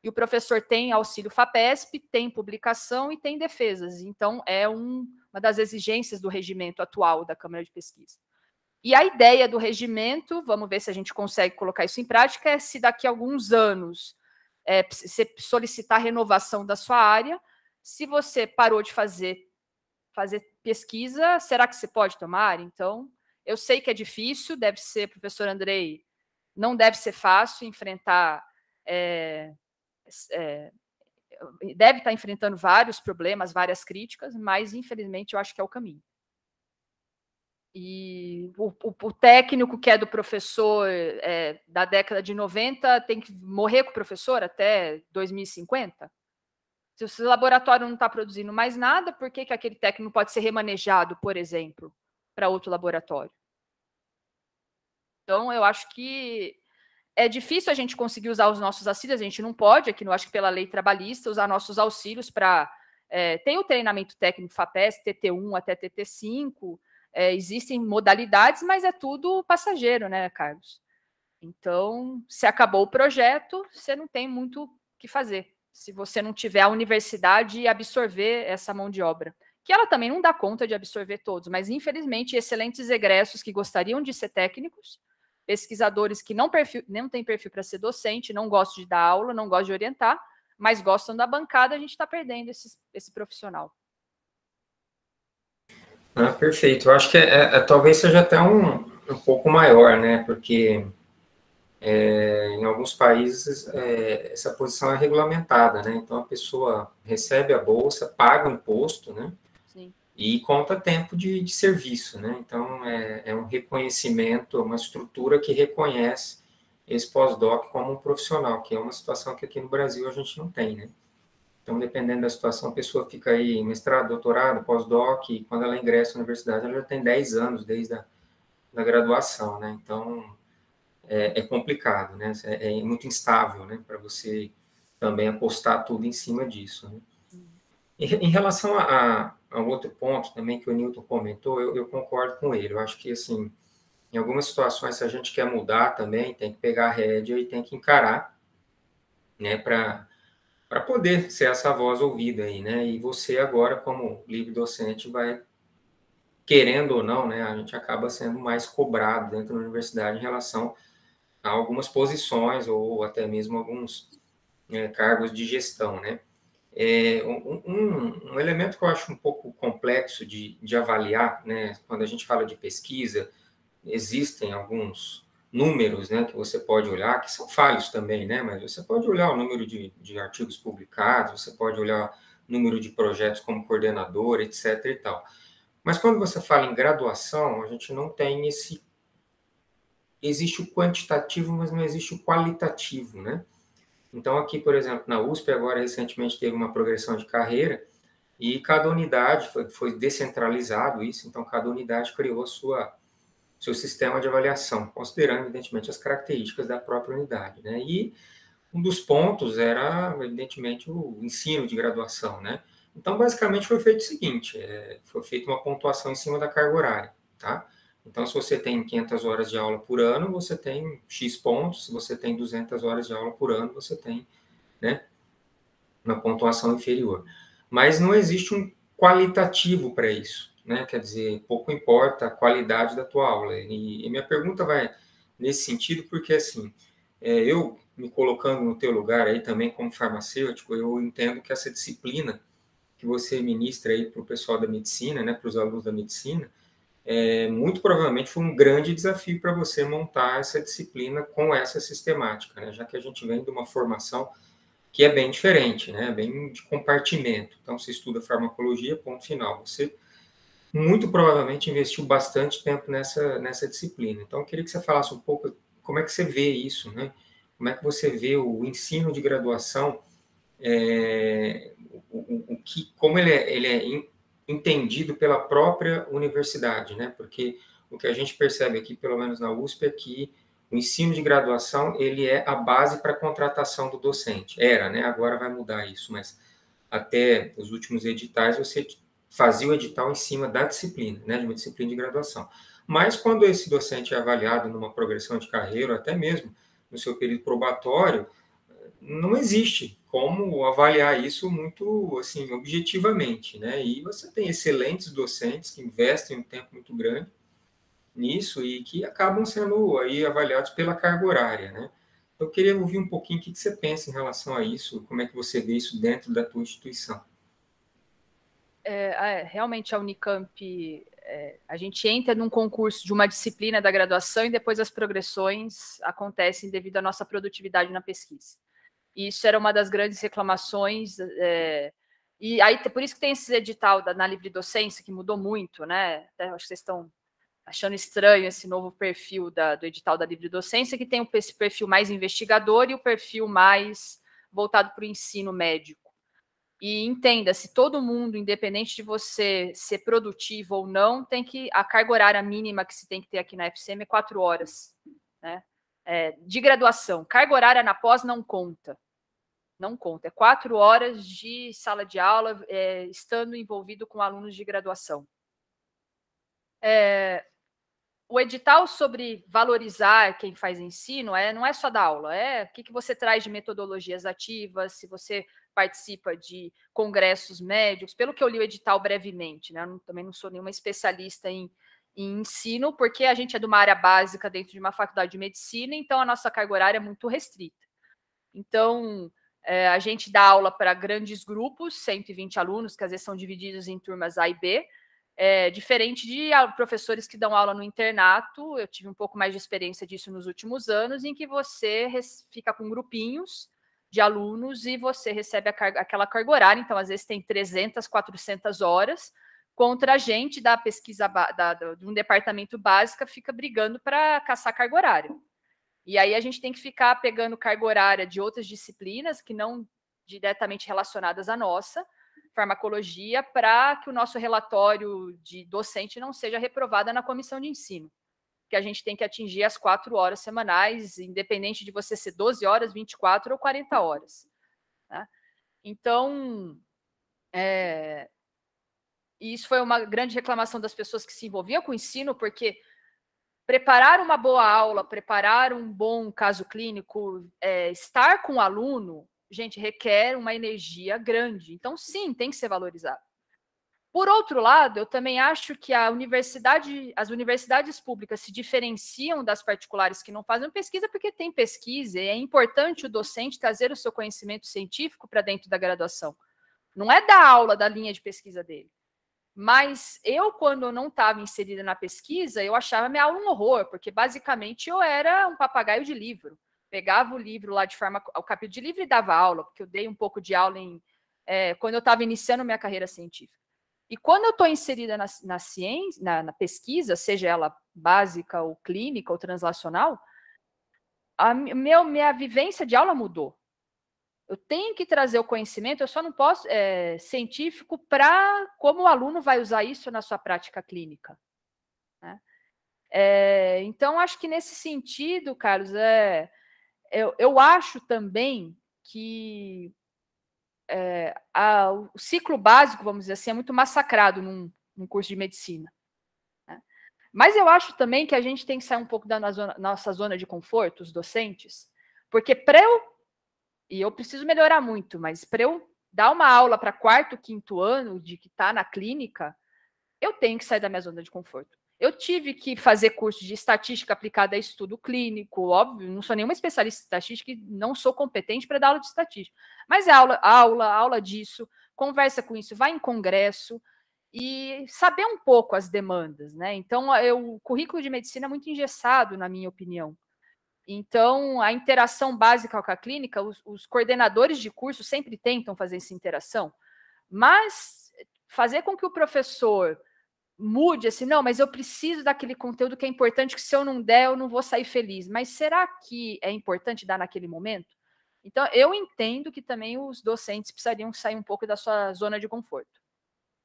Speaker 3: E o professor tem auxílio FAPESP, tem publicação e tem defesas. Então, é um, uma das exigências do regimento atual da Câmara de Pesquisa. E a ideia do regimento, vamos ver se a gente consegue colocar isso em prática, é se daqui a alguns anos é, você solicitar renovação da sua área, se você parou de fazer, fazer pesquisa, será que você pode tomar? Então, eu sei que é difícil, deve ser, professor Andrei, não deve ser fácil enfrentar. É, é, deve estar enfrentando vários problemas, várias críticas, mas infelizmente eu acho que é o caminho. E o, o, o técnico que é do professor é, da década de 90 tem que morrer com o professor até 2050? Se o seu laboratório não está produzindo mais nada, por que, que aquele técnico pode ser remanejado, por exemplo, para outro laboratório? Então, eu acho que é difícil a gente conseguir usar os nossos auxílios, a gente não pode, aqui não acho que pela lei trabalhista, usar nossos auxílios para. É, tem o treinamento técnico FAPES, TT1 até TT5, é, existem modalidades, mas é tudo passageiro, né, Carlos? Então, se acabou o projeto, você não tem muito o que fazer, se você não tiver a universidade absorver essa mão de obra. Que ela também não dá conta de absorver todos, mas infelizmente, excelentes egressos que gostariam de ser técnicos pesquisadores que não, perfil, não têm perfil para ser docente, não gostam de dar aula, não gostam de orientar, mas gostam da bancada, a gente está perdendo esse, esse profissional.
Speaker 4: Ah, perfeito. Eu acho que é, é, é, talvez seja até um, um pouco maior, né? Porque é, em alguns países é, essa posição é regulamentada, né? Então a pessoa recebe a bolsa, paga o imposto, né? e conta tempo de, de serviço, né? Então, é, é, um reconhecimento, é uma estrutura que reconhece esse pós-doc como um profissional, que é uma situação que aqui no Brasil a gente não tem, né? Então, dependendo da situação, a pessoa fica aí mestrado, doutorado, pós-doc, e quando ela ingressa na universidade, ela já tem 10 anos desde a da graduação, né? Então, é, é complicado, né? É, é muito instável, né? Para você também apostar tudo em cima disso, né? Em relação a, a outro ponto também que o Newton comentou, eu, eu, concordo com ele. Eu acho que, assim, em algumas situações, se a gente quer mudar também, tem que pegar a rédea e tem que encarar, né, para poder ser essa voz ouvida aí, né? E você agora, como livre docente, vai, querendo ou não, né, a gente acaba sendo mais cobrado dentro da universidade em relação a algumas posições ou até mesmo alguns né, cargos de gestão, né? É, um, um, elemento que eu acho um pouco complexo de, de avaliar, né, quando a gente fala de pesquisa, existem alguns números né, que você pode olhar, que são falhos também, né, mas você pode olhar o número de, de artigos publicados, você pode olhar o número de projetos como coordenador, etc. e tal. Mas quando você fala em graduação, a gente não tem esse. Existe o quantitativo, mas não existe o qualitativo, né? Então, aqui, por exemplo, na USP, agora recentemente teve uma progressão de carreira e cada unidade foi, foi descentralizado isso, então cada unidade criou sua seu sistema de avaliação, considerando, evidentemente, as características da própria unidade. Né? E um dos pontos era, evidentemente, o ensino de graduação. Né? Então, basicamente, foi feito o seguinte: é, foi feita uma pontuação em cima da carga horária. Tá? Então, se você tem 500 horas de aula por ano, você tem X pontos. Se você tem 200 horas de aula por ano, você tem né, uma pontuação inferior. Mas não existe um qualitativo para isso. Né? Quer dizer, pouco importa a qualidade da tua aula. E, e minha pergunta vai nesse sentido, porque assim, é, eu me colocando no teu lugar aí também como farmacêutico, eu entendo que essa disciplina que você ministra aí para o pessoal da medicina, né, para os alunos da medicina, é, muito provavelmente foi um grande desafio para você montar essa disciplina com essa sistemática, né? já que a gente vem de uma formação que é bem diferente, né? bem de compartimento. Então, você estuda farmacologia, ponto final. Você muito provavelmente investiu bastante tempo nessa, nessa disciplina. Então, eu queria que você falasse um pouco como é que você vê isso, né? Como é que você vê o ensino de graduação, é, o, o, o, que, como ele é, ele é entendido pela própria universidade, né? Porque o que a gente percebe aqui, pelo menos na USP, é que o ensino de graduação ele é a base para a contratação do docente. Era, né? Agora vai mudar isso, mas até os últimos editais você fazia o edital em cima da disciplina, né? De uma disciplina de graduação. Mas quando esse docente é avaliado numa progressão de carreira, até mesmo no seu período probatório, não existe como avaliar isso muito assim objetivamente, né? E você tem excelentes docentes que investem um tempo muito grande nisso e que acabam sendo aí avaliados pela carga horária, né? Eu queria ouvir um pouquinho o que você pensa em relação a isso, como é que você vê isso dentro da tua instituição.
Speaker 3: É, ah, é, realmente a Unicamp, é, a gente entra num concurso de uma disciplina da graduação e depois as progressões acontecem devido à nossa produtividade na pesquisa. E isso era uma das grandes reclamações. É, e aí, por isso que tem esse edital da, na Livre Docência, que mudou muito, né? Até acho que vocês estão achando estranho esse novo perfil da, do edital da Livre Docência, que tem esse perfil mais investigador e o perfil mais voltado para o ensino médico. E entenda, se todo mundo, independente de você ser produtivo ou não, tem que. A carga horária mínima que se tem que ter aqui na FCM é quatro horas, né? É, de graduação. Carga horária na pós não conta não conta. É quatro horas de sala de aula, é, estando envolvido com alunos de graduação. É, o edital sobre valorizar quem faz ensino é, não é só da aula, é o que, que você traz de metodologias ativas, se você participa de congressos médicos. Pelo que eu li o edital brevemente, né? Não, também não sou nenhuma especialista em, em ensino, porque a gente é de uma área básica dentro de uma faculdade de medicina, então a nossa carga horária é muito restrita. Então, é, a gente dá aula para grandes grupos, 120 alunos, que às vezes são divididos em turmas A e B. É, diferente de professores que dão aula no internato, eu tive um pouco mais de experiência disso nos últimos anos, em que você fica com grupinhos de alunos e você recebe aquela carga horária, então às vezes tem 300, 400 horas, contra a gente da pesquisa da, da, de um departamento básico, fica brigando para caçar carga horária. E aí a gente tem que ficar pegando carga horária de outras disciplinas que não diretamente relacionadas à nossa, farmacologia, para que o nosso relatório de docente não seja reprovado na comissão de ensino. Que a gente tem que atingir as quatro horas semanais, independente de você ser 12 horas, 24 ou 40 horas. Né? Então, é, e isso foi uma grande reclamação das pessoas que se envolviam com o ensino, porque preparar uma boa aula, preparar um bom caso clínico, é, estar com o aluno, gente, requer uma energia grande. Então, sim, tem que ser valorizado. Por outro lado, eu também acho que a universidade, as universidades públicas se diferenciam das particulares que não fazem pesquisa, porque tem pesquisa, e é importante o docente trazer o seu conhecimento científico para dentro da graduação. Não é da aula da linha de pesquisa dele. Mas eu, quando não estava inserida na pesquisa, eu achava minha aula um horror, porque basicamente eu era um papagaio de livro. Pegava o livro lá de forma, o capítulo de livro e dava aula, porque eu dei um pouco de aula em, é, quando eu estava iniciando minha carreira científica. E quando eu estou inserida na, na ciência, na, na, pesquisa, seja ela básica ou clínica ou translacional, a meu, minha vivência de aula mudou. Eu tenho que trazer o conhecimento, eu só não posso é, científico para como o aluno vai usar isso na sua prática clínica. Né? É, então, acho que nesse sentido, Carlos, é, eu, eu acho também que é, a, o ciclo básico, vamos dizer assim, é muito massacrado num, num curso de medicina. Né? Mas eu acho também que a gente tem que sair um pouco da nossa zona, nossa zona de conforto, os docentes, porque para eu e eu preciso melhorar muito, mas para eu dar uma aula para quarto, quinto ano de que está na clínica, eu tenho que sair da minha zona de conforto. Eu tive que fazer curso de estatística aplicada a estudo clínico, óbvio, não sou nenhuma especialista em estatística e não sou competente para dar aula de estatística. Mas é aula, aula, aula disso, conversa com isso, vai em congresso e saber um pouco as demandas, né? Então, eu, o currículo de medicina é muito engessado, na minha opinião. Então, a interação básica com a clínica, os, os coordenadores de curso sempre tentam fazer essa interação, mas fazer com que o professor mude assim, não, mas eu preciso daquele conteúdo que é importante, que se eu não der, eu não vou sair feliz. Mas será que é importante dar naquele momento? Então, eu entendo que também os docentes precisariam sair um pouco da sua zona de conforto.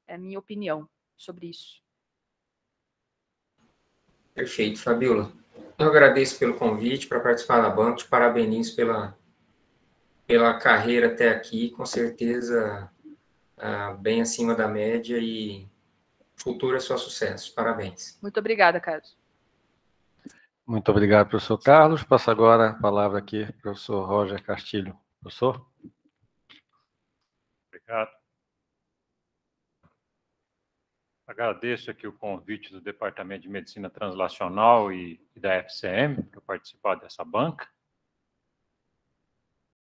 Speaker 3: É a minha opinião sobre isso.
Speaker 4: Perfeito, Fabiola. Eu agradeço pelo convite para participar da banca, te parabenizo pela, pela carreira até aqui, com certeza ah, bem acima da média e futuro é só
Speaker 3: sucesso. Parabéns. Muito obrigada, Carlos.
Speaker 2: Muito obrigado, professor Carlos. Passo agora a palavra aqui para o professor Roger Castilho. Professor?
Speaker 7: Obrigado. Agradeço aqui o convite do Departamento de Medicina Translacional e, e da FCM para participar dessa banca.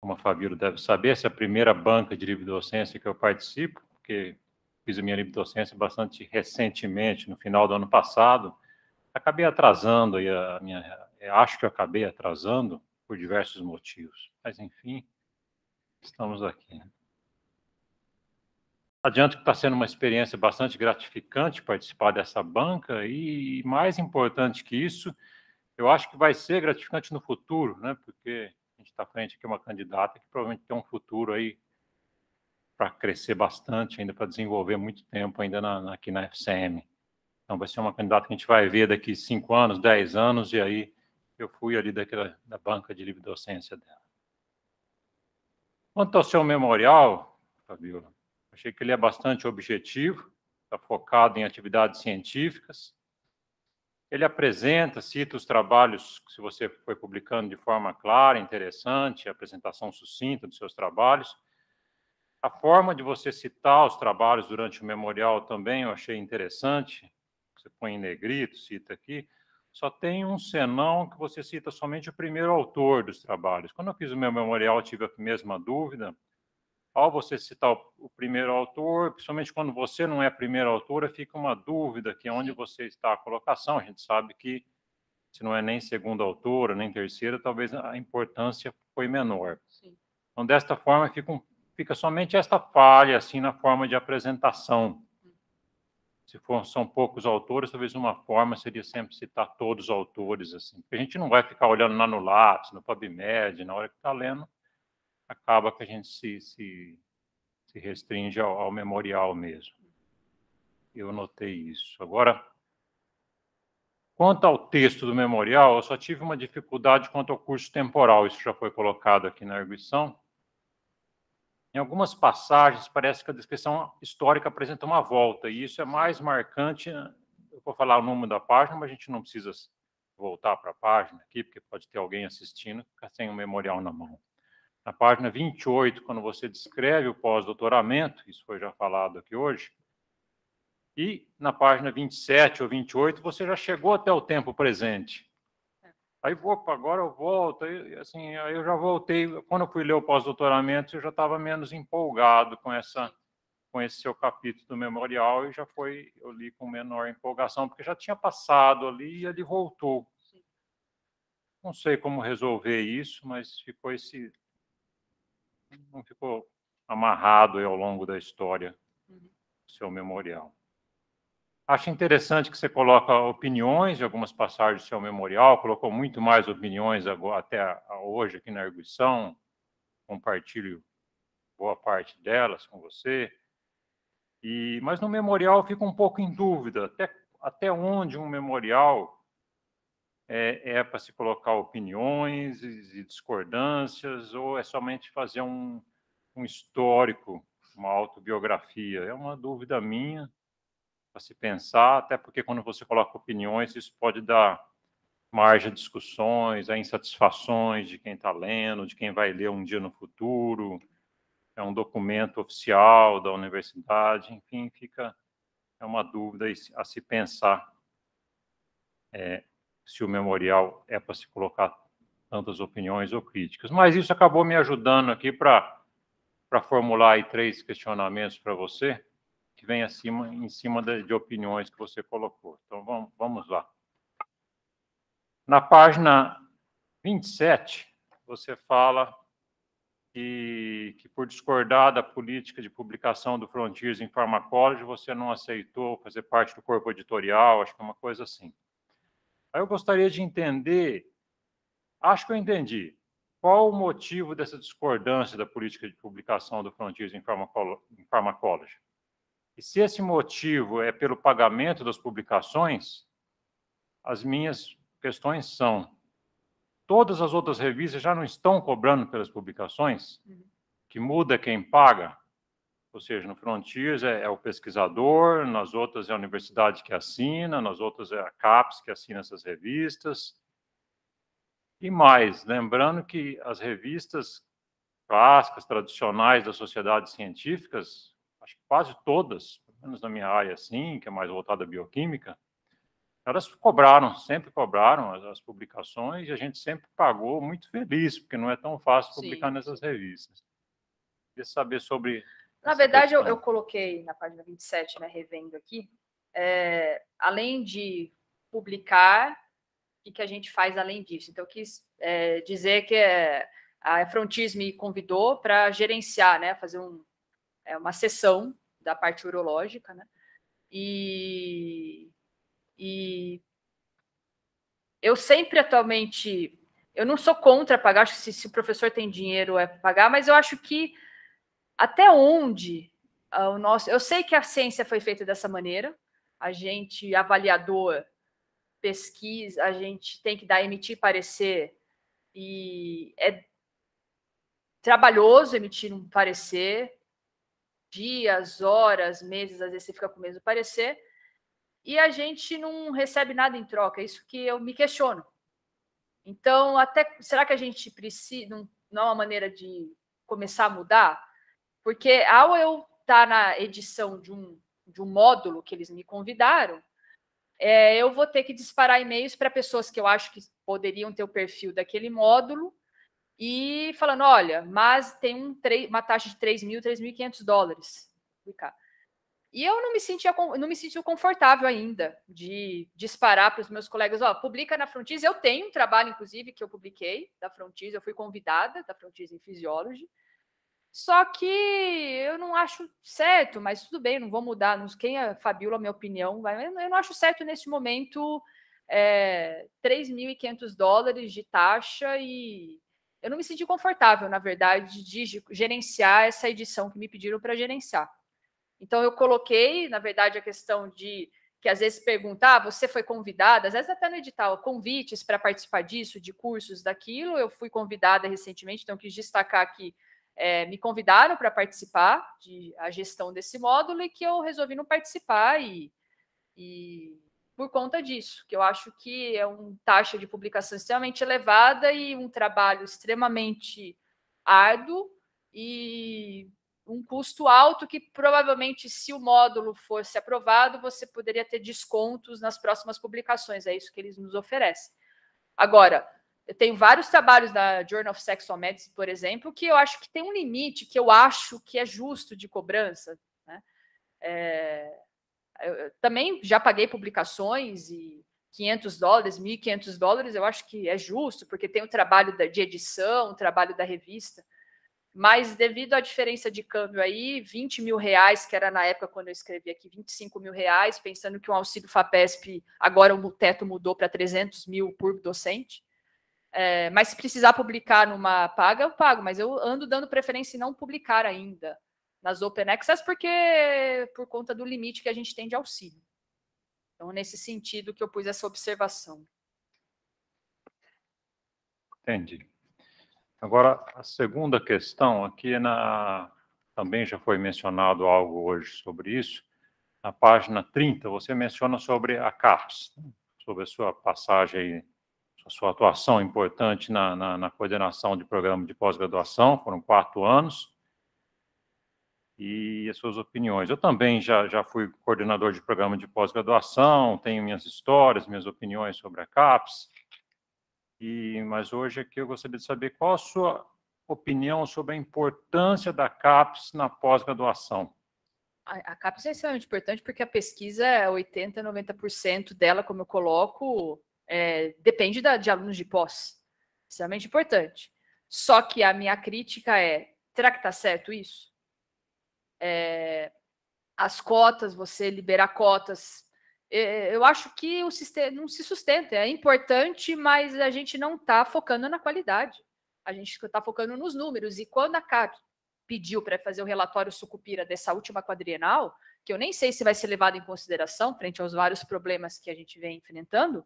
Speaker 7: Como a Fabíola deve saber, essa é a primeira banca de libidocência que eu participo, porque fiz a minha libidocência bastante recentemente, no final do ano passado. Acabei atrasando aí a minha. É, acho que acabei atrasando por diversos motivos. Mas, enfim, estamos aqui. Né? Adianto que está sendo uma experiência bastante gratificante participar dessa banca e, mais importante que isso, eu acho que vai ser gratificante no futuro, né? Porque a gente está frente aqui uma candidata que provavelmente tem um futuro aí para crescer bastante, ainda para desenvolver muito tempo ainda na, na, aqui na FCM. Então vai ser uma candidata que a gente vai ver daqui cinco anos, dez anos e aí eu fui ali daquela da banca de livre docência dela. Quanto ao seu memorial, Fabiola, Achei que ele é bastante objetivo, está focado em atividades científicas. Ele apresenta, cita os trabalhos que você foi publicando de forma clara, interessante, apresentação sucinta dos seus trabalhos. A forma de você citar os trabalhos durante o memorial também eu achei interessante. Você põe em negrito, cita aqui. Só tem um senão que você cita somente o primeiro autor dos trabalhos. Quando eu fiz o meu memorial, tive a mesma dúvida ao você citar o primeiro autor, principalmente quando você não é a primeira autora, fica uma dúvida que é onde você está a colocação. A gente sabe que se não é nem segunda autora, nem terceira, talvez a importância foi menor. Sim. Então, desta forma, fica, um, fica, somente esta falha assim na forma de apresentação. Hum. Se for, são poucos autores, talvez uma forma seria sempre citar todos os autores, assim. Porque a gente não vai ficar olhando lá no Lattes, no PubMed, na hora que está lendo acaba que a gente se, se, se restringe ao, ao, memorial mesmo. Eu notei isso. Agora, quanto ao texto do memorial, eu só tive uma dificuldade quanto ao curso temporal, isso já foi colocado aqui na arguição. Em algumas passagens, parece que a descrição histórica apresenta uma volta, e isso é mais marcante. Eu vou falar o número da página, mas a gente não precisa voltar para a página aqui, porque pode ter alguém assistindo que sem o memorial na mão na página 28, quando você descreve o pós-doutoramento, isso foi já falado aqui hoje, e na página 27 ou 28 você já chegou até o tempo presente. É. Aí, opa, agora eu volto. Aí, assim, aí eu já voltei. Quando eu fui ler o pós-doutoramento, eu já estava menos empolgado com essa com esse seu capítulo do memorial e já foi eu li com menor empolgação porque já tinha passado ali e ele voltou. Não sei como resolver isso, mas ficou esse não ficou amarrado ao longo da história uhum. seu memorial. Acho interessante que você coloca opiniões de algumas passagens do seu memorial, colocou muito mais opiniões até hoje aqui na arguição, compartilho boa parte delas com você. E, mas no memorial eu fico um pouco em dúvida, até, até onde um memorial é, é para se colocar opiniões e, discordâncias, ou é somente fazer um, um histórico, uma autobiografia? É uma dúvida minha para se pensar, até porque quando você coloca opiniões, isso pode dar margem a discussões, a insatisfações de quem está lendo, de quem vai ler um dia no futuro. É um documento oficial da universidade, enfim, fica é uma dúvida a se pensar é, se o memorial é para se colocar tantas opiniões ou críticas. Mas isso acabou me ajudando aqui para formular aí três questionamentos para você, que vem acima, em cima de, de opiniões que você colocou. Então, vamos, vamos lá. Na página 27, você fala que, que, por discordar da política de publicação do Frontiers em Pharmacology, você não aceitou fazer parte do corpo editorial, acho que é uma coisa assim. Aí eu gostaria de entender, acho que eu entendi, qual o motivo dessa discordância da política de publicação do Frontiers em, farmacolo, em E se esse motivo é pelo pagamento das publicações, as minhas questões são: todas as outras revistas já não estão cobrando pelas publicações? Uhum. Que muda quem paga? Ou seja, no Frontiers é, é, o pesquisador, nas outras é a universidade que assina, nas outras é a CAPES que assina essas revistas. E mais, lembrando que as revistas clássicas, tradicionais das sociedades científicas, acho que quase todas, pelo menos na minha área assim, que é mais voltada à bioquímica, elas cobraram, sempre cobraram as, as, publicações e a gente sempre pagou muito feliz, porque não é tão fácil publicar Sim. nessas revistas. Queria saber sobre
Speaker 3: na verdade, eu, eu, coloquei na página 27, né, revendo aqui, é, além de publicar, o que a gente faz além disso? Então, eu quis é, dizer que é, a Frontis me convidou para gerenciar, né, fazer um, é, uma sessão da parte urológica, né, e, e eu sempre atualmente eu não sou contra pagar, acho que se, se, o professor tem dinheiro é pagar, mas eu acho que até onde uh, o nosso. Eu sei que a ciência foi feita dessa maneira, a gente, avaliador, pesquisa, a gente tem que dar emitir parecer, e é trabalhoso emitir um parecer, dias, horas, meses, às vezes você fica com o mesmo parecer, e a gente não recebe nada em troca, é isso que eu me questiono. Então, até será que a gente precisa, não, não é uma maneira de começar a mudar? Porque ao eu estar tá na edição de um, de um módulo que eles me convidaram, é, eu vou ter que disparar e-mails para pessoas que eu acho que poderiam ter o perfil daquele módulo e falando, olha, mas tem um, uma taxa de 3 mil, 3.500 dólares. E eu não me sentia não me sentia confortável ainda de disparar para os meus colegas, ó, publica na Frontiers. Eu tenho um trabalho, inclusive, que eu publiquei da Frontiers. eu fui convidada da Frontiers em Fisiology. Só que eu não acho certo, mas tudo bem, não vou mudar. Não, quem é Fabiola, minha opinião, vai. Eu não acho certo nesse momento é, eh, 3.500 dólares de taxa e eu não me senti confortável, na verdade, de gerenciar essa edição que me pediram para gerenciar. Então eu coloquei, na verdade, a questão de que às vezes perguntar, ah, você foi convidada, às vezes até no edital, convites para participar disso, de cursos, daquilo. Eu fui convidada recentemente, então quis destacar aqui é, me convidaram para participar de a gestão desse módulo e que eu resolvi não participar e, e por conta disso, que eu acho que é uma taxa de publicação extremamente elevada e um trabalho extremamente árduo e um custo alto que provavelmente, se o módulo fosse aprovado, você poderia ter descontos nas próximas publicações. É isso que eles nos oferecem. Agora, eu tenho vários trabalhos da Journal of Sexual Medicine, por exemplo, que eu acho que tem um limite que eu acho que é justo de cobrança. Né? É, eu também já paguei publicações e 500 dólares, 1.500 dólares, eu acho que é justo, porque tem o trabalho da, de edição, o trabalho da revista. Mas devido à diferença de câmbio aí, 20 mil reais, que era na época quando eu escrevi aqui, 25 mil reais, pensando que o auxílio FAPESP, agora o teto mudou para 300 mil por docente. É, mas se precisar publicar numa paga, eu pago, mas eu ando dando preferência em não publicar ainda nas Open Access, porque por conta do limite que a gente tem de auxílio. Então, nesse sentido que eu pus essa observação.
Speaker 7: Entendi. Agora, a segunda questão aqui na também já foi mencionado algo hoje sobre isso. Na página 30, você menciona sobre a CAPES, né? sobre a sua passagem a sua atuação importante na, na, na coordenação de programa de pós-graduação, foram quatro anos, e as suas opiniões. Eu também já, já fui coordenador de programa de pós-graduação, tenho minhas histórias, minhas opiniões sobre a CAPES, e, mas hoje aqui eu gostaria de saber qual a sua opinião sobre a importância da CAPES na pós-graduação.
Speaker 3: A CAPES é extremamente importante porque a pesquisa, 80%, é 90% dela, como eu coloco, é, depende da, de alunos de pós. Extremamente importante. Só que a minha crítica é: será que está certo isso? É, as cotas, você liberar cotas. É, eu acho que o sistema não se sustenta. É importante, mas a gente não está focando na qualidade. A gente está focando nos números. E quando a CAP pediu para fazer o relatório sucupira dessa última quadrienal, que eu nem sei se vai ser levado em consideração frente aos vários problemas que a gente vem enfrentando,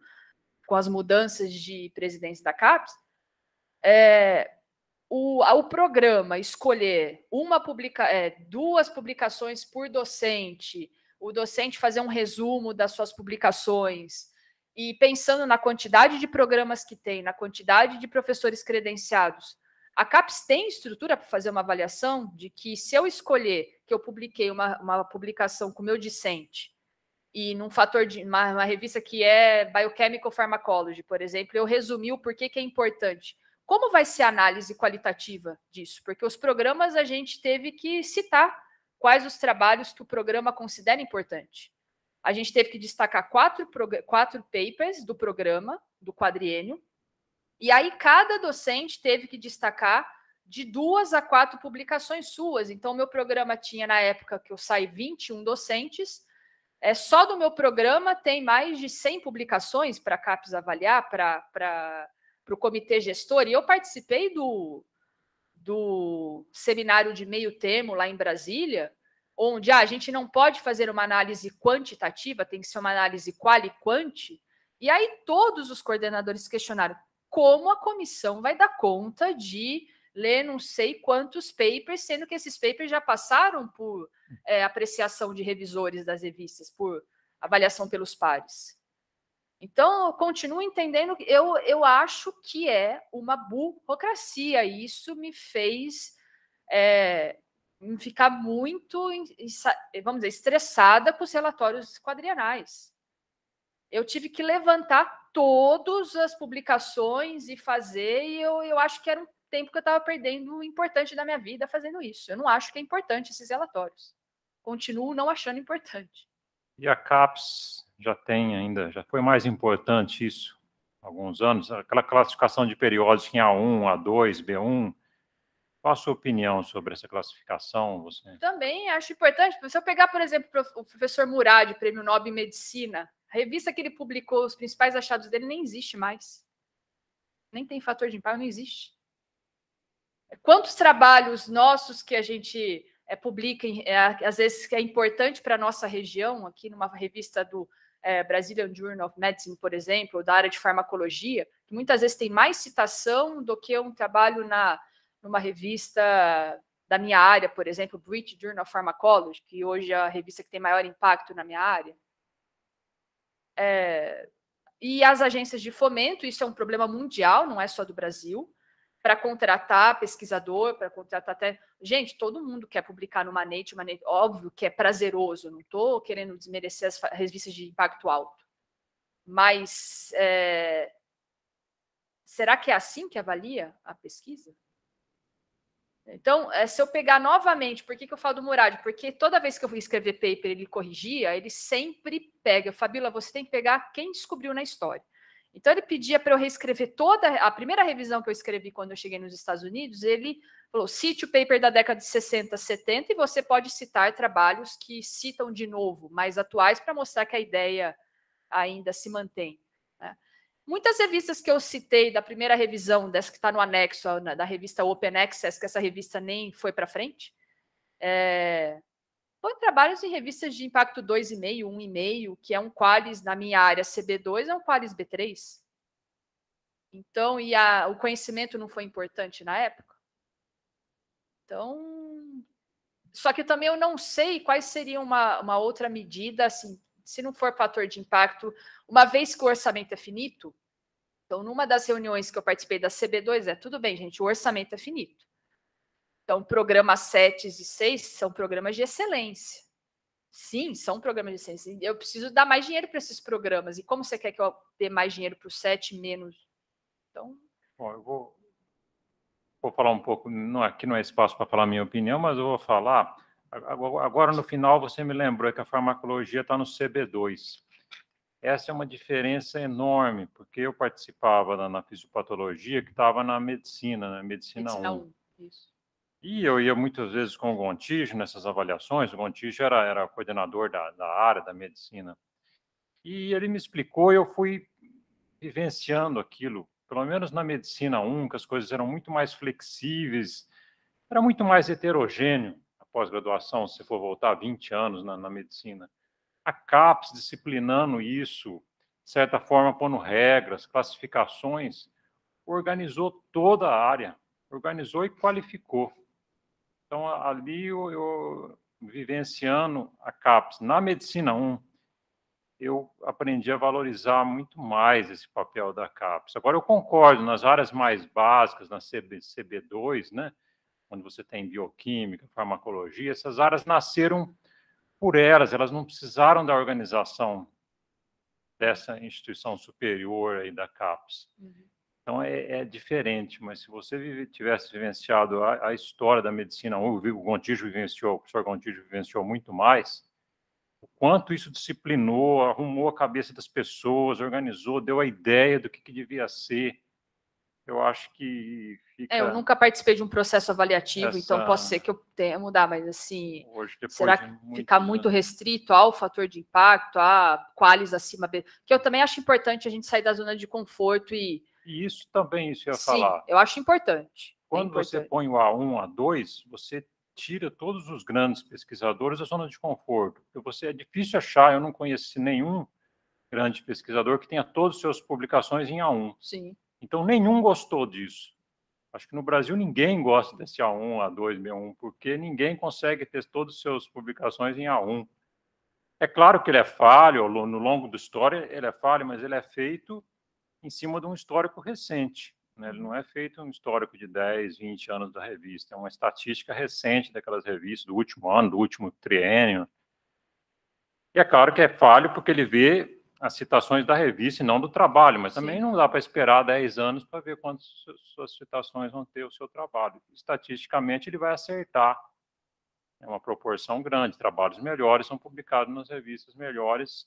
Speaker 3: com as mudanças de presidente da CAPES, é, o, o programa escolher uma publica, é, duas publicações por docente, o docente fazer um resumo das suas publicações, e pensando na quantidade de programas que tem, na quantidade de professores credenciados, a CAPES tem estrutura para fazer uma avaliação de que se eu escolher que eu publiquei uma, uma publicação com o meu discente e num fator de uma, uma, revista que é Biochemical Pharmacology, por exemplo, eu resumi o porquê que é importante. Como vai ser a análise qualitativa disso? Porque os programas a gente teve que citar quais os trabalhos que o programa considera importante. A gente teve que destacar quatro, quatro papers do programa, do quadriênio, e aí cada docente teve que destacar de duas a quatro publicações suas. Então, meu programa tinha, na época que eu saí, 21 docentes, é, só do meu programa tem mais de 100 publicações para a CAPES avaliar, para o comitê gestor, e eu participei do, do seminário de meio termo lá em Brasília, onde ah, a gente não pode fazer uma análise quantitativa, tem que ser uma análise quali-quanti, e aí todos os coordenadores questionaram como a comissão vai dar conta de ler não sei quantos papers, sendo que esses papers já passaram por é, apreciação de revisores das revistas, por avaliação pelos pares. Então, eu continuo entendendo, eu, eu acho que é uma burocracia, e isso me fez é, ficar muito, vamos dizer, estressada com os relatórios quadrienais. Eu tive que levantar todas as publicações e fazer, e eu, eu acho que era um tempo que eu estava perdendo o importante da minha vida fazendo isso. Eu não acho que é importante esses relatórios. Continuo não achando importante.
Speaker 7: E a CAPES já tem ainda, já foi mais importante isso há alguns anos, aquela classificação de periódicos em A1, A2, B1. Qual a sua opinião sobre essa classificação? Você...
Speaker 3: Também acho importante. Se eu pegar, por exemplo, o professor Murad, prêmio Nobel em Medicina, a revista que ele publicou, os principais achados dele, nem existe mais. Nem tem fator de impacto, não existe. Quantos trabalhos nossos que a gente é, publica, é, às vezes que é importante para a nossa região, aqui numa revista do é, Brazilian Journal of Medicine, por exemplo, da área de farmacologia, que muitas vezes tem mais citação do que um trabalho na numa revista da minha área, por exemplo, British Journal of Pharmacology, que hoje é a revista que tem maior impacto na minha área. É, e as agências de fomento, isso é um problema mundial, não é só do Brasil para contratar pesquisador, para contratar até. Gente, todo mundo quer publicar no Manate, manete, óbvio que é prazeroso, não estou querendo desmerecer as revistas de impacto alto. Mas é... será que é assim que avalia a pesquisa? Então, é, se eu pegar novamente, por que, que eu falo do Murad? Porque toda vez que eu vou escrever paper, ele corrigia, ele sempre pega. Fabíola, você tem que pegar quem descobriu na história. Então ele pedia para eu reescrever toda a primeira revisão que eu escrevi quando eu cheguei nos Estados Unidos, ele falou: "Cite o paper da década de 60, 70 e você pode citar trabalhos que citam de novo, mais atuais para mostrar que a ideia ainda se mantém". Né? Muitas revistas que eu citei da primeira revisão, dessa que está no anexo da revista Open Access, que essa revista nem foi para frente, é, Bom, trabalhos em assim, revistas de impacto 2,5, 1,5, que é um Qualis na minha área CB2, é um Qualis B3. Então, e a, o conhecimento não foi importante na época? Então. Só que também eu não sei quais seriam uma, uma outra medida, assim, se não for fator de impacto, uma vez que o orçamento é finito. Então, numa das reuniões que eu participei da CB2, é tudo bem, gente, o orçamento é finito. Então, programas 7 e 6 são programas de excelência. Sim, são programas de excelência. Eu preciso dar mais dinheiro para esses programas. E como você quer que eu dê mais dinheiro para o 7 menos? Então.
Speaker 7: Bom, eu vou, vou falar um pouco. Não, é, aqui não é espaço para falar a minha opinião, mas eu vou falar. Agora, no final, você me lembrou que a farmacologia está no CB2. Essa é uma diferença enorme, porque eu participava na, na fisiopatologia, que estava na medicina, na né? medicina, medicina 1. 1. Isso. E eu ia muitas vezes com o Gontijo nessas avaliações, o Gontijo era, era coordenador da, da área da medicina, e ele me explicou e eu fui vivenciando aquilo, pelo menos na medicina 1, que as coisas eram muito mais flexíveis, era muito mais heterogêneo a pós-graduação, se for voltar 20 anos na, na medicina. A CAPES disciplinando isso, de certa forma, pondo regras, classificações, organizou toda a área, organizou e qualificou. Então, ali eu, eu vivenciando a CAPES na Medicina 1, eu aprendi a valorizar muito mais esse papel da CAPES. Agora, eu concordo, nas áreas mais básicas, na CB, CB2, né, onde você tem bioquímica, farmacologia, essas áreas nasceram por elas, elas não precisaram da organização dessa instituição superior aí da CAPES. Uhum. Então é, é, diferente, mas se você vive, tivesse vivenciado a, a, história da medicina, o, o Gontijo vivenciou, o professor Gontijo vivenciou muito mais, o quanto isso disciplinou, arrumou a cabeça das pessoas, organizou, deu a ideia do que, que devia ser. Eu acho
Speaker 3: que é, fica... é, eu nunca participei de um processo avaliativo, então Essa... então posso ser que eu tenha mudar, mas assim,
Speaker 7: Hoje, será que muito
Speaker 3: ficar muito restrito ao fator de impacto, a quales acima, que eu também acho importante a gente sair da zona de conforto e
Speaker 7: e isso também, isso ia Sim, falar.
Speaker 3: eu acho importante. É
Speaker 7: Quando é importante. você põe o A1, A2, você tira todos os grandes pesquisadores da zona de conforto. Você é difícil achar, eu não conheci nenhum grande pesquisador que tenha todas as suas publicações em A1. Sim. Então nenhum gostou disso. Acho que no Brasil ninguém gosta desse A1, A2, B1, porque ninguém consegue ter todas as suas publicações em A1. É claro que ele é falho, no longo da história ele é falho, mas ele é feito em cima de um histórico recente. Né? Ele não uhum. é feito um histórico de 10, 20 anos da revista, é uma estatística recente daquelas revistas, do último ano, do último triênio. E é claro que é falho, porque ele vê as citações da revista e não do trabalho, mas também Sim. não dá para esperar 10 anos para ver quantas suas citações vão ter o seu trabalho. Estatisticamente, ele vai acertar é uma proporção grande. Trabalhos melhores são publicados nas revistas melhores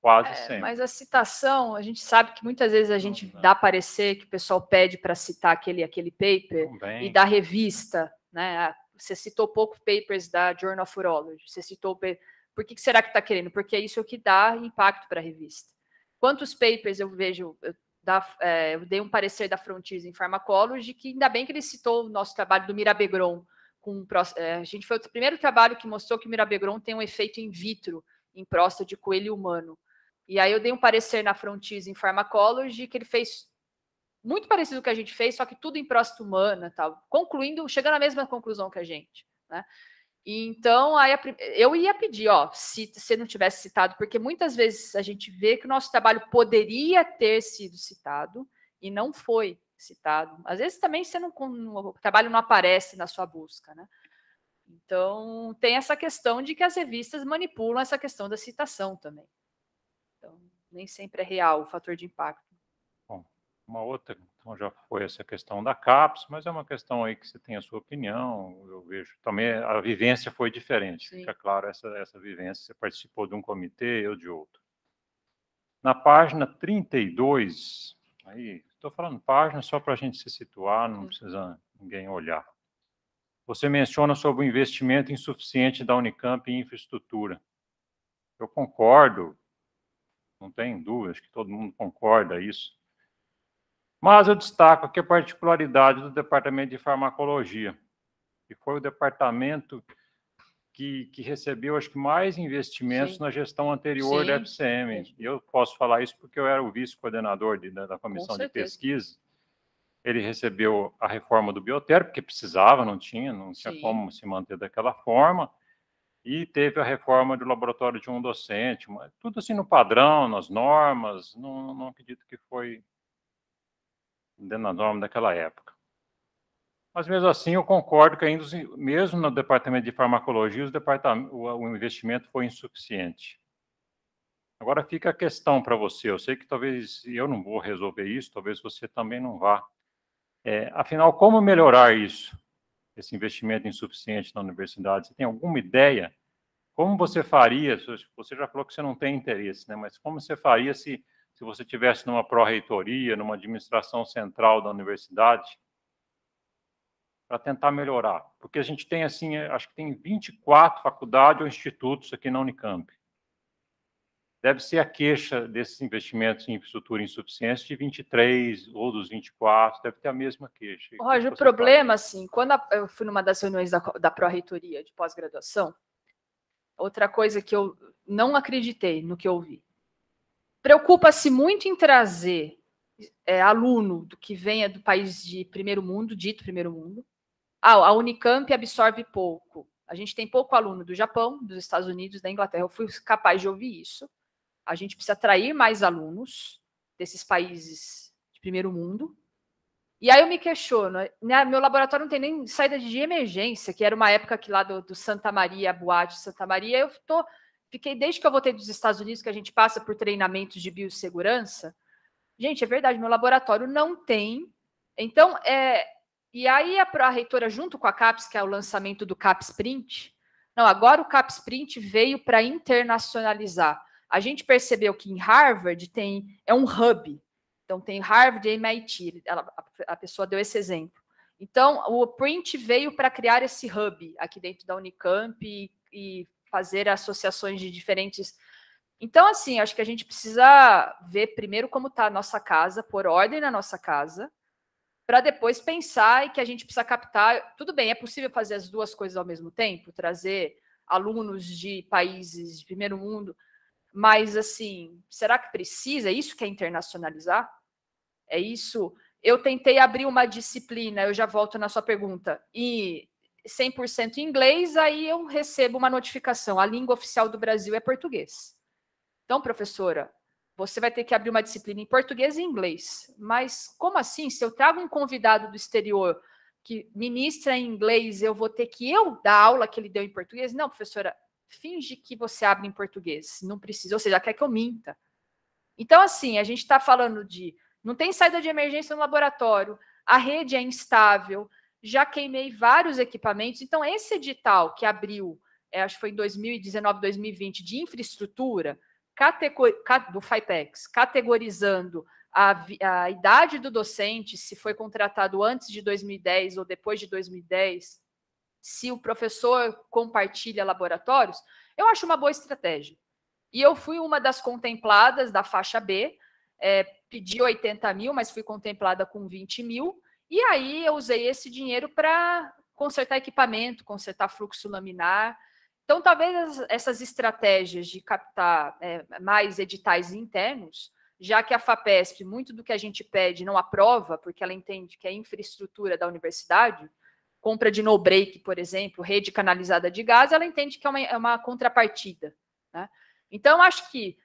Speaker 7: Quase é, sempre. Mas
Speaker 3: a citação, a gente sabe que muitas vezes a gente dá parecer que o pessoal pede para citar aquele, aquele paper Também. e da revista, né? Ah, você citou pouco papers da Journal of Urology, você citou. Por que, será que está querendo? Porque é isso que dá impacto para a revista. Quantos papers eu vejo? Eu, da, é, eu dei um parecer da Frontiers em Pharmacology, que ainda bem que ele citou o nosso trabalho do Mirabegron. Com, é, a gente foi o primeiro trabalho que mostrou que o Mirabegron tem um efeito in vitro em próstata de coelho humano. E aí eu dei um parecer na Frontis em Pharmacology que ele fez muito parecido com o que a gente fez, só que tudo em próstata humana, tal, concluindo, chegando à mesma conclusão que a gente, né? Então, aí eu ia pedir, ó, se você não tivesse citado, porque muitas vezes a gente vê que o nosso trabalho poderia ter sido citado e não foi citado. Às vezes também você não, o trabalho não aparece na sua busca, né? Então, tem essa questão de que as revistas manipulam essa questão da citação também nem sempre é real o fator de impacto.
Speaker 7: Bom, uma outra, então já foi essa questão da CAPES, mas é uma questão aí que você tem a sua opinião, eu vejo. Também a vivência foi diferente, Sim. fica claro essa, essa vivência, você participou de um comitê, eu de outro. Na página 32, aí, estou falando página só para a gente se situar, não Sim. precisa ninguém olhar. Você menciona sobre o investimento insuficiente da Unicamp em infraestrutura. Eu concordo, não tem dúvidas que todo mundo concorda isso. Mas eu destaco aqui a particularidade do Departamento de Farmacologia, que foi o departamento que, que recebeu, acho que, mais investimentos Sim. na gestão anterior Sim. da FCM. É. E eu posso falar isso porque eu era o vice-coordenador da, da comissão de pesquisa. Ele recebeu a reforma do Biotério, porque precisava, não tinha, não tinha Sim. como se manter daquela forma e teve a reforma do laboratório de um docente, tudo assim no padrão, nas normas, não, não acredito que foi dentro da norma daquela época. Mas mesmo assim, eu concordo que ainda, mesmo no departamento de farmacologia, os o investimento foi insuficiente. Agora fica a questão para você. Eu sei que talvez eu não vou resolver isso, talvez você também não vá. É, afinal, como melhorar isso? Esse investimento insuficiente na universidade? Você tem alguma ideia? Como você faria, você já falou que você não tem interesse, né? mas como você faria se, se você tivesse numa pró-reitoria, numa administração central da universidade, para tentar melhorar? Porque a gente tem, assim, é, acho que tem 24 faculdades ou institutos aqui na Unicamp. Deve ser a queixa desses investimentos em infraestrutura insuficiente de 23 ou dos 24, deve ter a mesma queixa.
Speaker 3: Roger, o problema, assim, quando eu fui numa das reuniões da, da pró-reitoria de pós-graduação, Outra coisa que eu não acreditei no que eu ouvi. Preocupa-se muito em trazer é, aluno do que venha do país de primeiro mundo, dito primeiro mundo. Ah, a Unicamp absorve pouco. A gente tem pouco aluno do Japão, dos Estados Unidos, da Inglaterra. Eu fui capaz de ouvir isso. A gente precisa atrair mais alunos desses países de primeiro mundo e aí eu me questiono, né? Meu laboratório não tem nem saída de emergência, que era uma época que lá do, do Santa Maria, boate Santa Maria, eu tô, fiquei desde que eu voltei dos Estados Unidos, que a gente passa por treinamentos de biossegurança. Gente, é verdade, meu laboratório não tem. Então, é, e aí a, a reitora, junto com a CAPES, que é o lançamento do CAPES Print, não, agora o CAPES Print veio para internacionalizar. A gente percebeu que em Harvard tem é um hub então, tem Harvard e MIT, ela, a pessoa deu esse exemplo. Então, o print veio para criar esse hub aqui dentro da Unicamp e, e fazer associações de diferentes. Então, assim, acho que a gente precisa ver primeiro como está a nossa casa, por ordem na nossa casa, para depois pensar e que a gente precisa captar. Tudo bem, é possível fazer as duas coisas ao mesmo tempo, trazer alunos de países de primeiro mundo, mas assim, será que precisa? É isso que é internacionalizar? É isso. Eu tentei abrir uma disciplina, eu já volto na sua pergunta, e 100% inglês, aí eu recebo uma notificação. A língua oficial do Brasil é português. Então, professora, você vai ter que abrir uma disciplina em português e inglês. Mas como assim? Se eu trago um convidado do exterior que ministra em inglês, eu vou ter que eu dar aula que ele deu em português? Não, professora, finge que você abre em português. Não precisa, ou seja, quer que eu minta. Então, assim, a gente está falando de não tem saída de emergência no laboratório. A rede é instável. Já queimei vários equipamentos. Então, esse edital que abriu, é, acho que foi em 2019, 2020, de infraestrutura, categori... do FIPEX, categorizando a, a idade do docente, se foi contratado antes de 2010 ou depois de 2010, se o professor compartilha laboratórios, eu acho uma boa estratégia. E eu fui uma das contempladas da faixa B, é, pedi 80 mil, mas fui contemplada com 20 mil. E aí eu usei esse dinheiro para consertar equipamento, consertar fluxo laminar. Então, talvez essas estratégias de captar é, mais editais internos, já que a FAPESP, muito do que a gente pede, não aprova, porque ela entende que é infraestrutura da universidade, compra de no-break, por exemplo, rede canalizada de gás, ela entende que é uma, é uma contrapartida. Né? Então, acho que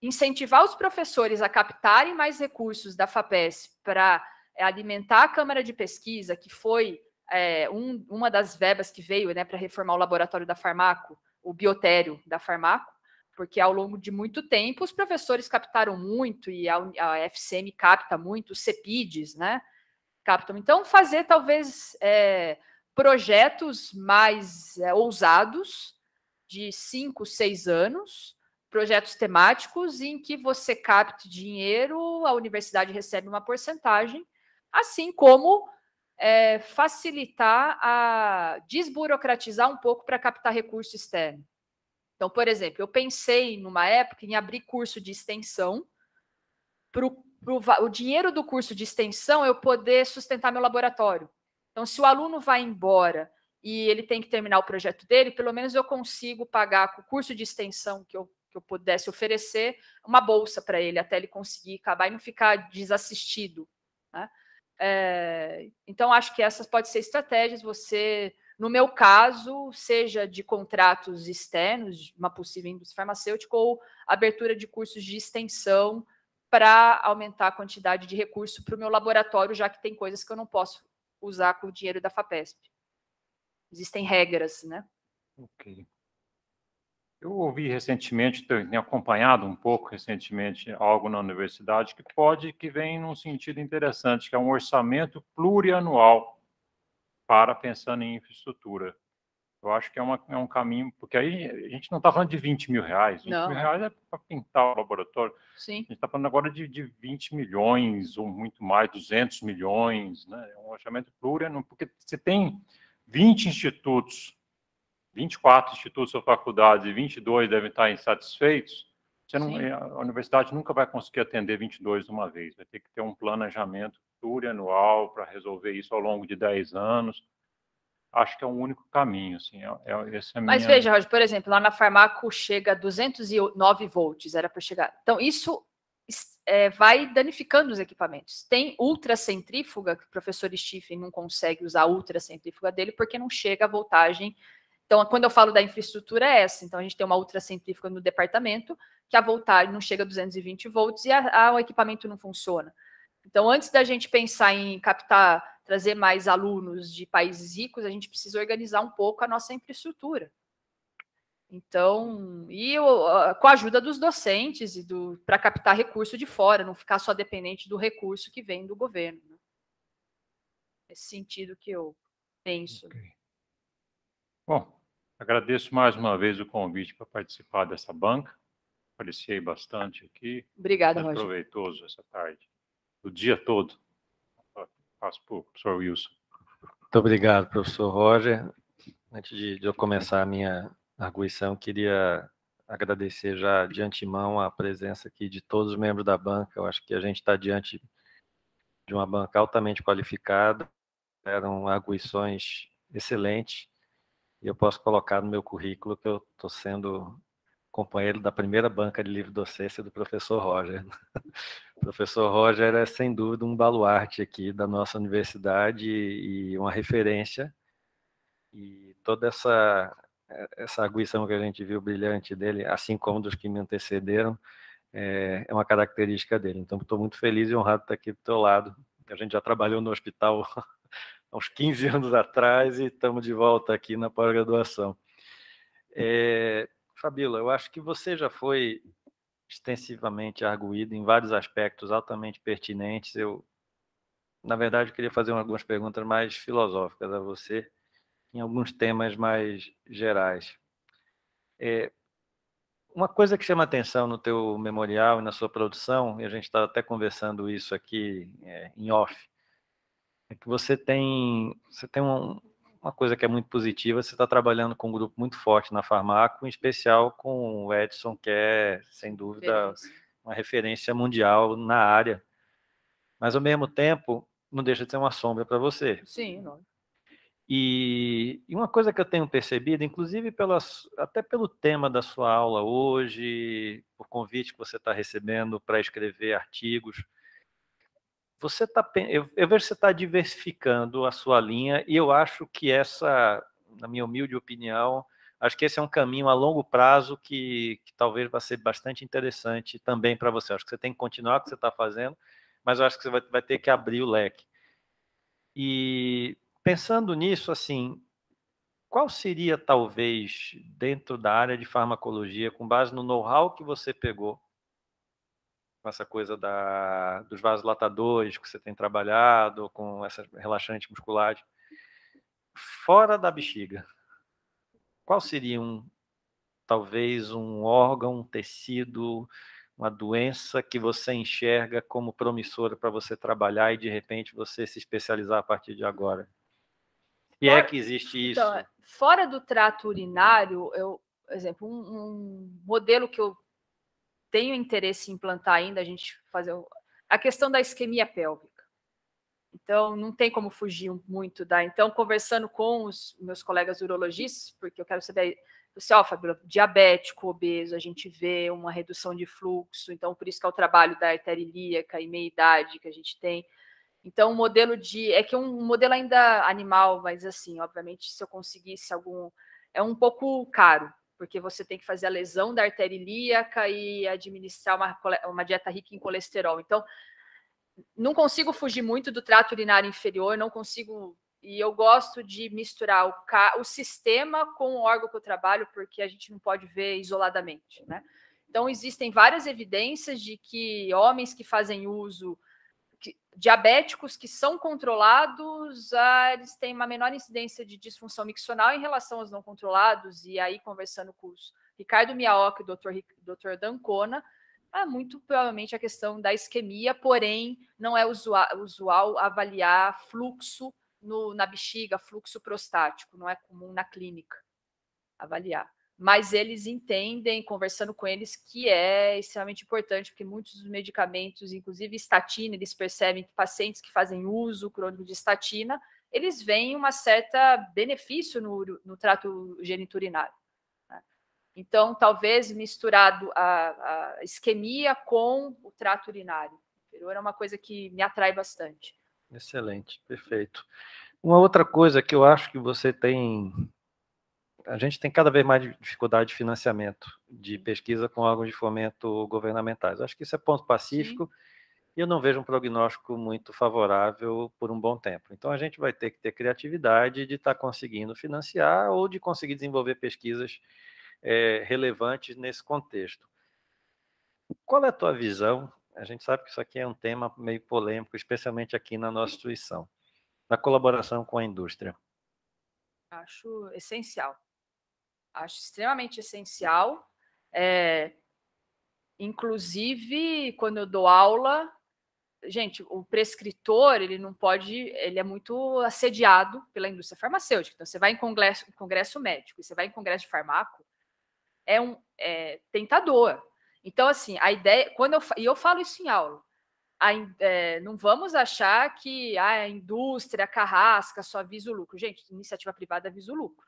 Speaker 3: incentivar os professores a captarem mais recursos da FAPES para eh, alimentar a Câmara de Pesquisa, que foi é, um, uma das verbas que veio né, para reformar o laboratório da Farmaco, o biotério da Farmaco, porque ao longo de muito tempo os professores captaram muito e a, a FCM capta muito, os CEPIDs, né? Captam. Então, fazer talvez é, projetos mais é, ousados, de cinco, seis anos, projetos temáticos em que você capta dinheiro, a universidade recebe uma porcentagem, assim como é, facilitar a desburocratizar um pouco para captar recurso externo. Então, por exemplo, eu pensei numa época em abrir curso de extensão para o dinheiro do curso de extensão eu poder sustentar meu laboratório. Então, se o aluno vai embora e ele tem que terminar o projeto dele, pelo menos eu consigo pagar com o curso de extensão que eu que eu pudesse oferecer uma bolsa para ele até ele conseguir acabar e não ficar desassistido. Né? É, então, acho que essas podem ser estratégias. Você, no meu caso, seja de contratos externos, uma possível indústria farmacêutica, ou abertura de cursos de extensão para aumentar a quantidade de recurso para o meu laboratório, já que tem coisas que eu não posso usar com o dinheiro da FAPESP. Existem regras, né? Ok.
Speaker 7: Eu ouvi recentemente, tenho acompanhado um pouco recentemente algo na universidade que pode que vem num sentido interessante, que é um orçamento plurianual para pensando em infraestrutura. Eu acho que é, uma, é um caminho, porque aí a gente não está falando de 20 mil reais. 20 não. mil reais é para pintar o laboratório. Sim. A gente está falando agora de, de 20 milhões ou muito mais, 200 milhões, né? É um orçamento plurianual, porque você tem 20 institutos 24 institutos ou faculdades e 22 devem estar insatisfeitos, você não, eh, a universidade nunca vai conseguir atender 22 de uma vez. Vai ter que ter um planejamento plurianual para resolver isso ao longo de 10 anos. Acho que é o um único caminho. Assim, é, é, é Mas minha... veja,
Speaker 3: Roger, por exemplo, lá na farmácia chega a 209 volts, era para chegar. Então, isso é, vai danificando os equipamentos. Tem ultracentrífuga, que o professor Stephen não consegue usar a ultracentrífuga dele porque não chega a voltagem então, quando eu falo da infraestrutura, é essa. Então, a gente tem uma científica no departamento, que a voltagem não chega a 220 volts e a, a, o equipamento não funciona. Então, antes da gente pensar em captar, trazer mais alunos de países ricos, a gente precisa organizar um pouco a nossa infraestrutura. Então, e eu, com a ajuda dos docentes e do para captar recurso de fora, não ficar só dependente do recurso que vem do governo. Né? Nesse Esse sentido que eu penso. Okay.
Speaker 7: Bom, Agradeço mais uma vez o convite para participar dessa banca. Apreciei bastante aqui.
Speaker 3: Obrigada, Roger.
Speaker 7: proveitoso essa tarde, o dia todo. Passo para o professor Wilson.
Speaker 2: Muito obrigado, professor Roger. Antes
Speaker 7: de, de eu começar a minha
Speaker 2: arguição, queria agradecer já de antemão a presença aqui de todos os membros da banca. Eu acho que a gente está diante de uma banca altamente qualificada, eram arguições excelentes e eu posso colocar no meu currículo que eu estou sendo companheiro da primeira banca de livre docência do professor Roger. o professor Roger é, sem dúvida, um baluarte aqui da nossa universidade e uma referência. E toda essa, essa arguição que a gente viu brilhante dele, assim como dos que me antecederam, é, é uma característica dele. Então, estou muito feliz e honrado de estar aqui do teu lado. A gente já trabalhou no hospital uns 15 anos atrás e estamos de volta aqui na pós-graduação. É, Fabíola, eu acho que você já foi extensivamente arguído em vários aspectos altamente pertinentes. Eu, na verdade, queria fazer algumas perguntas mais filosóficas a você, em alguns temas mais gerais. É, uma coisa que chama atenção no teu memorial e na sua produção, e a gente está até conversando isso aqui é, em off, é que você tem, você tem um, uma coisa que é muito positiva, você está trabalhando com um grupo muito forte na farmácia em especial com o Edson, que é, sem dúvida, uma referência mundial na área. Mas, ao mesmo tempo, não deixa de ser uma sombra para você. Sim, não. E, e, uma coisa que eu tenho percebido, inclusive pelas, até pelo tema da sua aula hoje, o convite que você está recebendo para escrever artigos, você tá, eu, eu vejo que você está diversificando a sua linha e eu acho que essa, na minha humilde opinião, acho que esse é um caminho a longo prazo que, que talvez vai ser bastante interessante também para você. Acho que você tem que continuar o que você está fazendo, mas eu acho que você vai, vai, ter que abrir o leque. E pensando nisso, assim, qual seria talvez dentro da área de farmacologia, com base no know-how que você pegou, com essa coisa da, dos vasodilatadores que você tem trabalhado, com essa relaxante muscular Fora da bexiga, qual seria um, talvez um órgão, um tecido, uma doença que você enxerga como promissora para você trabalhar e de repente você se especializar a partir de agora? E é fora, é que existe então, isso.
Speaker 3: Então, fora do trato urinário, eu, exemplo, um, um modelo que eu tenho interesse em implantar ainda, a gente fazer a questão da isquemia pélvica. Então, não tem como fugir muito da. Então, conversando com os meus colegas urologistas, porque eu quero saber você, assim, ó, Fabio diabético, obeso, a gente vê uma redução de fluxo, então por isso que é o trabalho da artéria ilíaca e meia-idade que a gente tem. Então, o um modelo de. É que é um modelo ainda animal, mas assim, obviamente, se eu conseguisse algum. É um pouco caro porque você tem que fazer a lesão da artéria ilíaca e administrar uma, uma dieta rica em colesterol. Então, não consigo fugir muito do trato urinário inferior, não consigo. E eu gosto de misturar o, o sistema com o órgão que eu trabalho, porque a gente não pode ver isoladamente, né? Então, existem várias evidências de que homens que fazem uso diabéticos que são controlados, ah, eles têm uma menor incidência de disfunção miccional em relação aos não controlados, e aí conversando com os Ricardo Miaoca e Dr. Dr. Dancona, é muito provavelmente a questão da isquemia, porém não é usual, usual avaliar fluxo no, na bexiga, fluxo prostático, não é comum na clínica avaliar mas eles entendem, conversando com eles, que é extremamente importante, porque muitos dos medicamentos, inclusive estatina, eles percebem que pacientes que fazem uso crônico de estatina, eles veem uma certa benefício no, no trato geniturinário. Né? Então, talvez misturado a, a, isquemia com o trato urinário inferior é uma coisa que me atrai bastante.
Speaker 2: Excelente, perfeito. Uma outra coisa que eu acho que você tem a gente tem cada vez mais dificuldade de financiamento de pesquisa com órgãos de fomento governamentais. Acho que isso é ponto pacífico Sim. e eu não vejo um prognóstico muito favorável por um bom tempo. Então a gente vai ter que ter criatividade de estar tá conseguindo financiar ou de conseguir desenvolver pesquisas é, relevantes nesse contexto. Qual é a tua visão? A gente sabe que isso aqui é um tema meio polêmico, especialmente aqui na nossa instituição, na colaboração com a indústria.
Speaker 3: Acho essencial acho extremamente essencial. É, inclusive, quando eu dou aula, gente, o prescritor, ele não pode, ele é muito assediado pela indústria farmacêutica. Então, você vai em congresso, congresso médico, você vai em congresso de farmaco, é um é, tentador. Então, assim, a ideia, quando eu, e eu falo isso em aula, a, é, não vamos achar que ah, a indústria carrasca só visa o lucro. Gente, iniciativa privada visa o lucro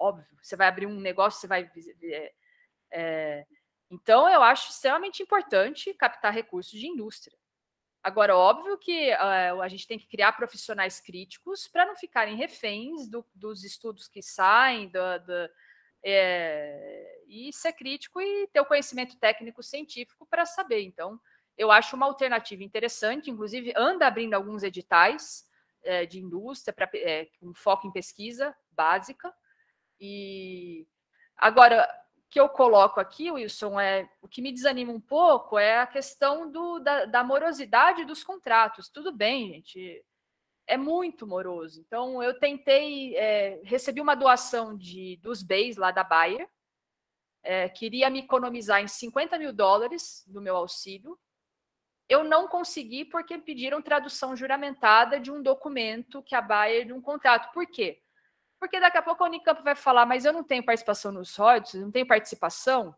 Speaker 3: óbvio. Você vai abrir um negócio, você vai. É, é, então, eu acho extremamente importante captar recursos de indústria. Agora, óbvio que uh, a gente tem que criar profissionais críticos para não ficarem reféns do, dos estudos que saem, do, do, é, e ser crítico e ter o conhecimento técnico científico para saber. Então, eu acho uma alternativa interessante, inclusive anda abrindo alguns editais é, de indústria pra, é, com foco em pesquisa básica. E agora, o que eu coloco aqui, Wilson, é o que me desanima um pouco é a questão do, da, da morosidade dos contratos. Tudo bem, gente, é muito moroso. Então, eu tentei, é, recebi uma doação de dos bens lá da Bayer, é, queria me economizar em 50 mil dólares do meu auxílio. Eu não consegui porque pediram tradução juramentada de um documento que a Bayer de um contrato. Por quê? Porque daqui a pouco a Unicamp vai falar, mas eu não tenho participação nos royalties, não tenho participação,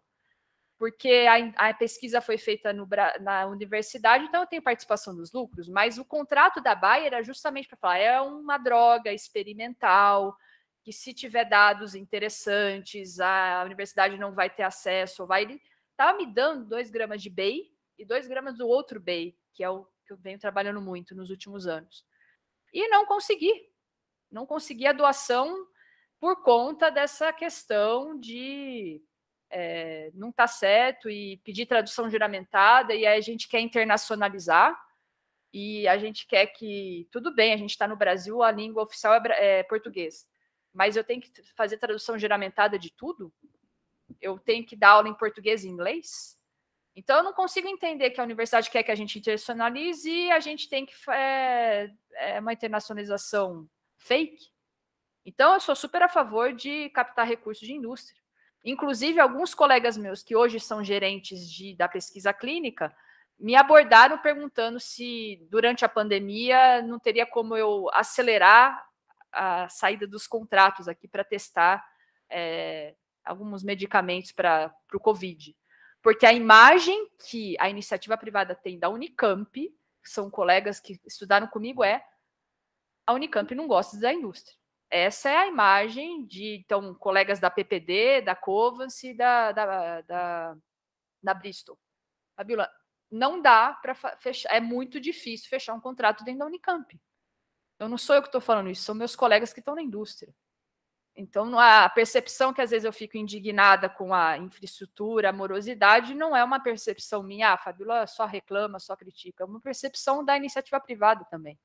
Speaker 3: porque a, a pesquisa foi feita no, na universidade, então eu tenho participação nos lucros, mas o contrato da Bayer era justamente para falar, é uma droga experimental, que se tiver dados interessantes, a universidade não vai ter acesso, vai... Ele estava me dando 2 gramas de BEI e 2 gramas do outro BEI, que é o que eu venho trabalhando muito nos últimos anos. E não consegui, não consegui a doação por conta dessa questão de é, não estar tá certo e pedir tradução juramentada, e aí a gente quer internacionalizar, e a gente quer que, tudo bem, a gente está no Brasil, a língua oficial é, é português, mas eu tenho que fazer tradução juramentada de tudo? Eu tenho que dar aula em português e inglês? Então, eu não consigo entender que a universidade quer que a gente internacionalize e a gente tem que é, é uma internacionalização fake. Então, eu sou super a favor de captar recursos de indústria. Inclusive, alguns colegas meus que hoje são gerentes de, da pesquisa clínica me abordaram perguntando se durante a pandemia não teria como eu acelerar a saída dos contratos aqui para testar é, alguns medicamentos para o Covid. Porque a imagem que a iniciativa privada tem da Unicamp, que são colegas que estudaram comigo, é a Unicamp não gosta da indústria. Essa é a imagem de então colegas da PPD, da Covance e da, da, da, da Bristol. Fabiola, não dá para fechar, é muito difícil fechar um contrato dentro da Unicamp. Eu então, não sou eu que estou falando isso, são meus colegas que estão na indústria. Então a percepção que às vezes eu fico indignada com a infraestrutura, a morosidade, não é uma percepção minha, ah, Fabiola só reclama, só critica, é uma percepção da iniciativa privada também.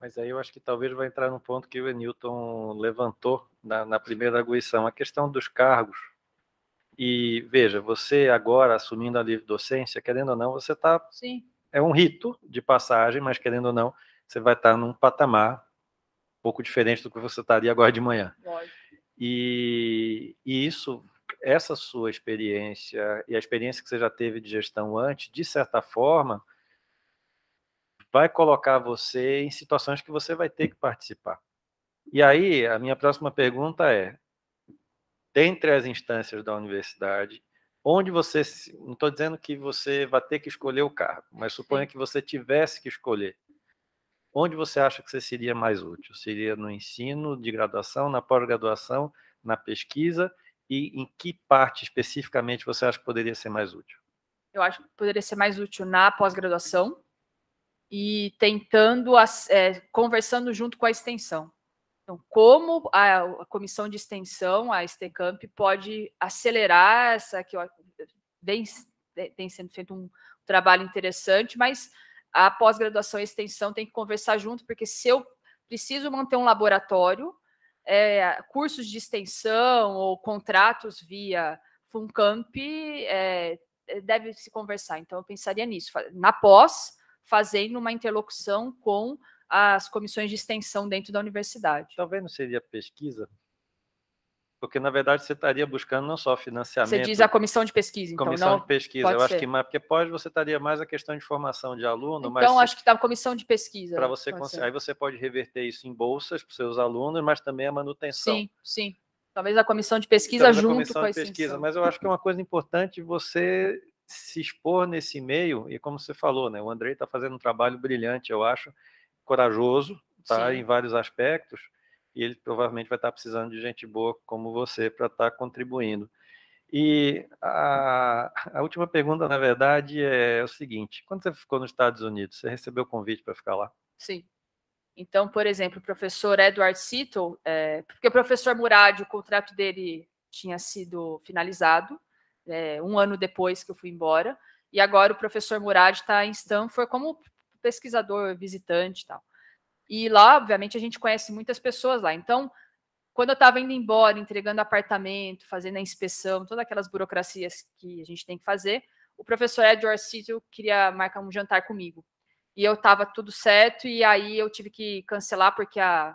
Speaker 2: Mas aí eu acho que talvez vai entrar num ponto que o Newton levantou na, na primeira aguição, a questão dos cargos. E veja, você agora assumindo a livre docência, querendo ou não, você está. É um rito de passagem, mas querendo ou não, você vai estar tá num patamar um pouco diferente do que você estaria tá agora de manhã. E, e isso, essa sua experiência e a experiência que você já teve de gestão antes, de certa forma, vai colocar você em situações que você vai ter que participar. E aí, a minha próxima pergunta é: dentre as instâncias da universidade, onde você. Não estou dizendo que você vai ter que escolher o cargo, mas suponha que você tivesse que escolher. Onde você acha que você seria mais útil? Seria no ensino de graduação, na pós-graduação, na pesquisa? E em que parte especificamente você acha que poderia ser mais útil?
Speaker 3: Eu acho que poderia ser mais útil na pós-graduação, e tentando, é, conversando junto com a extensão. Então, como a, a comissão de extensão, a Estecamp, pode acelerar essa que vem, é, sendo feito um trabalho interessante, mas a pós-graduação e a extensão tem que conversar junto, porque se eu preciso manter um laboratório, é, cursos de extensão ou contratos via Funcamp é, é deve se conversar. Então, eu pensaria nisso. Na pós, fazendo uma interlocução com as comissões de extensão dentro da universidade.
Speaker 2: Talvez não seria pesquisa, porque na verdade você estaria buscando não só financiamento. Você diz a comissão de pesquisa, então comissão não, de pesquisa. Eu ser. acho que mais porque pós você estaria mais a questão de formação de aluno. Então acho que
Speaker 3: está a comissão de pesquisa. Para você conseguir, aí
Speaker 2: você pode reverter isso em bolsas para os seus alunos, mas também a manutenção. Sim,
Speaker 3: sim. Talvez a comissão de pesquisa junto a comissão com a de pesquisa,
Speaker 2: mas eu acho que é uma coisa importante você se expor nesse meio, e como você falou, né, o Andrei está fazendo um trabalho brilhante, eu acho, corajoso, tá, em vários aspectos, e ele provavelmente vai estar tá precisando de gente boa como você para estar tá contribuindo. E a, a, última pergunta, na verdade, é o seguinte: quando você ficou nos Estados Unidos, você recebeu o convite para ficar lá?
Speaker 3: Sim. Então, por exemplo, o professor Edward Seatle, é, eh, porque o professor Murad, o contrato dele tinha sido finalizado, é, um ano depois que eu fui embora. E agora o professor Murad está em Stanford como pesquisador visitante e tal. E lá, obviamente, a gente conhece muitas pessoas lá. Então, quando eu estava indo embora, entregando apartamento, fazendo a inspeção, todas aquelas burocracias que a gente tem que fazer, o professor Edward Cito queria marcar um jantar comigo. E eu estava tudo certo, e aí eu tive que cancelar, porque a,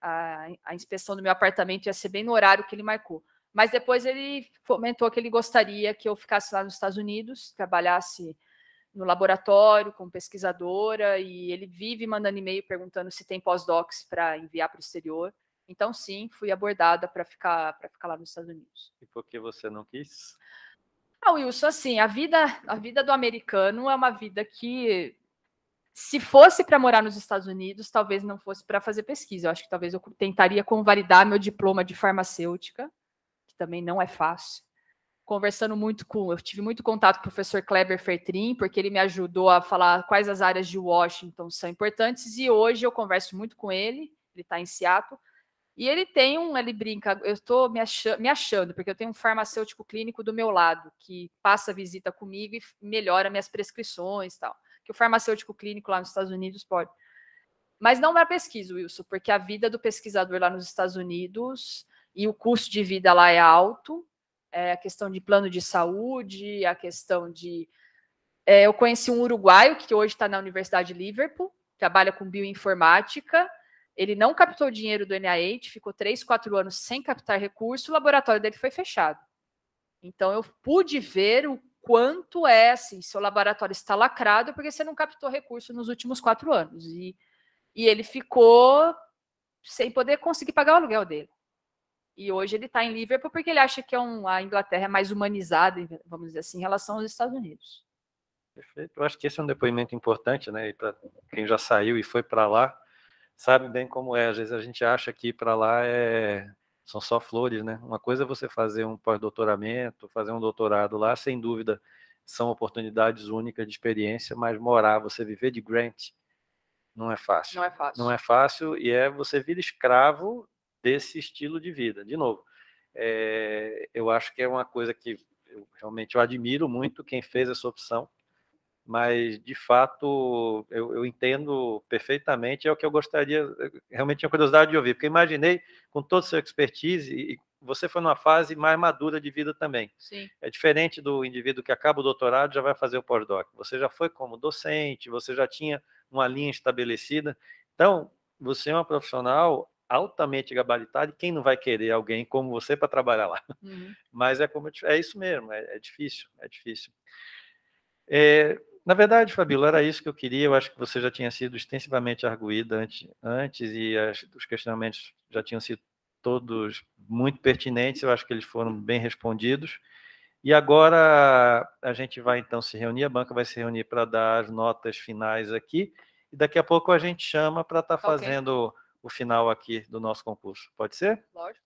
Speaker 3: a, a inspeção do meu apartamento ia ser bem no horário que ele marcou. Mas depois ele comentou que ele gostaria que eu ficasse lá nos Estados Unidos, trabalhasse no laboratório como pesquisadora e ele vive mandando e-mail perguntando se tem pós-docs para enviar para o exterior. Então sim, fui abordada para ficar para ficar lá nos Estados Unidos. E
Speaker 1: por
Speaker 2: que você não quis?
Speaker 3: Ah, Wilson, assim, a vida a vida do americano é uma vida que se fosse para morar nos Estados Unidos, talvez não fosse para fazer pesquisa. Eu acho que talvez eu tentaria convalidar meu diploma de farmacêutica também não é fácil. Conversando muito com, eu tive muito contato com o professor Kleber Fertrin, porque ele me ajudou a falar quais as áreas de Washington são importantes, e hoje eu converso muito com ele, ele está em Seattle, e ele tem um, ele brinca, eu estou me, achando, me achando, porque eu tenho um farmacêutico clínico do meu lado, que passa visita comigo e melhora minhas prescrições tal. Que o farmacêutico clínico lá nos Estados Unidos pode. Mas não é pesquisa, Wilson, porque a vida do pesquisador lá nos Estados Unidos e o custo de vida lá é alto, é a questão de plano de saúde, a questão de. É, eu conheci um uruguaio que hoje está na Universidade de Liverpool, trabalha com bioinformática. Ele não captou dinheiro do NIH, ficou três, quatro anos sem captar recurso, o laboratório dele foi fechado. Então eu pude ver o quanto é assim, seu laboratório está lacrado porque você não captou recurso nos últimos quatro anos. E, e ele ficou sem poder conseguir pagar o aluguel dele. E hoje ele está em Liverpool porque ele acha que é um, a Inglaterra é mais humanizada, vamos dizer assim, em relação aos Estados Unidos.
Speaker 2: Perfeito. Eu acho que esse é um depoimento importante, né? E para quem já saiu e foi para lá, sabe bem como é. Às vezes a gente acha que ir para lá é são só flores, né? Uma coisa é você fazer um pós-doutoramento, fazer um doutorado lá, sem dúvida, são oportunidades únicas de experiência, mas morar, você viver de grant, não é fácil. Não é fácil. Não é fácil e é você vir escravo desse estilo de vida. De novo, é, eu acho que é uma coisa que eu, realmente eu admiro muito quem fez essa opção, mas de fato eu, eu entendo perfeitamente, é o que eu gostaria, eu realmente tinha curiosidade de ouvir, porque imaginei com toda a sua expertise e você foi numa fase mais madura de vida também. Sim. É diferente do indivíduo que acaba o doutorado já vai fazer o pós-doc. Você já foi como docente, você já tinha uma linha estabelecida. Então, você é uma profissional altamente gabaritado, e quem não vai querer alguém como você para trabalhar lá? Uhum. Mas é como é isso mesmo, é, é difícil, é difícil. É, na verdade, Fabíola, era isso que eu queria. Eu acho que você já tinha sido extensivamente arguída antes, antes e as, os questionamentos já tinham sido todos muito pertinentes. Eu acho que eles foram bem respondidos. E agora a gente vai então se reunir, a banca vai se reunir para dar as notas finais aqui. E daqui a pouco a gente chama para estar tá okay. fazendo o final aqui do nosso concurso. Pode ser?
Speaker 1: Lógico.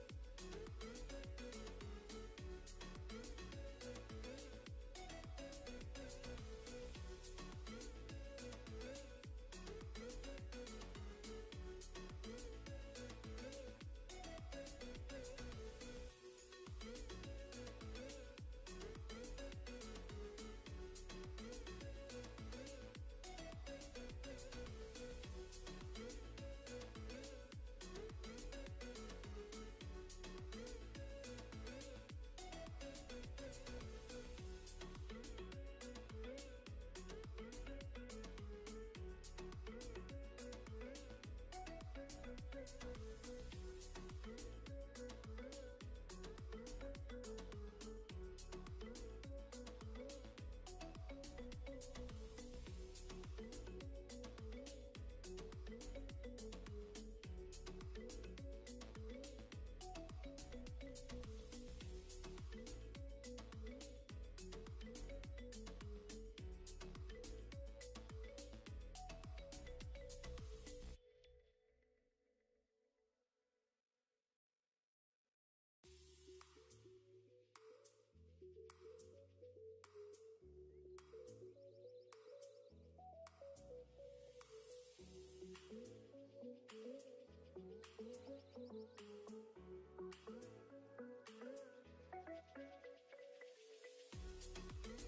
Speaker 1: Thank you. Thank you.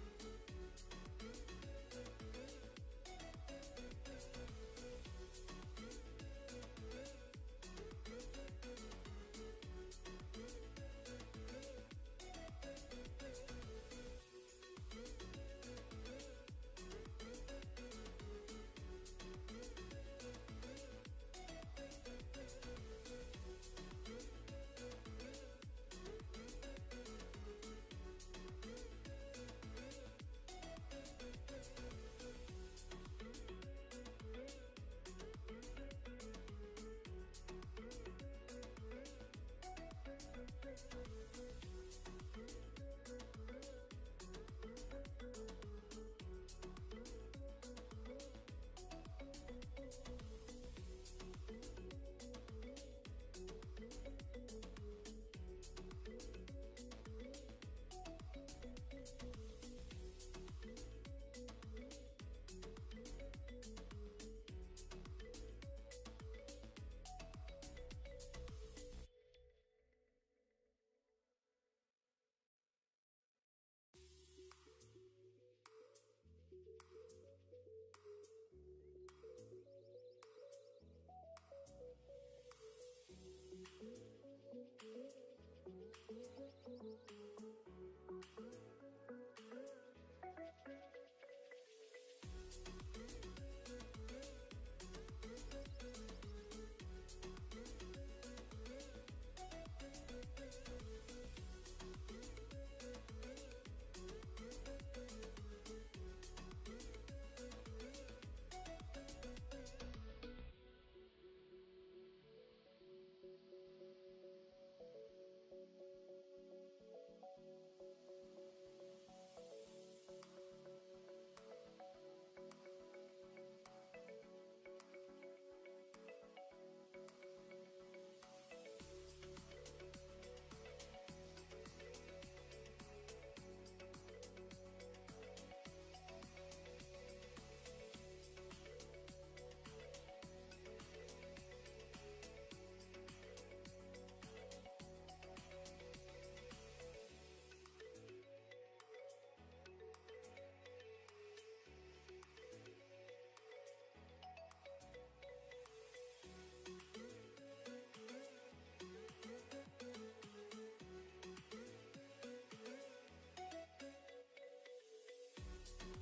Speaker 1: Thank you.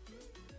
Speaker 1: Thank you.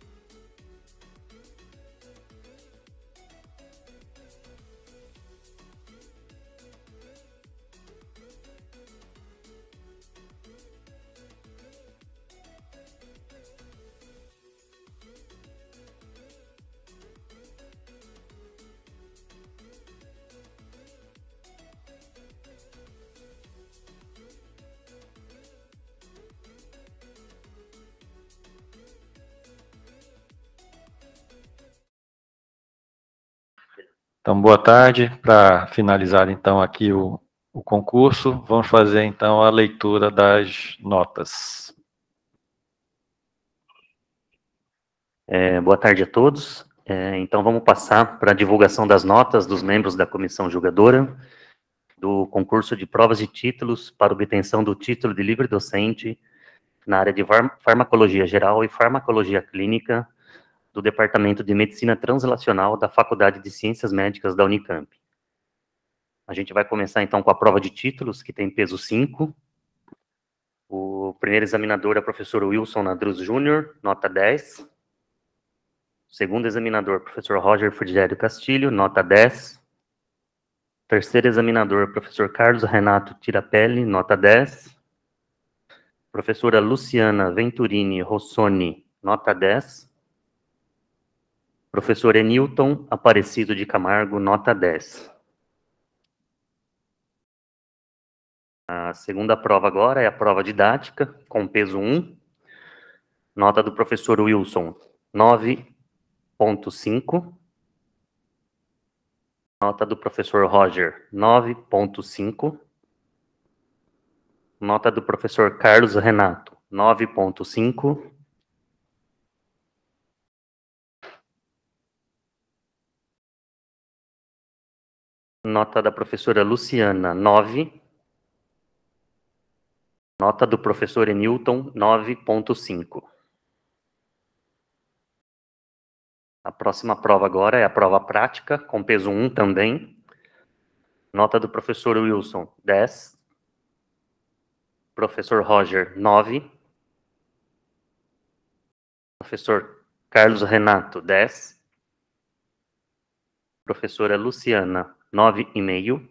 Speaker 2: Então, boa tarde. Para finalizar, então, aqui o, o concurso, vamos fazer, então, a leitura
Speaker 8: das notas. É, boa tarde a todos. É, então, vamos passar para a divulgação das notas dos membros da comissão julgadora do concurso de provas e títulos para obtenção do título de livre docente na área de farmacologia geral e farmacologia clínica do Departamento de Medicina Translacional da Faculdade de Ciências Médicas da Unicamp. A gente vai começar então com a prova de títulos, que tem peso 5. O primeiro examinador é o professor Wilson Nadruz Júnior, nota 10. O segundo examinador, professor Roger Frigério Castilho, nota 10. O terceiro examinador, professor Carlos Renato Tirapelli, nota 10. Professora Luciana Venturini Rossoni, nota 10. Professor Enilton Aparecido de Camargo, nota 10. A segunda prova agora é a prova didática, com peso 1. Nota do professor Wilson, 9.5. Nota do professor Roger, 9.5. Nota do professor Carlos Renato, 9.5. Nota da professora Luciana, 9. Nota do professor Newton, 9.5. A próxima prova agora é a prova prática, com peso 1 também. Nota do professor Wilson, 10. Professor Roger, 9. Professor Carlos Renato, 10. Professora Luciana, nove e meio.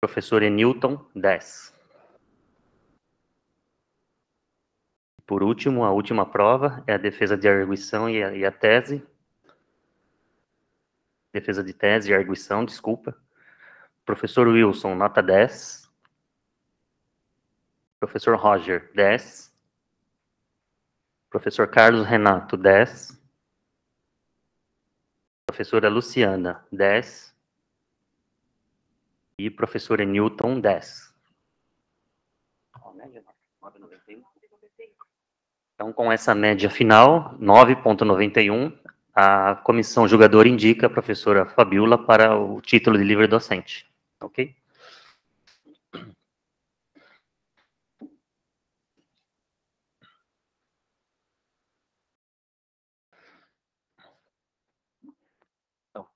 Speaker 8: Professor Enilton, dez. Por último, a última prova é a defesa de arguição e a, e a tese. Defesa de tese e arguição, desculpa. Professor Wilson, nota 10. Professor Roger, 10. Professor Carlos Renato, 10. Professora Luciana, 10. E professora Newton, 10. Então, com essa média final, 9,91, a comissão julgadora indica a professora Fabiola para o título de livre docente.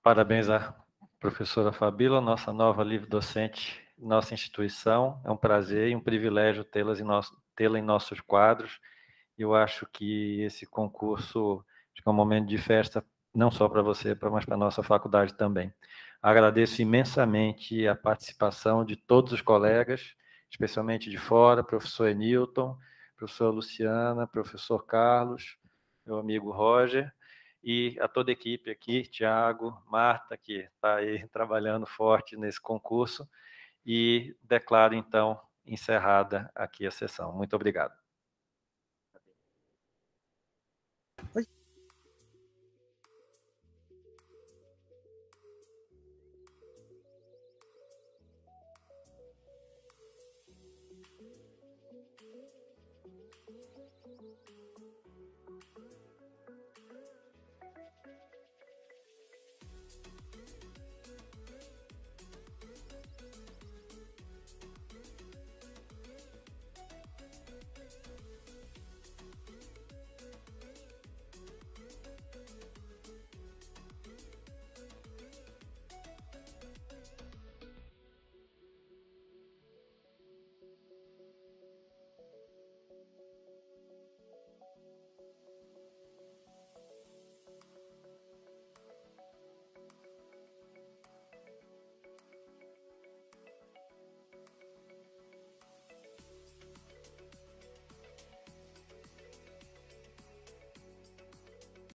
Speaker 2: Parabéns à professora Fabíola, nossa nova livre docente, nossa instituição. É um prazer e um privilégio tê-la em, nosso, tê em nossos quadros. Eu acho que esse concurso que é um momento de festa, não só para você, mas para a nossa faculdade também. Agradeço imensamente a participação de todos os colegas, especialmente de fora, professor Enilton, professor Luciana, professor Carlos, meu amigo Roger, e a toda a equipe aqui, Tiago, Marta, que está aí trabalhando forte nesse concurso, e declaro, então, encerrada aqui a sessão. Muito obrigado.